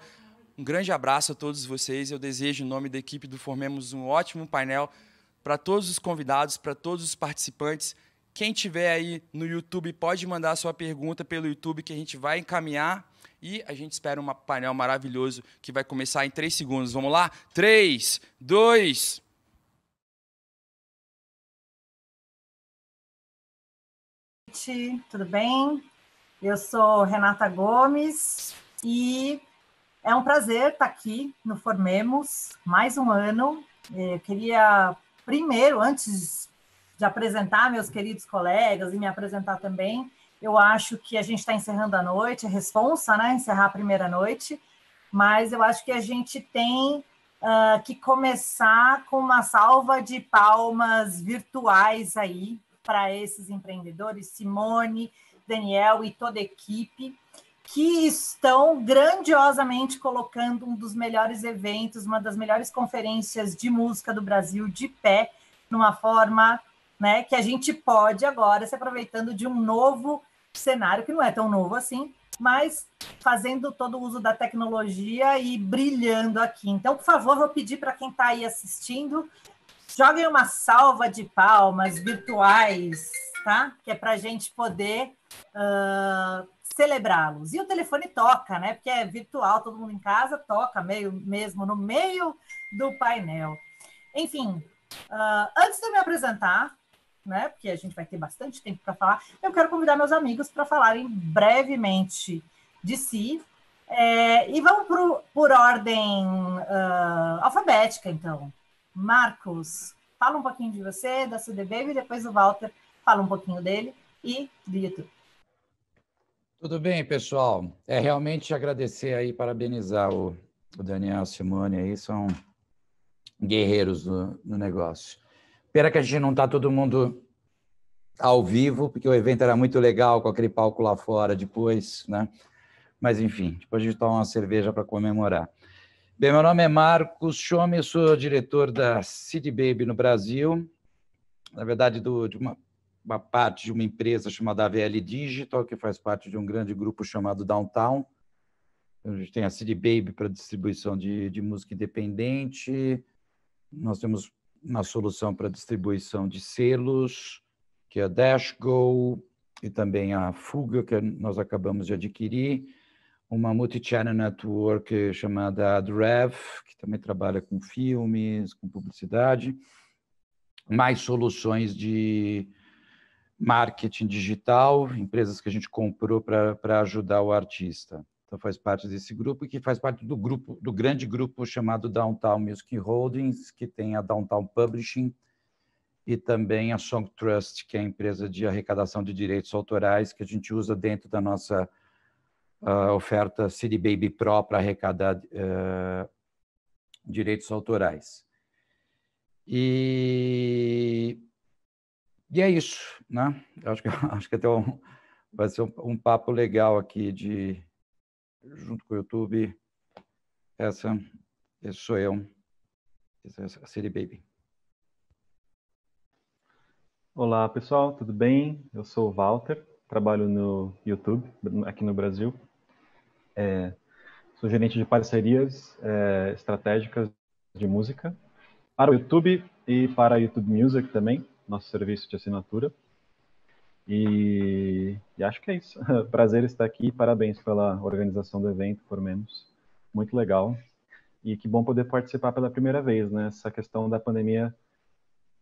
Um grande abraço a todos vocês. Eu desejo, em nome da equipe do Formemos, um ótimo painel para todos os convidados, para todos os participantes. Quem tiver aí no YouTube pode mandar sua pergunta pelo YouTube que a gente vai encaminhar e a gente espera um painel maravilhoso que vai começar em 3 segundos. Vamos lá? 3, 2, tudo bem? Eu sou Renata Gomes e é um prazer estar aqui no Formemos, mais um ano. Eh, eu queria, primeiro, antes de apresentar meus queridos colegas e me apresentar também, eu acho que a gente está encerrando a noite, é responsa, né? Encerrar a primeira noite, mas eu acho que a gente tem uh, que começar com uma salva de palmas virtuais aí para esses empreendedores, Simone, Daniel e toda a equipe, que estão grandiosamente colocando um dos melhores eventos, uma das melhores conferências de música do Brasil de pé, numa forma né? Que a gente pode agora se aproveitando de um novo cenário que não é tão novo assim, mas fazendo todo o uso da tecnologia e brilhando aqui. Então, por favor, vou pedir para quem está aí assistindo, joguem uma salva de palmas virtuais, tá? Que é para a gente poder uh, celebrá-los. E o telefone toca, né? Porque é virtual, todo mundo em casa toca meio mesmo no meio do painel. Enfim, uh, antes de eu me apresentar, né? Porque a gente vai ter bastante tempo para falar. Eu quero convidar meus amigos para falarem brevemente de si. É, e vamos pro, por ordem uh, alfabética, então. Marcos, fala um pouquinho de você, da CDB, e depois o Walter fala um pouquinho dele e do YouTube. Tudo bem, pessoal. É realmente agradecer aí, parabenizar o, o Daniel, Simone aí, são guerreiros no, no negócio. Pena que a gente não está todo mundo ao vivo, porque o evento era muito legal com aquele palco lá fora depois, né? Mas enfim, depois a gente toma uma cerveja para comemorar. Bem, meu nome é Marcos Chome, sou diretor da City Baby no Brasil, na verdade do, de uma, uma, parte de uma empresa chamada AVL Digital, que faz parte de um grande grupo chamado Downtown. A gente tem a City Baby para distribuição de, de música independente, nós temos uma solução para distribuição de selos, que é a DashGo, e também a Fuga, que nós acabamos de adquirir, uma multi-channel network chamada AdRev, que também trabalha com filmes, com publicidade, mais soluções de marketing digital, empresas que a gente comprou para ajudar o artista então faz parte desse grupo e que faz parte do grupo do grande grupo chamado Downtown Music Holdings, que tem a Downtown Publishing e também a Song Trust, que é a empresa de arrecadação de direitos autorais que a gente usa dentro da nossa uh, oferta City Baby Pro para arrecadar uh, direitos autorais. E, e é isso, né? Acho que, acho que até um, vai ser um, um papo legal aqui de, junto com o YouTube. Essa, esse sou eu. Essa é a City Baby. Olá, pessoal, tudo bem? Eu sou o Walter, trabalho no YouTube aqui no Brasil. É, sou gerente de parcerias é, estratégicas de música para o YouTube e para a YouTube Music também, nosso serviço de assinatura. E, e, acho que é isso. Prazer estar aqui. Parabéns pela organização do evento, por menos. Muito legal. E que bom poder participar pela primeira vez, né? Essa questão da pandemia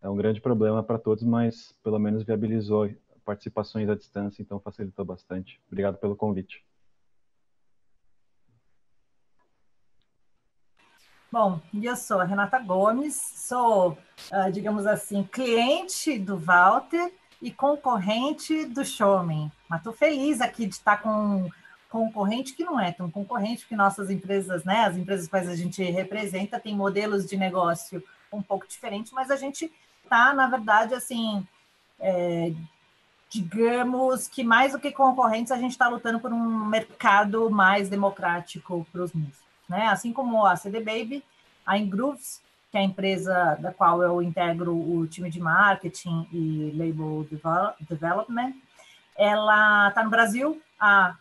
é um grande problema para todos, mas pelo menos viabilizou participações à distância, então facilitou bastante. Obrigado pelo convite. Bom, eu sou a Renata Gomes, sou, ah, digamos assim, cliente do Walter e concorrente do Showman. Mas estou feliz aqui de estar com um concorrente que não é tão concorrente, porque nossas empresas, né, as empresas que a gente representa, têm modelos de negócio um pouco diferentes, mas a gente está, na verdade, assim, é, digamos que mais do que concorrentes, a gente está lutando por um mercado mais democrático para os músicos. Né? Assim como a CD Baby, a Ingrooves que é a empresa da qual eu integro o time de marketing e label development. Ela está no Brasil há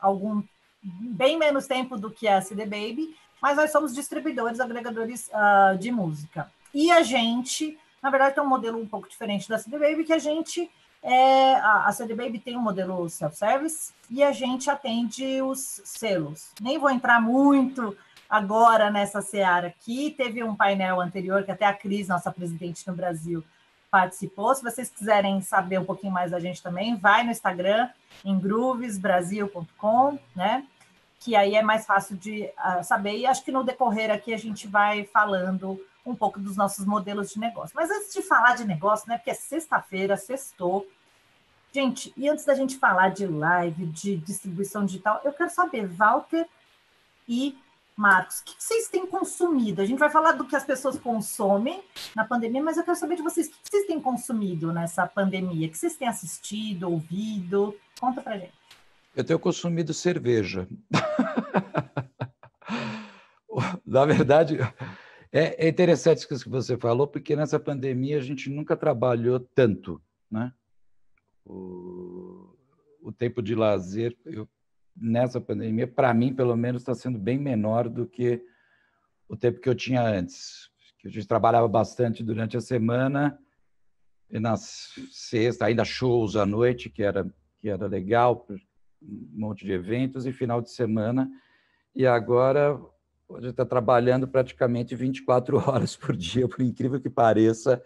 algum bem menos tempo do que a CD Baby, mas nós somos distribuidores, agregadores uh, de música. E a gente, na verdade, tem um modelo um pouco diferente da CD Baby, que a gente é, a CD Baby tem um modelo self-service e a gente atende os selos. Nem vou entrar muito agora nessa seara aqui. Teve um painel anterior que até a Cris, nossa presidente no Brasil, participou. Se vocês quiserem saber um pouquinho mais da gente também, vai no Instagram, em groovesbrasil.com, né? Que aí é mais fácil de uh, saber. E acho que no decorrer aqui a gente vai falando um pouco dos nossos modelos de negócio. Mas antes de falar de negócio, né? Porque é sexta-feira, sextou. Gente, e antes da gente falar de live, de distribuição digital, eu quero saber, Walter e Marcos, o que vocês têm consumido? A gente vai falar do que as pessoas consomem na pandemia, mas eu quero saber de vocês, o que vocês têm consumido nessa pandemia? O que vocês têm assistido, ouvido? Conta pra gente. Eu tenho consumido cerveja. na verdade, é, é, interessante isso que você falou, porque nessa pandemia a gente nunca trabalhou tanto, né? O, o tempo de lazer, eu nessa pandemia, para mim, pelo menos, está sendo bem menor do que o tempo que eu tinha antes. Que a gente trabalhava bastante durante a semana e na sexta, ainda shows à noite, que era, que era legal, um monte de eventos, e final de semana. E agora a gente está trabalhando praticamente 24 horas por dia, por incrível que pareça,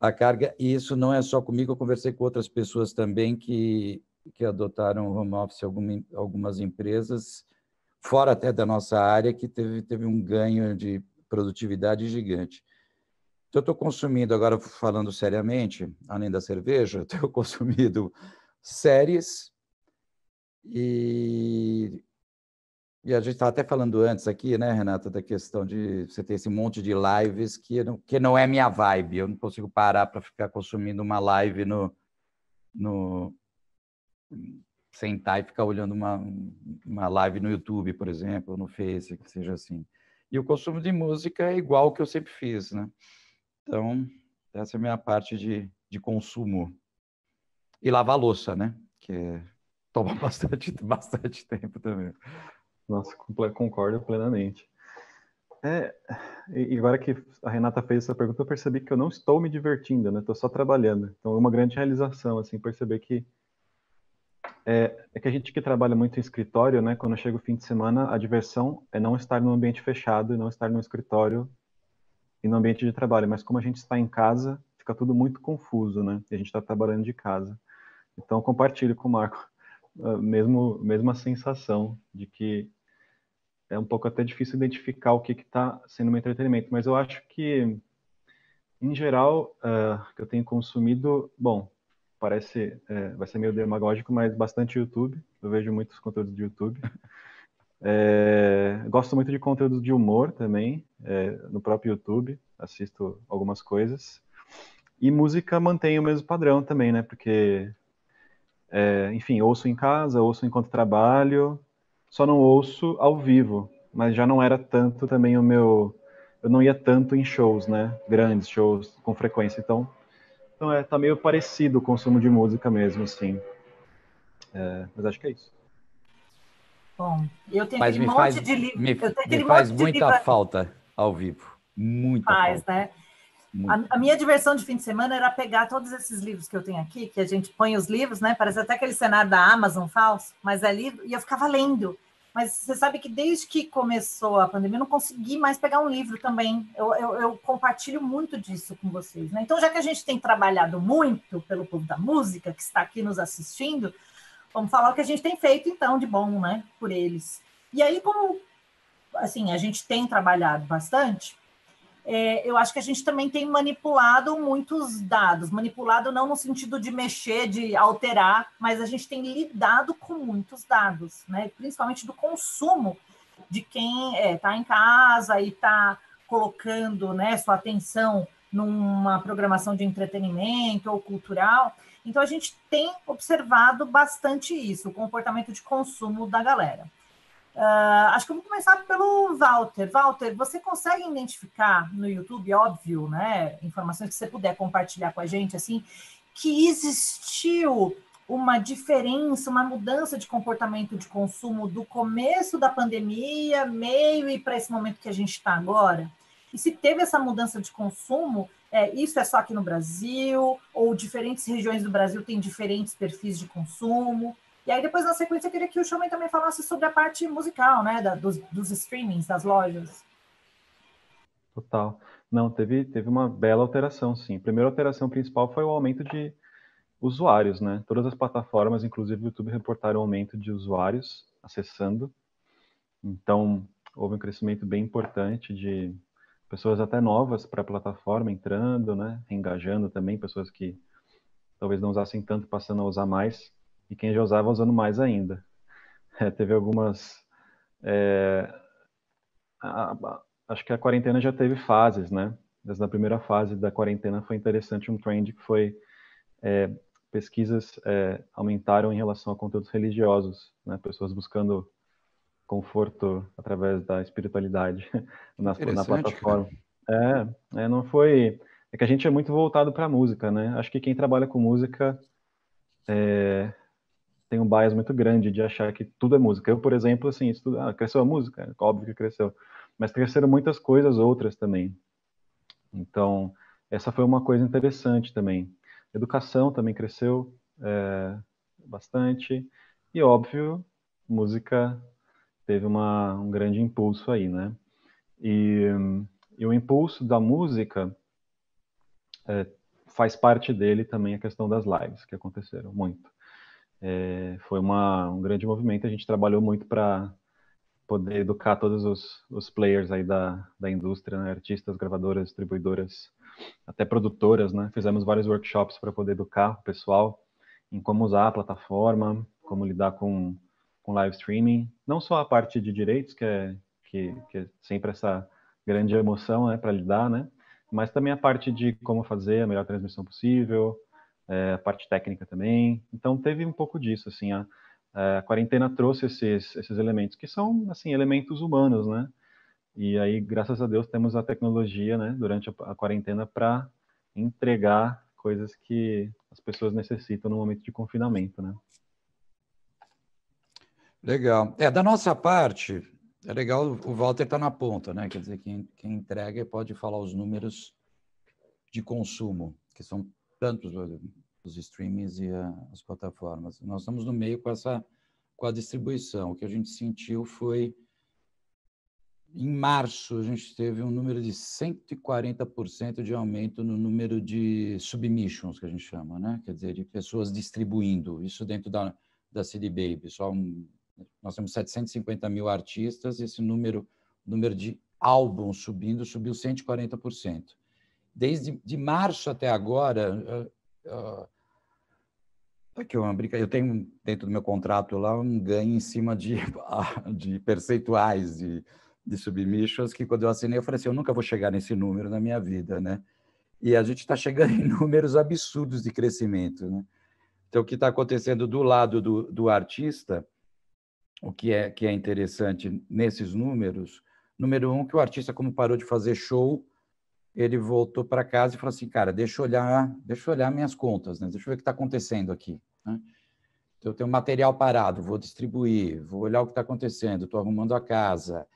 a carga. E isso não é só comigo, eu conversei com outras pessoas também que que adotaram o home office alguma, algumas empresas, fora até da nossa área, que teve, teve um ganho de produtividade gigante. Então, eu estou consumindo, agora falando seriamente, além da cerveja, eu tenho consumido séries e e a gente estava até falando antes aqui, né, Renata, da questão de você ter esse monte de lives que não, que não é minha vibe. Eu não consigo parar para ficar consumindo uma live no, no, sentar e ficar olhando uma, uma live no YouTube, por exemplo, ou no Face, que seja assim. E o consumo de música é igual ao que eu sempre fiz, né? Então, essa é a minha parte de, de consumo. E lavar louça, né? Que é, toma bastante, bastante tempo também. Nossa, concordo plenamente. É, e agora que a Renata fez essa pergunta, eu percebi que eu não estou me divertindo, né? Estou só trabalhando. Então, é uma grande realização, assim, perceber que é, é, que a gente que trabalha muito em escritório, né, quando chega o fim de semana, a diversão é não estar num ambiente fechado e não estar no escritório e no ambiente de trabalho. Mas como a gente está em casa, fica tudo muito confuso, né? E a gente está trabalhando de casa. Então, compartilho com o Marco ah, a mesmo, mesma sensação de que é um pouco até difícil identificar o que está sendo um entretenimento. Mas eu acho que, em geral, uh, que eu tenho consumido, bom, parece, é, vai ser meio demagógico, mas bastante YouTube. Eu vejo muitos conteúdos de YouTube. É, gosto muito de conteúdos de humor também, é, no próprio YouTube, assisto algumas coisas. E música mantém o mesmo padrão também, né? Porque, é, enfim, ouço em casa, ouço enquanto trabalho, só não ouço ao vivo, mas já não era tanto também o meu. Eu não ia tanto em shows, né? Grandes shows com frequência. Então, então é, tá meio parecido o consumo de música mesmo, assim. É, mas acho que é isso. Bom, eu tenho mas aquele me faz, de livro. Me, me faz muita livro... falta ao vivo. Muita faz, falta. né? A, a minha diversão de fim de semana era pegar todos esses livros que eu tenho aqui, que a gente põe os livros, né? Parece até aquele cenário da Amazon falso, mas é livro, e eu ficava lendo. Mas você sabe que desde que começou a pandemia, eu não consegui mais pegar um livro também. Eu, eu, eu compartilho muito disso com vocês. Né? Então, já que a gente tem trabalhado muito pelo povo da música, que está aqui nos assistindo, vamos falar o que a gente tem feito, então, de bom, né, por eles. E aí, como assim, a gente tem trabalhado bastante, é, eu acho que a gente também tem manipulado muitos dados, manipulado não no sentido de mexer, de alterar, mas a gente tem lidado com muitos dados, né? principalmente do consumo de quem está é, tá em casa e está colocando né, sua atenção numa programação de entretenimento ou cultural. Então a gente tem observado bastante isso, o comportamento de consumo da galera. Uh, acho que eu vou começar pelo Walter. Walter, você consegue identificar no YouTube, é óbvio, né? Informações que você puder compartilhar com a gente, assim, que existiu uma diferença, uma mudança de comportamento de consumo do começo da pandemia, meio e para esse momento que a gente está agora? E se teve essa mudança de consumo, é, isso é só aqui no Brasil, ou diferentes regiões do Brasil têm diferentes perfis de consumo? E aí, depois, na sequência, eu queria que o Showman também falasse sobre a parte musical, né? Da, dos, dos streamings, das lojas. Total. Não, teve, teve uma bela alteração, sim. A primeira alteração principal foi o aumento de usuários, né? Todas as plataformas, inclusive o YouTube, reportaram aumento de usuários acessando. Então, houve um crescimento bem importante de pessoas até novas para a plataforma entrando, né? Engajando também, pessoas que talvez não usassem tanto, passando a usar mais e quem já usava usando mais ainda. É, teve algumas. É, a, a, acho que a quarentena já teve fases, né? Mas na primeira fase da quarentena foi interessante um trend que foi é, pesquisas é, aumentaram em relação a conteúdos religiosos, né? Pessoas buscando conforto através da espiritualidade na, na plataforma. é É, não foi. É que a gente é muito voltado para a música, né? Acho que quem trabalha com música é, tem um bias muito grande de achar que tudo é música. Eu, por exemplo, assim, ah, cresceu a música, óbvio que cresceu, mas cresceram muitas coisas outras também. Então, essa foi uma coisa interessante também. Educação também cresceu é, bastante e óbvio, música teve uma, um grande impulso aí, né? E, e o impulso da música é, faz parte dele também a questão das lives que aconteceram muito. É, foi uma, um grande movimento, a gente trabalhou muito para poder educar todos os, os players aí da, da indústria, né? artistas, gravadoras, distribuidoras, até produtoras, né? Fizemos vários workshops para poder educar o pessoal em como usar a plataforma, como lidar com, com live streaming, não só a parte de direitos, que é, que, que é sempre essa grande emoção né, para lidar, né? Mas também a parte de como fazer a melhor transmissão possível, é, a parte técnica também. Então teve um pouco disso, assim, a, é, a quarentena trouxe esses, esses elementos, que são, assim, elementos humanos, né? E aí, graças a Deus, temos a tecnologia, né, durante a, a quarentena para entregar coisas que as pessoas necessitam no momento de confinamento, né? Legal. É, da nossa parte, é legal, o Walter está na ponta, né? Quer dizer, quem, quem entrega pode falar os números de consumo, que são tanto os, os streamings e a, as plataformas. Nós estamos no meio com essa com a distribuição. O que a gente sentiu foi em março a gente teve um número de 140% de aumento no número de submissions que a gente chama, né? Quer dizer, de pessoas distribuindo isso dentro da da CD Baby. Só um, nós temos 750 mil artistas e esse número número de álbuns subindo subiu 140% desde de março até agora. Uh, Aqui eu, é eu tenho dentro do meu contrato lá um ganho em cima de, ah, de percentuais de, de submissions que quando eu assinei eu falei assim, eu nunca vou chegar nesse número na minha vida, né? E a gente está chegando em números absurdos de crescimento, né? Então o que está acontecendo do lado do, do artista, o que é que é interessante nesses números, número um que o artista como parou de fazer show ele voltou para casa e falou assim, cara, deixa eu olhar, deixa eu olhar minhas contas, né? Deixa eu ver o que está acontecendo aqui. Né? Então, eu tenho material parado, vou distribuir, vou olhar o que está acontecendo, estou arrumando a casa.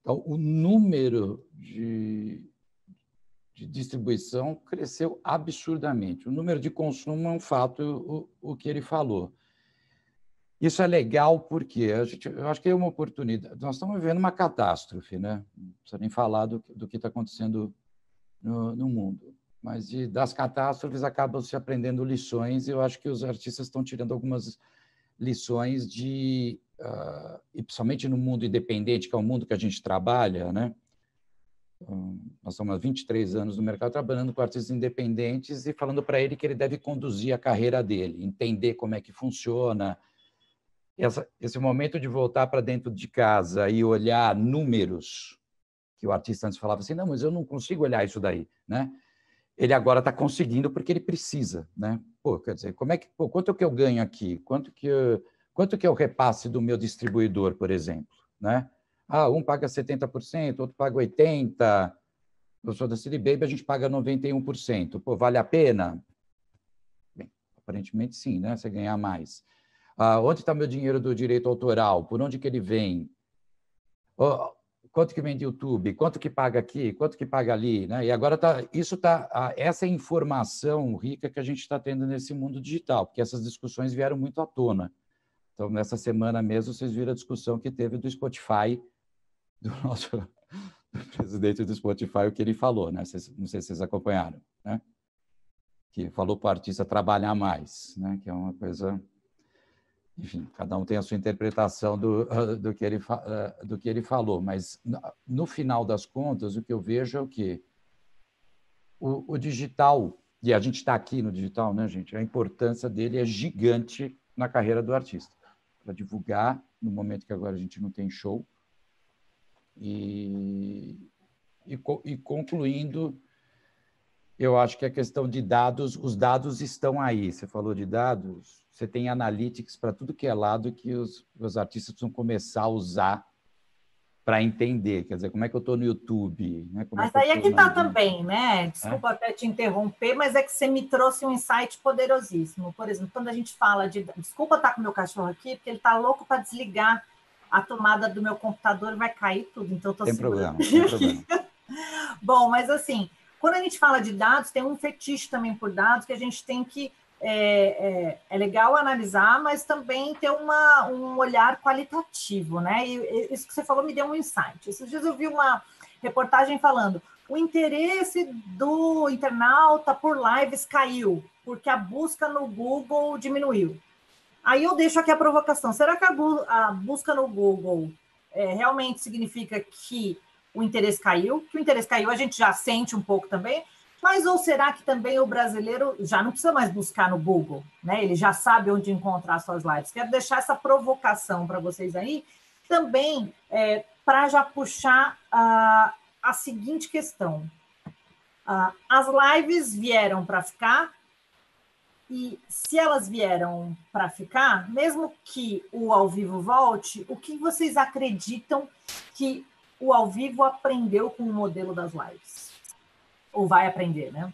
Então, o número de, de, distribuição cresceu absurdamente. O número de consumo é um fato, o, o que ele falou. Isso é legal porque a gente, eu acho que é uma oportunidade. Nós estamos vivendo uma catástrofe, né? Não precisa nem falar do, do que está acontecendo no, no mundo. Mas de, das catástrofes acabam se aprendendo lições, e eu acho que os artistas estão tirando algumas lições de, uh, e principalmente no mundo independente, que é o mundo que a gente trabalha, né? Um, nós estamos há 23 anos no mercado trabalhando com artistas independentes e falando para ele que ele deve conduzir a carreira dele, entender como é que funciona. Essa, esse momento de voltar para dentro de casa e olhar números que o artista antes falava assim, não, mas eu não consigo olhar isso daí, né? Ele agora está conseguindo porque ele precisa, né? Pô, quer dizer, como é que, pô, quanto que eu ganho aqui? Quanto que eu, quanto que é o repasse do meu distribuidor, por exemplo, né? Ah, um paga 70%, outro paga 80%. Eu sou da City Baby, a gente paga 91%. Pô, vale a pena? Bem, aparentemente sim, né? Você ganhar mais. Ah, onde está meu dinheiro do direito autoral? Por onde que ele vem? quanto que vende YouTube, quanto que paga aqui, quanto que paga ali, né? E agora tá, isso tá, essa informação rica que a gente está tendo nesse mundo digital, porque essas discussões vieram muito à tona. Então, nessa semana mesmo, vocês viram a discussão que teve do Spotify, do nosso do presidente do Spotify, o que ele falou, né? não sei se vocês acompanharam, né? Que falou para o artista trabalhar mais, né? Que é uma coisa enfim, cada um tem a sua interpretação do, ah, do, que, ele, ah, do que ele falou, mas no final das contas, o que eu vejo é o que o, o digital, e a gente está aqui no digital, né, gente? A importância dele é gigante na carreira do artista, para divulgar, no momento que agora a gente não tem show, e, e, e concluindo eu acho que a é questão de dados, os dados estão aí. Você falou de dados, você tem analytics para tudo que é lado que os, os artistas precisam começar a usar para entender, quer dizer, como é que eu estou no YouTube? Né? Como é mas é aí é que está também, né? É? Desculpa é? até te interromper, mas é que você me trouxe um insight poderosíssimo. Por exemplo, quando a gente fala de. Desculpa estar tá com meu cachorro aqui, porque ele está louco para desligar a tomada do meu computador, vai cair tudo, então estou sem tem problema. Bom, mas assim, quando a gente fala de dados, tem um fetiche também por dados que a gente tem que. É, é, é legal analisar, mas também ter uma, um olhar qualitativo, né? E isso que você falou me deu um insight. Esses dias eu vi uma reportagem falando o interesse do internauta por lives caiu, porque a busca no Google diminuiu. Aí eu deixo aqui a provocação: será que a, busca no Google é, realmente significa que o interesse caiu, que o interesse caiu a gente já sente um pouco também, mas ou será que também o brasileiro já não precisa mais buscar no Google, né? Ele já sabe onde encontrar suas lives. Quero deixar essa provocação para vocês aí, também é, para já puxar a a seguinte questão. as lives vieram para ficar, e se elas vieram para ficar, mesmo que o ao vivo volte, o que vocês acreditam que o ao vivo aprendeu com o modelo das lives? Ou vai aprender, né?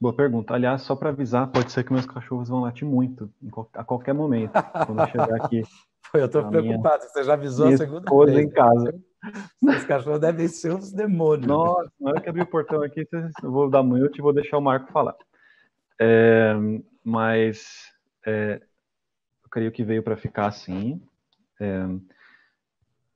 Boa pergunta. Aliás, só para avisar, pode ser que meus cachorros vão latir muito a qualquer momento, quando eu chegar aqui. eu estou preocupado, minha... você já avisou minha a segunda vez. em casa. Os né? cachorros devem ser uns demônios. Nossa, na hora que abrir o portão aqui, eu vou dar manhã e vou deixar o Marco falar. É, mas é, eu creio que veio para ficar assim. É,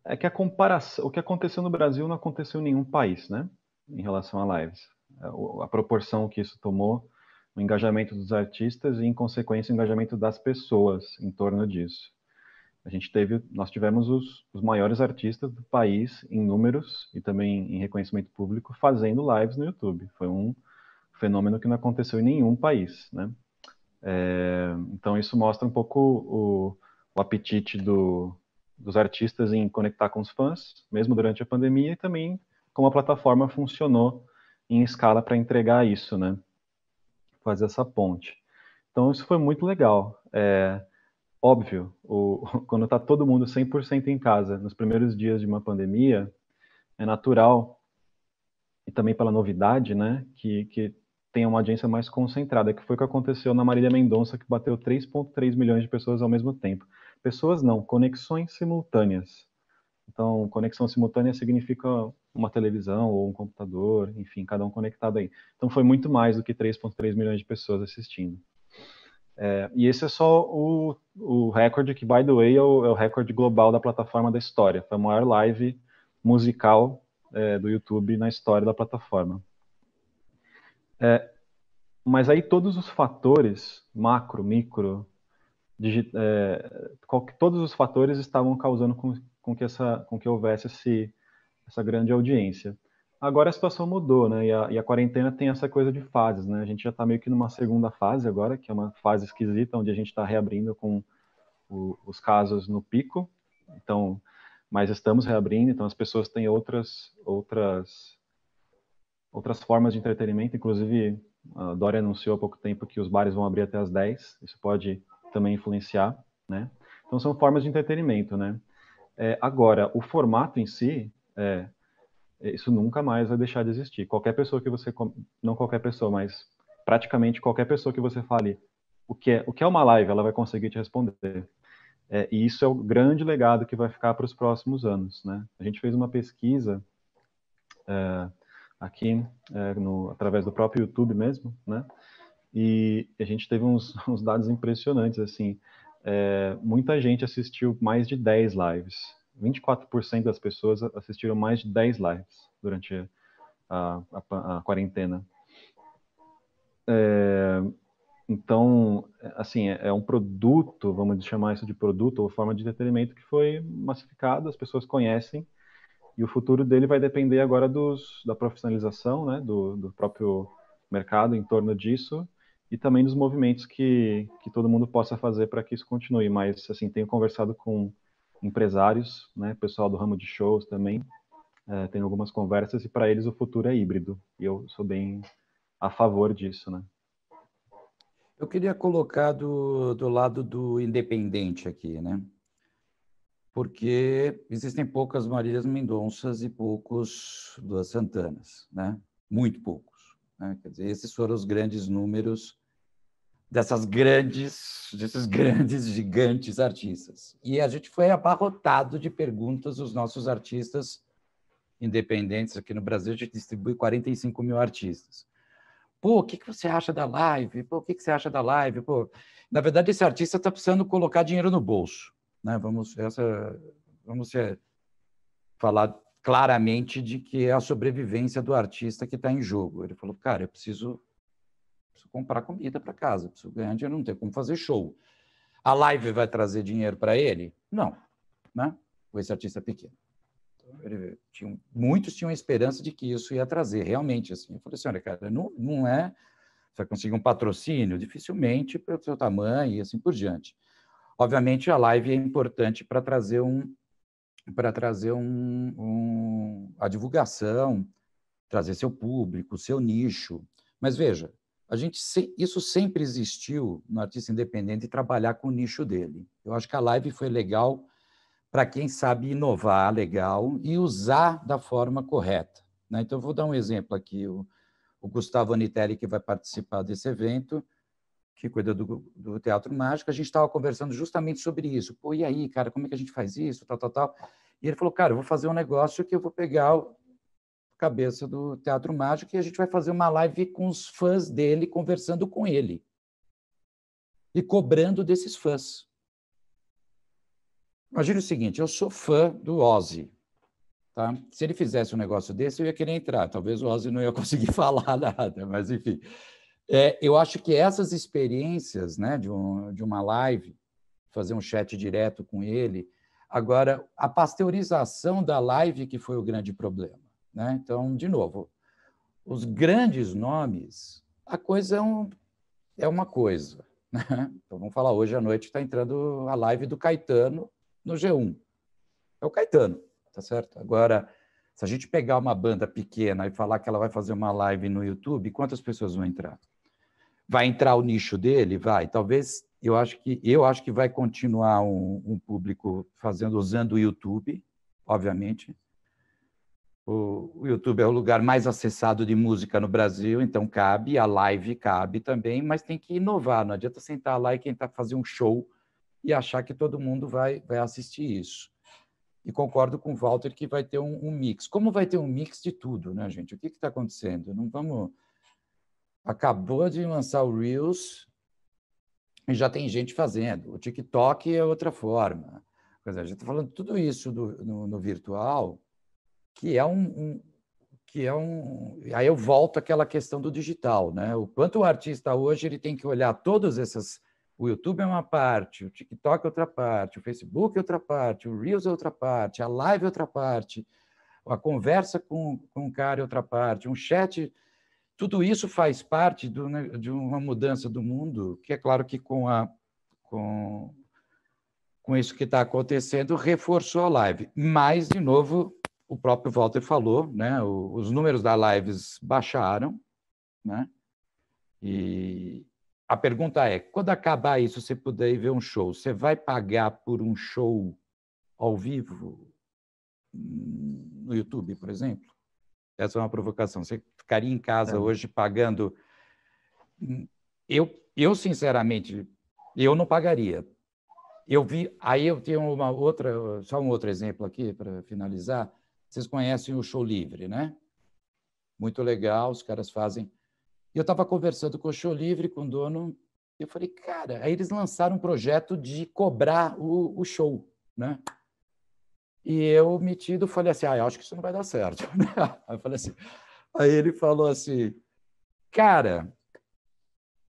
é que a comparação, o que aconteceu no Brasil não aconteceu em nenhum país, né? Em relação a lives, é, a proporção que isso tomou, o engajamento dos artistas e, em consequência, o engajamento das pessoas em torno disso. A gente teve, nós tivemos os, os maiores artistas do país em números e também em reconhecimento público fazendo lives no YouTube. Foi um fenômeno que não aconteceu em nenhum país, né? É, então isso mostra um pouco o, o apetite do, dos artistas em conectar com os fãs, mesmo durante a pandemia, e também como a plataforma funcionou em escala para entregar isso, né? Fazer essa ponte. Então, isso foi muito legal. É, óbvio, o, quando está todo mundo 100% em casa, nos primeiros dias de uma pandemia, é natural, e também pela novidade, né, que, que tenha uma audiência mais concentrada, que foi o que aconteceu na Marília Mendonça, que bateu 3,3 milhões de pessoas ao mesmo tempo. Pessoas não, conexões simultâneas. Então, conexão simultânea significa uma televisão ou um computador, enfim, cada um conectado aí. Então, foi muito mais do que 3,3 milhões de pessoas assistindo. É, e esse é só o, o recorde que, by the way, é o, é o, recorde global da plataforma da história. Foi a maior live musical é, do YouTube na história da plataforma. É, mas aí todos os fatores, macro, micro, é, todos os fatores estavam causando com, com, que, essa, com que houvesse esse, essa grande audiência. Agora a situação mudou, né? E a, e a, quarentena tem essa coisa de fases, né? A gente já está meio que numa segunda fase agora, que é uma fase esquisita, onde a gente está reabrindo com o, os casos no pico. Então, mas estamos reabrindo, então as pessoas têm outras outras outras formas de entretenimento. Inclusive, a Dória anunciou há pouco tempo que os bares vão abrir até as 10. Isso pode também influenciar, né? Então são formas de entretenimento, né? É, agora, o formato em si, é, é isso nunca mais vai deixar de existir. Qualquer pessoa que você, não qualquer pessoa, mas praticamente qualquer pessoa que você fale o que é, o que é uma live, ela vai conseguir te responder. É, e isso é o grande legado que vai ficar para os próximos anos, né? A gente fez uma pesquisa é, aqui é, no, através do próprio YouTube mesmo, né? e a gente teve uns, uns dados impressionantes, assim, é, muita gente assistiu mais de 10 lives, 24% das pessoas assistiram mais de 10 lives durante a, a, a quarentena. É, então, assim, é, é, um produto, vamos chamar isso de produto ou forma de entretenimento que foi massificado, as pessoas conhecem, e o futuro dele vai depender agora dos, da profissionalização, né, do, do próprio mercado em torno disso, e também dos movimentos que, que todo mundo possa fazer para que isso continue. Mas, assim, tenho conversado com empresários, né, pessoal do ramo de shows também, é, tenho algumas conversas e para eles o futuro é híbrido. E eu sou bem a favor disso, né? Eu queria colocar do, do lado do independente aqui, né? Porque existem poucas Marias Mendonças e poucos Duas Santanas, né? Muito poucos. Né? Quer dizer, esses foram os grandes números dessas grandes, desses grandes, gigantes artistas. E a gente foi abarrotado de perguntas os nossos artistas independentes aqui no Brasil. A gente distribui 45 mil artistas. Pô, o que, que você acha da live? Pô, o que, que você acha da live? Pô, na verdade, esse artista está precisando colocar dinheiro no bolso, né? Vamos essa, vamos é, falar claramente de que é a sobrevivência do artista que está em jogo. Ele falou, cara, eu preciso, preciso comprar comida para casa, preciso ganhar dinheiro, não tem como fazer show. A live vai trazer dinheiro para ele? Não, né? Com esse artista pequeno. Então, ele, tinha, muitos tinham a esperança de que isso ia trazer, realmente. Assim. Eu falei assim, olha, cara, não, não é... Você vai conseguir um patrocínio? Dificilmente, pelo seu tamanho e assim por diante. Obviamente, a live é importante para trazer um, para trazer um, um, a divulgação, trazer seu público, seu nicho. Mas veja, a gente se, isso sempre existiu no artista independente trabalhar com o nicho dele. Eu acho que a live foi legal para quem sabe inovar legal e usar da forma correta. Né? Então, eu vou dar um exemplo aqui. O, o Gustavo Anitelli, que vai participar desse evento, que cuida do, do Teatro Mágico, a gente estava conversando justamente sobre isso. Pô, e aí, cara, como é que a gente faz isso, tal, tal, tal? E ele falou, cara, eu vou fazer um negócio que eu vou pegar a cabeça do Teatro Mágico e a gente vai fazer uma live com os fãs dele, conversando com ele e cobrando desses fãs. Imagina o seguinte, eu sou fã do Ozzy, Tá? Se ele fizesse um negócio desse, eu ia querer entrar. Talvez o Ozzy não ia conseguir falar nada, mas enfim. É, eu acho que essas experiências né, de, um, de uma live, fazer um chat direto com ele. Agora, a pasteurização da live que foi o grande problema. Né? Então, de novo, os grandes nomes, a coisa é, um, é uma coisa. Né? Então, vamos falar, hoje à noite está entrando a live do Caetano no G1. É o Caetano, tá certo? Agora, se a gente pegar uma banda pequena e falar que ela vai fazer uma live no YouTube, quantas pessoas vão entrar? Vai entrar o nicho dele? Vai. Talvez eu acho que eu acho que vai continuar um, um público fazendo usando o YouTube, obviamente. O, o, YouTube é o lugar mais acessado de música no Brasil, então cabe a live cabe também, mas tem que inovar. Não adianta sentar lá e tentar fazer um show e achar que todo mundo vai vai assistir isso. E concordo com o Walter que vai ter um, um mix. Como vai ter um mix de tudo, né, gente? O que está acontecendo? Não vamos acabou de lançar o Reels e já tem gente fazendo. O TikTok é outra forma. Quer dizer, a gente está falando tudo isso do, no, no, virtual, que é um, um, que é um. Aí eu volto àquela questão do digital, né? O quanto o artista hoje ele tem que olhar todas essas. O YouTube é uma parte, o TikTok é outra parte, o Facebook é outra parte, o Reels é outra parte, a live é outra parte, a conversa com, com cara é outra parte, um chat tudo isso faz parte do, né, de uma mudança do mundo, que é claro que com, a, com, com isso que está acontecendo reforçou a live. Mas, de novo, o próprio Walter falou, né, os números da lives baixaram, né? E a pergunta é: quando acabar isso, você puder ir ver um show, você vai pagar por um show ao vivo hum, no YouTube, por exemplo? Essa é uma provocação. Você ficaria em casa é. hoje pagando. Eu, eu, sinceramente, eu não pagaria. Eu vi. Aí eu tenho uma outra, só um outro exemplo aqui para finalizar. Vocês conhecem o Show Livre, né? Muito legal, os caras fazem. Eu estava conversando com o Show Livre, com o dono, eu falei, cara, aí eles lançaram um projeto de cobrar o, o show, né? E eu metido falei assim, ah, eu acho que isso não vai dar certo. Né? eu falei assim, Aí ele falou assim, cara,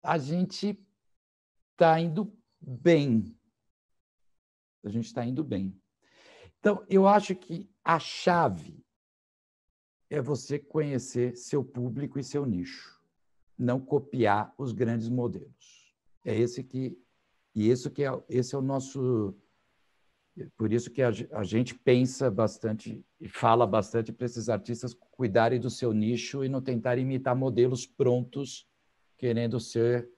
a gente está indo bem. A gente está indo bem. Então, eu acho que a chave é você conhecer seu público e seu nicho, não copiar os grandes modelos. É esse que e isso que é esse é o nosso por isso que a, gente pensa bastante e fala bastante para esses artistas cuidarem do seu nicho e não tentar imitar modelos prontos, querendo ser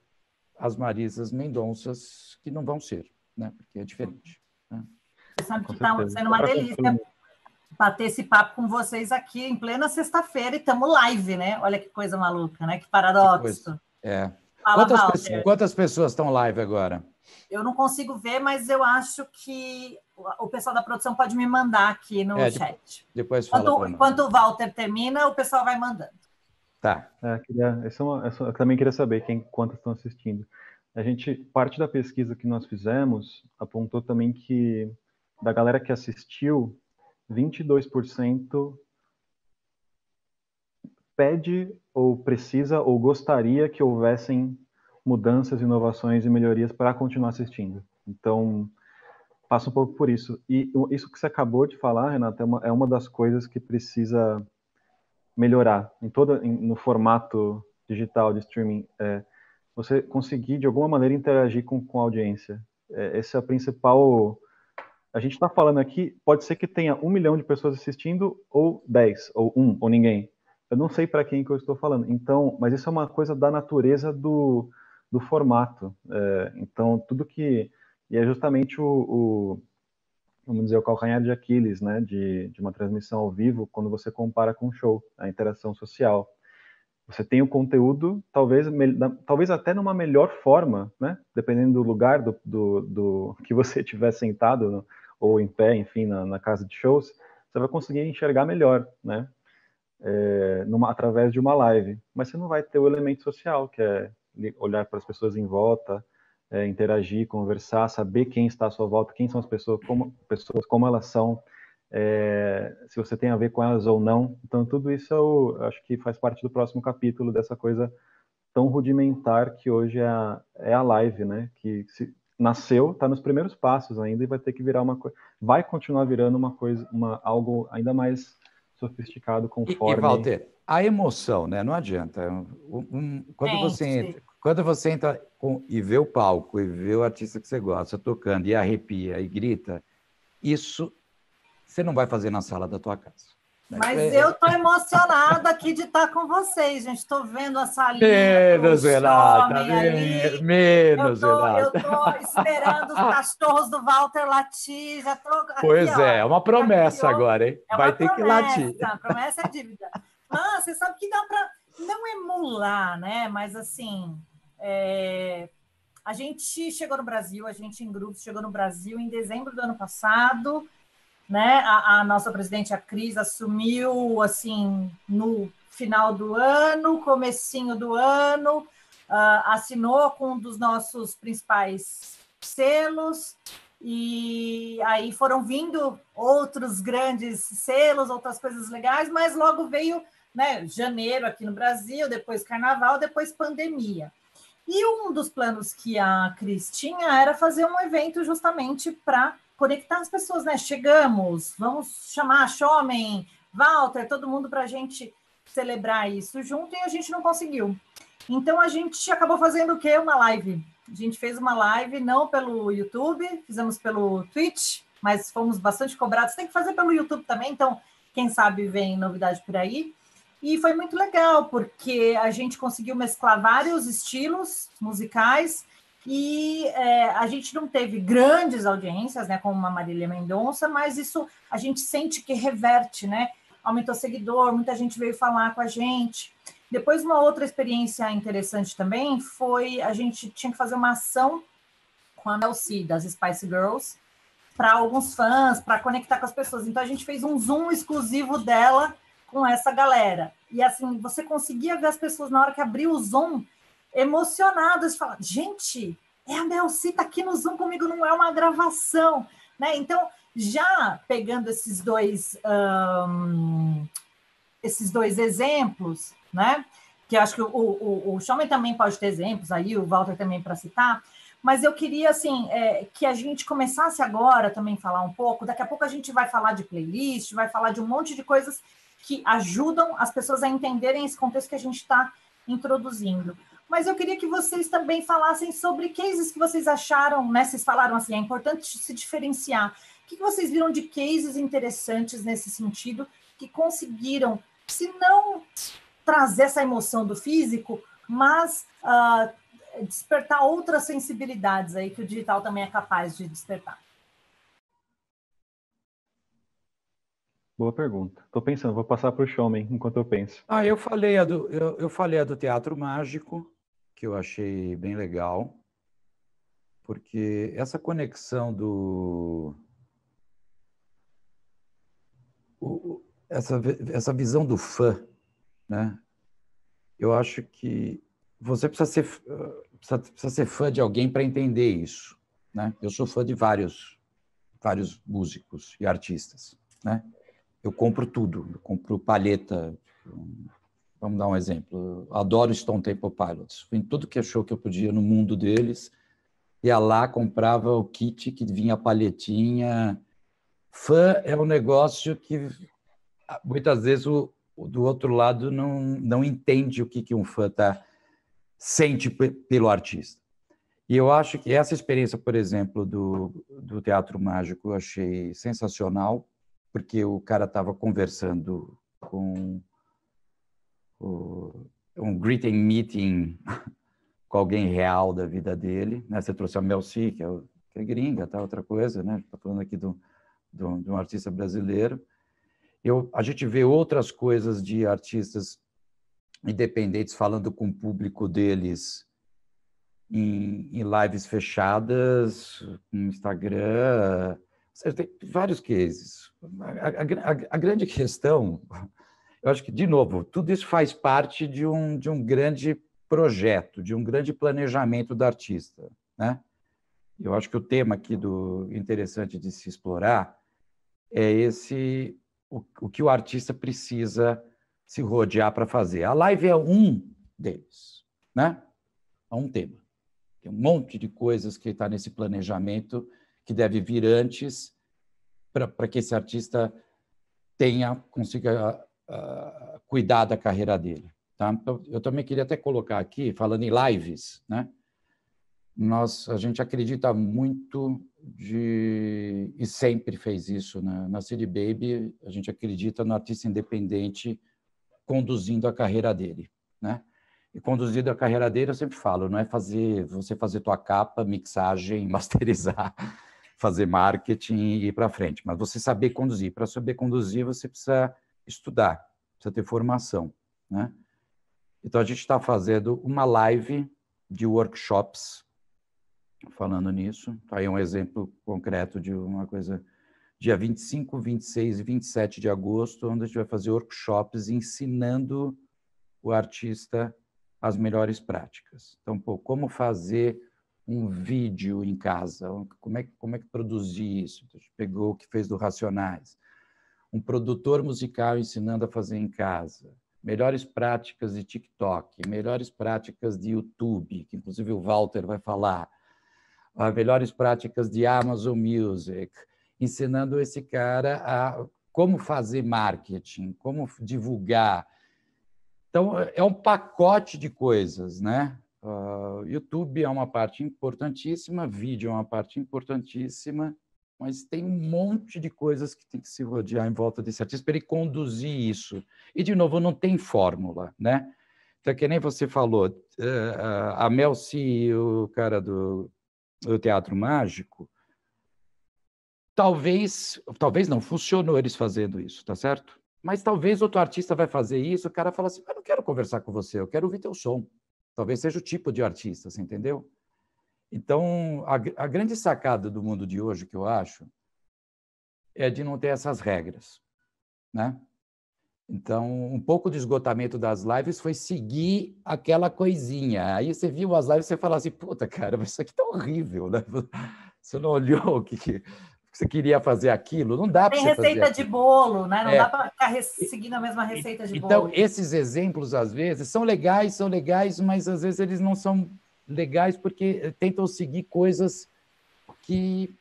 as Marisas Mendonças, que não vão ser, né? porque é diferente. Né? Você sabe que está sendo uma delícia bater esse papo com vocês aqui em plena sexta-feira e estamos live, né? Olha que coisa maluca, né? Que paradoxo. Que é. quantas, pessoas, quantas pessoas estão live agora? Eu não consigo ver, mas eu acho que o pessoal da produção pode me mandar aqui no é, chat. Depois fala enquanto, enquanto o Walter termina, o pessoal vai mandando. Tá. É, queria, essa é uma, essa, eu também queria saber quem, quantas estão assistindo. A gente, parte da pesquisa que nós fizemos apontou também que da galera que assistiu, 22% pede ou precisa ou gostaria que houvessem mudanças, inovações e melhorias para continuar assistindo. Então, passa um pouco por isso. E isso que você acabou de falar, Renata, é uma, é uma das coisas que precisa melhorar em toda em, no formato digital de streaming. É, você conseguir de alguma maneira interagir com, com a audiência. É, essa é a principal. A gente está falando aqui, pode ser que tenha um milhão de pessoas assistindo, ou dez, ou um, ou ninguém. Eu não sei para quem que eu estou falando. Então, mas isso é uma coisa da natureza do, do formato. É, então, tudo que. E é justamente o, o, vamos dizer, o calcanhar de Aquiles, né, de, de uma transmissão ao vivo, quando você compara com um show, a interação social. Você tem o conteúdo, talvez, me, talvez até numa melhor forma, né, dependendo do lugar do, do, do que você estiver sentado ou em pé, enfim, na, na casa de shows, você vai conseguir enxergar melhor, né, é, numa, através de uma live, mas você não vai ter o elemento social, que é olhar para as pessoas em volta, é, interagir, conversar, saber quem está à sua volta, quem são as pessoas, como, pessoas, como elas são, é, se você tem a ver com elas ou não. Então, tudo isso eu acho que faz parte do próximo capítulo dessa coisa tão rudimentar que hoje é a, é a live, né? Que se, nasceu, está nos primeiros passos ainda e vai ter que virar uma coisa, vai continuar virando uma coisa, uma, algo ainda mais sofisticado conforme. E, e Walter, a emoção, né? Não adianta. É um, um, quando, você entra, quando você entra com, e vê o palco e vê o artista que você gosta tocando e arrepia e grita, isso você não vai fazer na sala da tua casa. Mas é, eu estou é. emocionada aqui de estar tá com vocês, gente. Estou vendo essa linha. Menos, Renata. Menos, menos, Renata. Eu estou esperando os cachorros do Walter latir. Já tô aqui, pois ó, é, é uma promessa aqui, agora, hein? É Vai ter promessa, que latir. Promessa é dívida. Ah, você sabe que dá para não emular, né? Mas assim, é... a gente chegou no Brasil, a gente em grupos chegou no Brasil em dezembro do ano passado né? A, a nossa presidente, a Cris, assumiu assim no final do ano, comecinho do ano, uh, assinou com um dos nossos principais selos, e aí foram vindo outros grandes selos, outras coisas legais, mas logo veio né, janeiro aqui no Brasil, depois carnaval, depois pandemia. E um dos planos que a Cris tinha era fazer um evento justamente para conectar as pessoas, né? Chegamos, vamos chamar Chomem, Walter, todo mundo para a gente celebrar isso junto e a gente não conseguiu. Então a gente acabou fazendo o quê? Uma live. A gente fez uma live não pelo YouTube, fizemos pelo Twitch, mas fomos bastante cobrados. Tem que fazer pelo YouTube também, então quem sabe vem novidade por aí. E foi muito legal, porque a gente conseguiu mesclar vários estilos musicais e é, a gente não teve grandes audiências, né, como uma Marília Mendonça, mas isso a gente sente que reverte, né? Aumentou seguidor, muita gente veio falar com a gente. Depois, uma outra experiência interessante também foi a gente tinha que fazer uma ação com a Mel C, das Spice Girls, para alguns fãs, para conectar com as pessoas. Então, a gente fez um Zoom exclusivo dela com essa galera. E assim, você conseguia ver as pessoas na hora que abriu o Zoom, emocionados falando, gente, é a Melcita tá aqui no Zoom comigo, não é uma gravação, né? Então, já pegando esses dois, um, esses dois exemplos, né? Que acho que o, o, o também pode ter exemplos aí, o Walter também para citar, mas eu queria, assim, é, que a gente começasse agora também falar um pouco, daqui a pouco a gente vai falar de playlist, vai falar de um monte de coisas que ajudam as pessoas a entenderem esse contexto que a gente está introduzindo mas eu queria que vocês também falassem sobre cases que vocês acharam, né? Vocês falaram assim, é importante se diferenciar. O que vocês viram de cases interessantes nesse sentido que conseguiram, se não trazer essa emoção do físico, mas uh, despertar outras sensibilidades aí que o digital também é capaz de despertar? Boa pergunta. Estou pensando, vou passar para o Showman enquanto eu penso. Ah, eu falei a do, eu, eu falei do Teatro Mágico, que eu achei bem legal, porque essa conexão do. O, essa, essa visão do fã, né? Eu acho que você precisa ser, precisa, precisa ser fã de alguém para entender isso, né? Eu sou fã de vários, vários músicos e artistas, né? Eu compro tudo, eu compro palheta, Vamos dar um exemplo. Eu adoro Stone Temple Pilots. Fui em tudo que achou é que eu podia no mundo deles. Ia lá, comprava o kit que vinha a palhetinha. Fã é um negócio que ah, muitas vezes o, o do outro lado não, não entende o que, que um fã tá, sente pelo artista. E eu acho que essa experiência, por exemplo, do, do Teatro Mágico, eu achei sensacional, porque o cara estava conversando com um greeting meeting com alguém real da vida dele. Né? Você trouxe a Mel C, que é, que é gringa, tá? outra coisa, né? Estou falando aqui do, do, de um artista brasileiro. Eu, a gente vê outras coisas de artistas independentes falando com o público deles em, em lives fechadas, no Instagram. seja, tem vários cases. A, a, a grande questão eu acho que, de novo, tudo isso faz parte de um, de um grande projeto, de um grande planejamento do artista. Né? Eu acho que o tema aqui do interessante de se explorar é esse o, o que o artista precisa se rodear para fazer. A live é um deles, né? É um tema. Tem um monte de coisas que está nesse planejamento que deve vir antes para que esse artista tenha consiga ah, cuidar da carreira dele. Tá? Então, eu também queria até colocar aqui, falando em lives, né? Nós, a gente acredita muito de e sempre fez isso né? na City Baby. A gente acredita no artista independente conduzindo a carreira dele, né? E conduzindo a carreira dele, eu sempre falo, não é fazer você fazer tua capa, mixagem, masterizar, fazer marketing e ir para frente, mas você saber conduzir. Para saber conduzir, você precisa estudar, precisa ter formação. Né? Então, a gente está fazendo uma live de workshops falando nisso. Tá aí um exemplo concreto de uma coisa. Dia 25, 26 e 27 de agosto, onde a gente vai fazer workshops ensinando o artista as melhores práticas. Então, pô, como fazer um vídeo em casa? Como é, como é que produzir isso? a gente pegou o que fez do Racionais um produtor musical ensinando a fazer em casa, melhores práticas de TikTok, melhores práticas de YouTube, que inclusive o Walter vai falar, ah, melhores práticas de Amazon Music, ensinando esse cara a como fazer marketing, como divulgar. Então, é um pacote de coisas, né? Uh, YouTube é uma parte importantíssima, vídeo é uma parte importantíssima, mas tem um monte de coisas que tem que se rodear em volta desse artista para ele conduzir isso. E, de novo, não tem fórmula, né? Então, que nem você falou, eh, eh, a Melci, o cara do, do Teatro Mágico, talvez, talvez não, funcionou eles fazendo isso, tá certo? Mas talvez outro artista vai fazer isso, o cara fala assim, eu não quero conversar com você, eu quero ouvir teu som. Talvez seja o tipo de artista, você entendeu? Então, a, a grande sacada do mundo de hoje, que eu acho, é de não ter essas regras. Né? Então, um pouco do esgotamento das lives foi seguir aquela coisinha. Aí você viu as lives e você fala assim, puta, cara, mas isso aqui tá horrível, né? Você não olhou o que, que você queria fazer aquilo. Não dá para Tem receita de bolo, né? Não é. dá para ficar seguindo a mesma receita de então, bolo. Então, esses exemplos, às vezes, são legais, são legais, mas às vezes eles não são legais porque eh, tentam seguir coisas que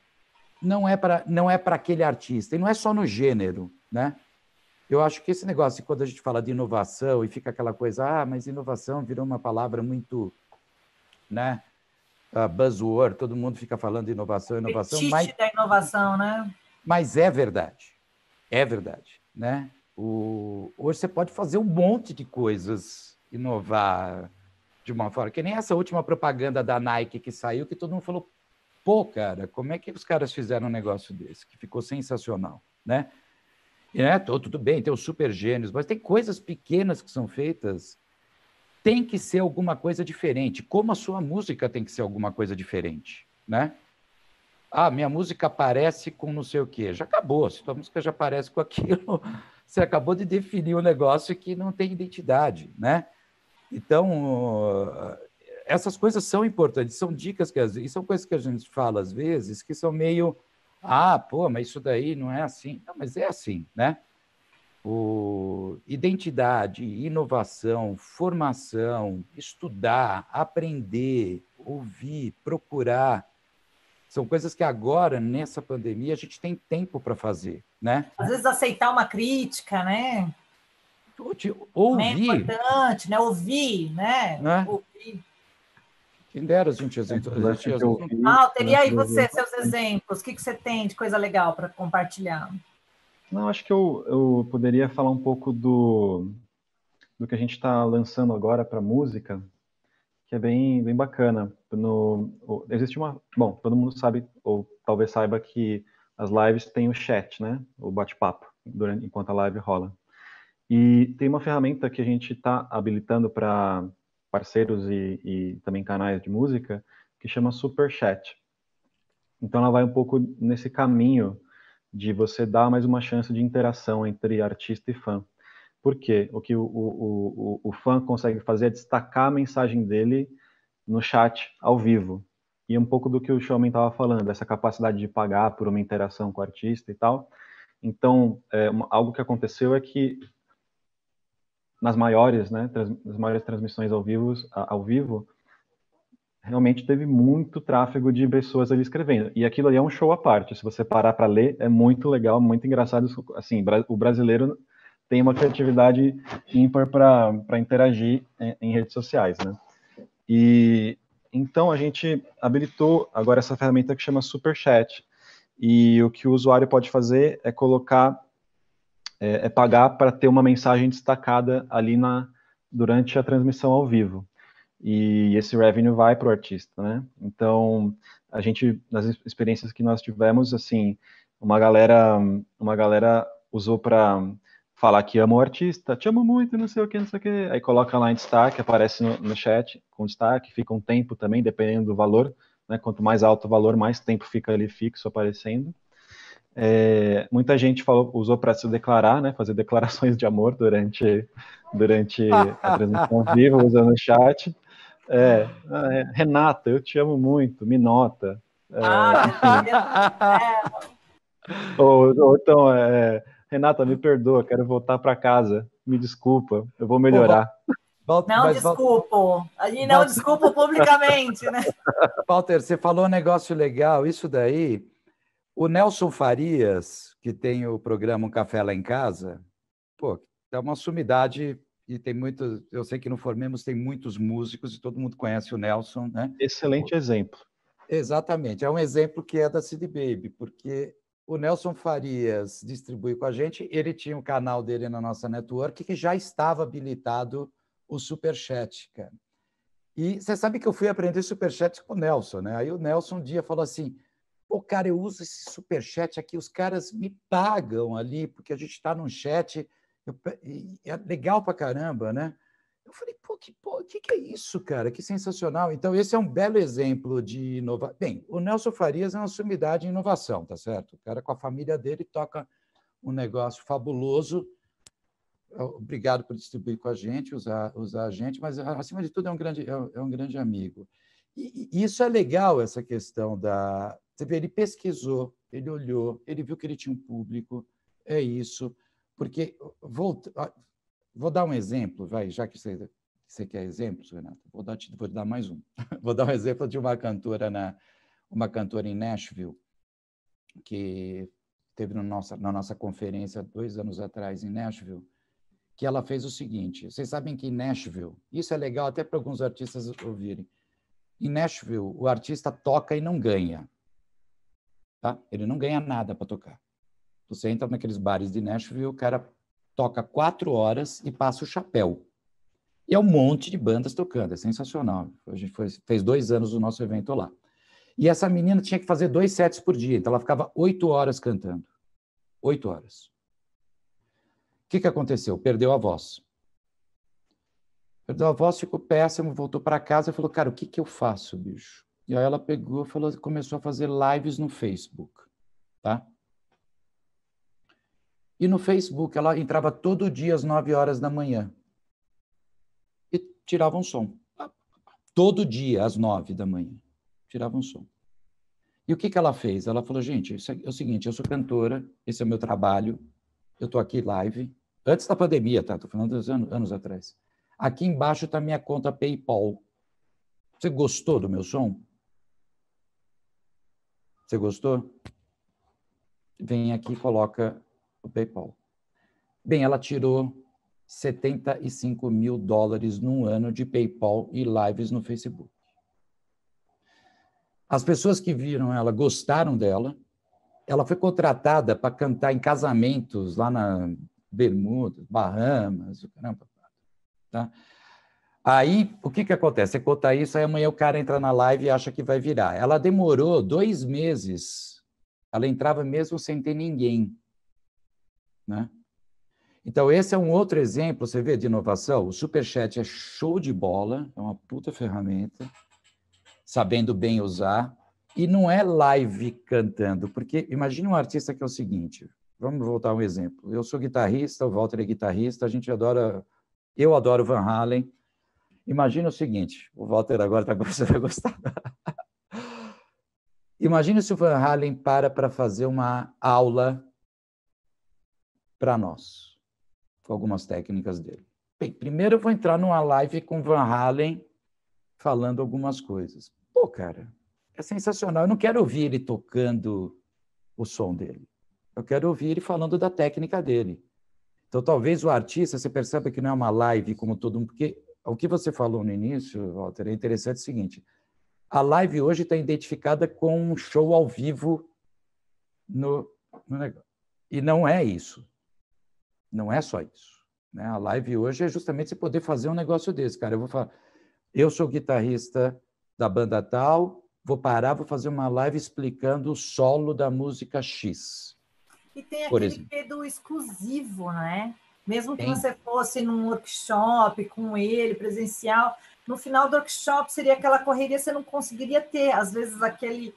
não é para não é para aquele artista e não é só no gênero, né? Eu acho que esse negócio, quando a gente fala de inovação e fica aquela coisa, ah, mas inovação virou uma palavra muito, né? Uh, buzzword, todo mundo fica falando de inovação, inovação. O mas da inovação, né? Mas é verdade, é verdade, né? O... Hoje você pode fazer um monte de coisas, inovar, de uma forma. Que nem essa última propaganda da Nike que saiu, que todo mundo falou: pô, cara, como é que os caras fizeram um negócio desse? Que ficou sensacional, né? E, né tudo bem, tem os super gênios, mas tem coisas pequenas que são feitas. Tem que ser alguma coisa diferente. Como a sua música tem que ser alguma coisa diferente, né? Ah, minha música parece com não sei o quê. Já acabou. Se tua música já parece com aquilo, você acabou de definir um negócio que não tem identidade, né? Então, essas coisas são importantes, são dicas que às vezes, são coisas que a gente fala às vezes que são meio ah, pô, mas isso daí não é assim. Não, mas é assim, né? O... Identidade, inovação, formação, estudar, aprender, ouvir, procurar, são coisas que agora, nessa pandemia, a gente tem tempo para fazer, né? Às vezes aceitar uma crítica, né? ouvir. É importante, né? Ouvir, né? né? Ouvir. Quem dera, gente, exemplos. Ah, teria aí você, é seus exemplos. O que, que você tem de coisa legal para compartilhar? Não, acho que eu, eu poderia falar um pouco do, do que a gente está lançando agora para música, que é bem, bem bacana. No, existe uma. Bom, todo mundo sabe, ou talvez saiba, que as lives têm o chat, né? O bate-papo, enquanto a live rola. E tem uma ferramenta que a gente está habilitando para parceiros e, e, também canais de música que chama Super Chat. Então ela vai um pouco nesse caminho de você dar mais uma chance de interação entre artista e fã. Porque o que o, o, o, o fã consegue fazer é destacar a mensagem dele no chat ao vivo. E um pouco do que o Showman estava falando, essa capacidade de pagar por uma interação com o artista e tal. Então, é, uma, algo que aconteceu é que nas maiores, né, trans, nas maiores transmissões ao vivo, ao vivo, realmente teve muito tráfego de pessoas ali escrevendo. E aquilo ali é um show à parte. Se você parar para ler, é muito legal, muito engraçado. Assim, o brasileiro tem uma criatividade ímpar para interagir em, em, redes sociais, né? E então a gente habilitou agora essa ferramenta que chama Superchat. E o que o usuário pode fazer é colocar é, é, pagar para ter uma mensagem destacada ali na, durante a transmissão ao vivo. E esse revenue vai para o artista, né? Então, a gente, nas experiências que nós tivemos, assim, uma galera, uma galera usou para falar que ama o artista, te amo muito, não sei o que, não sei o que, aí coloca lá em destaque, aparece no, no chat com destaque, fica um tempo também, dependendo do valor, né? Quanto mais alto o valor, mais tempo fica ali fixo aparecendo. É, muita gente falou, usou para se declarar, né, fazer declarações de amor durante, durante a transmissão viva, usando o chat. É, é, Renata, eu te amo muito, me nota. É, ah, ou, ou, então, é, Renata, me perdoa, quero voltar para casa, me desculpa, eu vou melhorar. Walter, não desculpo, a gente não Walter... desculpa publicamente, né? Walter, você falou um negócio legal, isso daí o Nelson Farias, que tem o programa Um Café Lá em Casa, pô, é uma sumidade e tem muitos. Eu sei que no Formemos tem muitos músicos e todo mundo conhece o Nelson, né? Excelente pô. exemplo. Exatamente, é um exemplo que é da Cid Baby, porque o Nelson Farias distribui com a gente, ele tinha um canal dele na nossa network que já estava habilitado o Superchat, cara. E você sabe que eu fui aprender Superchat com o Nelson, né? Aí o Nelson um dia falou assim: Pô, cara, eu uso esse superchat aqui, os caras me pagam ali, porque a gente está num chat, eu, é legal pra caramba, né? Eu falei, pô, que, pô, que, que é isso, cara? Que sensacional. Então, esse é um belo exemplo de inovação. Bem, o Nelson Farias é uma sumidade em inovação, tá certo? O cara com a família dele toca um negócio fabuloso. É, obrigado por distribuir com a gente, usar, usar a gente, mas, ah, acima de tudo, é um grande, é, é um grande amigo. E, e isso é legal, essa questão da, você vê, ele pesquisou, ele olhou, ele viu que ele tinha um público, é isso. Porque, vou, vou dar um exemplo, vai, já que você, você quer exemplos, Renato, vou dar, vou dar mais um. Vou dar um exemplo de uma cantora, na, uma cantora em Nashville, que teve no nossa, na nossa conferência dois anos atrás em Nashville, que ela fez o seguinte: vocês sabem que em Nashville, isso é legal até para alguns artistas ouvirem, em Nashville o artista toca e não ganha. Tá? Ele não ganha nada para tocar. Você entra naqueles bares de Nashville, o cara toca quatro horas e passa o chapéu. E é um monte de bandas tocando, é sensacional. A gente foi, fez dois anos o nosso evento lá. E essa menina tinha que fazer dois sets por dia, então ela ficava oito horas cantando. Oito horas. O que, que aconteceu? Perdeu a voz. Perdeu a voz, ficou péssimo, voltou para casa e falou: Cara, o que, que eu faço, bicho? E aí ela pegou, falou, começou a fazer lives no Facebook, tá? E no Facebook ela entrava todo dia às 9 horas da manhã e tirava um som. Todo dia às 9 da manhã, tirava um som. E o que, que ela fez? Ela falou, gente, é, é o seguinte, eu sou cantora, esse é o meu trabalho, eu estou aqui live, antes da pandemia, tá? Estou falando dos anos, anos atrás. Aqui embaixo está minha conta PayPal. Você gostou do meu som? Você gostou? Vem aqui e coloca o PayPal. Bem, ela tirou 75 mil dólares num ano de PayPal e lives no Facebook. As pessoas que viram ela gostaram dela. Ela foi contratada para cantar em casamentos lá na Bermuda, Bahamas, o caramba. Tá? Aí, o que, que acontece? Você conta isso, aí amanhã o cara entra na live e acha que vai virar. Ela demorou dois meses. Ela entrava mesmo sem ter ninguém. Né? Então, esse é um outro exemplo, você vê, de inovação. O Superchat é show de bola, é uma puta ferramenta, sabendo bem usar. E não é live cantando, porque imagina um artista que é o seguinte, vamos voltar um exemplo. Eu sou guitarrista, o Walter é guitarrista, a gente adora, eu adoro Van Halen, Imagina o seguinte, o Walter agora está começando a gostar. Imagina se o Van Halen para para fazer uma aula para nós, com algumas técnicas dele. Bem, primeiro eu vou entrar numa live com o Van Halen falando algumas coisas. Pô, cara, é sensacional. Eu não quero ouvir ele tocando o som dele. Eu quero ouvir ele falando da técnica dele. Então, talvez o artista, você perceba que não é uma live como todo mundo, porque o que você falou no início, Walter, é interessante o seguinte: a live hoje está identificada com um show ao vivo no, no negócio. E não é isso. Não é só isso. Né? A live hoje é justamente você poder fazer um negócio desse, cara. Eu vou falar, eu sou guitarrista da banda tal, vou parar, vou fazer uma live explicando o solo da música X. E tem aquele exemplo. medo exclusivo, né? Mesmo que você fosse num workshop com ele, presencial, no final do workshop seria aquela correria, você não conseguiria ter, às vezes, aquele,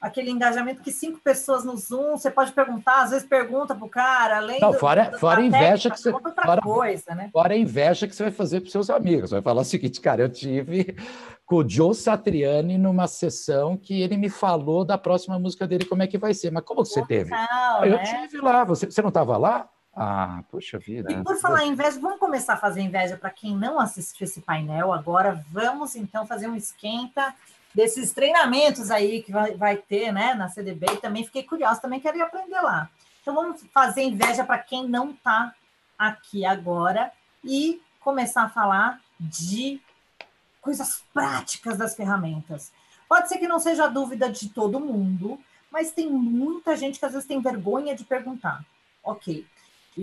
aquele engajamento que cinco pessoas no Zoom, você pode perguntar, às vezes pergunta para o cara, além não, fora, do, fora a inveja técnica, que é você fora, coisa, né? fora a inveja que você vai fazer para seus amigos. Vai falar o seguinte, cara, eu tive com o Joe Satriani numa sessão que ele me falou da próxima música dele, como é que vai ser. Mas como que você teve? Eu né? tive lá, você, você não estava lá? Ah, poxa vida. E né? por falar em inveja, vamos começar a fazer inveja para quem não assistiu esse painel agora. Vamos então fazer um esquenta desses treinamentos aí que vai, vai ter né, na CDB. também fiquei curiosa, também queria aprender lá. Então vamos fazer inveja para quem não está aqui agora e começar a falar de coisas práticas das ferramentas. Pode ser que não seja a dúvida de todo mundo, mas tem muita gente que às vezes tem vergonha de perguntar. Ok.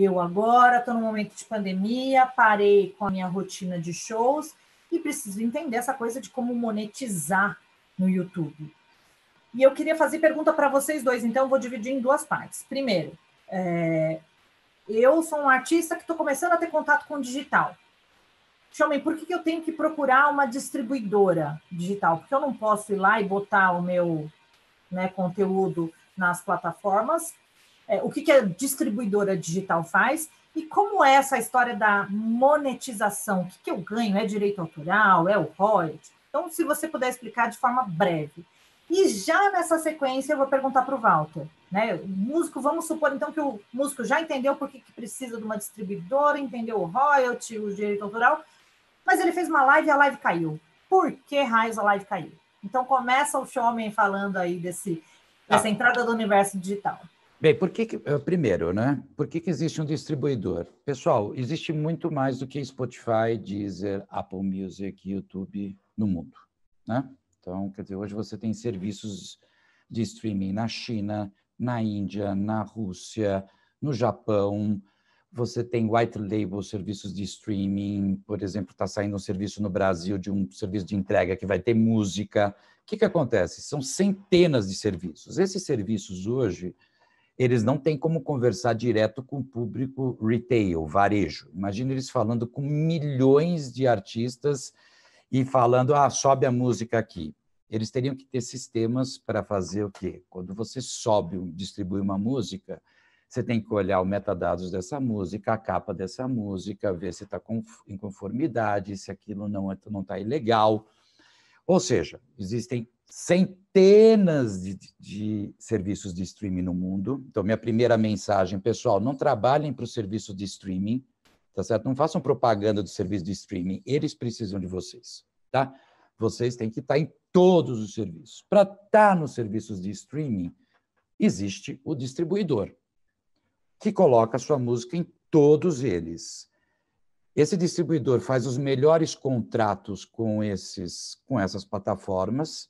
Eu agora estou num momento de pandemia, parei com a minha rotina de shows e preciso entender essa coisa de como monetizar no YouTube. E eu queria fazer pergunta para vocês dois, então vou dividir em duas partes. Primeiro, é, eu sou um artista que estou começando a ter contato com o digital. Chamem, por que, que eu tenho que procurar uma distribuidora digital? Porque eu não posso ir lá e botar o meu né, conteúdo nas plataformas é, o que, que a distribuidora digital faz e como é essa história da monetização? O que, que eu ganho? É direito autoral? É o royalty? Então, se você puder explicar de forma breve. E já nessa sequência, eu vou perguntar para o Walter. Né? O músico, vamos supor então que o músico já entendeu por que, que precisa de uma distribuidora, entendeu o royalty, o direito autoral, mas ele fez uma live e a live caiu. Por que raios a live caiu? Então começa o Showman falando aí desse, tá. dessa ah. entrada do universo digital. Bem, por que, que eh, primeiro, né? Por que, que existe um distribuidor? Pessoal, existe muito mais do que Spotify, Deezer, Apple Music, YouTube no mundo, né? Então, quer dizer, hoje você tem serviços de streaming na China, na Índia, na Rússia, no Japão. Você tem white label serviços de streaming, por exemplo, está saindo um serviço no Brasil de um serviço de entrega que vai ter música. O que, que acontece? São centenas de serviços. Esses serviços hoje eles não têm como conversar direto com o público retail, varejo. Imagina eles falando com milhões de artistas e falando, ah, sobe a música aqui. Eles teriam que ter sistemas para fazer o quê? Quando você sobe, distribui uma música, você tem que olhar o metadados dessa música, a capa dessa música, ver se está em conformidade, se aquilo não está é, ilegal. Ou seja, existem centenas de, de, serviços de streaming no mundo. Então, minha primeira mensagem, pessoal, não trabalhem para o serviço de streaming, tá certo? Não façam propaganda do serviço de streaming, eles precisam de vocês, tá? Vocês têm que estar em todos os serviços. Para estar nos serviços de streaming, existe o distribuidor, que coloca sua música em todos eles. Esse distribuidor faz os melhores contratos com esses com essas plataformas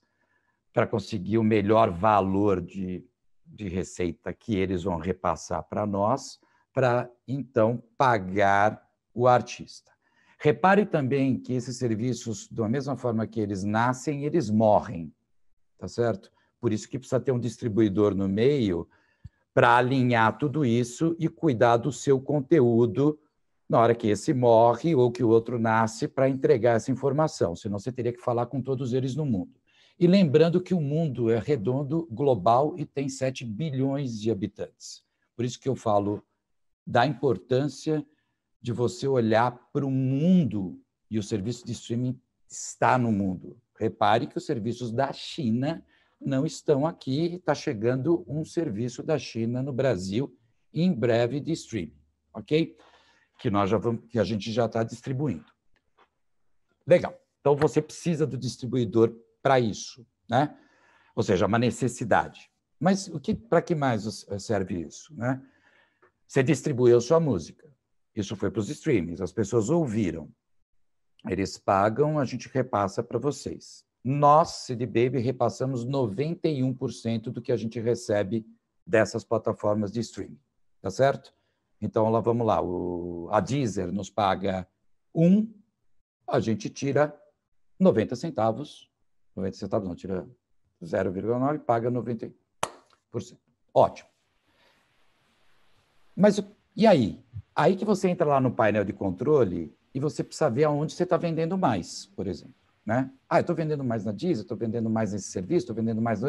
para conseguir o melhor valor de, de receita que eles vão repassar para nós, para então pagar o artista. Repare também que esses serviços, da mesma forma que eles nascem, eles morrem, tá certo? Por isso que precisa ter um distribuidor no meio para alinhar tudo isso e cuidar do seu conteúdo na hora que esse morre ou que o outro nasce para entregar essa informação, senão você teria que falar com todos eles no mundo. E lembrando que o mundo é redondo, global e tem 7 bilhões de habitantes. Por isso que eu falo da importância de você olhar para o mundo e o serviço de streaming está no mundo. Repare que os serviços da China não estão aqui, está chegando um serviço da China no Brasil em breve de streaming, ok? Que nós já vamos, que a gente já está distribuindo. Legal. Então você precisa do distribuidor para isso, né? Ou seja, é uma necessidade. Mas o que, para que mais serve isso, né? Você distribuiu sua música. Isso foi para os streamings, as pessoas ouviram. Eles pagam, a gente repassa para vocês. Nós, CD Baby, repassamos 91% do que a gente recebe dessas plataformas de streaming, tá certo? Então, lá vamos lá, o, a Deezer nos paga um, a gente tira 90 centavos 90 centavos não, tira 0,9, paga 90%. Ótimo. Mas e aí? Aí que você entra lá no painel de controle e você precisa ver aonde você está vendendo mais, por exemplo. Né? Ah, eu estou vendendo mais na Deezer, estou vendendo mais nesse serviço, estou vendendo mais...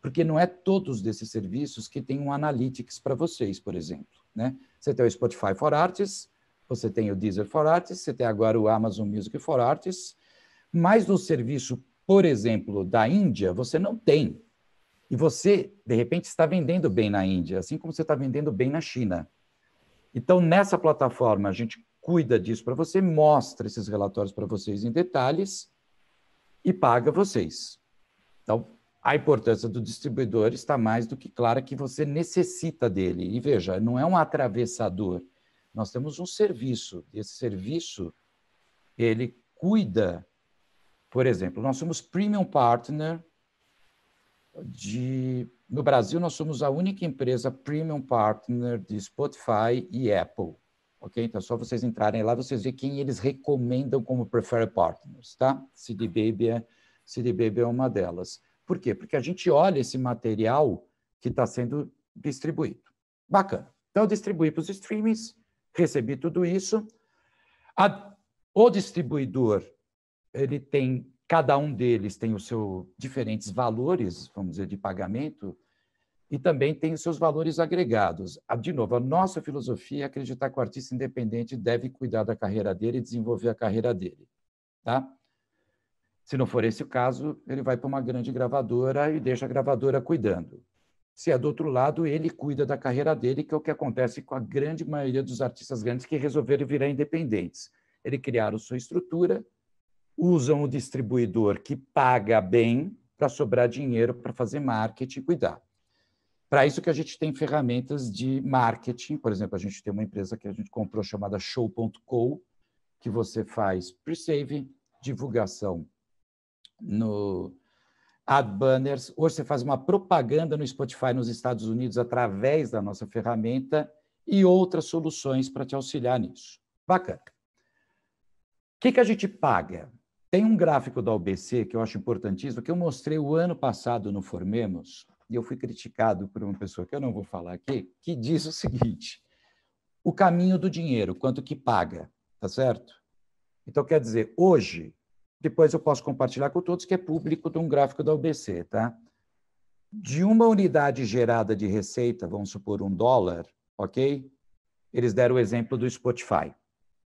Porque não é todos desses serviços que tem um Analytics para vocês, por exemplo. Né? Você tem o Spotify for Artists, você tem o Deezer for Artists, você tem agora o Amazon Music for Artists, mas no serviço por exemplo, da Índia, você não tem. E você, de repente, está vendendo bem na Índia, assim como você está vendendo bem na China. Então, nessa plataforma, a gente cuida disso para você, mostra esses relatórios para vocês em detalhes e paga vocês. Então, a importância do distribuidor está mais do que clara que você necessita dele. E veja, não é um atravessador. Nós temos um serviço. E esse serviço, ele cuida por exemplo, nós somos premium partner de. No Brasil, nós somos a única empresa premium partner de Spotify e Apple. Ok? Então, só vocês entrarem lá, vocês verem quem eles recomendam como preferred partners, tá? CD Baby é, CD Baby é uma delas. Por quê? Porque a gente olha esse material que está sendo distribuído. Bacana. Então, eu distribuí para os streamings, recebi tudo isso. A, o distribuidor ele tem cada um deles tem os seus diferentes valores, vamos dizer, de pagamento, e também tem os seus valores agregados. Ah, de novo, a nossa filosofia é acreditar que o artista independente deve cuidar da carreira dele e desenvolver a carreira dele. Tá? Se não for esse o caso, ele vai para uma grande gravadora e deixa a gravadora cuidando. Se é do outro lado, ele cuida da carreira dele, que é o que acontece com a grande maioria dos artistas grandes que resolveram virar independentes. Ele criaram sua estrutura, usam o distribuidor que paga bem para sobrar dinheiro para fazer marketing e cuidar. Para isso que a gente tem ferramentas de marketing, por exemplo, a gente tem uma empresa que a gente comprou chamada Show.co, que você faz pre-save, divulgação no ad banners, hoje você faz uma propaganda no Spotify nos Estados Unidos através da nossa ferramenta e outras soluções para te auxiliar nisso. Bacana. O que, que a gente paga? Tem um gráfico da OBC que eu acho importantíssimo, que eu mostrei o ano passado no Formemos, e eu fui criticado por uma pessoa que eu não vou falar aqui, que diz o seguinte: o caminho do dinheiro, quanto que paga, tá certo? Então, quer dizer, hoje, depois eu posso compartilhar com todos, que é público de um gráfico da OBC, tá? De uma unidade gerada de receita, vamos supor um dólar, ok? Eles deram o exemplo do Spotify.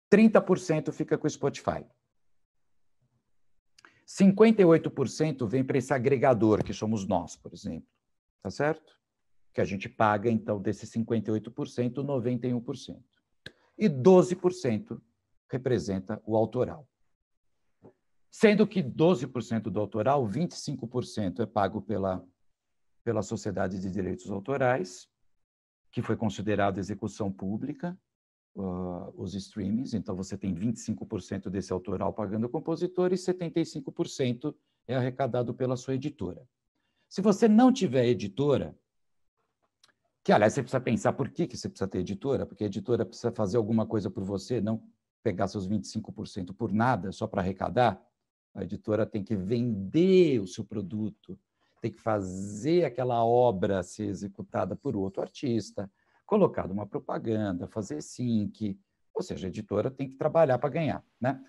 30% fica com o Spotify. 58% vem para esse agregador, que somos nós, por exemplo. Tá certo? Que a gente paga, então, desses 58%, 91%. E 12% representa o autoral. Sendo que 12% do autoral, 25% é pago pela, pela Sociedade de Direitos Autorais, que foi considerada execução pública, uh, os streamings, então você tem 25% desse autoral pagando o compositor e 75% é arrecadado pela sua editora. Se você não tiver editora, que aliás você precisa pensar por que, que você precisa ter editora, porque a editora precisa fazer alguma coisa por você, não pegar seus 25% por nada, só para arrecadar. A editora tem que vender o seu produto, tem que fazer aquela obra ser executada por outro artista, Colocar uma propaganda, fazer sync, ou seja, a editora tem que trabalhar para ganhar, né?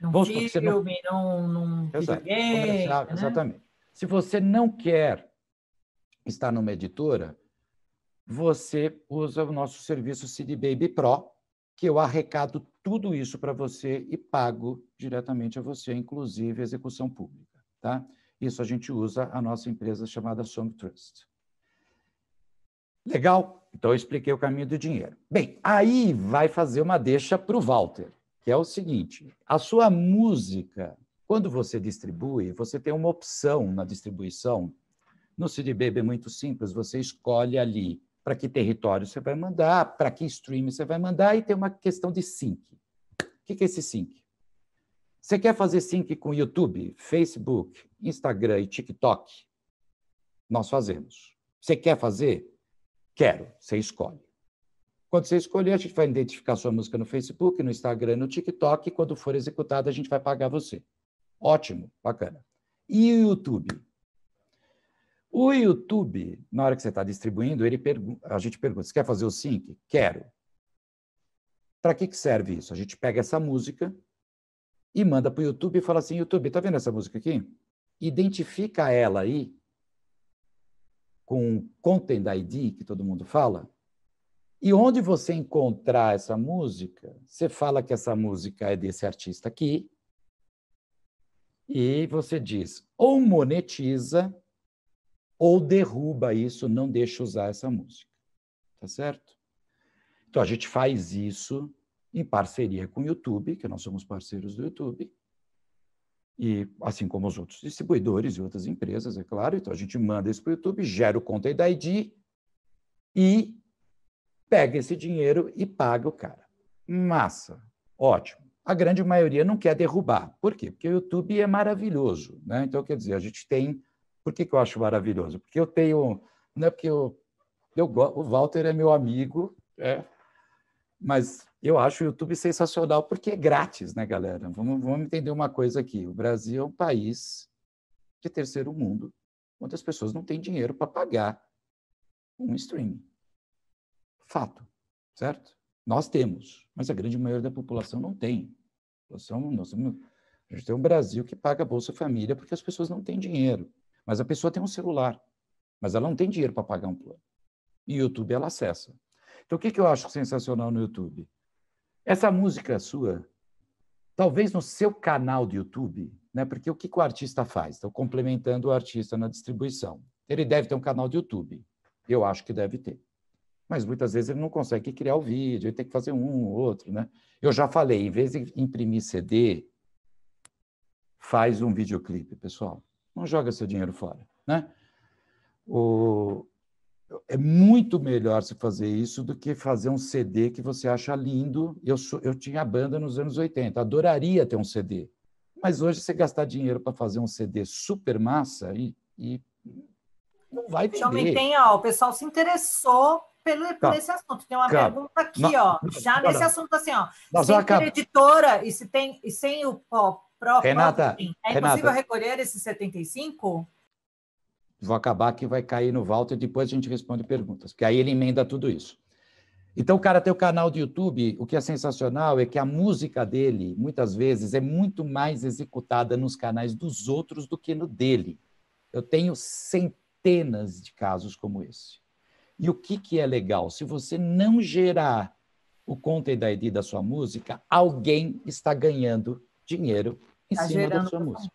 Vamos filme, não... num, num videogame... Né? Exatamente. Se você não quer estar numa editora, você usa o nosso serviço CD Baby Pro, que eu arrecado tudo isso para você e pago diretamente a você, inclusive a execução pública. Tá? Isso a gente usa a nossa empresa chamada Song Trust. Legal? Então eu expliquei o caminho do dinheiro. Bem, aí vai fazer uma deixa para o Walter, que é o seguinte: a sua música, quando você distribui, você tem uma opção na distribuição. No CD Baby é muito simples, você escolhe ali para que território você vai mandar, para que stream você vai mandar, e tem uma questão de sync. O que é esse sync? Você quer fazer sync com YouTube, Facebook, Instagram e TikTok? Nós fazemos. Você quer fazer? Quero, você escolhe. Quando você escolher, a gente vai identificar sua música no Facebook, no Instagram, no TikTok, e quando for executada, a gente vai pagar você. Ótimo, bacana. E o YouTube? O YouTube, na hora que você está distribuindo, ele a gente pergunta: você quer fazer o sync? Quero. Para que, que serve isso? A gente pega essa música e manda para o YouTube e fala assim: YouTube, tá vendo essa música aqui? Identifica ela aí com Content ID, que todo mundo fala, e onde você encontrar essa música, você fala que essa música é desse artista aqui, e você diz ou monetiza ou derruba isso, não deixa usar essa música. Tá certo? Então a gente faz isso em parceria com o YouTube, que nós somos parceiros do YouTube, e assim como os outros distribuidores e outras empresas, é claro. Então a gente manda isso para o YouTube, gera o da ID e pega esse dinheiro e paga o cara. Massa, ótimo. A grande maioria não quer derrubar. Por quê? Porque o YouTube é maravilhoso. Né? Então, quer dizer, a gente tem. Por que, que eu acho maravilhoso? Porque eu tenho. Não é porque eu. eu o Walter é meu amigo, é. mas eu acho o YouTube sensacional porque é grátis, né, galera? Vamos, vamos entender uma coisa aqui. O Brasil é um país de terceiro mundo, onde as pessoas não têm dinheiro para pagar um streaming. Fato, certo? Nós temos, mas a grande maioria da população não tem. A, nós, a gente tem um Brasil que paga Bolsa Família porque as pessoas não têm dinheiro. Mas a pessoa tem um celular, mas ela não tem dinheiro para pagar um plano. E o YouTube ela acessa. Então, o que, que eu acho sensacional no YouTube? Essa música é sua, talvez no seu canal do YouTube, né? porque o que, o artista faz? Estou complementando o artista na distribuição. Ele deve ter um canal do YouTube. Eu acho que deve ter. Mas muitas vezes ele não consegue criar o vídeo, ele tem que fazer um ou outro. Né? Eu já falei, em vez de imprimir CD, faz um videoclipe, pessoal. Não joga seu dinheiro fora. Né? O é muito melhor se fazer isso do que fazer um CD que você acha lindo. Eu, sou, eu tinha banda nos anos 80, adoraria ter um CD. Mas hoje você gastar dinheiro para fazer um CD super massa e, e não vai ter. Jovem tem, ó, o pessoal se interessou pelo, tá. por esse assunto. Tem uma Cara, pergunta aqui, ó, já nesse assunto assim, ó, Nós sem acaba... editora e se tem e sem o ó, próprio é Renata, é Renata, impossível recolher esses 75? Vou acabar que vai cair no Walter, depois a gente responde perguntas, porque aí ele emenda tudo isso. Então, o cara tem o canal do YouTube, o que é sensacional é que a música dele, muitas vezes, é muito mais executada nos canais dos outros do que no dele. Eu tenho centenas de casos como esse. E o que, que é legal? Se você não gerar o content ID da sua música, alguém está ganhando dinheiro em tá cima da sua música.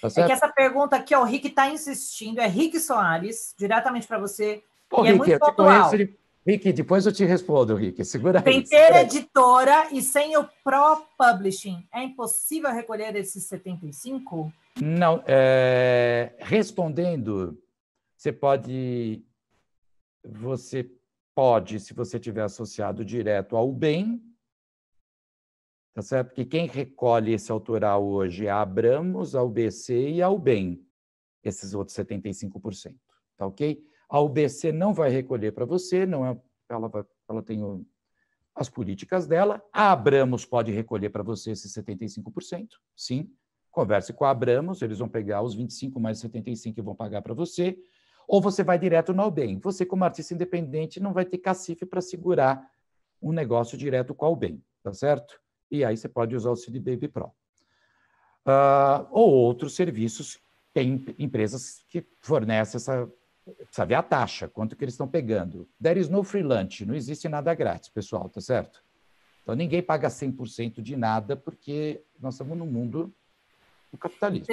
Tá é que essa pergunta aqui, ó, o Rick está insistindo, é Rick Soares, diretamente para você. Pô, é Rick, é muito pontual. Rick, depois eu te respondo, Rick. Segura aí. Sem editora e sem o Pro publishing é impossível recolher esses 75? Não. É... Respondendo, você pode. Você pode, se você tiver associado direto ao bem, Tá certo? Que quem recolhe esse autoral hoje é a Abramos, a UBC e a UBEM, esses outros 75%. Tá ok? A UBC não vai recolher para você, não é, ela, vai, ela tem o, as políticas dela. A Abramos pode recolher para você esses 75%, sim. Converse com a Abramos, eles vão pegar os 25 mais 75 e vão pagar para você. Ou você vai direto na Albem. Você, como artista independente, não vai ter cacife para segurar um negócio direto com o Albem, tá certo? e aí você pode usar o CD Baby Pro. Uh, ou outros serviços, tem empresas que fornecem essa, sabe, a taxa, quanto que eles estão pegando. There is no free lunch, não existe nada grátis, pessoal, tá certo? Então, ninguém paga 100% de nada, porque nós estamos num mundo do capitalismo.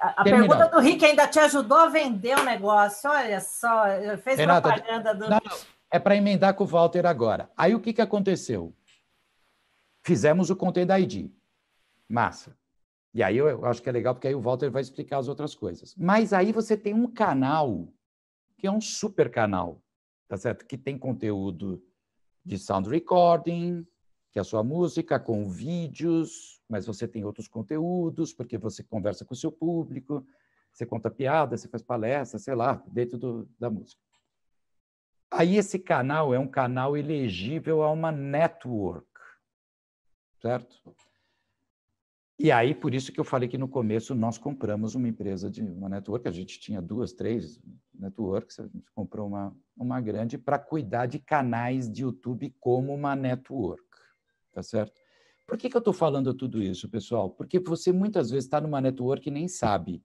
a, pergunta do Rick ainda te ajudou a vender o negócio, olha só, fez Renata, propaganda do... Não, não, é para emendar com o Walter agora. Aí, o que, que aconteceu? Fizemos o Content ID. Massa. E aí eu acho que é legal, porque aí o Walter vai explicar as outras coisas. Mas aí você tem um canal, que é um super canal, tá certo? Que tem conteúdo de sound recording, que é a sua música, com vídeos, mas você tem outros conteúdos, porque você conversa com o seu público, você conta piada, você faz palestra, sei lá, dentro do, da música. Aí esse canal é um canal elegível a uma network certo? E aí, por isso que eu falei que no começo nós compramos uma empresa de uma network, a gente tinha duas, três networks, a gente comprou uma, uma grande para cuidar de canais de YouTube como uma network, tá certo? Por que, que eu estou falando tudo isso, pessoal? Porque você muitas vezes está numa network e nem sabe,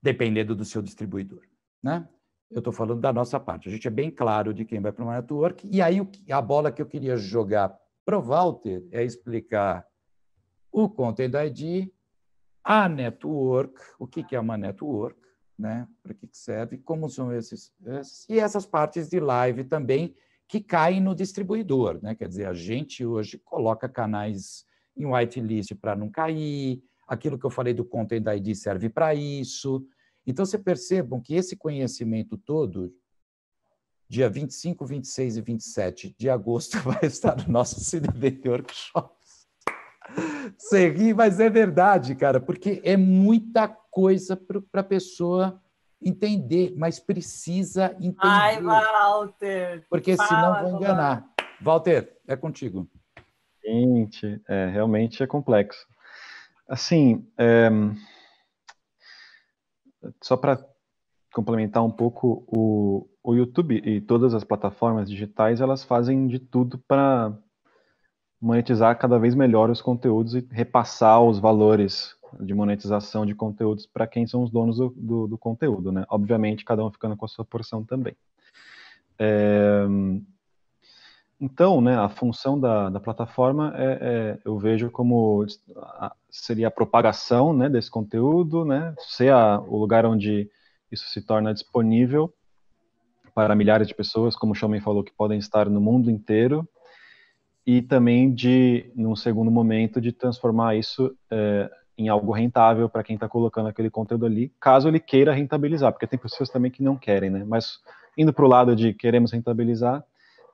dependendo do seu distribuidor, né? Eu estou falando da nossa parte. A gente é bem claro de quem vai para o network. E aí a bola que eu queria jogar para o Walter é explicar o Content ID, a network, o que é uma network, né? para que serve, como são esses, e essas partes de live também que caem no distribuidor. Né? Quer dizer, a gente hoje coloca canais em whitelist para não cair, aquilo que eu falei do Content ID serve para isso, então, você percebam que esse conhecimento todo, dia 25, 26 e 27 de agosto, vai estar no nosso CDB Workshops. Segui, mas é verdade, cara, porque é muita coisa para a pessoa entender, mas precisa entender. Ai, Walter! Porque fala, senão vão enganar. Walter, é contigo. Gente, é, realmente é complexo. Assim, é só para complementar um pouco, o, o YouTube e todas as plataformas digitais, elas fazem de tudo para monetizar cada vez melhor os conteúdos e repassar os valores de monetização de conteúdos para quem são os donos do, do, do, conteúdo, né? Obviamente, cada um ficando com a sua porção também. É, então, né, a função da, da plataforma é, é, eu vejo como a, seria a propagação né, desse conteúdo, né, ser a, o lugar onde isso se torna disponível para milhares de pessoas, como o Xiaomi falou, que podem estar no mundo inteiro, e também de, num segundo momento, de transformar isso é, em algo rentável para quem está colocando aquele conteúdo ali, caso ele queira rentabilizar, porque tem pessoas também que não querem, né? Mas indo para o lado de queremos rentabilizar,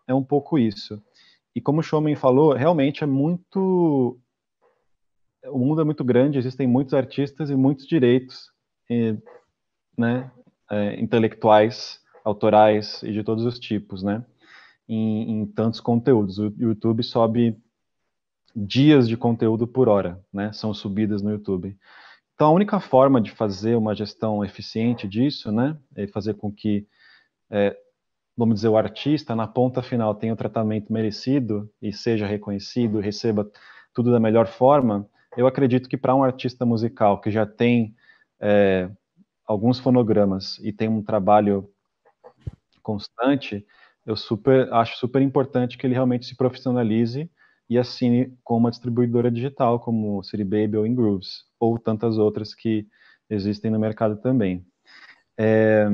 é um pouco isso. E como o Showman falou, realmente é muito. O mundo é muito grande, existem muitos artistas e muitos direitos e, né, é, intelectuais, autorais e de todos os tipos, né? Em, em, tantos conteúdos. O YouTube sobe dias de conteúdo por hora, né? São subidas no YouTube. Então, a única forma de fazer uma gestão eficiente disso, né? É fazer com que é, vamos dizer, o artista, na ponta final tenha o tratamento merecido e seja reconhecido, receba tudo da melhor forma, eu acredito que para um artista musical que já tem é, alguns fonogramas e tem um trabalho constante, eu super acho super importante que ele realmente se profissionalize e assine com uma distribuidora digital como City Baby ou Ingrooves ou tantas outras que existem no mercado também. É,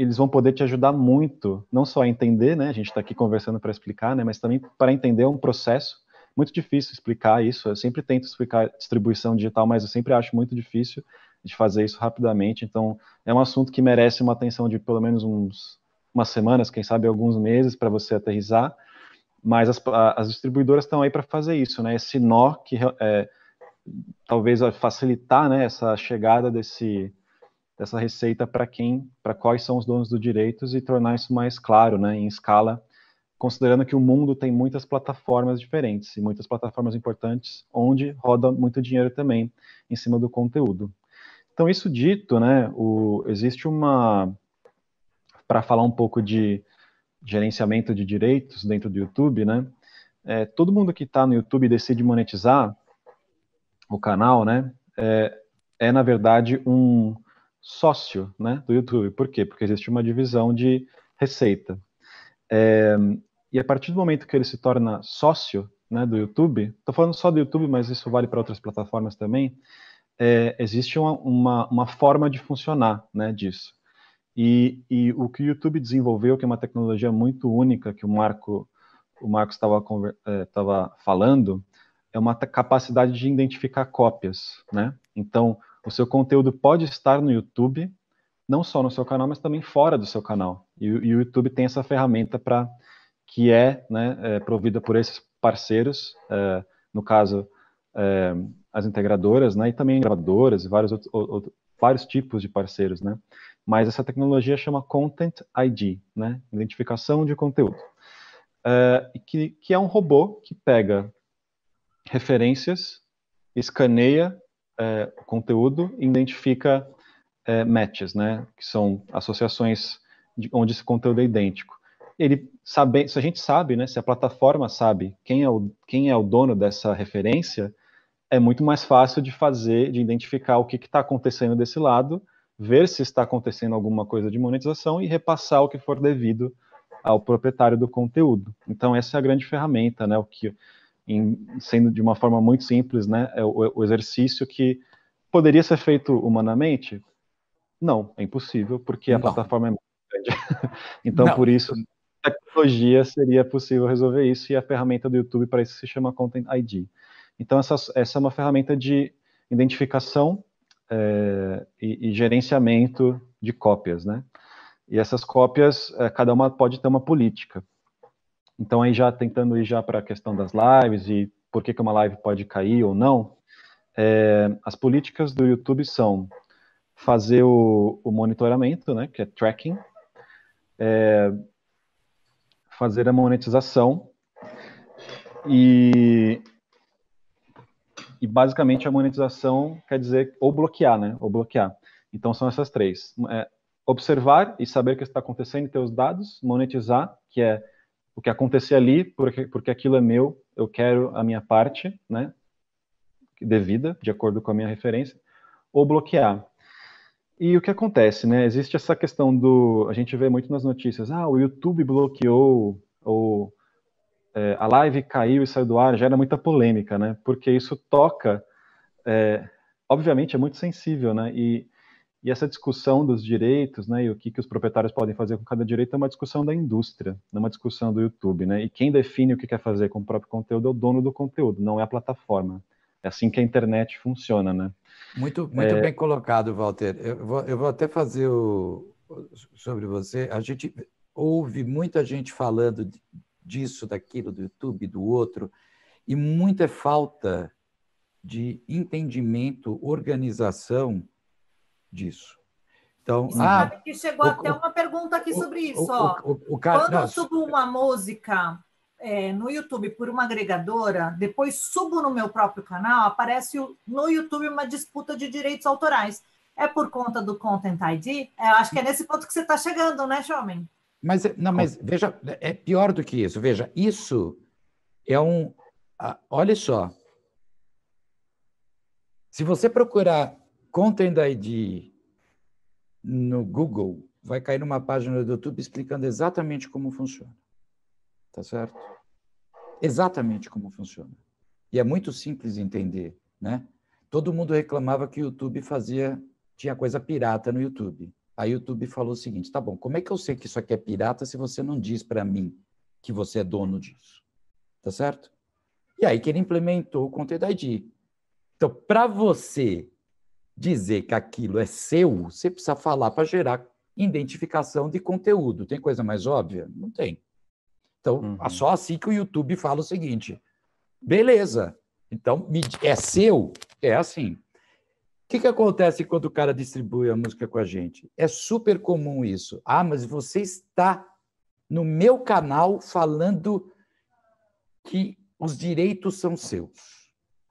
eles vão poder te ajudar muito, não só a entender, né? A gente está aqui conversando para explicar, né? Mas também para entender um processo muito difícil explicar isso. Eu sempre tento explicar distribuição digital, mas eu sempre acho muito difícil de fazer isso rapidamente. Então, é um assunto que merece uma atenção de pelo menos uns umas semanas, quem sabe alguns meses para você aterrizar. Mas as, as distribuidoras estão aí para fazer isso, né? Esse nó que é, talvez facilitar, né, essa chegada desse dessa receita para quem, para quais são os donos dos direitos e tornar isso mais claro, né, em escala, considerando que o mundo tem muitas plataformas diferentes e muitas plataformas importantes onde roda muito dinheiro também em cima do conteúdo. Então, isso dito, né, o, existe uma para falar um pouco de gerenciamento de direitos dentro do YouTube, né? É, todo mundo que está no YouTube e decide monetizar o canal, né? É, é na verdade um, sócio né, do YouTube. Por quê? Porque existe uma divisão de receita. É, e a partir do momento que ele se torna sócio né, do YouTube, estou falando só do YouTube, mas isso vale para outras plataformas também, é, existe uma, uma, uma, forma de funcionar né, disso. E, e, o que o YouTube desenvolveu, que é uma tecnologia muito única, que o Marco o Marcos estava é, falando, é uma capacidade de identificar cópias, né? Então, o seu conteúdo pode estar no YouTube, não só no seu canal, mas também fora do seu canal. E, e o YouTube tem essa ferramenta para que é, né, é, provida por esses parceiros, é, no caso é, as integradoras, né, e também gravadoras e vários outros, outros, vários tipos de parceiros, né. Mas essa tecnologia chama Content ID, né, identificação de conteúdo, é, que, que é um robô que pega referências, escaneia é, conteúdo e identifica é, matches, né? Que são associações de, onde esse conteúdo é idêntico. Ele sabe, se a gente sabe, né? Se a plataforma sabe quem é o, quem é o dono dessa referência, é muito mais fácil de fazer, de identificar o que está acontecendo desse lado, ver se está acontecendo alguma coisa de monetização e repassar o que for devido ao proprietário do conteúdo. Então essa é a grande ferramenta, né? O que em, sendo de uma forma muito simples, né, é o, o exercício que poderia ser feito humanamente? Não, é impossível, porque a Não. plataforma é muito grande. então, Não. por isso, tecnologia seria possível resolver isso, e a ferramenta do YouTube para isso se chama Content ID. Então, essa, essa é uma ferramenta de identificação é, e, e, gerenciamento de cópias, né? E essas cópias, eh, cada uma pode ter uma política. Então aí já tentando ir já para a questão das lives e por que, que uma live pode cair ou não, é, as políticas do YouTube são fazer o, o monitoramento, né, que é tracking, é, fazer a monetização e, e basicamente a monetização quer dizer ou bloquear, né, ou bloquear. Então são essas três: é, observar e saber o que está acontecendo, e ter os dados, monetizar, que é o que acontecer ali, porque, porque aquilo é meu, eu quero a minha parte, né, devida, de acordo com a minha referência, ou bloquear. E o que acontece, né, existe essa questão do, a gente vê muito nas notícias, ah, o YouTube bloqueou, ou é, a live caiu e saiu do ar, gera muita polêmica, né, porque isso toca, é, obviamente é muito sensível, né, e e essa discussão dos direitos, né, e o que, que os proprietários podem fazer com cada direito é uma discussão da indústria, não é uma discussão do YouTube, né? E quem define o que quer fazer com o próprio conteúdo é o dono do conteúdo, não é a plataforma. É assim que a internet funciona, né? Muito, muito é... bem colocado, Walter. Eu vou, eu vou até fazer o sobre você. A gente ouve muita gente falando disso, daquilo, do YouTube, do outro, e muita falta de entendimento, organização disso. Então, Você ah, sabe que chegou o, até o, uma pergunta aqui o, sobre isso. ó. Cara, Quando não, eu subo uma música é, no YouTube por uma agregadora, depois subo no meu próprio canal, aparece no YouTube uma disputa de direitos autorais. É por conta do Content ID? É, eu acho que é nesse ponto que você está chegando, né, Jovem? Mas, é, não, mas veja, é pior do que isso. Veja, isso é um. Ah, olha só. Se você procurar Content ID no Google vai cair numa página do YouTube explicando exatamente como funciona. Tá certo? Exatamente como funciona. E é muito simples entender, né? Todo mundo reclamava que o YouTube fazia tinha coisa pirata no YouTube. Aí o YouTube falou o seguinte: "Tá bom, como é que eu sei que isso aqui é pirata se você não diz para mim que você é dono disso?" Tá certo? E aí que ele implementou o Content ID. Então, para você dizer que aquilo é seu, você precisa falar para gerar identificação de conteúdo. Tem coisa mais óbvia? Não tem. Então, é uhum. só assim que o YouTube fala o seguinte: beleza, então é seu, é assim. O que, que acontece quando o cara distribui a música com a gente? É super comum isso. Ah, mas você está no meu canal falando que os direitos são seus.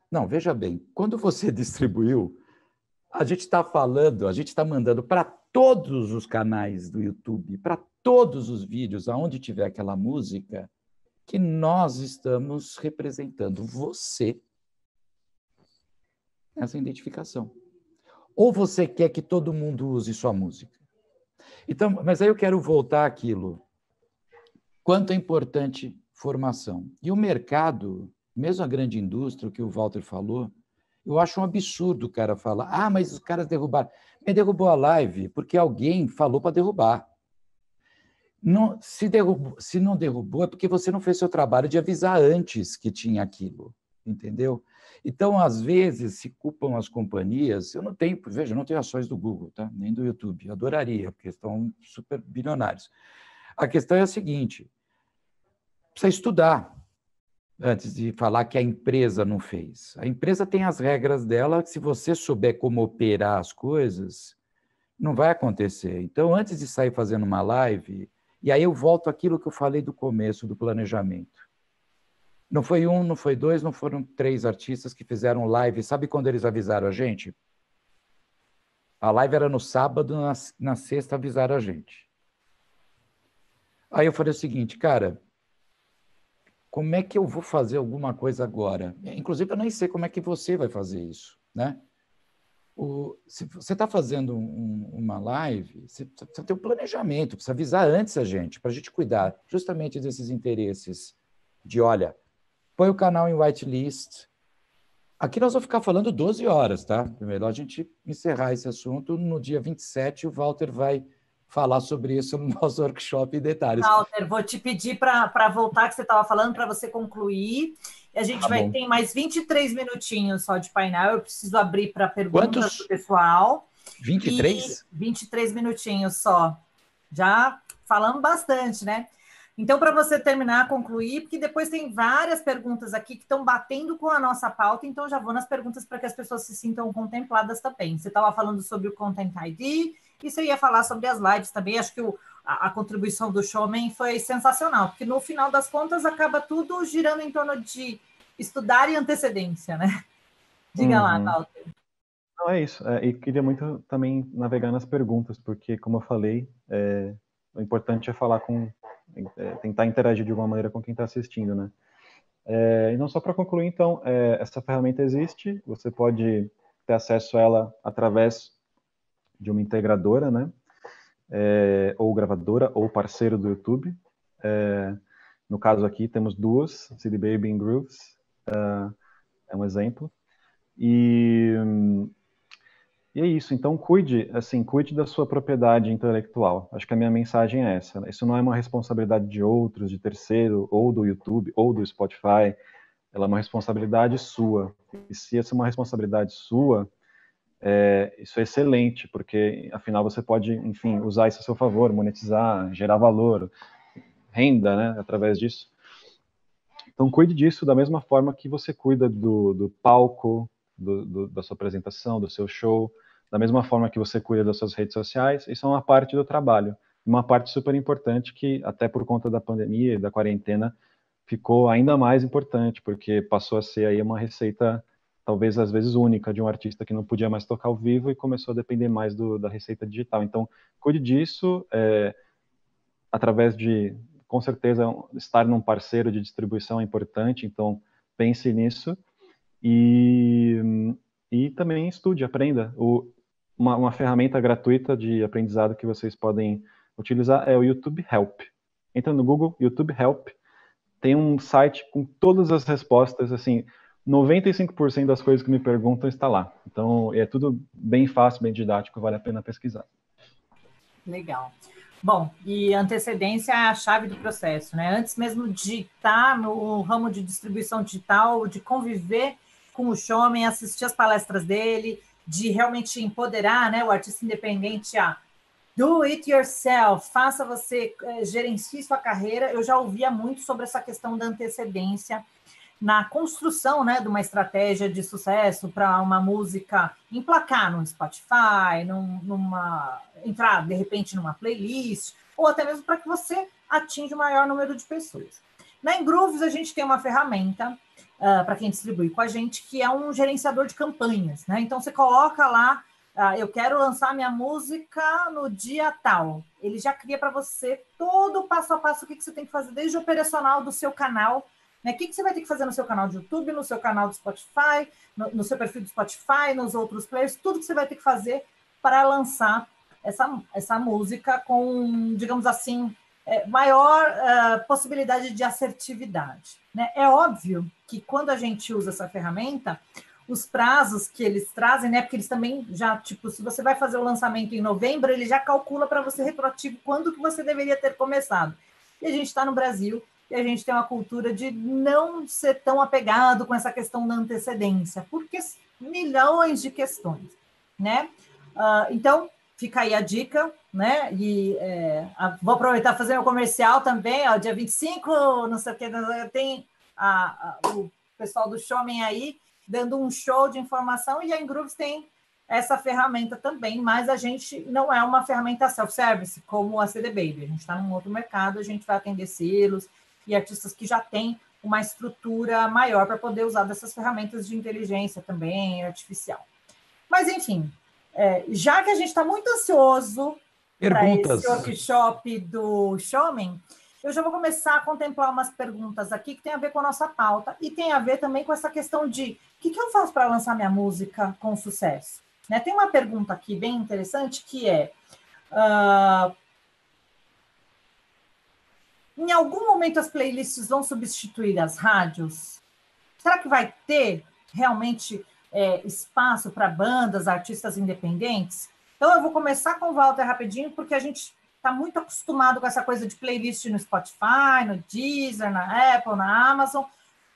Não, veja bem, quando você distribuiu, a gente está falando, a gente está mandando para todos os canais do YouTube, para todos os vídeos, aonde tiver aquela música, que nós estamos representando você nessa identificação. Ou você quer que todo mundo use sua música. Então, mas aí eu quero voltar àquilo. Quanto é importante formação. E o mercado, mesmo a grande indústria, o que o Walter falou, eu acho um absurdo o cara falar: ah, mas os caras derrubaram. Me derrubou a live porque alguém falou para derrubar. Não, se, derrubou, se não derrubou, é porque você não fez seu trabalho de avisar antes que tinha aquilo, entendeu? Então, às vezes, se culpam as companhias. Eu não tenho, veja, não tenho ações do Google, tá? nem do YouTube. Eu adoraria, porque estão super bilionários. A questão é a seguinte: precisa estudar antes de falar que a empresa não fez. A empresa tem as regras dela, se você souber como operar as coisas, não vai acontecer. Então, antes de sair fazendo uma live, e aí eu volto àquilo que eu falei do começo do planejamento. Não foi um, não foi dois, não foram três artistas que fizeram live. Sabe quando eles avisaram a gente? A live era no sábado, na, na sexta avisaram a gente. Aí eu falei o seguinte, cara, como é que eu vou fazer alguma coisa agora? É, inclusive, eu nem sei como é que você vai fazer isso, né? O, se você está fazendo um, uma live, você precisa ter um planejamento, precisa avisar antes a gente, para a gente cuidar justamente desses interesses de, olha, põe o canal em whitelist. Aqui nós vamos ficar falando 12 horas, tá? Primeiro, a gente encerrar esse assunto. No dia 27, o Walter vai falar sobre isso no nosso workshop em detalhes. Walter, vou te pedir para voltar que você estava falando, para você concluir. A gente tá vai ter mais 23 minutinhos só de painel. Eu preciso abrir para perguntas do pessoal. 23? E 23 minutinhos só. Já falamos bastante, né? Então, para você terminar, concluir, porque depois tem várias perguntas aqui que estão batendo com a nossa pauta, então já vou nas perguntas para que as pessoas se sintam contempladas também. Você estava falando sobre o Content ID, isso eu ia falar sobre as lives também. Acho que o, a, a, contribuição do Showman foi sensacional, porque no final das contas acaba tudo girando em torno de estudar e antecedência, né? Diga uhum. lá, Walter. Não, é isso. É, e queria muito também navegar nas perguntas, porque, como eu falei, é, o importante é falar com. É, tentar interagir de alguma maneira com quem está assistindo, né? É, e não só para concluir, então, é, essa ferramenta existe, você pode ter acesso a ela através de uma integradora, né? É, ou gravadora, ou parceiro do YouTube. É, no caso aqui, temos duas, CD Baby and Grooves, é, é um exemplo. E, e é isso, então cuide, assim, cuide da sua propriedade intelectual. Acho que a minha mensagem é essa. Isso não é uma responsabilidade de outros, de terceiro, ou do YouTube, ou do Spotify. Ela é uma responsabilidade sua. E se essa é uma responsabilidade sua, é, isso é excelente, porque afinal você pode, enfim, usar isso a seu favor, monetizar, gerar valor, renda, né, através disso. Então cuide disso da mesma forma que você cuida do, do palco, do, do, da sua apresentação, do seu show, da mesma forma que você cuida das suas redes sociais, isso é uma parte do trabalho. Uma parte super importante que, até por conta da pandemia e da quarentena, ficou ainda mais importante, porque passou a ser aí uma receita talvez às vezes única, de um artista que não podia mais tocar ao vivo e começou a depender mais do, da receita digital. Então, cuide disso é, através de, com certeza, estar num parceiro de distribuição é importante, então pense nisso. E, e também estude, aprenda. O, uma, uma ferramenta gratuita de aprendizado que vocês podem utilizar é o YouTube Help. Entra no Google, YouTube Help. Tem um site com todas as respostas, assim, 95% das coisas que me perguntam está lá. Então, é tudo bem fácil, bem didático, vale a pena pesquisar. Legal. Bom, e antecedência é a chave do processo, né? Antes mesmo de estar no ramo de distribuição digital, de conviver com o showman, assistir as palestras dele, de realmente empoderar né, o artista independente a do it yourself, faça você, eh, gerencie sua carreira. Eu já ouvia muito sobre essa questão da antecedência, na construção né, de uma estratégia de sucesso para uma música emplacar no Spotify, num, numa entrar de repente numa playlist, ou até mesmo para que você atinja o maior número de pessoas. Na Ingrooves a gente tem uma ferramenta uh, ah, para quem distribui com a gente que é um gerenciador de campanhas, né? Então você coloca lá, uh, eu quero lançar minha música no dia tal. Ele já cria para você todo o passo a passo o que, que você tem que fazer desde o operacional do seu canal né? O que, que você vai ter que fazer no seu canal de YouTube, no seu canal do Spotify, no, no seu perfil do Spotify, nos outros players, tudo que você vai ter que fazer para lançar essa, essa música com, digamos assim, é, maior uh, possibilidade de assertividade. Né? É óbvio que quando a gente usa essa ferramenta, os prazos que eles trazem, né? Porque eles também já, tipo, se você vai fazer o lançamento em novembro, ele já calcula para você retroativo quando que você deveria ter começado. E a gente está no Brasil, e a gente tem uma cultura de não ser tão apegado com essa questão da antecedência, porque milhões de questões, né? Uh, então, fica aí a dica, né? E é, a, vou aproveitar fazer meu comercial também, ó, dia 25, não sei o que, tem a, a, o pessoal do Showman aí dando um show de informação e a Ingrooves tem essa ferramenta também, mas a gente não é uma ferramenta self-service como a CD Baby, a gente está num outro mercado, a gente vai atender selos, e artistas que já têm uma estrutura maior para poder usar dessas ferramentas de inteligência também artificial. Mas, enfim, é, já que a gente está muito ansioso para esse workshop do Showman, eu já vou começar a contemplar umas perguntas aqui que tem a ver com a nossa pauta e tem a ver também com essa questão de o que, que eu faço para lançar minha música com sucesso? Né? Tem uma pergunta aqui bem interessante que é uh, em algum momento as playlists vão substituir as rádios? Será que vai ter realmente é, espaço para bandas, artistas independentes? Então eu vou começar com o Walter rapidinho, porque a gente está muito acostumado com essa coisa de playlist no Spotify, no Deezer, na Apple, na Amazon,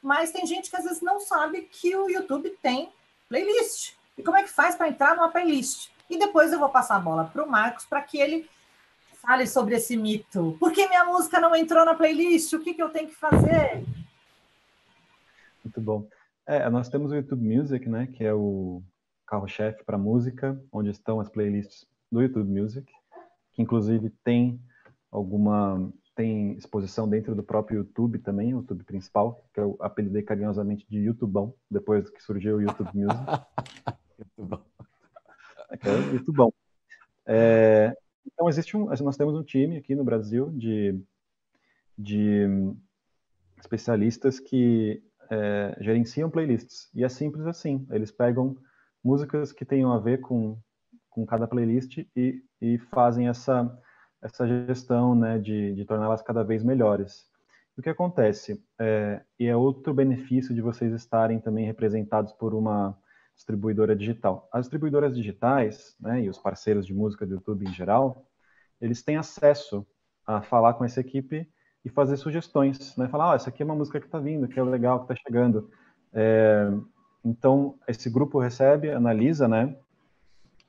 mas tem gente que às vezes não sabe que o YouTube tem playlist. E como é que faz para entrar numa playlist? E depois eu vou passar a bola para o Marcos para que ele fale sobre esse mito. Por que minha música não entrou na playlist? O que, que eu tenho que fazer? Muito bom. É, nós temos o YouTube Music, né, que é o carro-chefe para música, onde estão as playlists do YouTube Music, que inclusive tem alguma tem exposição dentro do próprio YouTube também, o YouTube principal, que eu apelidei carinhosamente de YouTubeão, depois que surgiu o YouTube Music. YouTubeão. É, é É, então existe um, nós temos um time aqui no Brasil de, de especialistas que é, gerenciam playlists e é simples assim. Eles pegam músicas que tenham a ver com, com cada playlist e, e fazem essa essa gestão né, de, de torná-las cada vez melhores. O que acontece, é, e é outro benefício de vocês estarem também representados por uma distribuidora digital. As distribuidoras digitais, né, e os parceiros de música do YouTube em geral, eles têm acesso a falar com essa equipe e fazer sugestões, né? Falar, ó, oh, essa aqui é uma música que está vindo, que é legal, que está chegando. É, então, esse grupo recebe, analisa, né?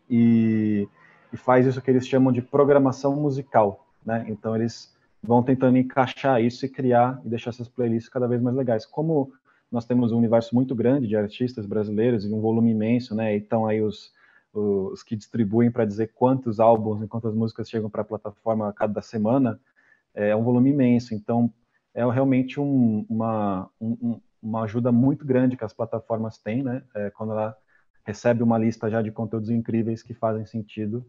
E, e, faz isso que eles chamam de programação musical, né? Então, eles vão tentando encaixar isso e criar e deixar essas playlists cada vez mais legais. Como nós temos um universo muito grande de artistas brasileiros e um volume imenso, né? Então aí os, os que distribuem para dizer quantos álbuns e quantas músicas chegam para a plataforma a cada semana é, é um volume imenso. Então é realmente um, uma, um, uma ajuda muito grande que as plataformas têm, né? É, quando ela recebe uma lista já de conteúdos incríveis que fazem sentido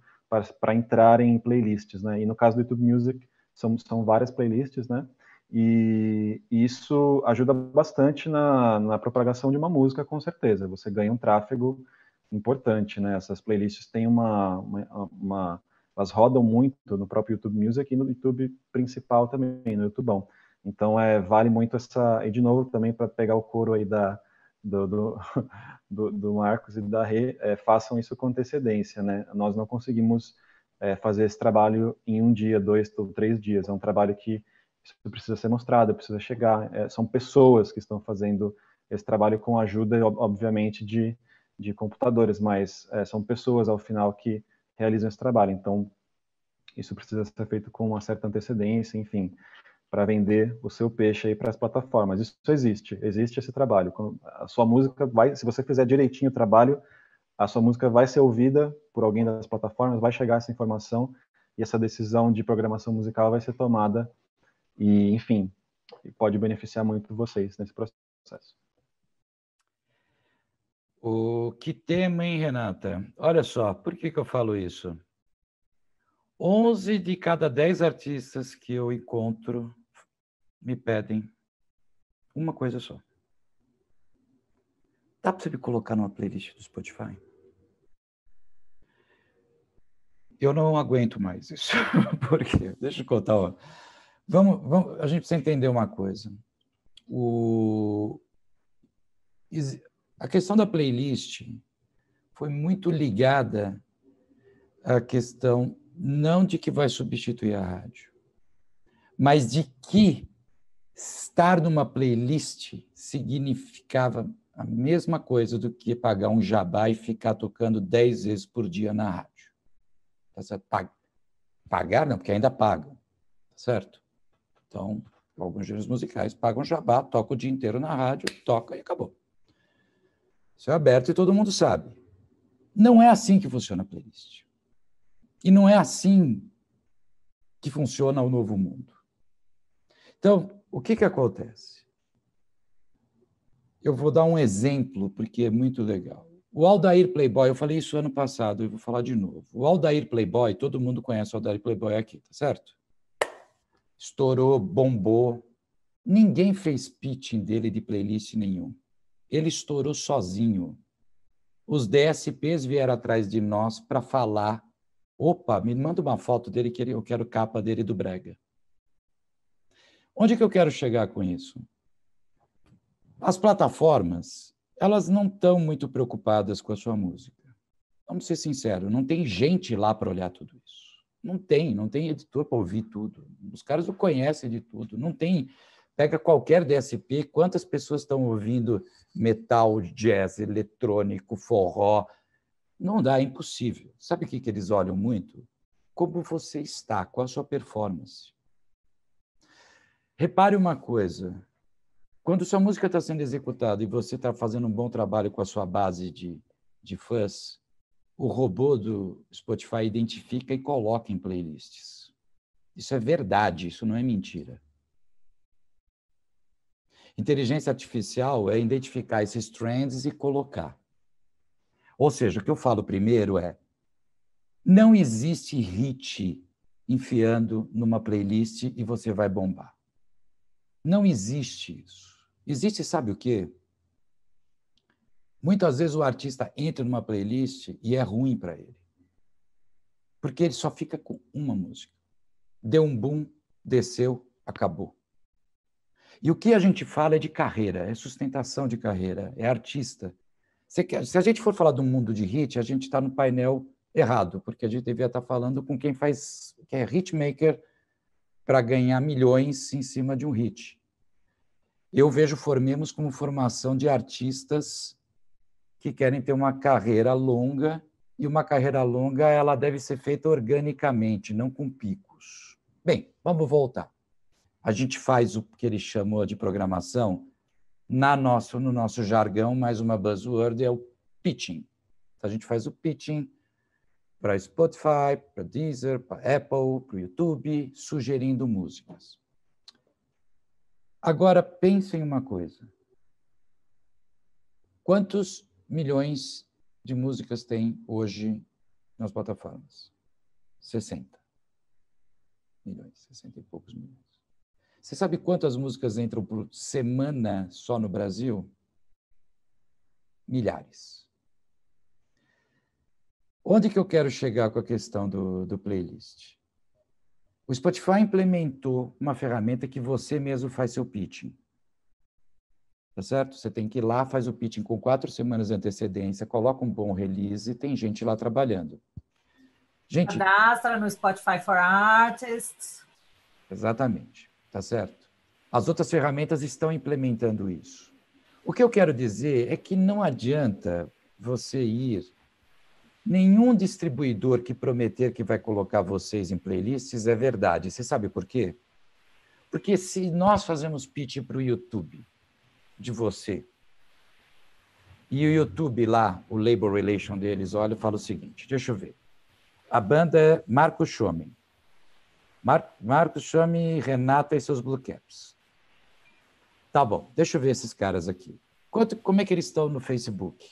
para entrar em playlists, né? E no caso do YouTube Music são, são várias playlists, né? E isso ajuda bastante na, na propagação de uma música, com certeza. Você ganha um tráfego importante, né? Essas playlists têm uma, uma, uma elas rodam muito no próprio YouTube Music e no YouTube principal também, no YouTubeão. Então é, vale muito essa. E de novo, também para pegar o couro aí da, do, do, do, do Marcos e da Rê, é, façam isso com antecedência, né? Nós não conseguimos é, fazer esse trabalho em um dia, dois ou três dias. É um trabalho que isso precisa ser mostrado, precisa chegar. É, são pessoas que estão fazendo esse trabalho com a ajuda, obviamente, de, de computadores, mas é, são pessoas, ao final, que realizam esse trabalho. Então, isso precisa ser feito com uma certa antecedência, enfim, para vender o seu peixe aí para as plataformas. Isso existe, existe esse trabalho. a sua música vai, se você fizer direitinho o trabalho, a sua música vai ser ouvida por alguém das plataformas, vai chegar essa informação e essa decisão de programação musical vai ser tomada e, enfim, pode beneficiar muito vocês nesse processo. O que tema, hein, Renata? Olha só, por que, que eu falo isso? 11 de cada 10 artistas que eu encontro me pedem uma coisa só. Dá para você me colocar numa playlist do Spotify? Eu não aguento mais isso. Por quê? Deixa eu contar. Ó. Vamos, vamos, a gente precisa entender uma coisa. O, a questão da playlist foi muito ligada à questão não de que vai substituir a rádio, mas de que estar numa playlist significava a mesma coisa do que pagar um jabá e ficar tocando dez vezes por dia na rádio. Tá certo? Pagar não, porque ainda pagam tá certo? Então, alguns gêneros musicais pagam jabá, toca o dia inteiro na rádio, toca e acabou. Isso é aberto e todo mundo sabe. Não é assim que funciona a playlist. E não é assim que funciona o novo mundo. Então, o que, que acontece? Eu vou dar um exemplo, porque é muito legal. O Aldair Playboy, eu falei isso ano passado, eu vou falar de novo. O Aldair Playboy, todo mundo conhece o Aldair Playboy aqui, tá certo? estourou, bombou. Ninguém fez pitching dele de playlist nenhum. Ele estourou sozinho. Os DSPs vieram atrás de nós para falar: opa, me manda uma foto dele que eu quero capa dele do Brega. Onde que eu quero chegar com isso? As plataformas, elas não estão muito preocupadas com a sua música. Vamos ser sinceros, não tem gente lá para olhar tudo isso. Não tem, não tem editor para ouvir tudo. Os caras o conhecem de tudo. Não tem. Pega qualquer DSP, quantas pessoas estão ouvindo metal, jazz, eletrônico, forró? Não dá, é impossível. Sabe o que, que eles olham muito? Como você está, qual a sua performance. Repare uma coisa: quando sua música está sendo executada e você está fazendo um bom trabalho com a sua base de, de fãs, o robô do Spotify identifica e coloca em playlists. Isso é verdade, isso não é mentira. Inteligência artificial é identificar esses trends e colocar. Ou seja, o que eu falo primeiro é: não existe hit enfiando numa playlist e você vai bombar. Não existe isso. Existe, sabe o quê? Muitas vezes o artista entra numa playlist e é ruim para ele, porque ele só fica com uma música. Deu um boom, desceu, acabou. E o que a gente fala é de carreira, é sustentação de carreira, é artista. Se a gente for falar do mundo de hit, a gente está no painel errado, porque a gente devia estar tá falando com quem faz, que é hitmaker para ganhar milhões em cima de um hit. Eu vejo Formemos como formação de artistas que querem ter uma carreira longa e uma carreira longa ela deve ser feita organicamente, não com picos. Bem, vamos voltar. A gente faz o que ele chamou de programação na nosso, no nosso jargão, mais uma buzzword é o pitching. Então, a gente faz o pitching para Spotify, para Deezer, para Apple, para o YouTube, sugerindo músicas. Agora pensem uma coisa. Quantos milhões de músicas tem hoje nas plataformas? 60 milhões, 60 e poucos milhões. Você sabe quantas músicas entram por semana só no Brasil? Milhares. Onde que eu quero chegar com a questão do, do playlist? O Spotify implementou uma ferramenta que você mesmo faz seu pitching tá certo? Você tem que ir lá, faz o pitching com quatro semanas de antecedência, coloca um bom release e tem gente lá trabalhando. Gente. Cadastra no Spotify for Artists. Exatamente, tá certo? As outras ferramentas estão implementando isso. O que eu quero dizer é que não adianta você ir. Nenhum distribuidor que prometer que vai colocar vocês em playlists é verdade. Você sabe por quê? Porque se nós fazemos pitch para o YouTube, de você. E o YouTube lá, o labor relation deles, olha, fala o seguinte, deixa eu ver. A banda é Marco Schomen. Mar Marcos Renata e seus Bluecaps Tá bom, deixa eu ver esses caras aqui. Quanto, como é que eles estão no Facebook?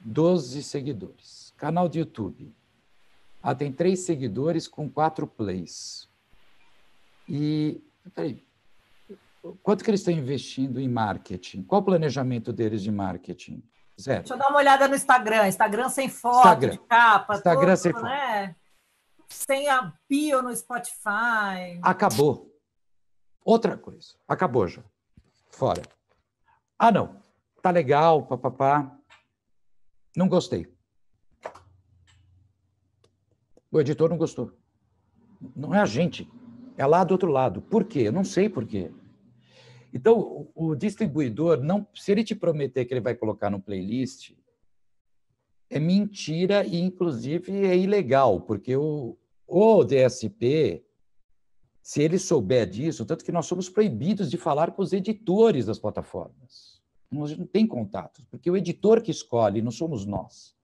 12 seguidores. Canal de YouTube. Ah, tem três seguidores com quatro plays. E. Peraí, quanto que eles estão investindo em marketing? Qual o planejamento deles de marketing? Zero. Deixa eu dar uma olhada no Instagram. Instagram sem foto, Instagram. de capa, Instagram todo, sem né? Foto. Sem a bio no Spotify. Acabou. Outra coisa. Acabou já. Fora. Ah, não. Tá legal, papapá. Não gostei. O editor não gostou. Não é a gente. É lá do outro lado. Por quê? Eu não sei por quê. Então, o distribuidor, não, se ele te prometer que ele vai colocar no playlist, é mentira e, inclusive, é ilegal, porque o, o DSP, se ele souber disso, tanto que nós somos proibidos de falar com os editores das plataformas. Nós não tem contato, porque o editor que escolhe, não somos nós.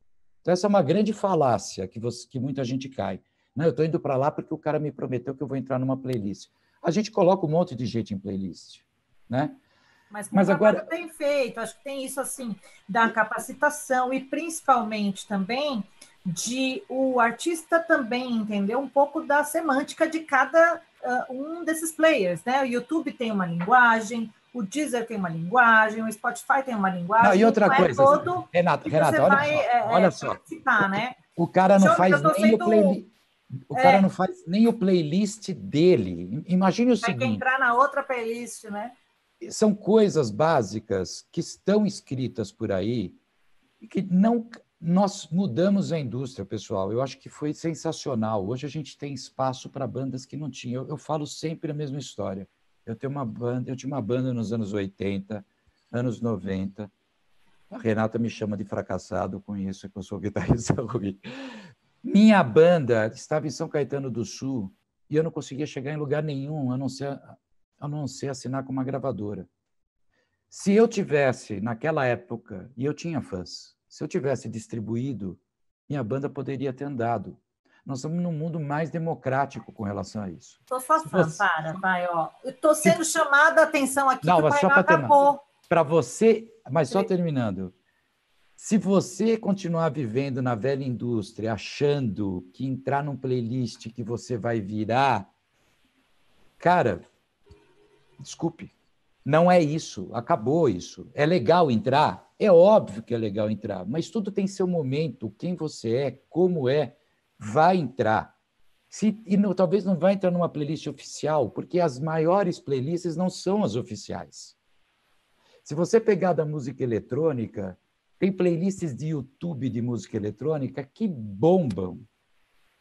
Então, essa é uma grande falácia que, você, que muita gente cai. Não, eu estou indo para lá porque o cara me prometeu que eu vou entrar numa playlist. A gente coloca um monte de gente em playlist né? Mas, Mas é agora bem feito, acho que tem isso assim da capacitação e principalmente também de o artista também entender um pouco da semântica de cada uh, um desses players, né? O YouTube tem uma linguagem, o Deezer tem uma linguagem, o Spotify tem uma linguagem. Não, e outra não é coisa, todo Renato, assim, Renato, olha vai, só, é, é só. Né? O, cara não então, faz nem o playlist. O é. cara não faz nem o playlist dele. Imagine o Vai seguinte. Vai entrar na outra playlist, né? são coisas básicas que estão escritas por aí e que não nós mudamos a indústria, pessoal. Eu acho que foi sensacional. Hoje a gente tem espaço para bandas que não tinha. Eu, eu, falo sempre a mesma história. Eu tenho uma banda, eu tinha uma banda nos anos 80, anos 90. A Renata me chama de fracassado com isso, que eu sou guitarrista ruim. Minha banda estava em São Caetano do Sul e eu não conseguia chegar em lugar nenhum, a não ser a não ser assinar com uma gravadora. Se eu tivesse, naquela época, e eu tinha fãs, se eu tivesse distribuído, minha banda poderia ter andado. Nós estamos num mundo mais democrático com relação a isso. Estou só fã, você... para, vai, ó. Eu sendo Se... chamada a atenção aqui não, que o só para Para você, mas só terminando. Se você continuar vivendo na velha indústria, achando que entrar num playlist que você vai virar, cara, Desculpe, não é isso, acabou isso. É legal entrar? É óbvio que é legal entrar, mas tudo tem seu momento, quem você é, como é, vai entrar. Se, e não, talvez não vai entrar numa playlist oficial, porque as maiores playlists não são as oficiais. Se você pegar da música eletrônica, tem playlists de YouTube de música eletrônica que bombam.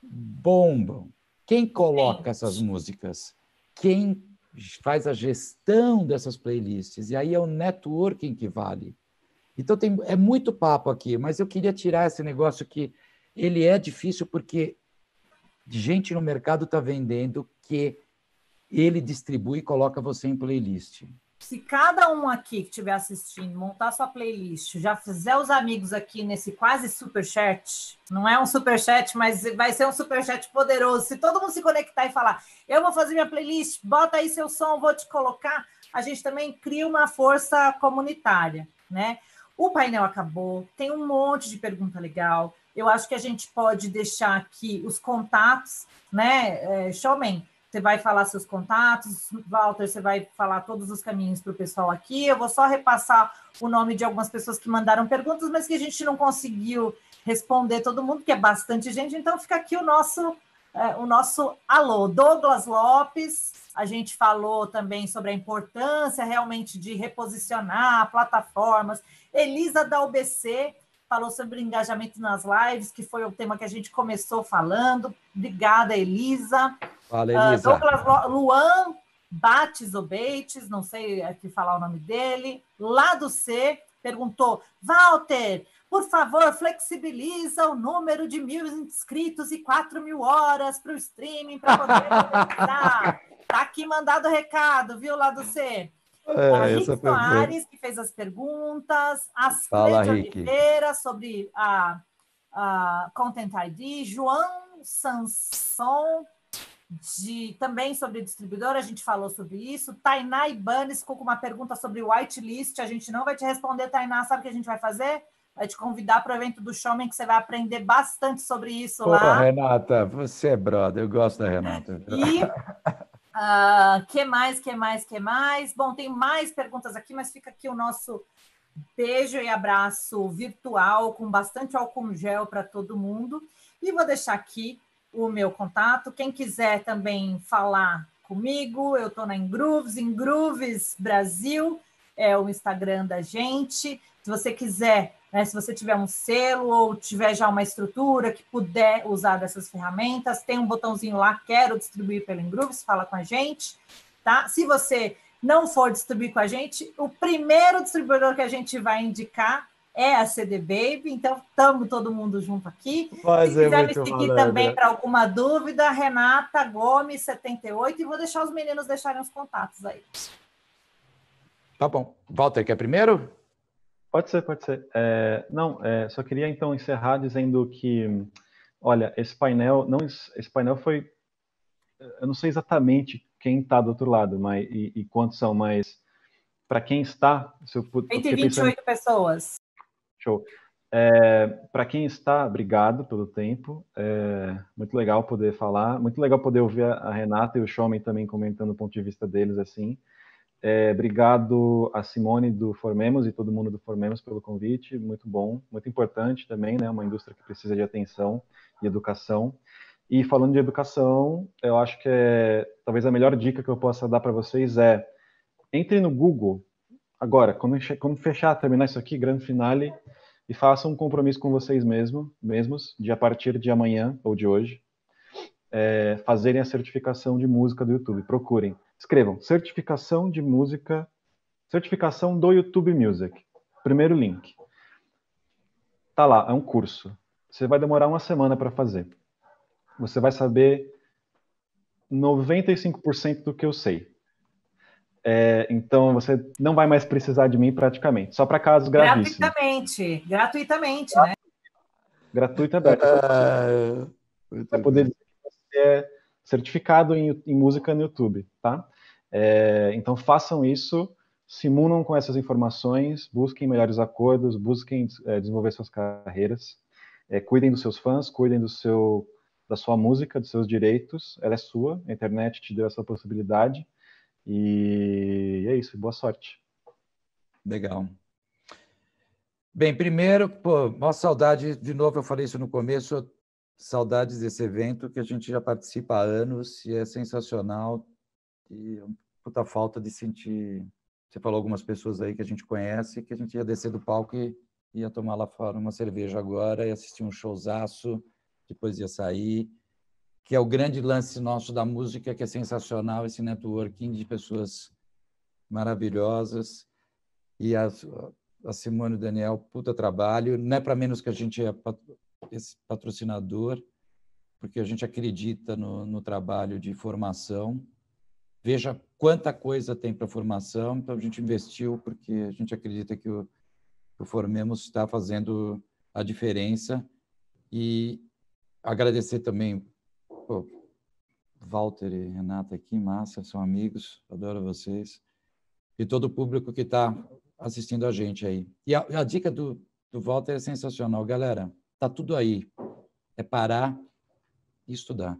Bombam. Quem coloca essas músicas? Quem faz a gestão dessas playlists. E aí é o networking que vale. Então tem, é muito papo aqui, mas eu queria tirar esse negócio que ele é difícil porque gente no mercado está vendendo que ele distribui e coloca você em playlist se cada um aqui que estiver assistindo montar sua playlist, já fizer os amigos aqui nesse quase super chat, não é um super chat, mas vai ser um super chat poderoso. Se todo mundo se conectar e falar, eu vou fazer minha playlist, bota aí seu som, vou te colocar, a gente também cria uma força comunitária, né? O painel acabou, tem um monte de pergunta legal. Eu acho que a gente pode deixar aqui os contatos, né, é, Showman? Você vai falar seus contatos, Walter, você vai falar todos os caminhos para o pessoal aqui. Eu vou só repassar o nome de algumas pessoas que mandaram perguntas, mas que a gente não conseguiu responder todo mundo, que é bastante gente, então fica aqui o nosso é, o nosso alô. Douglas Lopes, a gente falou também sobre a importância realmente de reposicionar plataformas. Elisa da UBC, falou sobre engajamento nas lives, que foi o tema que a gente começou falando. Obrigada, Elisa. Fala, ah, Elisa. Uh, Douglas Luan Bates ou Bates, não sei aqui é falar o nome dele, lá do C, perguntou: Walter, por favor, flexibiliza o número de mil inscritos e quatro mil horas para o streaming para poder tá aqui mandado o recado, viu, lá do C. É, a Rick é Soares, que fez as perguntas, a Fala, Rick. Oliveira sobre a, a Content ID, João Sanson, de, também sobre distribuidor, a gente falou sobre isso. Tainá Ibanes com uma pergunta sobre whitelist, a gente não vai te responder, Tainá, sabe o que a gente vai fazer? Vai te convidar para o evento do Showman, que você vai aprender bastante sobre isso Pô, lá. Renata, você é brother, eu gosto da Renata. E Uh, que mais, que mais, que mais? Bom, tem mais perguntas aqui, mas fica aqui o nosso beijo e abraço virtual com bastante álcool gel para todo mundo. E vou deixar aqui o meu contato. Quem quiser também falar comigo, eu estou na Ingrooves, Ingrooves Brasil é o Instagram da gente. Se você quiser né? Se você tiver um selo ou tiver já uma estrutura que puder usar dessas ferramentas, tem um botãozinho lá, quero distribuir pelo Ingrooves, fala com a gente, tá? Se você não for distribuir com a gente, o primeiro distribuidor que a gente vai indicar é a CD Baby, então estamos todo mundo junto aqui. Mas Se quiser é me seguir também para alguma dúvida, Renata Gomes, 78, e vou deixar os meninos deixarem os contatos aí. Tá bom. Walter, quer primeiro? Pode ser, pode ser. É, não, é, só queria então encerrar dizendo que, olha, esse painel não, esse painel foi, eu não sei exatamente quem está do outro lado, mas e, e quantos são, mas para quem está, se eu, 128 pensando, pessoas. Show. É, para quem está, obrigado pelo tempo. É, muito legal poder falar. Muito legal poder ouvir a Renata e o Shomen também comentando o ponto de vista deles assim. É, obrigado a Simone do Formemos e todo mundo do Formemos pelo convite, muito bom, muito importante também, né? Uma indústria que precisa de atenção e educação. E falando de educação, eu acho que é, talvez a melhor dica que eu possa dar para vocês é entre no Google agora, quando, quando fechar, terminar isso aqui, grande finale, e façam um compromisso com vocês mesmo, mesmos, de a partir de amanhã ou de hoje, é, fazerem a certificação de música do YouTube. Procurem. Escrevam certificação de música, certificação do YouTube Music. Primeiro link. Tá lá, é um curso. Você vai demorar uma semana para fazer. Você vai saber 95% do que eu sei. É, então você não vai mais precisar de mim praticamente, só para casos gravíssimos. Gratuitamente, gratuitamente, né? Gratuitamente. É, para poder dizer é certificado em, em música no YouTube, tá? É, então façam isso, simulam com essas informações, busquem melhores acordos, busquem é, desenvolver suas carreiras, é, cuidem dos seus fãs, cuidem do seu da sua música, dos seus direitos, ela é sua, a internet te deu essa possibilidade, e é isso, boa sorte. Legal. Bem, primeiro, pô, uma saudade, de novo, eu falei isso no começo, saudades desse evento que a gente já participa há anos e é sensacional. E é uma puta falta de sentir. Você falou algumas pessoas aí que a gente conhece, que a gente ia descer do palco e ia tomar lá fora uma cerveja agora, e assistir um showzaço, depois ia sair. Que é o grande lance nosso da música, que é sensacional esse networking de pessoas maravilhosas. E a, a Simone e o Daniel, puta trabalho. Não é para menos que a gente é esse patrocinador, porque a gente acredita no, no trabalho de formação. Veja quanta coisa tem para formação, então a gente investiu porque a gente acredita que o, que o Formemos está fazendo a diferença. E agradecer também pô, Walter e Renata aqui, massa, são amigos, adoro vocês. E todo o público que está assistindo a gente aí. E a, a dica do, do Walter é sensacional, galera. Está tudo aí. É parar e estudar.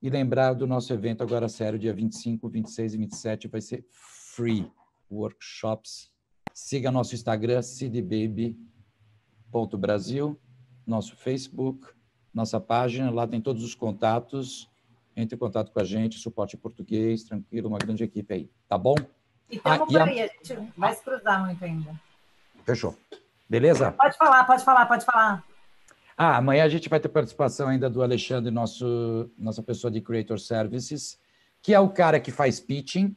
E lembrar do nosso evento agora sério, dia 25, 26 e 27, vai ser free workshops. Siga nosso Instagram, cdbaby.brasil, nosso Facebook, nossa página, lá tem todos os contatos. Entre em contato com a gente, suporte português, tranquilo, uma grande equipe aí, tá bom? E estamos ah, por aí, a... a gente vai se cruzar muito ainda. Fechou. Beleza? Pode falar, pode falar, pode falar. Ah, amanhã a gente vai ter participação ainda do Alexandre, nosso, nossa pessoa de Creator Services, que é o cara que faz pitching.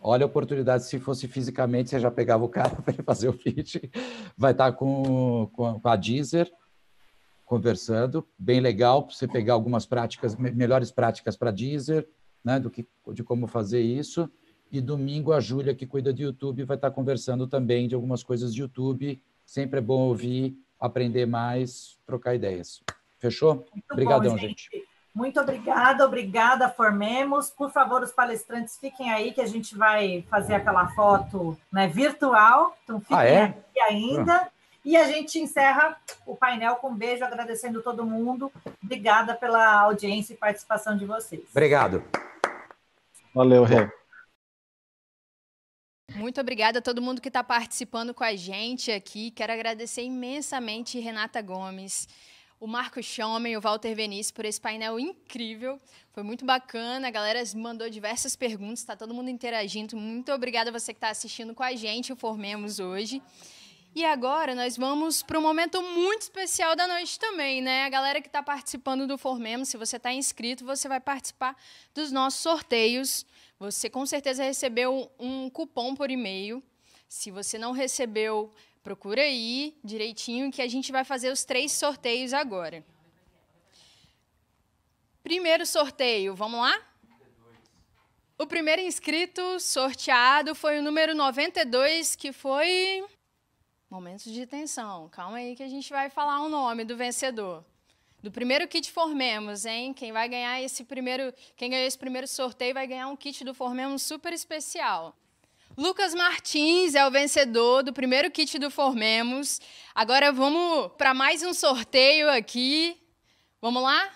Olha a oportunidade, se fosse fisicamente, você já pegava o cara para ele fazer o pitching. Vai estar tá com, com a Deezer conversando, bem legal para você pegar algumas práticas, melhores práticas para Deezer, né, do que, de como fazer isso. E domingo a Júlia, que cuida do YouTube, vai estar tá conversando também de algumas coisas de YouTube. Sempre é bom ouvir aprender mais, trocar ideias. Fechou? Muito Obrigadão, bom, gente. gente. Muito obrigada, obrigada, formemos. Por favor, os palestrantes fiquem aí que a gente vai fazer aquela foto né, virtual. Então fiquem ah, é? aqui ainda. E a gente encerra o painel com um beijo, agradecendo todo mundo. Obrigada pela audiência e participação de vocês. Obrigado. Valeu, Ré. Muito obrigada a todo mundo que está participando com a gente aqui. Quero agradecer imensamente Renata Gomes, o Marco Schomen e o Walter Venice por esse painel incrível. Foi muito bacana, a galera mandou diversas perguntas, está todo mundo interagindo. Muito obrigada a você que está assistindo com a gente, o Formemos hoje. E agora nós vamos para um momento muito especial da noite também, né? A galera que está participando do Formemos, se você está inscrito, você vai participar dos nossos sorteios. Você com certeza recebeu um cupom por e-mail. Se você não recebeu, procura aí direitinho que a gente vai fazer os três sorteios agora. Primeiro sorteio, vamos lá? O primeiro inscrito sorteado foi o número 92, que foi. Momentos de tensão. Calma aí que a gente vai falar o nome do vencedor do primeiro kit Formemos, hein? Quem vai ganhar esse primeiro, quem ganhou esse primeiro sorteio vai ganhar um kit do Formemos super especial. Lucas Martins é o vencedor do primeiro kit do Formemos. Agora vamos para mais um sorteio aqui. Vamos lá?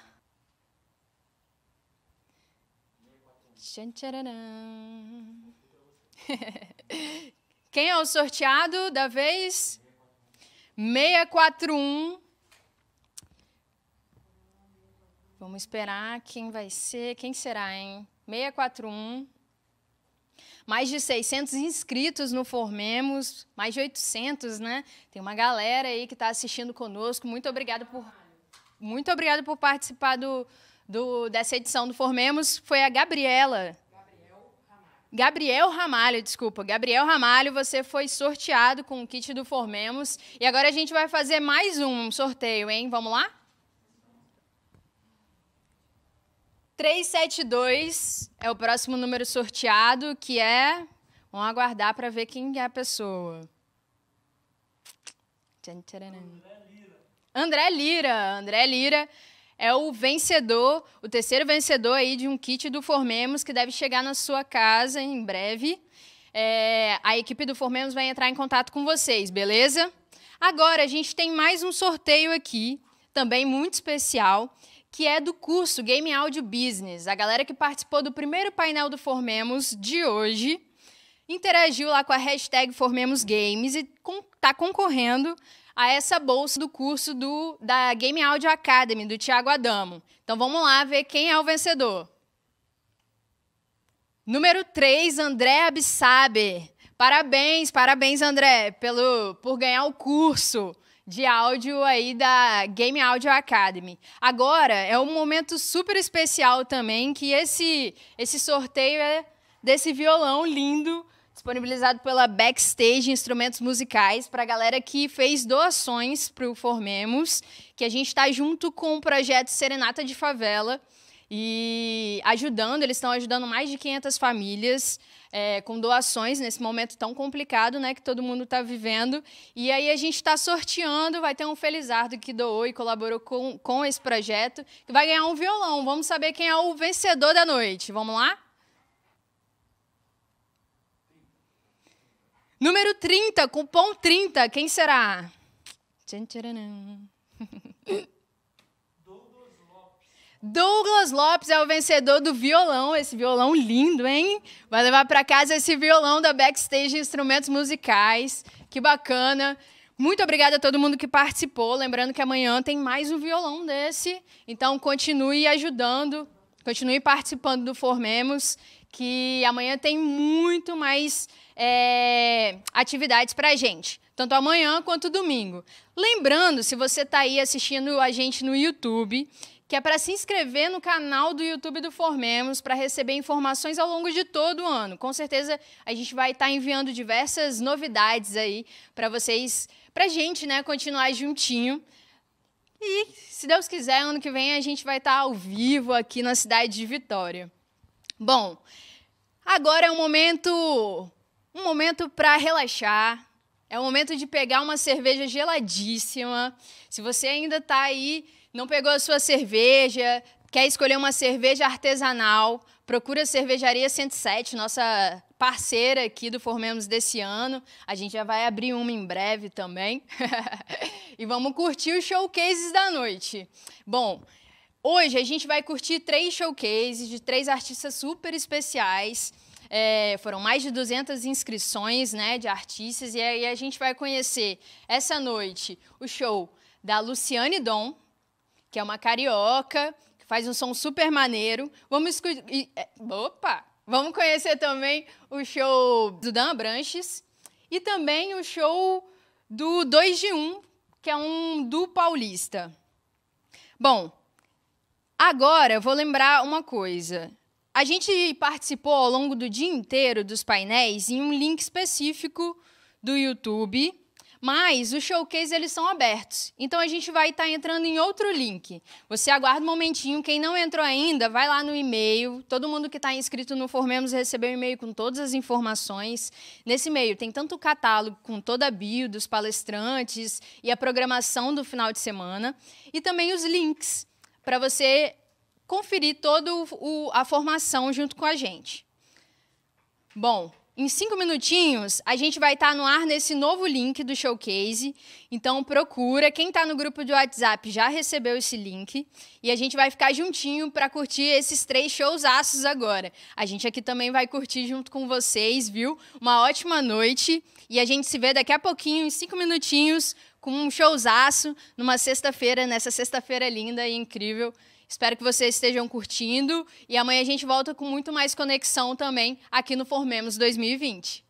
Quem é o sorteado da vez? 641 Vamos esperar quem vai ser, quem será, hein? 641. Mais de 600 inscritos no Formemos, mais de 800, né? Tem uma galera aí que está assistindo conosco. Muito obrigada por, muito obrigado por participar do, do, dessa edição do Formemos. Foi a Gabriela, Gabriel Ramalho, desculpa, Gabriel Ramalho, você foi sorteado com o kit do Formemos e agora a gente vai fazer mais um sorteio, hein? Vamos lá? 372 é o próximo número sorteado, que é. Vamos aguardar para ver quem é a pessoa. André Lira. André Lira. André Lira é o vencedor, o terceiro vencedor aí de um kit do Formemos que deve chegar na sua casa em breve. É, a equipe do Formemos vai entrar em contato com vocês, beleza? Agora a gente tem mais um sorteio aqui, também muito especial, que é do curso Game Audio Business. A galera que participou do primeiro painel do Formemos de hoje interagiu lá com a hashtag Formemos Games e está concorrendo a essa bolsa do curso do, da Game Audio Academy, do Tiago Adamo. Então vamos lá ver quem é o vencedor. Número 3, André Absaber. Parabéns, parabéns, André, pelo, por ganhar o curso de áudio aí da Game Audio Academy. Agora é um momento super especial também que esse esse sorteio é desse violão lindo disponibilizado pela Backstage Instrumentos Musicais para a galera que fez doações para o Formemos, que a gente está junto com o projeto Serenata de Favela e ajudando, eles estão ajudando mais de 500 famílias é, com doações nesse momento tão complicado né, que todo mundo está vivendo. E aí a gente está sorteando, vai ter um Felizardo que doou e colaborou com, com esse projeto, que vai ganhar um violão. Vamos saber quem é o vencedor da noite. Vamos lá? Número 30, cupom 30, quem será? Tcharam. Douglas Lopes é o vencedor do violão, esse violão lindo, hein? Vai levar para casa esse violão da Backstage Instrumentos Musicais. Que bacana. Muito obrigada a todo mundo que participou. Lembrando que amanhã tem mais um violão desse. Então continue ajudando, continue participando do Formemos, que amanhã tem muito mais é, atividades para a gente tanto amanhã quanto domingo. Lembrando, se você está aí assistindo a gente no YouTube, que é para se inscrever no canal do YouTube do Formemos para receber informações ao longo de todo o ano. Com certeza a gente vai estar tá enviando diversas novidades aí para vocês, para a gente, né, continuar juntinho. E, se Deus quiser, ano que vem a gente vai estar tá ao vivo aqui na cidade de Vitória. Bom, agora é um momento, um momento para relaxar, é o momento de pegar uma cerveja geladíssima. Se você ainda está aí não pegou a sua cerveja, quer escolher uma cerveja artesanal, procura a Cervejaria 107, nossa parceira aqui do Formemos desse ano. A gente já vai abrir uma em breve também. e vamos curtir os showcases da noite. Bom, hoje a gente vai curtir três showcases de três artistas super especiais. É, foram mais de 200 inscrições né, de artistas e aí a gente vai conhecer essa noite o show da Luciane Dom, que é uma carioca, que faz um som super maneiro. Vamos escutar. É, opa! Vamos conhecer também o show do Dan Branches e também o show do 2 de 1, que é um do Paulista. Bom, agora eu vou lembrar uma coisa. A gente participou ao longo do dia inteiro dos painéis em um link específico do YouTube mas os showcase eles são abertos. Então a gente vai estar tá entrando em outro link. Você aguarda um momentinho. Quem não entrou ainda, vai lá no e-mail. Todo mundo que está inscrito no Formemos recebeu um e-mail com todas as informações. Nesse e-mail tem tanto o catálogo com toda a bio dos palestrantes e a programação do final de semana. E também os links para você conferir toda a formação junto com a gente. Bom, em cinco minutinhos, a gente vai estar tá no ar nesse novo link do showcase. Então procura. Quem está no grupo de WhatsApp já recebeu esse link. E a gente vai ficar juntinho para curtir esses três showzaços agora. A gente aqui também vai curtir junto com vocês, viu? Uma ótima noite. E a gente se vê daqui a pouquinho, em cinco minutinhos, com um showzaço, numa sexta-feira, nessa sexta-feira linda e incrível. Espero que vocês estejam curtindo e amanhã a gente volta com muito mais conexão também aqui no Formemos 2020.